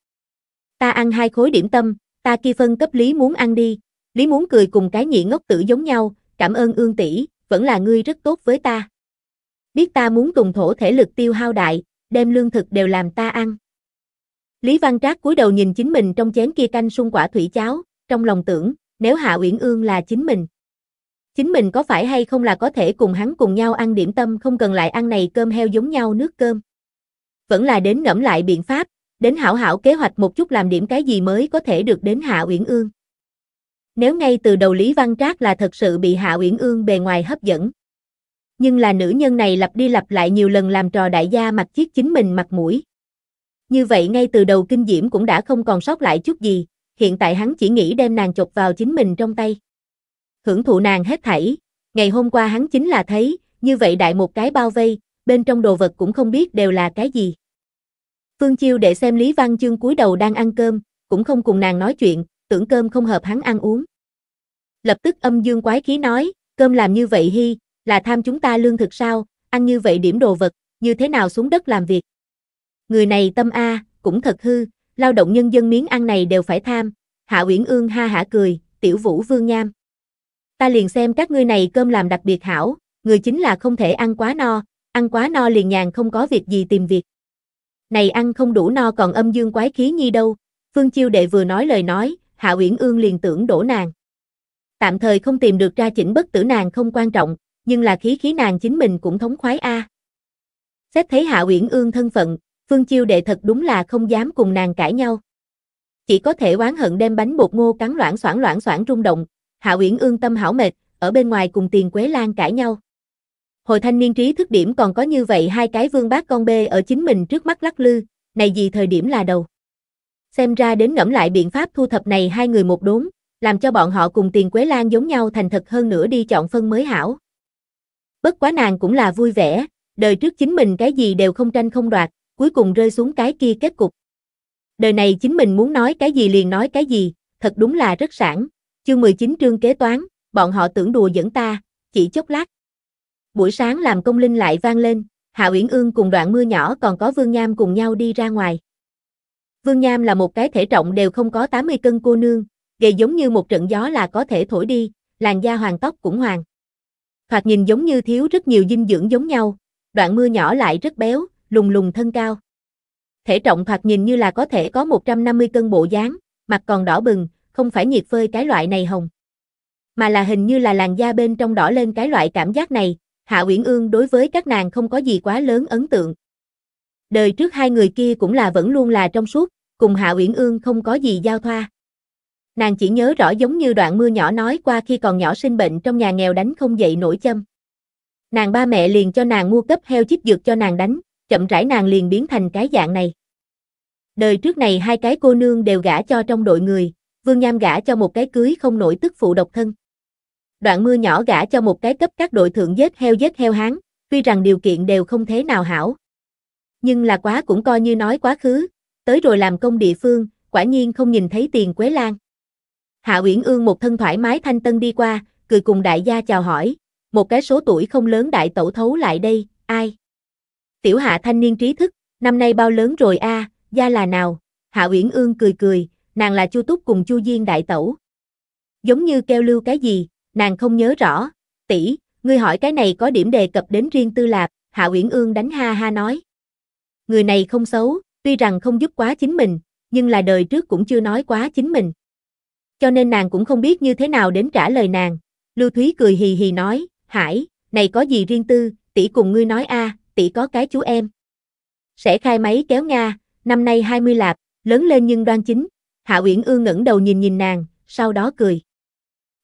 Ta ăn hai khối điểm tâm, ta kia phân cấp lý muốn ăn đi, lý muốn cười cùng cái nhị ngốc tử giống nhau, cảm ơn ương tỷ, vẫn là ngươi rất tốt với ta. Biết ta muốn tùng thổ thể lực tiêu hao đại, đem lương thực đều làm ta ăn. Lý Văn Trác cúi đầu nhìn chính mình trong chén kia canh sung quả thủy cháo, trong lòng tưởng, nếu Hạ Uyển Ương là chính mình. Chính mình có phải hay không là có thể cùng hắn cùng nhau ăn điểm tâm không cần lại ăn này cơm heo giống nhau nước cơm. Vẫn là đến ngẫm lại biện pháp, đến hảo hảo kế hoạch một chút làm điểm cái gì mới có thể được đến Hạ Uyển Ương. Nếu ngay từ đầu Lý Văn Trác là thật sự bị Hạ Uyển Ương bề ngoài hấp dẫn. Nhưng là nữ nhân này lặp đi lặp lại nhiều lần làm trò đại gia mặt chiếc chính mình mặt mũi. Như vậy ngay từ đầu kinh diễm cũng đã không còn sót lại chút gì, hiện tại hắn chỉ nghĩ đem nàng chộp vào chính mình trong tay. Hưởng thụ nàng hết thảy, ngày hôm qua hắn chính là thấy, như vậy đại một cái bao vây, bên trong đồ vật cũng không biết đều là cái gì. Phương Chiêu để xem Lý Văn Chương cúi đầu đang ăn cơm, cũng không cùng nàng nói chuyện, tưởng cơm không hợp hắn ăn uống. Lập tức âm dương quái khí nói, cơm làm như vậy hy là tham chúng ta lương thực sao, ăn như vậy điểm đồ vật, như thế nào xuống đất làm việc. Người này tâm A, cũng thật hư, lao động nhân dân miếng ăn này đều phải tham, Hạ Uyển Ương ha hả cười, tiểu vũ vương nham. Ta liền xem các ngươi này cơm làm đặc biệt hảo, người chính là không thể ăn quá no, ăn quá no liền nhàn không có việc gì tìm việc. Này ăn không đủ no còn âm dương quái khí nhi đâu, Phương Chiêu Đệ vừa nói lời nói, Hạ Uyển Ương liền tưởng đổ nàng. Tạm thời không tìm được ra chỉnh bất tử nàng không quan trọng, nhưng là khí khí nàng chính mình cũng thống khoái a. Xét thấy Hạ Uyển Ương thân phận, Phương Chiêu đệ thật đúng là không dám cùng nàng cãi nhau. Chỉ có thể oán hận đem bánh bột ngô cắn loãng xoảng loãng xoảng rung động, Hạ Uyển Ương tâm hảo mệt, ở bên ngoài cùng Tiền Quế Lan cãi nhau. Hồi thanh niên trí thức điểm còn có như vậy hai cái vương bát con bê ở chính mình trước mắt lắc lư, này gì thời điểm là đầu xem ra đến ngẫm lại biện pháp thu thập này hai người một đốn, làm cho bọn họ cùng tiền Quế Lan giống nhau thành thật hơn nữa đi chọn phân mới hảo. Bất quá nàng cũng là vui vẻ, đời trước chính mình cái gì đều không tranh không đoạt, cuối cùng rơi xuống cái kia kết cục. Đời này chính mình muốn nói cái gì liền nói cái gì, thật đúng là rất sản. Chương 19 trương kế toán, bọn họ tưởng đùa dẫn ta, chỉ chốc lát. Buổi sáng làm công linh lại vang lên, Hạ Uyển Ương cùng đoạn mưa nhỏ còn có Vương Nham cùng nhau đi ra ngoài. Vương Nham là một cái thể trọng đều không có 80 cân cô nương, gầy giống như một trận gió là có thể thổi đi, làn da hoàng tóc cũng hoàng. Thoạt nhìn giống như thiếu rất nhiều dinh dưỡng giống nhau, đoạn mưa nhỏ lại rất béo, lùng lùng thân cao. Thể trọng thoạt nhìn như là có thể có 150 cân bộ dáng, mặt còn đỏ bừng, không phải nhiệt phơi cái loại này hồng. Mà là hình như là làn da bên trong đỏ lên cái loại cảm giác này, Hạ Uyển Ương đối với các nàng không có gì quá lớn ấn tượng đời trước hai người kia cũng là vẫn luôn là trong suốt, cùng Hạ Uyển Ương không có gì giao thoa. Nàng chỉ nhớ rõ giống như đoạn mưa nhỏ nói qua khi còn nhỏ sinh bệnh trong nhà nghèo đánh không dậy nổi châm. Nàng ba mẹ liền cho nàng mua cấp heo chích dược cho nàng đánh, chậm rãi nàng liền biến thành cái dạng này. Đời trước này hai cái cô nương đều gả cho trong đội người, Vương Nham gả cho một cái cưới không nổi tức phụ độc thân. Đoạn mưa nhỏ gả cho một cái cấp các đội thượng giết heo giết heo hán, tuy rằng điều kiện đều không thế nào hảo, nhưng là quá cũng coi như nói quá khứ, tới rồi làm công địa phương, quả nhiên không nhìn thấy tiền Quế Lan. Hạ Uyển Ương một thân thoải mái thanh tân đi qua, cười cùng đại gia chào hỏi, một cái số tuổi không lớn đại tẩu thấu lại đây, ai? Tiểu Hạ thanh niên trí thức, năm nay bao lớn rồi a, à, gia là nào? Hạ Uyển Ương cười cười, nàng là Chu Túc cùng Chu Diên đại tẩu. Giống như keo lưu cái gì, nàng không nhớ rõ, tỷ, ngươi hỏi cái này có điểm đề cập đến riêng tư lạp, Hạ Uyển Ương đánh ha ha nói người này không xấu, tuy rằng không giúp quá chính mình, nhưng là đời trước cũng chưa nói quá chính mình. Cho nên nàng cũng không biết như thế nào đến trả lời nàng. Lưu Thúy cười hì hì nói, Hải, này có gì riêng tư, tỷ cùng ngươi nói a, tỷ có cái chú em. Sẽ khai máy kéo Nga, năm nay 20 lạp, lớn lên nhưng đoan chính. Hạ Uyển Ương ngẩng đầu nhìn nhìn nàng, sau đó cười.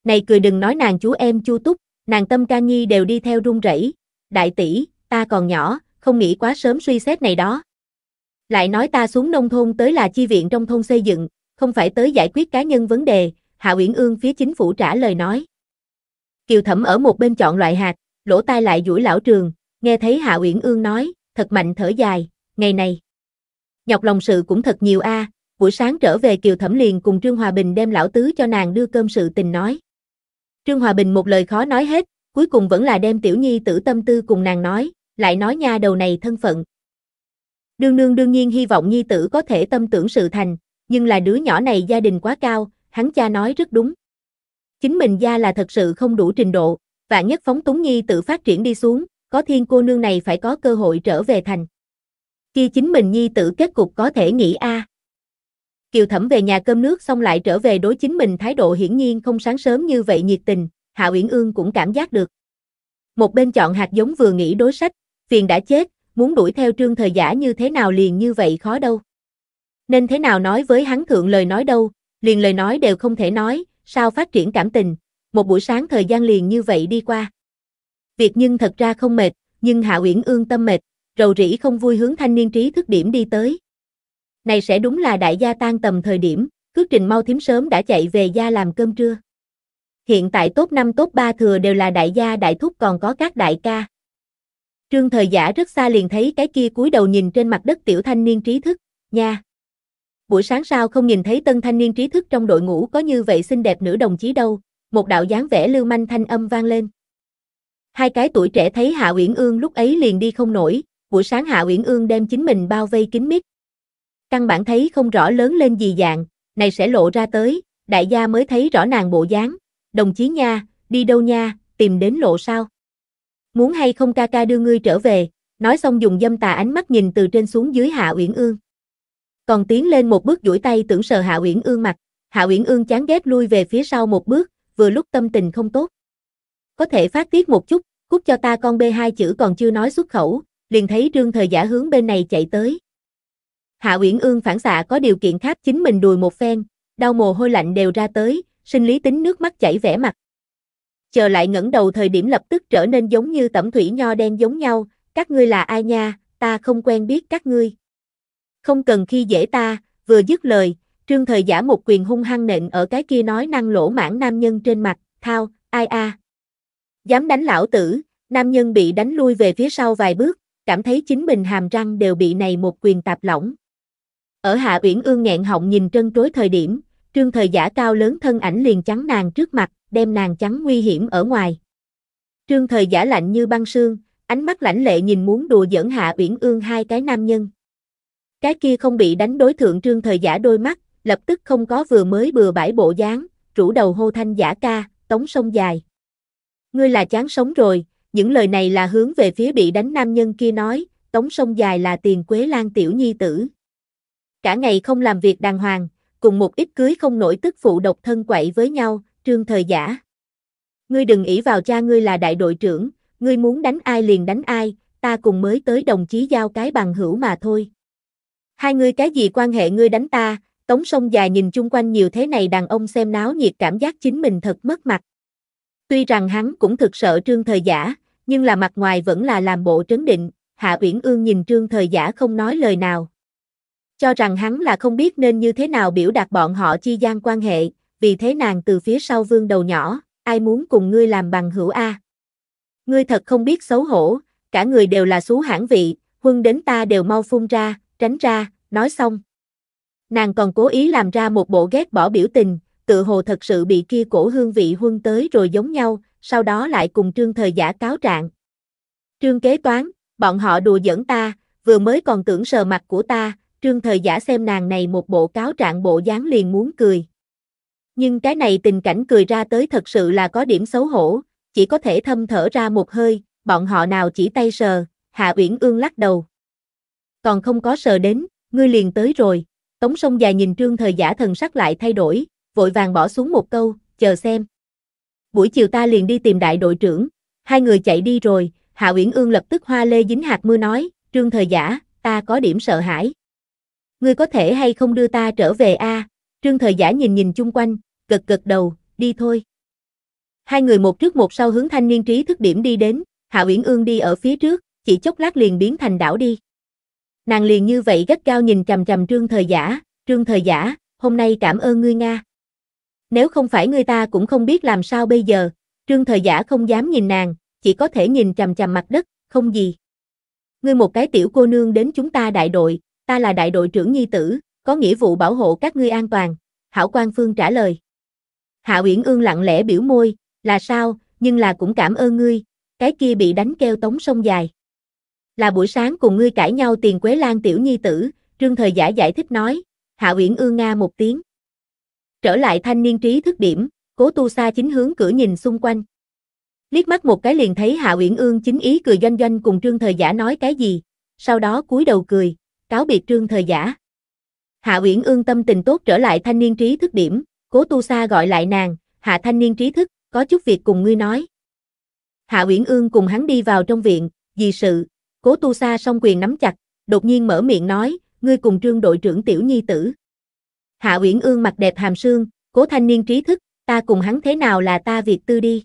Này cười đừng nói nàng chú em Chu Túc, nàng Tâm Ca Nhi đều đi theo run rẩy. Đại tỷ, ta còn nhỏ, không nghĩ quá sớm suy xét này đó. Lại nói ta xuống nông thôn tới là chi viện trong thôn xây dựng, không phải tới giải quyết cá nhân vấn đề, Hạ Uyển Ương phía chính phủ trả lời nói. Kiều Thẩm ở một bên chọn loại hạt, lỗ tai lại duỗi lão trường, nghe thấy Hạ Uyển Ương nói, thật mạnh thở dài, ngày này. Nhọc lòng sự cũng thật nhiều a, à, buổi sáng trở về Kiều Thẩm liền cùng Trương Hòa Bình đem lão tứ cho nàng đưa cơm sự tình nói. Trương Hòa Bình một lời khó nói hết, cuối cùng vẫn là đem Tiểu Nhi tử tâm tư cùng nàng nói, lại nói nha đầu này thân phận. Đương nương đương nhiên hy vọng nhi tử có thể tâm tưởng sự thành, nhưng là đứa nhỏ này gia đình quá cao, hắn cha nói rất đúng. Chính mình gia là thật sự không đủ trình độ, và nhất phóng túng nhi tử phát triển đi xuống, có thiên cô nương này phải có cơ hội trở về thành. Khi chính mình nhi tử kết cục có thể nghĩ a. Kiều Thẩm về nhà cơm nước xong lại trở về đối chính mình thái độ hiển nhiên không sáng sớm như vậy nhiệt tình, Hạ Uyển Ương cũng cảm giác được. Một bên chọn hạt giống vừa nghĩ đối sách, phiền đã chết, muốn đuổi theo trương thời giả như thế nào liền như vậy khó đâu. Nên thế nào nói với hắn thượng lời nói đâu, liền lời nói đều không thể nói, sao phát triển cảm tình, một buổi sáng thời gian liền như vậy đi qua. Việc nhưng thật ra không mệt, nhưng Hạ Uyển Ương tâm mệt, rầu rĩ không vui hướng thanh niên trí thức điểm đi tới. Này sẽ đúng là đại gia tan tầm thời điểm, cước trình mau thím sớm đã chạy về gia làm cơm trưa. Hiện tại top 5 top 3 thừa đều là đại gia đại thúc còn có các đại ca. Trương thời giả rất xa liền thấy cái kia cúi đầu nhìn trên mặt đất tiểu thanh niên trí thức, nha. Buổi sáng sao không nhìn thấy tân thanh niên trí thức trong đội ngũ có như vậy xinh đẹp nữ đồng chí đâu, một đạo dáng vẻ lưu manh thanh âm vang lên. Hai cái tuổi trẻ thấy Hạ Uyển Ương lúc ấy liền đi không nổi, buổi sáng Hạ Uyển Ương đem chính mình bao vây kín mít. Căn bản thấy không rõ lớn lên gì dạng, này sẽ lộ ra tới, đại gia mới thấy rõ nàng bộ dáng. Đồng chí nha, đi đâu nha, tìm đến lộ sao? muốn hay không ca ca đưa ngươi trở về, nói xong dùng dâm tà ánh mắt nhìn từ trên xuống dưới Hạ Uyển Ương. Còn tiến lên một bước duỗi tay tưởng sờ Hạ Uyển Ương mặt, Hạ Uyển Ương chán ghét lui về phía sau một bước, vừa lúc tâm tình không tốt. Có thể phát tiết một chút, cút cho ta con bê hai chữ còn chưa nói xuất khẩu, liền thấy Trương Thời Giả hướng bên này chạy tới. Hạ Uyển Ương phản xạ có điều kiện khác chính mình đùi một phen, đau mồ hôi lạnh đều ra tới, sinh lý tính nước mắt chảy vẻ mặt chờ lại ngẩng đầu thời điểm lập tức trở nên giống như tẩm thủy nho đen giống nhau, các ngươi là ai nha, ta không quen biết các ngươi. Không cần khi dễ ta, vừa dứt lời, trương thời giả một quyền hung hăng nện ở cái kia nói năng lỗ mãn nam nhân trên mặt, thao, ai a. Dám đánh lão tử, nam nhân bị đánh lui về phía sau vài bước, cảm thấy chính mình hàm răng đều bị này một quyền tạp lỏng. Ở Hạ Uyển Ương nghẹn họng nhìn trân trối thời điểm, trương thời giả cao lớn thân ảnh liền trắng nàng trước mặt, đem nàng chắn nguy hiểm ở ngoài. Trương thời giả lạnh như băng sương, ánh mắt lãnh lệ nhìn muốn đùa giỡn hạ uyển ương hai cái nam nhân. Cái kia không bị đánh đối thượng trương thời giả đôi mắt, lập tức không có vừa mới bừa bãi bộ dáng, rủ đầu hô thanh giả ca, tống sông dài. Ngươi là chán sống rồi, những lời này là hướng về phía bị đánh nam nhân kia nói, tống sông dài là tiền quế lan tiểu nhi tử. Cả ngày không làm việc đàng hoàng, cùng một ít cưới không nổi tức phụ độc thân quậy với nhau, Trương Thời Giả. Ngươi đừng ỷ vào cha ngươi là đại đội trưởng, ngươi muốn đánh ai liền đánh ai, ta cùng mới tới đồng chí giao cái bằng hữu mà thôi. Hai ngươi cái gì quan hệ ngươi đánh ta, tống sông dài nhìn chung quanh nhiều thế này đàn ông xem náo nhiệt cảm giác chính mình thật mất mặt. Tuy rằng hắn cũng thực sợ Trương Thời Giả, nhưng là mặt ngoài vẫn là làm bộ trấn định, Hạ Uyển Ương nhìn Trương Thời Giả không nói lời nào. Cho rằng hắn là không biết nên như thế nào biểu đạt bọn họ chi gian quan hệ vì thế nàng từ phía sau vương đầu nhỏ, ai muốn cùng ngươi làm bằng hữu A. Ngươi thật không biết xấu hổ, cả người đều là xú hãn vị, huân đến ta đều mau phun ra, tránh ra, nói xong. Nàng còn cố ý làm ra một bộ ghét bỏ biểu tình, tự hồ thật sự bị kia cổ hương vị huân tới rồi giống nhau, sau đó lại cùng trương thời giả cáo trạng. Trương kế toán, bọn họ đùa giỡn ta, vừa mới còn tưởng sờ mặt của ta, trương thời giả xem nàng này một bộ cáo trạng bộ dáng liền muốn cười. Nhưng cái này tình cảnh cười ra tới thật sự là có điểm xấu hổ, chỉ có thể thâm thở ra một hơi, bọn họ nào chỉ tay sờ, Hạ Uyển Ương lắc đầu. Còn không có sờ đến, ngươi liền tới rồi, Tống sông dài nhìn trương thời giả thần sắc lại thay đổi, vội vàng bỏ xuống một câu, chờ xem. Buổi chiều ta liền đi tìm đại đội trưởng, hai người chạy đi rồi, Hạ Uyển Ương lập tức hoa lê dính hạt mưa nói, trương thời giả, ta có điểm sợ hãi. Ngươi có thể hay không đưa ta trở về a? À? Trương thời giả nhìn nhìn chung quanh, gật gật đầu, đi thôi. Hai người một trước một sau hướng thanh niên trí thức điểm đi đến, Hạ Uyển Ương đi ở phía trước, chỉ chốc lát liền biến thành đảo đi. Nàng liền như vậy gắt cao nhìn chằm chằm Trương Thời Giả, Trương Thời Giả, hôm nay cảm ơn ngươi Nga. Nếu không phải người ta cũng không biết làm sao bây giờ, Trương Thời Giả không dám nhìn nàng, chỉ có thể nhìn chằm chằm mặt đất, không gì. Ngươi một cái tiểu cô nương đến chúng ta đại đội, ta là đại đội trưởng nhi tử, có nghĩa vụ bảo hộ các ngươi an toàn, Hảo Quan Phương trả lời. Hạ Uyển Ương lặng lẽ biểu môi, là sao, nhưng là cũng cảm ơn ngươi, cái kia bị đánh keo tống sông dài. Là buổi sáng cùng ngươi cãi nhau tiền Quế Lan tiểu nhi tử, Trương Thời Giả giải thích nói, Hạ Uyển Ương nga một tiếng. Trở lại thanh niên trí thức điểm, Cố Tu xa chính hướng cửa nhìn xung quanh. Liếc mắt một cái liền thấy Hạ Uyển Ương chính ý cười doanh doanh cùng Trương Thời Giả nói cái gì, sau đó cúi đầu cười, cáo biệt Trương Thời Giả. Hạ Uyển Ương tâm tình tốt trở lại thanh niên trí thức điểm, Cố Tu Sa gọi lại nàng, hạ thanh niên trí thức, có chút việc cùng ngươi nói. Hạ Uyển Ương cùng hắn đi vào trong viện, vì sự, Cố Tu Sa song quyền nắm chặt, đột nhiên mở miệng nói, ngươi cùng trương đội trưởng tiểu nhi tử. Hạ Uyển Ương mặt đẹp hàm sương, Cố thanh niên trí thức, ta cùng hắn thế nào là ta việc tư đi.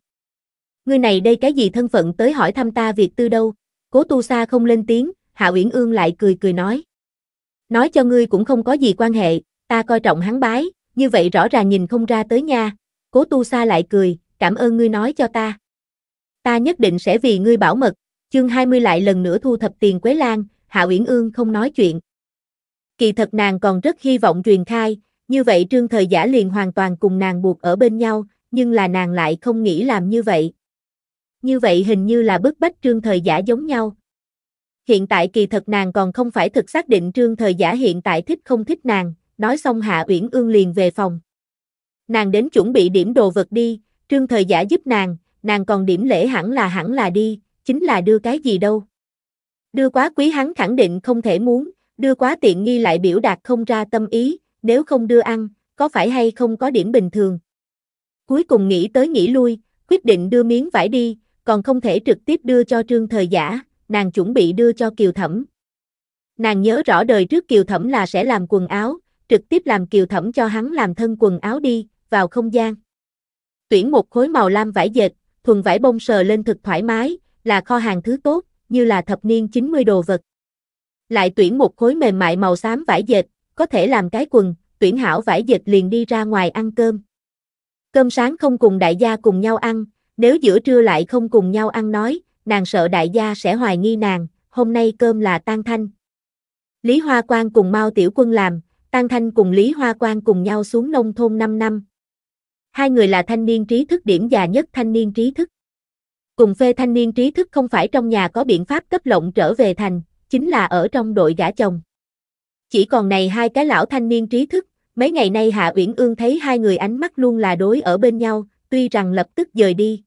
Ngươi này đây cái gì thân phận tới hỏi thăm ta việc tư đâu, Cố Tu Sa không lên tiếng, Hạ Uyển Ương lại cười cười nói. Nói cho ngươi cũng không có gì quan hệ, ta coi trọng hắn bái, như vậy rõ ràng nhìn không ra tới nha, cố tu sa lại cười, cảm ơn ngươi nói cho ta. Ta nhất định sẽ vì ngươi bảo mật, chương 20 lại lần nữa thu thập tiền Quế Lan, Hạ Uyển Ương không nói chuyện. Kỳ thật nàng còn rất hy vọng truyền khai, như vậy trương thời giả liền hoàn toàn cùng nàng buộc ở bên nhau, nhưng là nàng lại không nghĩ làm như vậy. Như vậy hình như là bức bách trương thời giả giống nhau. Hiện tại kỳ thật nàng còn không phải thực xác định trương thời giả hiện tại thích không thích nàng, nói xong Hạ Uyển Ương liền về phòng. Nàng đến chuẩn bị điểm đồ vật đi, trương thời giả giúp nàng, nàng còn điểm lễ hẳn là hẳn là đi, chính là đưa cái gì đâu. Đưa quá quý hắn khẳng định không thể muốn, đưa quá tiện nghi lại biểu đạt không ra tâm ý, nếu không đưa ăn, có phải hay không có điểm bình thường. Cuối cùng nghĩ tới nghĩ lui, quyết định đưa miếng vải đi, còn không thể trực tiếp đưa cho trương thời giả, nàng chuẩn bị đưa cho kiều thẩm. Nàng nhớ rõ đời trước kiều thẩm là sẽ làm quần áo, trực tiếp làm kiều thẩm cho hắn làm thân quần áo đi, vào không gian. Tuyển một khối màu lam vải dệt, thuần vải bông sờ lên thực thoải mái, là kho hàng thứ tốt, như là thập niên 90 đồ vật. Lại tuyển một khối mềm mại màu xám vải dệt, có thể làm cái quần, tuyển hảo vải dệt liền đi ra ngoài ăn cơm. Cơm sáng không cùng đại gia cùng nhau ăn, nếu giữa trưa lại không cùng nhau ăn nói, nàng sợ đại gia sẽ hoài nghi nàng, hôm nay cơm là tan thanh. Lý Hoa Quang cùng Mao Tiểu Quân làm, Tăng Thanh cùng Lý Hoa Quang cùng nhau xuống nông thôn 5 năm. Hai người là thanh niên trí thức điểm già nhất thanh niên trí thức. Cùng phê thanh niên trí thức không phải trong nhà có biện pháp cấp lộng trở về thành, chính là ở trong đội gã chồng. Chỉ còn này hai cái lão thanh niên trí thức, mấy ngày nay Hạ Uyển Ương thấy hai người ánh mắt luôn là đối ở bên nhau, tuy rằng lập tức rời đi.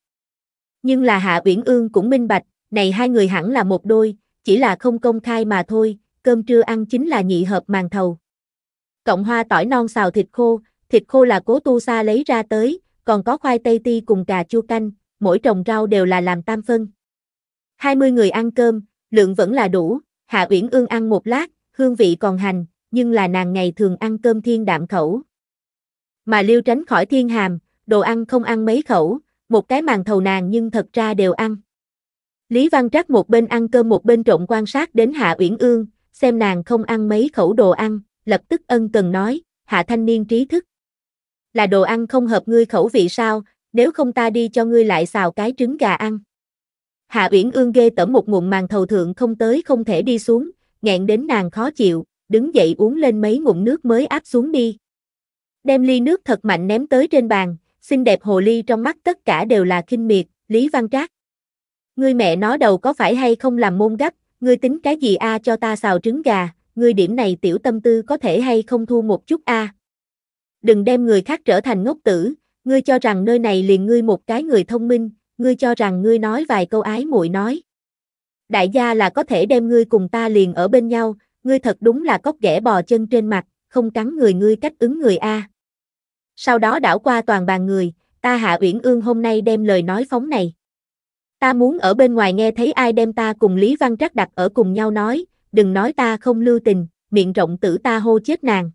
Nhưng là Hạ Uyển Ương cũng minh bạch, này hai người hẳn là một đôi, chỉ là không công khai mà thôi, cơm trưa ăn chính là nhị hợp màng thầu cộng hoa tỏi non xào thịt khô, thịt khô là cố tu sa lấy ra tới, còn có khoai tây ti cùng cà chua canh, mỗi trồng rau đều là làm tam phân. 20 người ăn cơm, lượng vẫn là đủ, Hạ Uyển Ương ăn một lát, hương vị còn hành, nhưng là nàng ngày thường ăn cơm thiên đạm khẩu. Mà lưu tránh khỏi thiên hàm, đồ ăn không ăn mấy khẩu, một cái màn thầu nàng nhưng thật ra đều ăn. Lý Văn Trác một bên ăn cơm một bên trộn quan sát đến Hạ Uyển Ương, xem nàng không ăn mấy khẩu đồ ăn, lập tức ân cần nói, hạ thanh niên trí thức. Là đồ ăn không hợp ngươi khẩu vị sao, nếu không ta đi cho ngươi lại xào cái trứng gà ăn. Hạ Uyển Ương ghê tẩm một ngụm màn thầu thượng không tới không thể đi xuống, nghẹn đến nàng khó chịu, đứng dậy uống lên mấy ngụm nước mới áp xuống đi. Đem ly nước thật mạnh ném tới trên bàn, xinh đẹp hồ ly trong mắt tất cả đều là kinh miệt, Lý Văn Trác. Ngươi mẹ nó đầu có phải hay không làm môn gấp, ngươi tính cái gì a cho ta xào trứng gà, ngươi điểm này tiểu tâm tư có thể hay không thu một chút a. À. Đừng đem người khác trở thành ngốc tử, ngươi cho rằng nơi này liền ngươi một cái người thông minh, ngươi cho rằng ngươi nói vài câu ái muội nói. Đại gia là có thể đem ngươi cùng ta liền ở bên nhau, ngươi thật đúng là cóc ghẻ bò chân trên mặt, không cắn người ngươi cách ứng người a. Sau đó đảo qua toàn bàn người, ta Hạ Uyển Ương hôm nay đem lời nói phóng này. Ta muốn ở bên ngoài nghe thấy ai đem ta cùng Lý Văn Trắc đặt ở cùng nhau nói, đừng nói ta không lưu tình, miệng rộng tử ta hô chết nàng.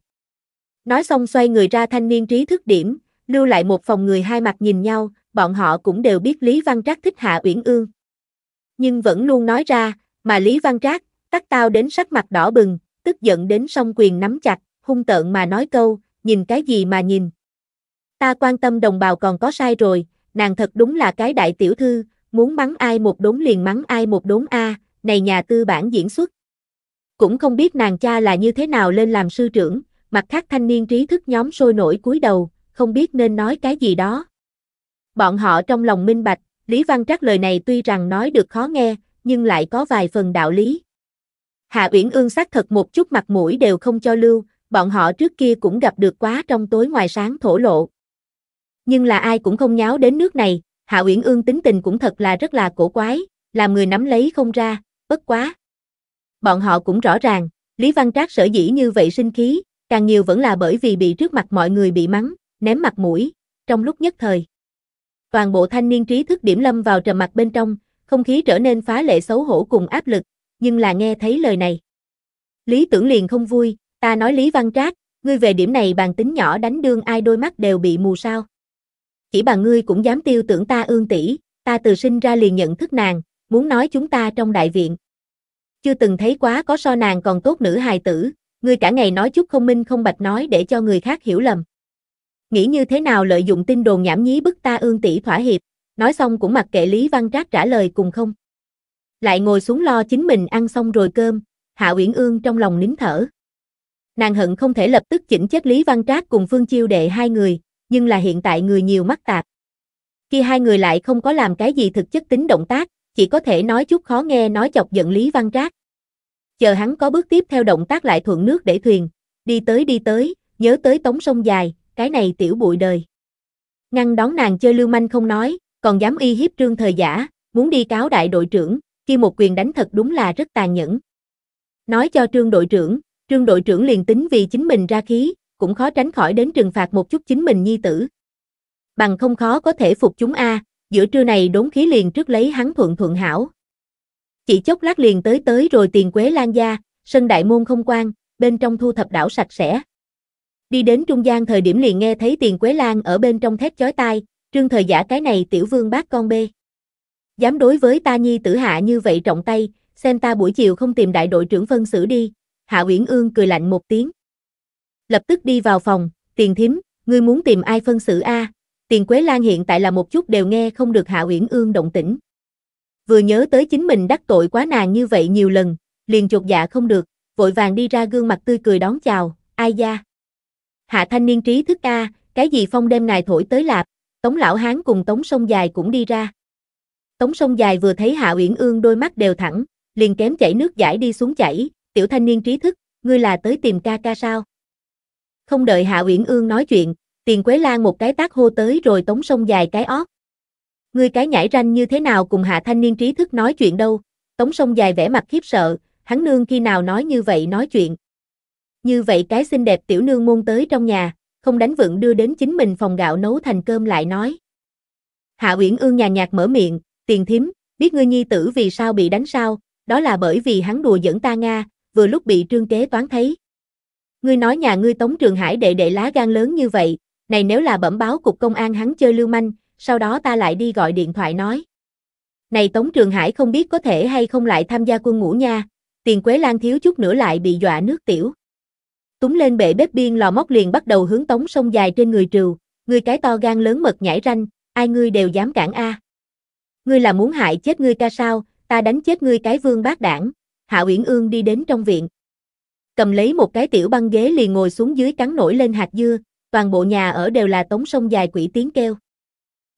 Nói xong xoay người ra thanh niên trí thức điểm, lưu lại một phòng người hai mặt nhìn nhau, bọn họ cũng đều biết Lý Văn Trác thích Hạ Uyển Ương. Nhưng vẫn luôn nói ra, mà Lý Văn Trác, tắt tao đến sắc mặt đỏ bừng, tức giận đến song quyền nắm chặt, hung tợn mà nói câu, nhìn cái gì mà nhìn. Ta quan tâm đồng bào còn có sai rồi, nàng thật đúng là cái đại tiểu thư, muốn mắng ai một đốn liền mắng ai một đốn a, này nhà tư bản diễn xuất. Cũng không biết nàng cha là như thế nào lên làm sư trưởng, mặt khác thanh niên trí thức nhóm sôi nổi cúi đầu, không biết nên nói cái gì đó. Bọn họ trong lòng minh bạch, Lý Văn Trác lời này tuy rằng nói được khó nghe, nhưng lại có vài phần đạo lý. Hạ Uyển Ương xác thật một chút mặt mũi đều không cho lưu, bọn họ trước kia cũng gặp được quá trong tối ngoài sáng thổ lộ. Nhưng là ai cũng không nháo đến nước này, Hạ Uyển Ương tính tình cũng thật là rất là cổ quái, làm người nắm lấy không ra, bất quá, Bọn họ cũng rõ ràng, Lý Văn Trác sở dĩ như vậy sinh khí, càng nhiều vẫn là bởi vì bị trước mặt mọi người bị mắng, ném mặt mũi, trong lúc nhất thời. Toàn bộ thanh niên trí thức điểm lâm vào trầm mặt bên trong, không khí trở nên phá lệ xấu hổ cùng áp lực, nhưng là nghe thấy lời này. Lý tưởng liền không vui, ta nói Lý Văn Trác, ngươi về điểm này bàn tính nhỏ đánh đương ai đôi mắt đều bị mù sao. Chỉ bà ngươi cũng dám tiêu tưởng ta ương tỷ, ta từ sinh ra liền nhận thức nàng, muốn nói chúng ta trong đại viện, chưa từng thấy quá có so nàng còn tốt nữ hài tử, ngươi cả ngày nói chút không minh không bạch nói để cho người khác hiểu lầm. Nghĩ như thế nào lợi dụng tin đồn nhảm nhí bức ta ương tỷ thỏa hiệp, nói xong cũng mặc kệ Lý Văn Trác trả lời cùng không. Lại ngồi xuống lo chính mình ăn xong rồi cơm, Hạ Uyển Ương trong lòng nín thở. Nàng hận không thể lập tức chỉnh chết Lý Văn Trác cùng Phương Chiêu Đệ hai người, nhưng là hiện tại người nhiều mắt tạp. Khi hai người lại không có làm cái gì thực chất tính động tác, chỉ có thể nói chút khó nghe nói chọc giận Lý Văn Trác. Chờ hắn có bước tiếp theo động tác lại thuận nước để thuyền, đi tới đi tới, nhớ tới tống sông dài, cái này tiểu bụi đời. Ngăn đón nàng chơi lưu manh không nói, còn dám y hiếp trương thời giả, muốn đi cáo đại đội trưởng, khi một quyền đánh thật đúng là rất tàn nhẫn. Nói cho trương đội trưởng, trương đội trưởng liền tính vì chính mình ra khí, cũng khó tránh khỏi đến trừng phạt một chút chính mình nhi tử. Bằng không khó có thể phục chúng A, giữa trưa này đốn khí liền trước lấy hắn thuận thuận hảo. Chỉ chốc lát liền tới tới rồi tiền quế lan gia, sân đại môn không quan, bên trong thu thập đảo sạch sẽ. Đi đến trung gian thời điểm liền nghe thấy tiền quế lan ở bên trong thét chói tai, trương thời giả cái này tiểu vương bác con bê. Dám đối với ta nhi tử hạ như vậy trọng tay, xem ta buổi chiều không tìm đại đội trưởng phân xử đi, hạ uyển ương cười lạnh một tiếng. Lập tức đi vào phòng, tiền thím, ngươi muốn tìm ai phân xử a Tiền Quế Lan hiện tại là một chút đều nghe không được Hạ Uyển Ương động tĩnh. Vừa nhớ tới chính mình đắc tội quá nàng như vậy nhiều lần, liền chột dạ không được, vội vàng đi ra gương mặt tươi cười đón chào, ai da. Hạ thanh niên trí thức A, cái gì phong đem ngài thổi tới lạp, Tống Lão Hán cùng Tống Sông Dài cũng đi ra. Tống Sông Dài vừa thấy Hạ Uyển Ương đôi mắt đều thẳng, liền kém chảy nước giải đi xuống chảy, tiểu thanh niên trí thức, ngươi là tới tìm ca ca sao? Không đợi Hạ Uyển Ương nói chuyện, Tiền Quế Lan một cái tác hô tới rồi tống sông dài cái ót. Ngươi cái nhảy ranh như thế nào cùng hạ thanh niên trí thức nói chuyện đâu, tống sông dài vẻ mặt khiếp sợ, hắn nương khi nào nói như vậy nói chuyện. Như vậy cái xinh đẹp tiểu nương môn tới trong nhà, không đánh vượng đưa đến chính mình phòng gạo nấu thành cơm lại nói. Hạ Uyển Ương nhà nhạt mở miệng, tiền thím, biết ngươi nhi tử vì sao bị đánh sao, đó là bởi vì hắn đùa dẫn ta Nga, vừa lúc bị trương kế toán thấy. Ngươi nói nhà ngươi tống trường hải đệ đệ lá gan lớn như vậy, này nếu là bẩm báo cục công an hắn chơi lưu manh, sau đó ta lại đi gọi điện thoại nói. Này Tống Trường Hải không biết có thể hay không lại tham gia quân ngũ nha, tiền Quế Lan thiếu chút nữa lại bị dọa nước tiểu. Túng lên bệ bếp biên lò móc liền bắt đầu hướng Tống sông dài trên người trừ, người cái to gan lớn mật nhảy ranh, ai ngươi đều dám cản a. Ngươi là muốn hại chết ngươi ca sao, ta đánh chết ngươi cái vương bác đảng. Hạ Uyển Ương đi đến trong viện. Cầm lấy một cái tiểu băng ghế liền ngồi xuống dưới cắn nổi lên hạt dưa, toàn bộ nhà ở đều là tống sông dài quỷ tiếng kêu.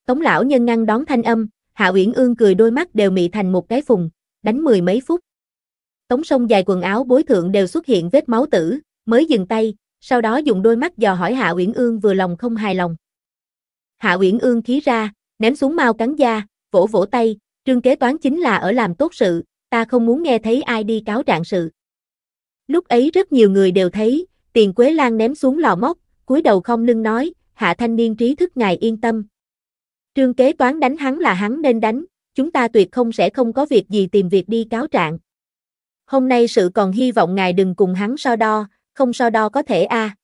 Tống lão nhân ngăn đón thanh âm, Hạ Uyển Ương cười đôi mắt đều mị thành một cái phùng, đánh mười mấy phút. Tống sông dài quần áo bối thượng đều xuất hiện vết máu tử, mới dừng tay, sau đó dùng đôi mắt dò hỏi Hạ Uyển Ương vừa lòng không hài lòng. Hạ Uyển Ương khí ra, ném xuống mau cắn da, vỗ vỗ tay, trương kế toán chính là ở làm tốt sự, ta không muốn nghe thấy ai đi cáo trạng sự. Lúc ấy rất nhiều người đều thấy, tiền Quế Lan ném xuống lò móc, cúi đầu không lưng nói, hạ thanh niên trí thức ngài yên tâm. Trương kế toán đánh hắn là hắn nên đánh, chúng ta tuyệt không sẽ không có việc gì tìm việc đi cáo trạng. Hôm nay sự còn hy vọng ngài đừng cùng hắn so đo, không so đo có thể a. À.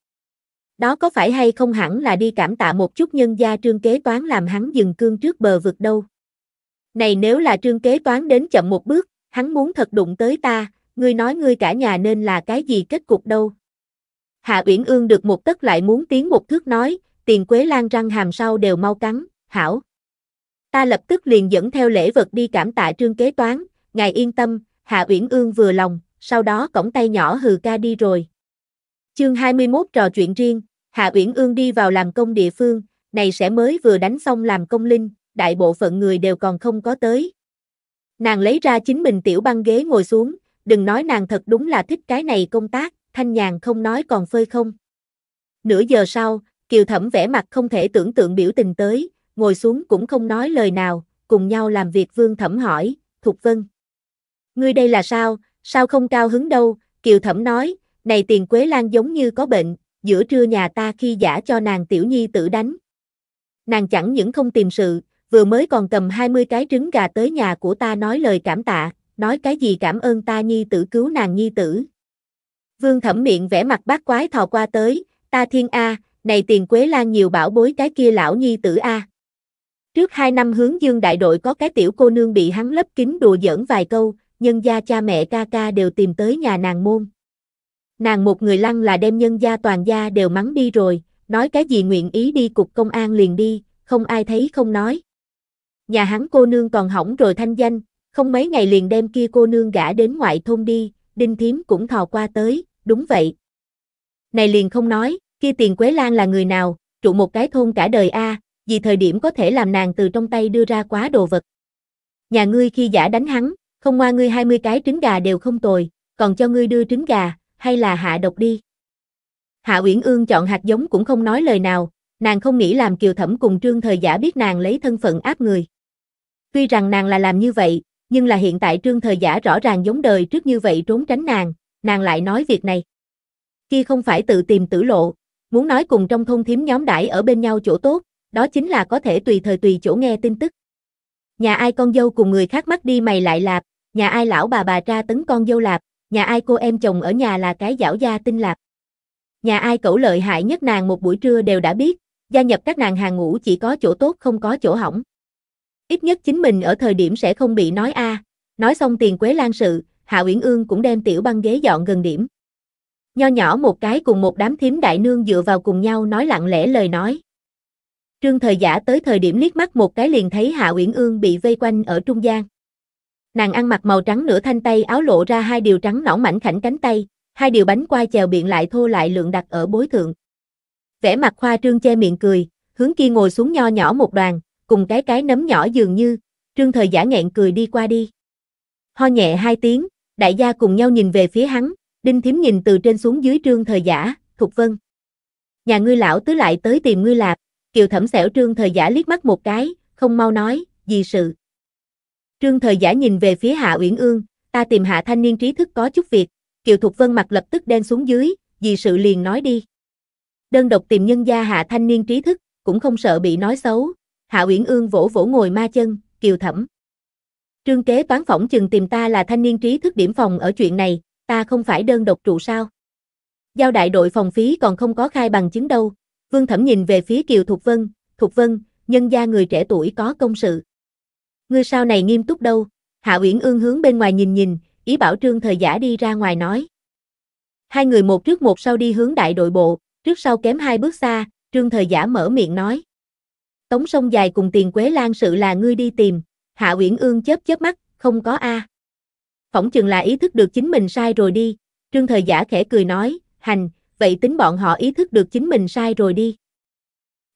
Đó có phải hay không hẳn là đi cảm tạ một chút nhân gia trương kế toán làm hắn dừng cương trước bờ vực đâu. Này nếu là trương kế toán đến chậm một bước, hắn muốn thật đụng tới ta, ngươi nói ngươi cả nhà nên là cái gì kết cục đâu. Hạ Uyển Ương được một tấc lại muốn tiến một thước nói, tiền quế lan răng hàm sau đều mau cắn, hảo. Ta lập tức liền dẫn theo lễ vật đi cảm tạ trương kế toán, ngài yên tâm, Hạ Uyển Ương vừa lòng, sau đó cổng tay nhỏ hừ ca đi rồi. Chương 21 trò chuyện riêng, Hạ Uyển Ương đi vào làm công địa phương, này sẽ mới vừa đánh xong làm công linh, đại bộ phận người đều còn không có tới. Nàng lấy ra chính mình tiểu băng ghế ngồi xuống, đừng nói nàng thật đúng là thích cái này công tác. Thanh Nhàn không nói còn phơi không. Nửa giờ sau, Kiều Thẩm vẻ mặt không thể tưởng tượng biểu tình tới, ngồi xuống cũng không nói lời nào, cùng nhau làm việc Vương Thẩm hỏi, Thục Vân. Ngươi đây là sao, sao không cao hứng đâu, Kiều Thẩm nói, này tiền Quế Lan giống như có bệnh, giữa trưa nhà ta khi giả cho nàng tiểu nhi tử đánh. Nàng chẳng những không tìm sự, vừa mới còn cầm 20 cái trứng gà tới nhà của ta nói lời cảm tạ, nói cái gì cảm ơn ta nhi tử cứu nàng nhi tử, Vương Thẩm miệng vẽ mặt bát quái thò qua tới, ta thiên A, này tiền quế lan nhiều bảo bối cái kia lão nhi tử A. Trước hai năm hướng dương đại đội có cái tiểu cô nương bị hắn lấp kính đùa giỡn vài câu, nhân gia cha mẹ ca ca đều tìm tới nhà nàng môn. Nàng một người lăng là đem nhân gia toàn gia đều mắng đi rồi, nói cái gì nguyện ý đi cục công an liền đi, không ai thấy không nói. Nhà hắn cô nương còn hỏng rồi thanh danh, không mấy ngày liền đem kia cô nương gả đến ngoại thôn đi, Đinh Thiếm cũng thò qua tới, đúng vậy. Này liền không nói, kia tiền Quế Lan là người nào, trụ một cái thôn cả đời a, vì thời điểm có thể làm nàng từ trong tay đưa ra quá đồ vật. Nhà ngươi khi giả đánh hắn, không qua ngươi 20 cái trứng gà đều không tồi, còn cho ngươi đưa trứng gà, hay là hạ độc đi. Hạ Uyển Ương chọn hạt giống cũng không nói lời nào, nàng không nghĩ làm kiều thẩm cùng trương thời giả biết nàng lấy thân phận áp người. Tuy rằng nàng là làm như vậy, nhưng là hiện tại trương thời giả rõ ràng giống đời trước như vậy trốn tránh nàng, nàng lại nói việc này. khi không phải tự tìm tử lộ, muốn nói cùng trong thôn thiếm nhóm đãi ở bên nhau chỗ tốt, đó chính là có thể tùy thời tùy chỗ nghe tin tức. Nhà ai con dâu cùng người khác mắt đi mày lại lạp, nhà ai lão bà bà tra tấn con dâu lạp, nhà ai cô em chồng ở nhà là cái giảo gia tinh lạp. Nhà ai cẩu lợi hại nhất nàng một buổi trưa đều đã biết, gia nhập các nàng hàng ngũ chỉ có chỗ tốt không có chỗ hỏng. Ít nhất chính mình ở thời điểm sẽ không bị nói a. À. Nói xong tiền Quế Lan sự, Hạ Uyển Ương cũng đem tiểu băng ghế dọn gần điểm. Nho nhỏ một cái cùng một đám thím đại nương dựa vào cùng nhau nói lặng lẽ lời nói. Trương thời giả tới thời điểm liếc mắt một cái liền thấy Hạ Uyển Ương bị vây quanh ở trung gian. Nàng ăn mặc màu trắng nửa thanh tay áo lộ ra hai điều trắng nõn mảnh khảnh cánh tay, hai điều bánh qua chèo biện lại thô lại lượng đặt ở bối thượng. Vẻ mặt khoa trương che miệng cười, hướng kia ngồi xuống nho nhỏ một đoàn, cùng cái cái nấm nhỏ dường như, trương thời giả nghẹn cười đi qua đi. Ho nhẹ hai tiếng, đại gia cùng nhau nhìn về phía hắn, đinh thiếm nhìn từ trên xuống dưới trương thời giả, thục vân. Nhà ngươi lão tứ lại tới tìm ngươi lạp, kiều thẩm xẻo trương thời giả liếc mắt một cái, không mau nói, gì sự. Trương thời giả nhìn về phía hạ uyển ương, ta tìm hạ thanh niên trí thức có chút việc, kiều thục vân mặt lập tức đen xuống dưới, gì sự liền nói đi. Đơn độc tìm nhân gia hạ thanh niên trí thức, cũng không sợ bị nói xấu, Hạ Uyển Ương vỗ vỗ ngồi ma chân, kiều thẩm. Trương kế toán phỏng chừng tìm ta là thanh niên trí thức điểm phòng ở chuyện này, ta không phải đơn độc trụ sao. Giao đại đội phòng phí còn không có khai bằng chứng đâu. Vương thẩm nhìn về phía Kiều Thục Vân, Thục Vân, nhân gia người trẻ tuổi có công sự. Ngươi sau này nghiêm túc đâu, Hạ Uyển Ương hướng bên ngoài nhìn nhìn, ý bảo Trương thời giả đi ra ngoài nói. Hai người một trước một sau đi hướng đại đội bộ, trước sau kém hai bước xa, Trương thời giả mở miệng nói. Tống sông dài cùng tiền Quế Lan sự là ngươi đi tìm, Hạ Uyển Ương chớp chớp mắt, không có a. Phỏng chừng là ý thức được chính mình sai rồi đi, Trương Thời Giả khẽ cười nói, hành, vậy tính bọn họ ý thức được chính mình sai rồi đi.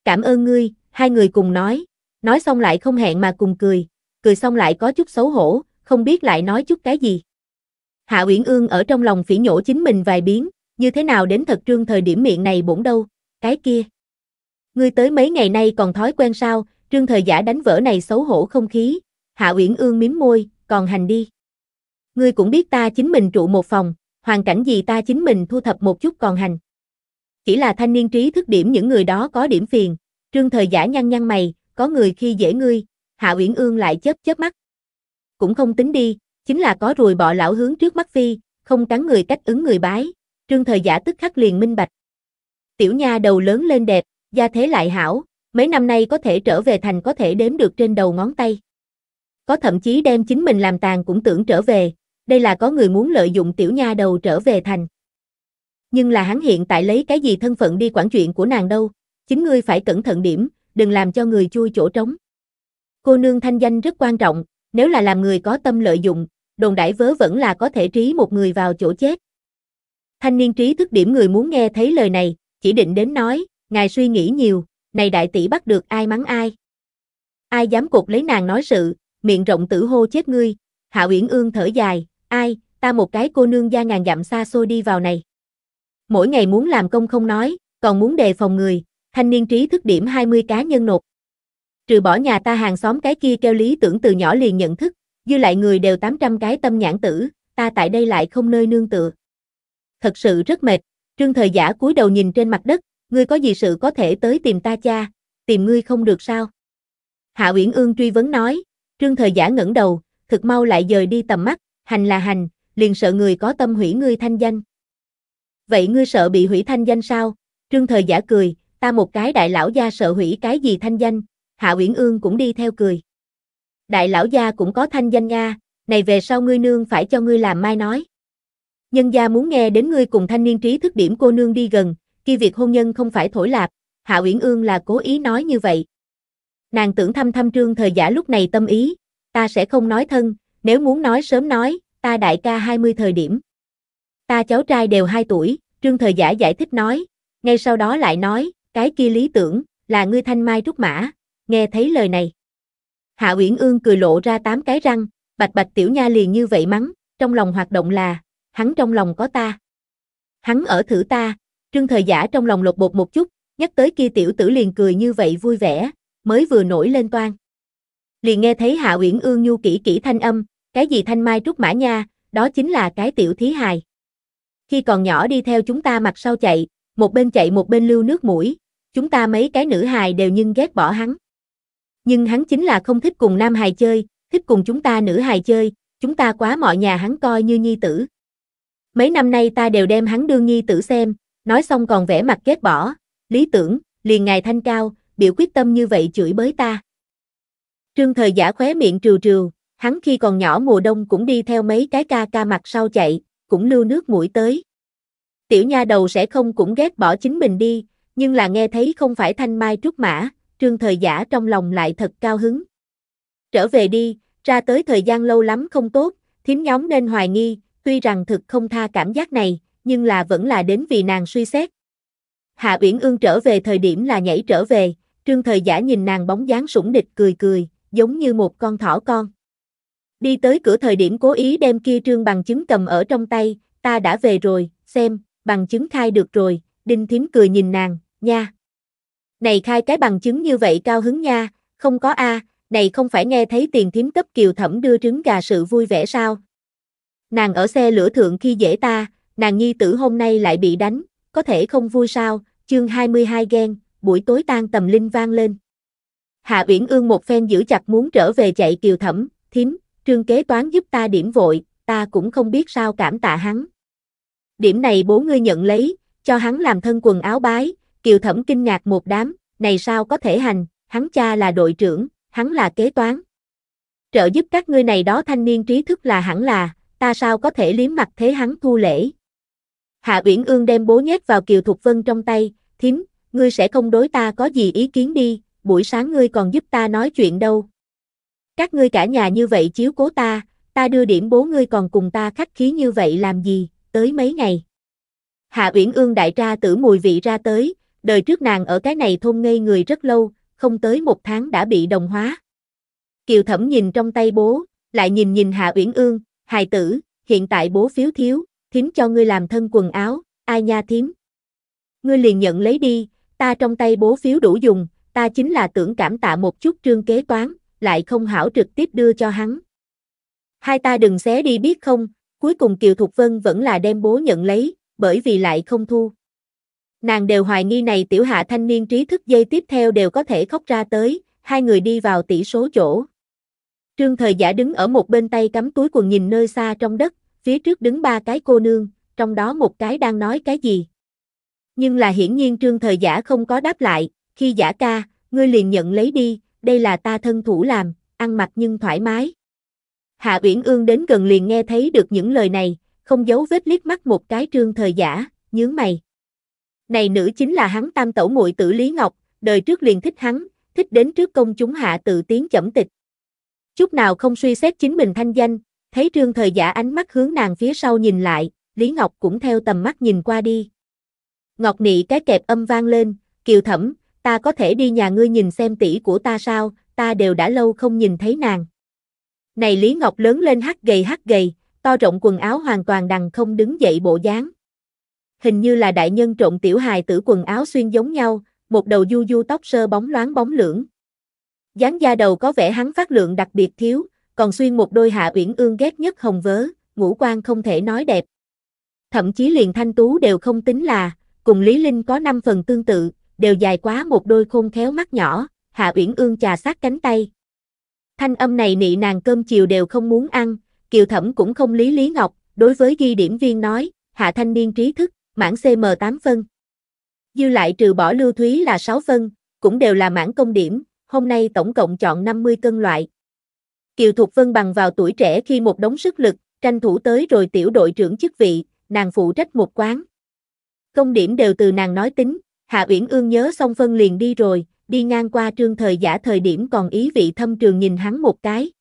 Cảm ơn ngươi, hai người cùng nói, nói xong lại không hẹn mà cùng cười, cười xong lại có chút xấu hổ, không biết lại nói chút cái gì. Hạ Uyển Ương ở trong lòng phỉ nhổ chính mình vài biến, như thế nào đến thật trương thời điểm miệng này bổn đâu, cái kia. Ngươi tới mấy ngày nay còn thói quen sao, trương thời giả đánh vỡ này xấu hổ không khí, hạ uyển ương miếm môi, còn hành đi. Ngươi cũng biết ta chính mình trụ một phòng, hoàn cảnh gì ta chính mình thu thập một chút còn hành. Chỉ là thanh niên trí thức điểm những người đó có điểm phiền, trương thời giả nhăn nhăn mày, có người khi dễ ngươi, hạ uyển ương lại chớp chớp mắt. Cũng không tính đi, chính là có ruồi bọ lão hướng trước mắt phi, không cắn người cách ứng người bái, trương thời giả tức khắc liền minh bạch. Tiểu nha đầu lớn lên đẹp, gia thế lại hảo, mấy năm nay có thể trở về thành có thể đếm được trên đầu ngón tay. Có thậm chí đem chính mình làm tàn cũng tưởng trở về, đây là có người muốn lợi dụng tiểu nha đầu trở về thành. Nhưng là hắn hiện tại lấy cái gì thân phận đi quản chuyện của nàng đâu, chính ngươi phải cẩn thận điểm, đừng làm cho người chui chỗ trống. Cô nương thanh danh rất quan trọng, nếu là làm người có tâm lợi dụng, đồn đại vớ vẫn là có thể trí một người vào chỗ chết. Thanh niên trí thức điểm người muốn nghe thấy lời này, chỉ định đến nói, Ngài suy nghĩ nhiều, này đại tỷ bắt được ai mắng ai. Ai dám cục lấy nàng nói sự, miệng rộng tử hô chết ngươi. Hạ Uyển Ương thở dài, ai, ta một cái cô nương gia ngàn dặm xa xôi đi vào này. Mỗi ngày muốn làm công không nói, còn muốn đề phòng người, thanh niên trí thức điểm 20 cá nhân nộp. Trừ bỏ nhà ta hàng xóm cái kia kêu lý tưởng từ nhỏ liền nhận thức, dư lại người đều 800 cái tâm nhãn tử, ta tại đây lại không nơi nương tựa. Thật sự rất mệt, trương thời giả cúi đầu nhìn trên mặt đất, ngươi có gì sự có thể tới tìm ta cha, tìm ngươi không được sao? Hạ Uyển Ương truy vấn nói, Trương Thời Giả ngẩng đầu, thực mau lại dời đi tầm mắt, hành là hành, liền sợ người có tâm hủy ngươi thanh danh. Vậy ngươi sợ bị hủy thanh danh sao? Trương Thời Giả cười, ta một cái đại lão gia sợ hủy cái gì thanh danh? Hạ Uyển Ương cũng đi theo cười. Đại lão gia cũng có thanh danh nga, này về sau ngươi nương phải cho ngươi làm mai nói. Nhân gia muốn nghe đến ngươi cùng thanh niên trí thức điểm cô nương đi gần, khi việc hôn nhân không phải thổi lạp, Hạ Uyển Ương là cố ý nói như vậy. Nàng tưởng thăm thăm trương thời giả lúc này tâm ý, ta sẽ không nói thân, nếu muốn nói sớm nói, ta đại ca 20 thời điểm. Ta cháu trai đều 2 tuổi, trương thời giả giải thích nói, ngay sau đó lại nói, cái kia lý tưởng, là ngươi thanh mai trúc mã, nghe thấy lời này. Hạ Uyển Ương cười lộ ra tám cái răng, bạch bạch tiểu nha liền như vậy mắng, trong lòng hoạt động là, hắn trong lòng có ta. Hắn ở thử ta, Trương thời giả trong lòng lột bột một chút, nhắc tới kia tiểu tử liền cười như vậy vui vẻ, mới vừa nổi lên toan. Liền nghe thấy Hạ Uyển Ương nhu kỹ kỹ thanh âm, cái gì thanh mai trúc mã nha, đó chính là cái tiểu thí hài. Khi còn nhỏ đi theo chúng ta mặt sau chạy, một bên chạy một bên lưu nước mũi, chúng ta mấy cái nữ hài đều nhưng ghét bỏ hắn. Nhưng hắn chính là không thích cùng nam hài chơi, thích cùng chúng ta nữ hài chơi, chúng ta quá mọi nhà hắn coi như nhi tử. Mấy năm nay ta đều đem hắn đương nhi tử xem, Nói xong còn vẽ mặt ghét bỏ, lý tưởng, liền ngài thanh cao, biểu quyết tâm như vậy chửi bới ta. Trương thời giả khóe miệng trừ trừ, hắn khi còn nhỏ mùa đông cũng đi theo mấy cái ca ca mặt sau chạy, cũng lưu nước mũi tới. Tiểu nha đầu sẽ không cũng ghét bỏ chính mình đi, nhưng là nghe thấy không phải thanh mai trúc mã, trương thời giả trong lòng lại thật cao hứng. Trở về đi, ra tới thời gian lâu lắm không tốt, thím nhóm nên hoài nghi, tuy rằng thực không tha cảm giác này, nhưng là vẫn là đến vì nàng suy xét. Hạ Uyển Ương trở về thời điểm là nhảy trở về, Trương Thời Giả nhìn nàng bóng dáng sủng địch cười cười, giống như một con thỏ con. Đi tới cửa thời điểm cố ý đem kia trương bằng chứng cầm ở trong tay, ta đã về rồi, xem, bằng chứng khai được rồi, Đinh Thiến cười nhìn nàng, nha. Này khai cái bằng chứng như vậy cao hứng nha, không có a, này không phải nghe thấy tiền thiếm cấp kiều thẩm đưa trứng gà sự vui vẻ sao. Nàng ở xe lửa thượng khi dễ ta, nàng nhi tử hôm nay lại bị đánh, có thể không vui sao, chương 22 ghen, buổi tối tan tầm linh vang lên. Hạ Uyển Ương một phen giữ chặt muốn trở về chạy kiều thẩm, thím, trương kế toán giúp ta điểm vội, ta cũng không biết sao cảm tạ hắn. Điểm này bố ngươi nhận lấy, cho hắn làm thân quần áo bái, kiều thẩm kinh ngạc một đám, này sao có thể hành, hắn cha là đội trưởng, hắn là kế toán. Trợ giúp các ngươi này đó thanh niên trí thức là hẳn là, ta sao có thể liếm mặt thế hắn thu lễ. Hạ Uyển Ương đem bố nhét vào Kiều Thục Vân trong tay, thím, ngươi sẽ không đối ta có gì ý kiến đi, buổi sáng ngươi còn giúp ta nói chuyện đâu. Các ngươi cả nhà như vậy chiếu cố ta, ta đưa điểm bố ngươi còn cùng ta khách khí như vậy làm gì, tới mấy ngày. Hạ Uyển Ương đại ra tử mùi vị ra tới, đời trước nàng ở cái này thôn ngây người rất lâu, không tới một tháng đã bị đồng hóa. Kiều Thẩm nhìn trong tay bố, lại nhìn nhìn Hạ Uyển Ương, hài tử, hiện tại bố phiếu thiếu, thím cho ngươi làm thân quần áo, ai nha thím. Ngươi liền nhận lấy đi, ta trong tay bố phiếu đủ dùng, ta chính là tưởng cảm tạ một chút trương kế toán, lại không hảo trực tiếp đưa cho hắn. Hai ta đừng xé đi biết không, cuối cùng Kiều Thục Vân vẫn là đem bố nhận lấy, bởi vì lại không thu. Nàng đều hoài nghi này tiểu hạ thanh niên trí thức dây tiếp theo đều có thể khóc ra tới, hai người đi vào tỷ số chỗ. Trương thời giả đứng ở một bên tay cắm túi quần nhìn nơi xa trong đất, phía trước đứng ba cái cô nương, trong đó một cái đang nói cái gì. Nhưng là hiển nhiên trương thời giả không có đáp lại, khi giả ca, ngươi liền nhận lấy đi, đây là ta thân thủ làm, ăn mặc nhưng thoải mái. Hạ Uyển Ương đến gần liền nghe thấy được những lời này, không giấu vết liếc mắt một cái trương thời giả, nhướng mày. Này nữ chính là hắn tam tẩu muội tử Lý Ngọc, đời trước liền thích hắn, thích đến trước công chúng hạ tự tiến chẩm tịch. Chút nào không suy xét chính mình thanh danh, Thấy trương thời giả ánh mắt hướng nàng phía sau nhìn lại, Lý Ngọc cũng theo tầm mắt nhìn qua đi. Ngọc nị cái kẹp âm vang lên, kiều thẩm, ta có thể đi nhà ngươi nhìn xem tỷ của ta sao, ta đều đã lâu không nhìn thấy nàng. Này Lý Ngọc lớn lên hắt gầy hắt gầy, to rộng quần áo hoàn toàn đằng không đứng dậy bộ dáng. Hình như là đại nhân trộn tiểu hài tử quần áo xuyên giống nhau, một đầu du du tóc sơ bóng loáng bóng lưỡng. dáng da đầu có vẻ hắn phát lượng đặc biệt thiếu, còn xuyên một đôi hạ uyển ương ghét nhất hồng vớ, ngũ quan không thể nói đẹp. Thậm chí liền thanh tú đều không tính là, cùng Lý Linh có năm phần tương tự, đều dài quá một đôi khôn khéo mắt nhỏ, hạ uyển ương trà sát cánh tay. Thanh âm này nị nàng cơm chiều đều không muốn ăn, kiều thẩm cũng không lý Lý Ngọc, đối với ghi điểm viên nói, hạ thanh niên trí thức, mãn CM8 phân. Dư lại trừ bỏ lưu thúy là 6 phân, cũng đều là mãn công điểm, hôm nay tổng cộng chọn 50 cân loại, Kiều Thục Vân bằng vào tuổi trẻ khi một đống sức lực, tranh thủ tới rồi tiểu đội trưởng chức vị, nàng phụ trách một quán. Công điểm đều từ nàng nói tính, Hạ Uyển Ương nhớ xong phân liền đi rồi, đi ngang qua trương thời giả thời điểm còn ý vị thâm trường nhìn hắn một cái.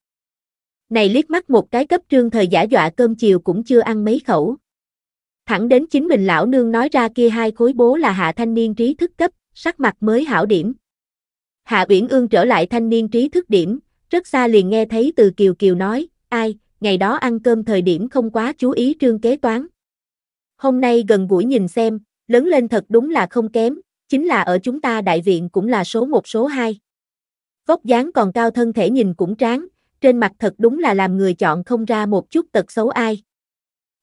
Này liếc mắt một cái cấp trương thời giả dọa cơm chiều cũng chưa ăn mấy khẩu. Thẳng đến chính mình lão nương nói ra kia hai khối bố là hạ thanh niên trí thức cấp, sắc mặt mới hảo điểm. Hạ Uyển Ương trở lại thanh niên trí thức điểm, rất xa liền nghe thấy từ Kiều Kiều nói, ai, ngày đó ăn cơm thời điểm không quá chú ý trương kế toán. Hôm nay gần gũi nhìn xem, lớn lên thật đúng là không kém, chính là ở chúng ta đại viện cũng là số một số hai. Vóc dáng còn cao thân thể nhìn cũng tráng, trên mặt thật đúng là làm người chọn không ra một chút tật xấu ai.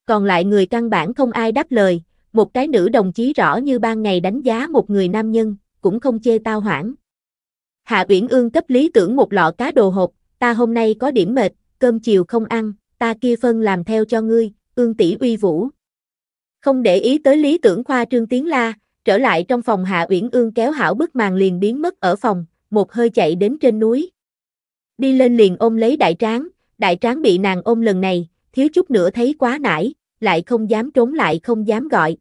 Còn lại người căn bản không ai đáp lời, một cái nữ đồng chí rõ như ban ngày đánh giá một người nam nhân, cũng không chê tao hoảng, Hạ Uyển Ương cấp lý tưởng một lọ cá đồ hộp, ta hôm nay có điểm mệt, cơm chiều không ăn, ta kia phân làm theo cho ngươi, ương tỷ uy vũ. Không để ý tới lý tưởng khoa trương tiếng la, trở lại trong phòng Hạ Uyển Ương kéo hảo bức màn liền biến mất ở phòng, một hơi chạy đến trên núi. Đi lên liền ôm lấy đại tráng, đại tráng bị nàng ôm lần này, thiếu chút nữa thấy quá nải, lại không dám trốn lại không dám gọi.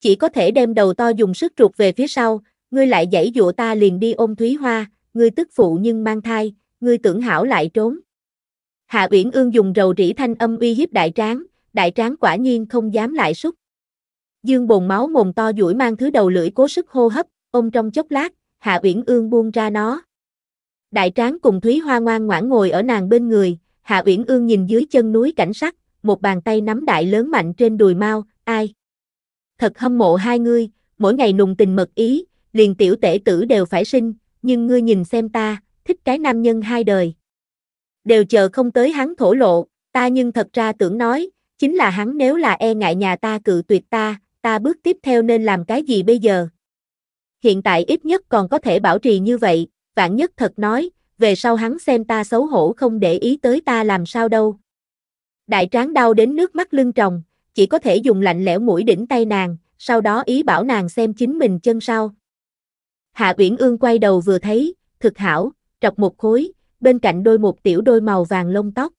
Chỉ có thể đem đầu to dùng sức ruột về phía sau, ngươi lại dãy dụa ta liền đi ôm Thúy Hoa, ngươi tức phụ nhưng mang thai, ngươi tưởng hảo lại trốn. Hạ Uyển Ương dùng rầu rĩ thanh âm uy hiếp đại tráng, đại tráng quả nhiên không dám lại súc. Dương bồn máu mồm to duỗi mang thứ đầu lưỡi cố sức hô hấp, ôm trong chốc lát, Hạ Uyển Ương buông ra nó. Đại tráng cùng Thúy Hoa ngoan ngoãn ngồi ở nàng bên người, Hạ Uyển Ương nhìn dưới chân núi cảnh sắc, một bàn tay nắm đại lớn mạnh trên đùi mau, ai. Thật hâm mộ hai ngươi, mỗi ngày nùng tình mật ý, liền tiểu tể tử đều phải sinh, nhưng ngươi nhìn xem ta, thích cái nam nhân hai đời. Đều chờ không tới hắn thổ lộ, ta nhưng thật ra tưởng nói, chính là hắn nếu là e ngại nhà ta cự tuyệt ta, ta bước tiếp theo nên làm cái gì bây giờ? Hiện tại ít nhất còn có thể bảo trì như vậy, vạn nhất thật nói, về sau hắn xem ta xấu hổ không để ý tới ta làm sao đâu. Đại tráng đau đến nước mắt lưng tròng, chỉ có thể dùng lạnh lẽo mũi đỉnh tay nàng, sau đó ý bảo nàng xem chính mình chân sau. Hạ Uyển Ương quay đầu vừa thấy, thực hảo, trọc một khối, bên cạnh đôi một tiểu đôi màu vàng lông tóc.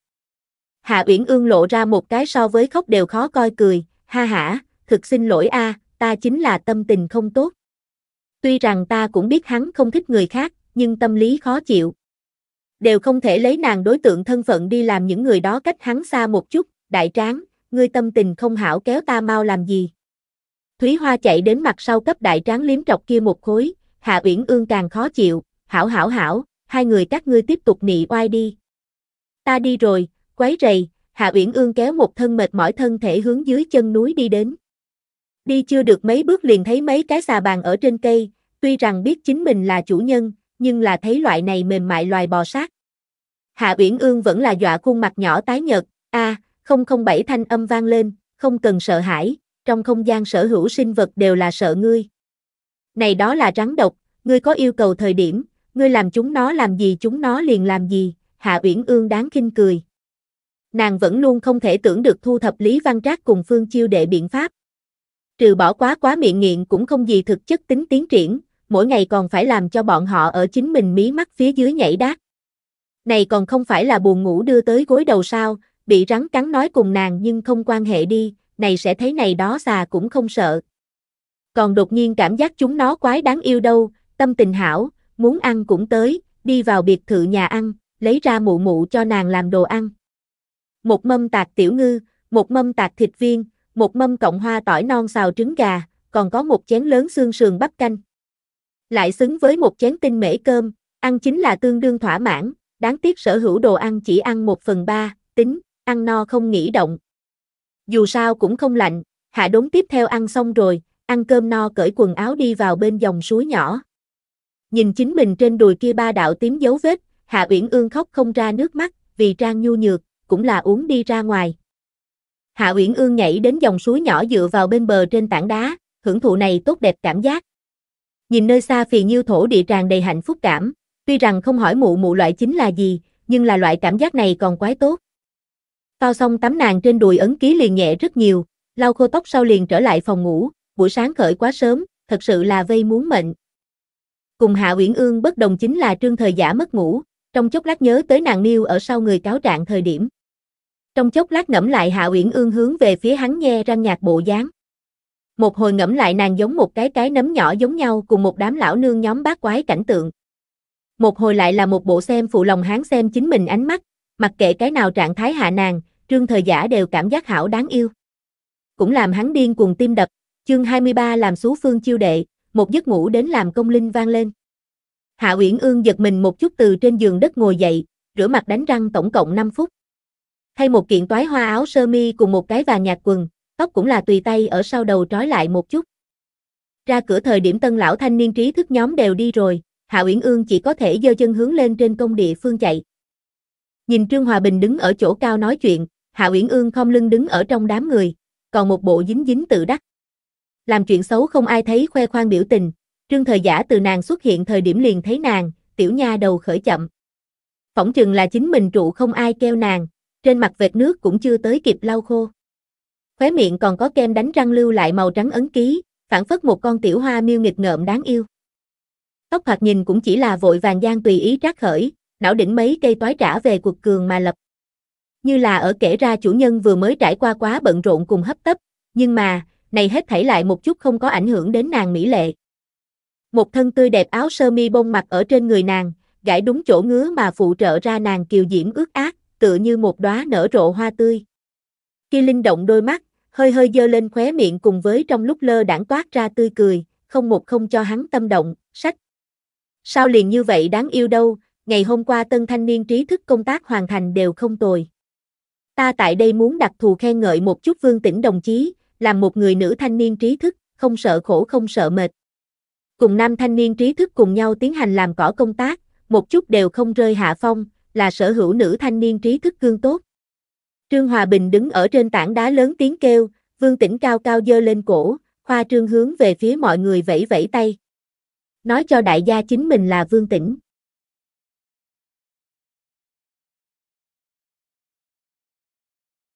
Hạ Uyển Ương lộ ra một cái so với khóc đều khó coi cười, ha hả, thực xin lỗi a, ta chính là tâm tình không tốt. Tuy rằng ta cũng biết hắn không thích người khác, nhưng tâm lý khó chịu. Đều không thể lấy nàng đối tượng thân phận đi làm những người đó cách hắn xa một chút, đại tráng, ngươi tâm tình không hảo kéo ta mau làm gì. Thúy Hoa chạy đến mặt sau cấp đại tráng liếm trọc kia một khối, Hạ Uyển Ương càng khó chịu, hảo hảo hảo, hai người các ngươi tiếp tục nị oai đi. Ta đi rồi, quấy rầy, Hạ Uyển Ương kéo một thân mệt mỏi thân thể hướng dưới chân núi đi đến. Đi chưa được mấy bước liền thấy mấy cái xà bàn ở trên cây, tuy rằng biết chính mình là chủ nhân, nhưng là thấy loại này mềm mại loài bò sát. Hạ Uyển Ương vẫn là dọa khuôn mặt nhỏ tái nhợt, a, không không bảy thanh âm vang lên, không cần sợ hãi, trong không gian sở hữu sinh vật đều là sợ ngươi này đó là rắn độc, ngươi có yêu cầu thời điểm, ngươi làm chúng nó làm gì chúng nó liền làm gì, Hạ Uyển Ương đáng khinh cười. Nàng vẫn luôn không thể tưởng được thu thập Lý Văn Trác cùng Phương Chiêu đệ biện pháp. Trừ bỏ quá quá miệng nghiện cũng không gì thực chất tính tiến triển, mỗi ngày còn phải làm cho bọn họ ở chính mình mí mắt phía dưới nhảy đát. Này còn không phải là buồn ngủ đưa tới gối đầu sao, bị rắn cắn nói cùng nàng nhưng không quan hệ đi, này sẽ thấy này đó xà cũng không sợ, còn đột nhiên cảm giác chúng nó quái đáng yêu đâu, tâm tình hảo, muốn ăn cũng tới, đi vào biệt thự nhà ăn, lấy ra mụ mụ cho nàng làm đồ ăn. Một mâm tạc tiểu ngư, một mâm tạc thịt viên, một mâm cộng hoa tỏi non xào trứng gà, còn có một chén lớn xương sườn bắp canh. Lại xứng với một chén tinh mễ cơm, ăn chính là tương đương thỏa mãn, đáng tiếc sở hữu đồ ăn chỉ ăn một phần ba, tính, ăn no không nghĩ động. Dù sao cũng không lạnh, hạ đốn tiếp theo ăn xong rồi, ăn cơm no cởi quần áo đi vào bên dòng suối nhỏ. Nhìn chính mình trên đùi kia ba đạo tím dấu vết, Hạ Uyển Ương khóc không ra nước mắt, vì Trang nhu nhược, cũng là uống đi ra ngoài. Hạ Uyển Ương nhảy đến dòng suối nhỏ dựa vào bên bờ trên tảng đá, hưởng thụ này tốt đẹp cảm giác. Nhìn nơi xa phì nhiêu thổ địa tràn đầy hạnh phúc cảm, tuy rằng không hỏi mụ mụ loại chính là gì, nhưng là loại cảm giác này còn quái tốt. Tao xong tắm nàng trên đùi ấn ký liền nhẹ rất nhiều, lau khô tóc sau liền trở lại phòng ngủ, buổi sáng khởi quá sớm, thật sự là vây muốn mệnh. Cùng Hạ Uyển Ương bất đồng chính là trương thời giả mất ngủ, trong chốc lát nhớ tới nàng niêu ở sau người cáo trạng thời điểm. Trong chốc lát ngẫm lại Hạ Uyển Ương hướng về phía hắn nghe răng nhạc bộ dáng. Một hồi ngẫm lại nàng giống một cái cái nấm nhỏ giống nhau cùng một đám lão nương nhóm bát quái cảnh tượng. Một hồi lại là một bộ xem phụ lòng hắn xem chính mình ánh mắt, mặc kệ cái nào trạng thái hạ nàng, trương thời giả đều cảm giác hảo đáng yêu. Cũng làm hắn điên cuồng tim đập, Chương 23 làm xú phương chiêu đệ, một giấc ngủ đến làm công linh vang lên. Hạ Uyển Ương giật mình một chút từ trên giường đất ngồi dậy, rửa mặt đánh răng tổng cộng 5 phút. Thay một kiện toái hoa áo sơ mi cùng một cái và nhạt quần, tóc cũng là tùy tay ở sau đầu trói lại một chút. Ra cửa thời điểm tân lão thanh niên trí thức nhóm đều đi rồi, Hạ Uyển Ương chỉ có thể giơ chân hướng lên trên công địa phương chạy. Nhìn Trương Hòa Bình đứng ở chỗ cao nói chuyện, Hạ Uyển Ương không lưng đứng ở trong đám người, còn một bộ dính dính tự đắc. Làm chuyện xấu không ai thấy khoe khoang biểu tình, trương thời giả từ nàng xuất hiện thời điểm liền thấy nàng, tiểu nha đầu khởi chậm. Phỏng chừng là chính mình trụ không ai keo nàng, trên mặt vệt nước cũng chưa tới kịp lau khô. Khóe miệng còn có kem đánh răng lưu lại màu trắng ấn ký, phản phất một con tiểu hoa miêu nghịch ngợm đáng yêu. Tóc hoạt nhìn cũng chỉ là vội vàng gian tùy ý trác khởi, não đỉnh mấy cây toái trả về cuộc cường mà lập. Như là ở kể ra chủ nhân vừa mới trải qua quá bận rộn cùng hấp tấp, nhưng mà, này hết thảy lại một chút không có ảnh hưởng đến nàng mỹ lệ. Một thân tươi đẹp áo sơ mi bông mặc ở trên người nàng, gãi đúng chỗ ngứa mà phụ trợ ra nàng kiều diễm ướt át, tựa như một đóa nở rộ hoa tươi. Khi linh động đôi mắt, hơi hơi dơ lên khóe miệng cùng với trong lúc lơ đãng toát ra tươi cười, không một không cho hắn tâm động, sách. Sao liền như vậy đáng yêu đâu, ngày hôm qua tân thanh niên trí thức công tác hoàn thành đều không tồi. Ta tại đây muốn đặc thù khen ngợi một chút vương tỉnh đồng chí, làm một người nữ thanh niên trí thức, không sợ khổ không sợ mệt. Cùng nam thanh niên trí thức cùng nhau tiến hành làm cỏ công tác, một chút đều không rơi hạ phong, là sở hữu nữ thanh niên trí thức cương tốt. Trương Hòa Bình đứng ở trên tảng đá lớn tiếng kêu, Vương Tĩnh cao cao dơ lên cổ, khoa trương hướng về phía mọi người vẫy vẫy tay. Nói cho đại gia chính mình là Vương Tĩnh.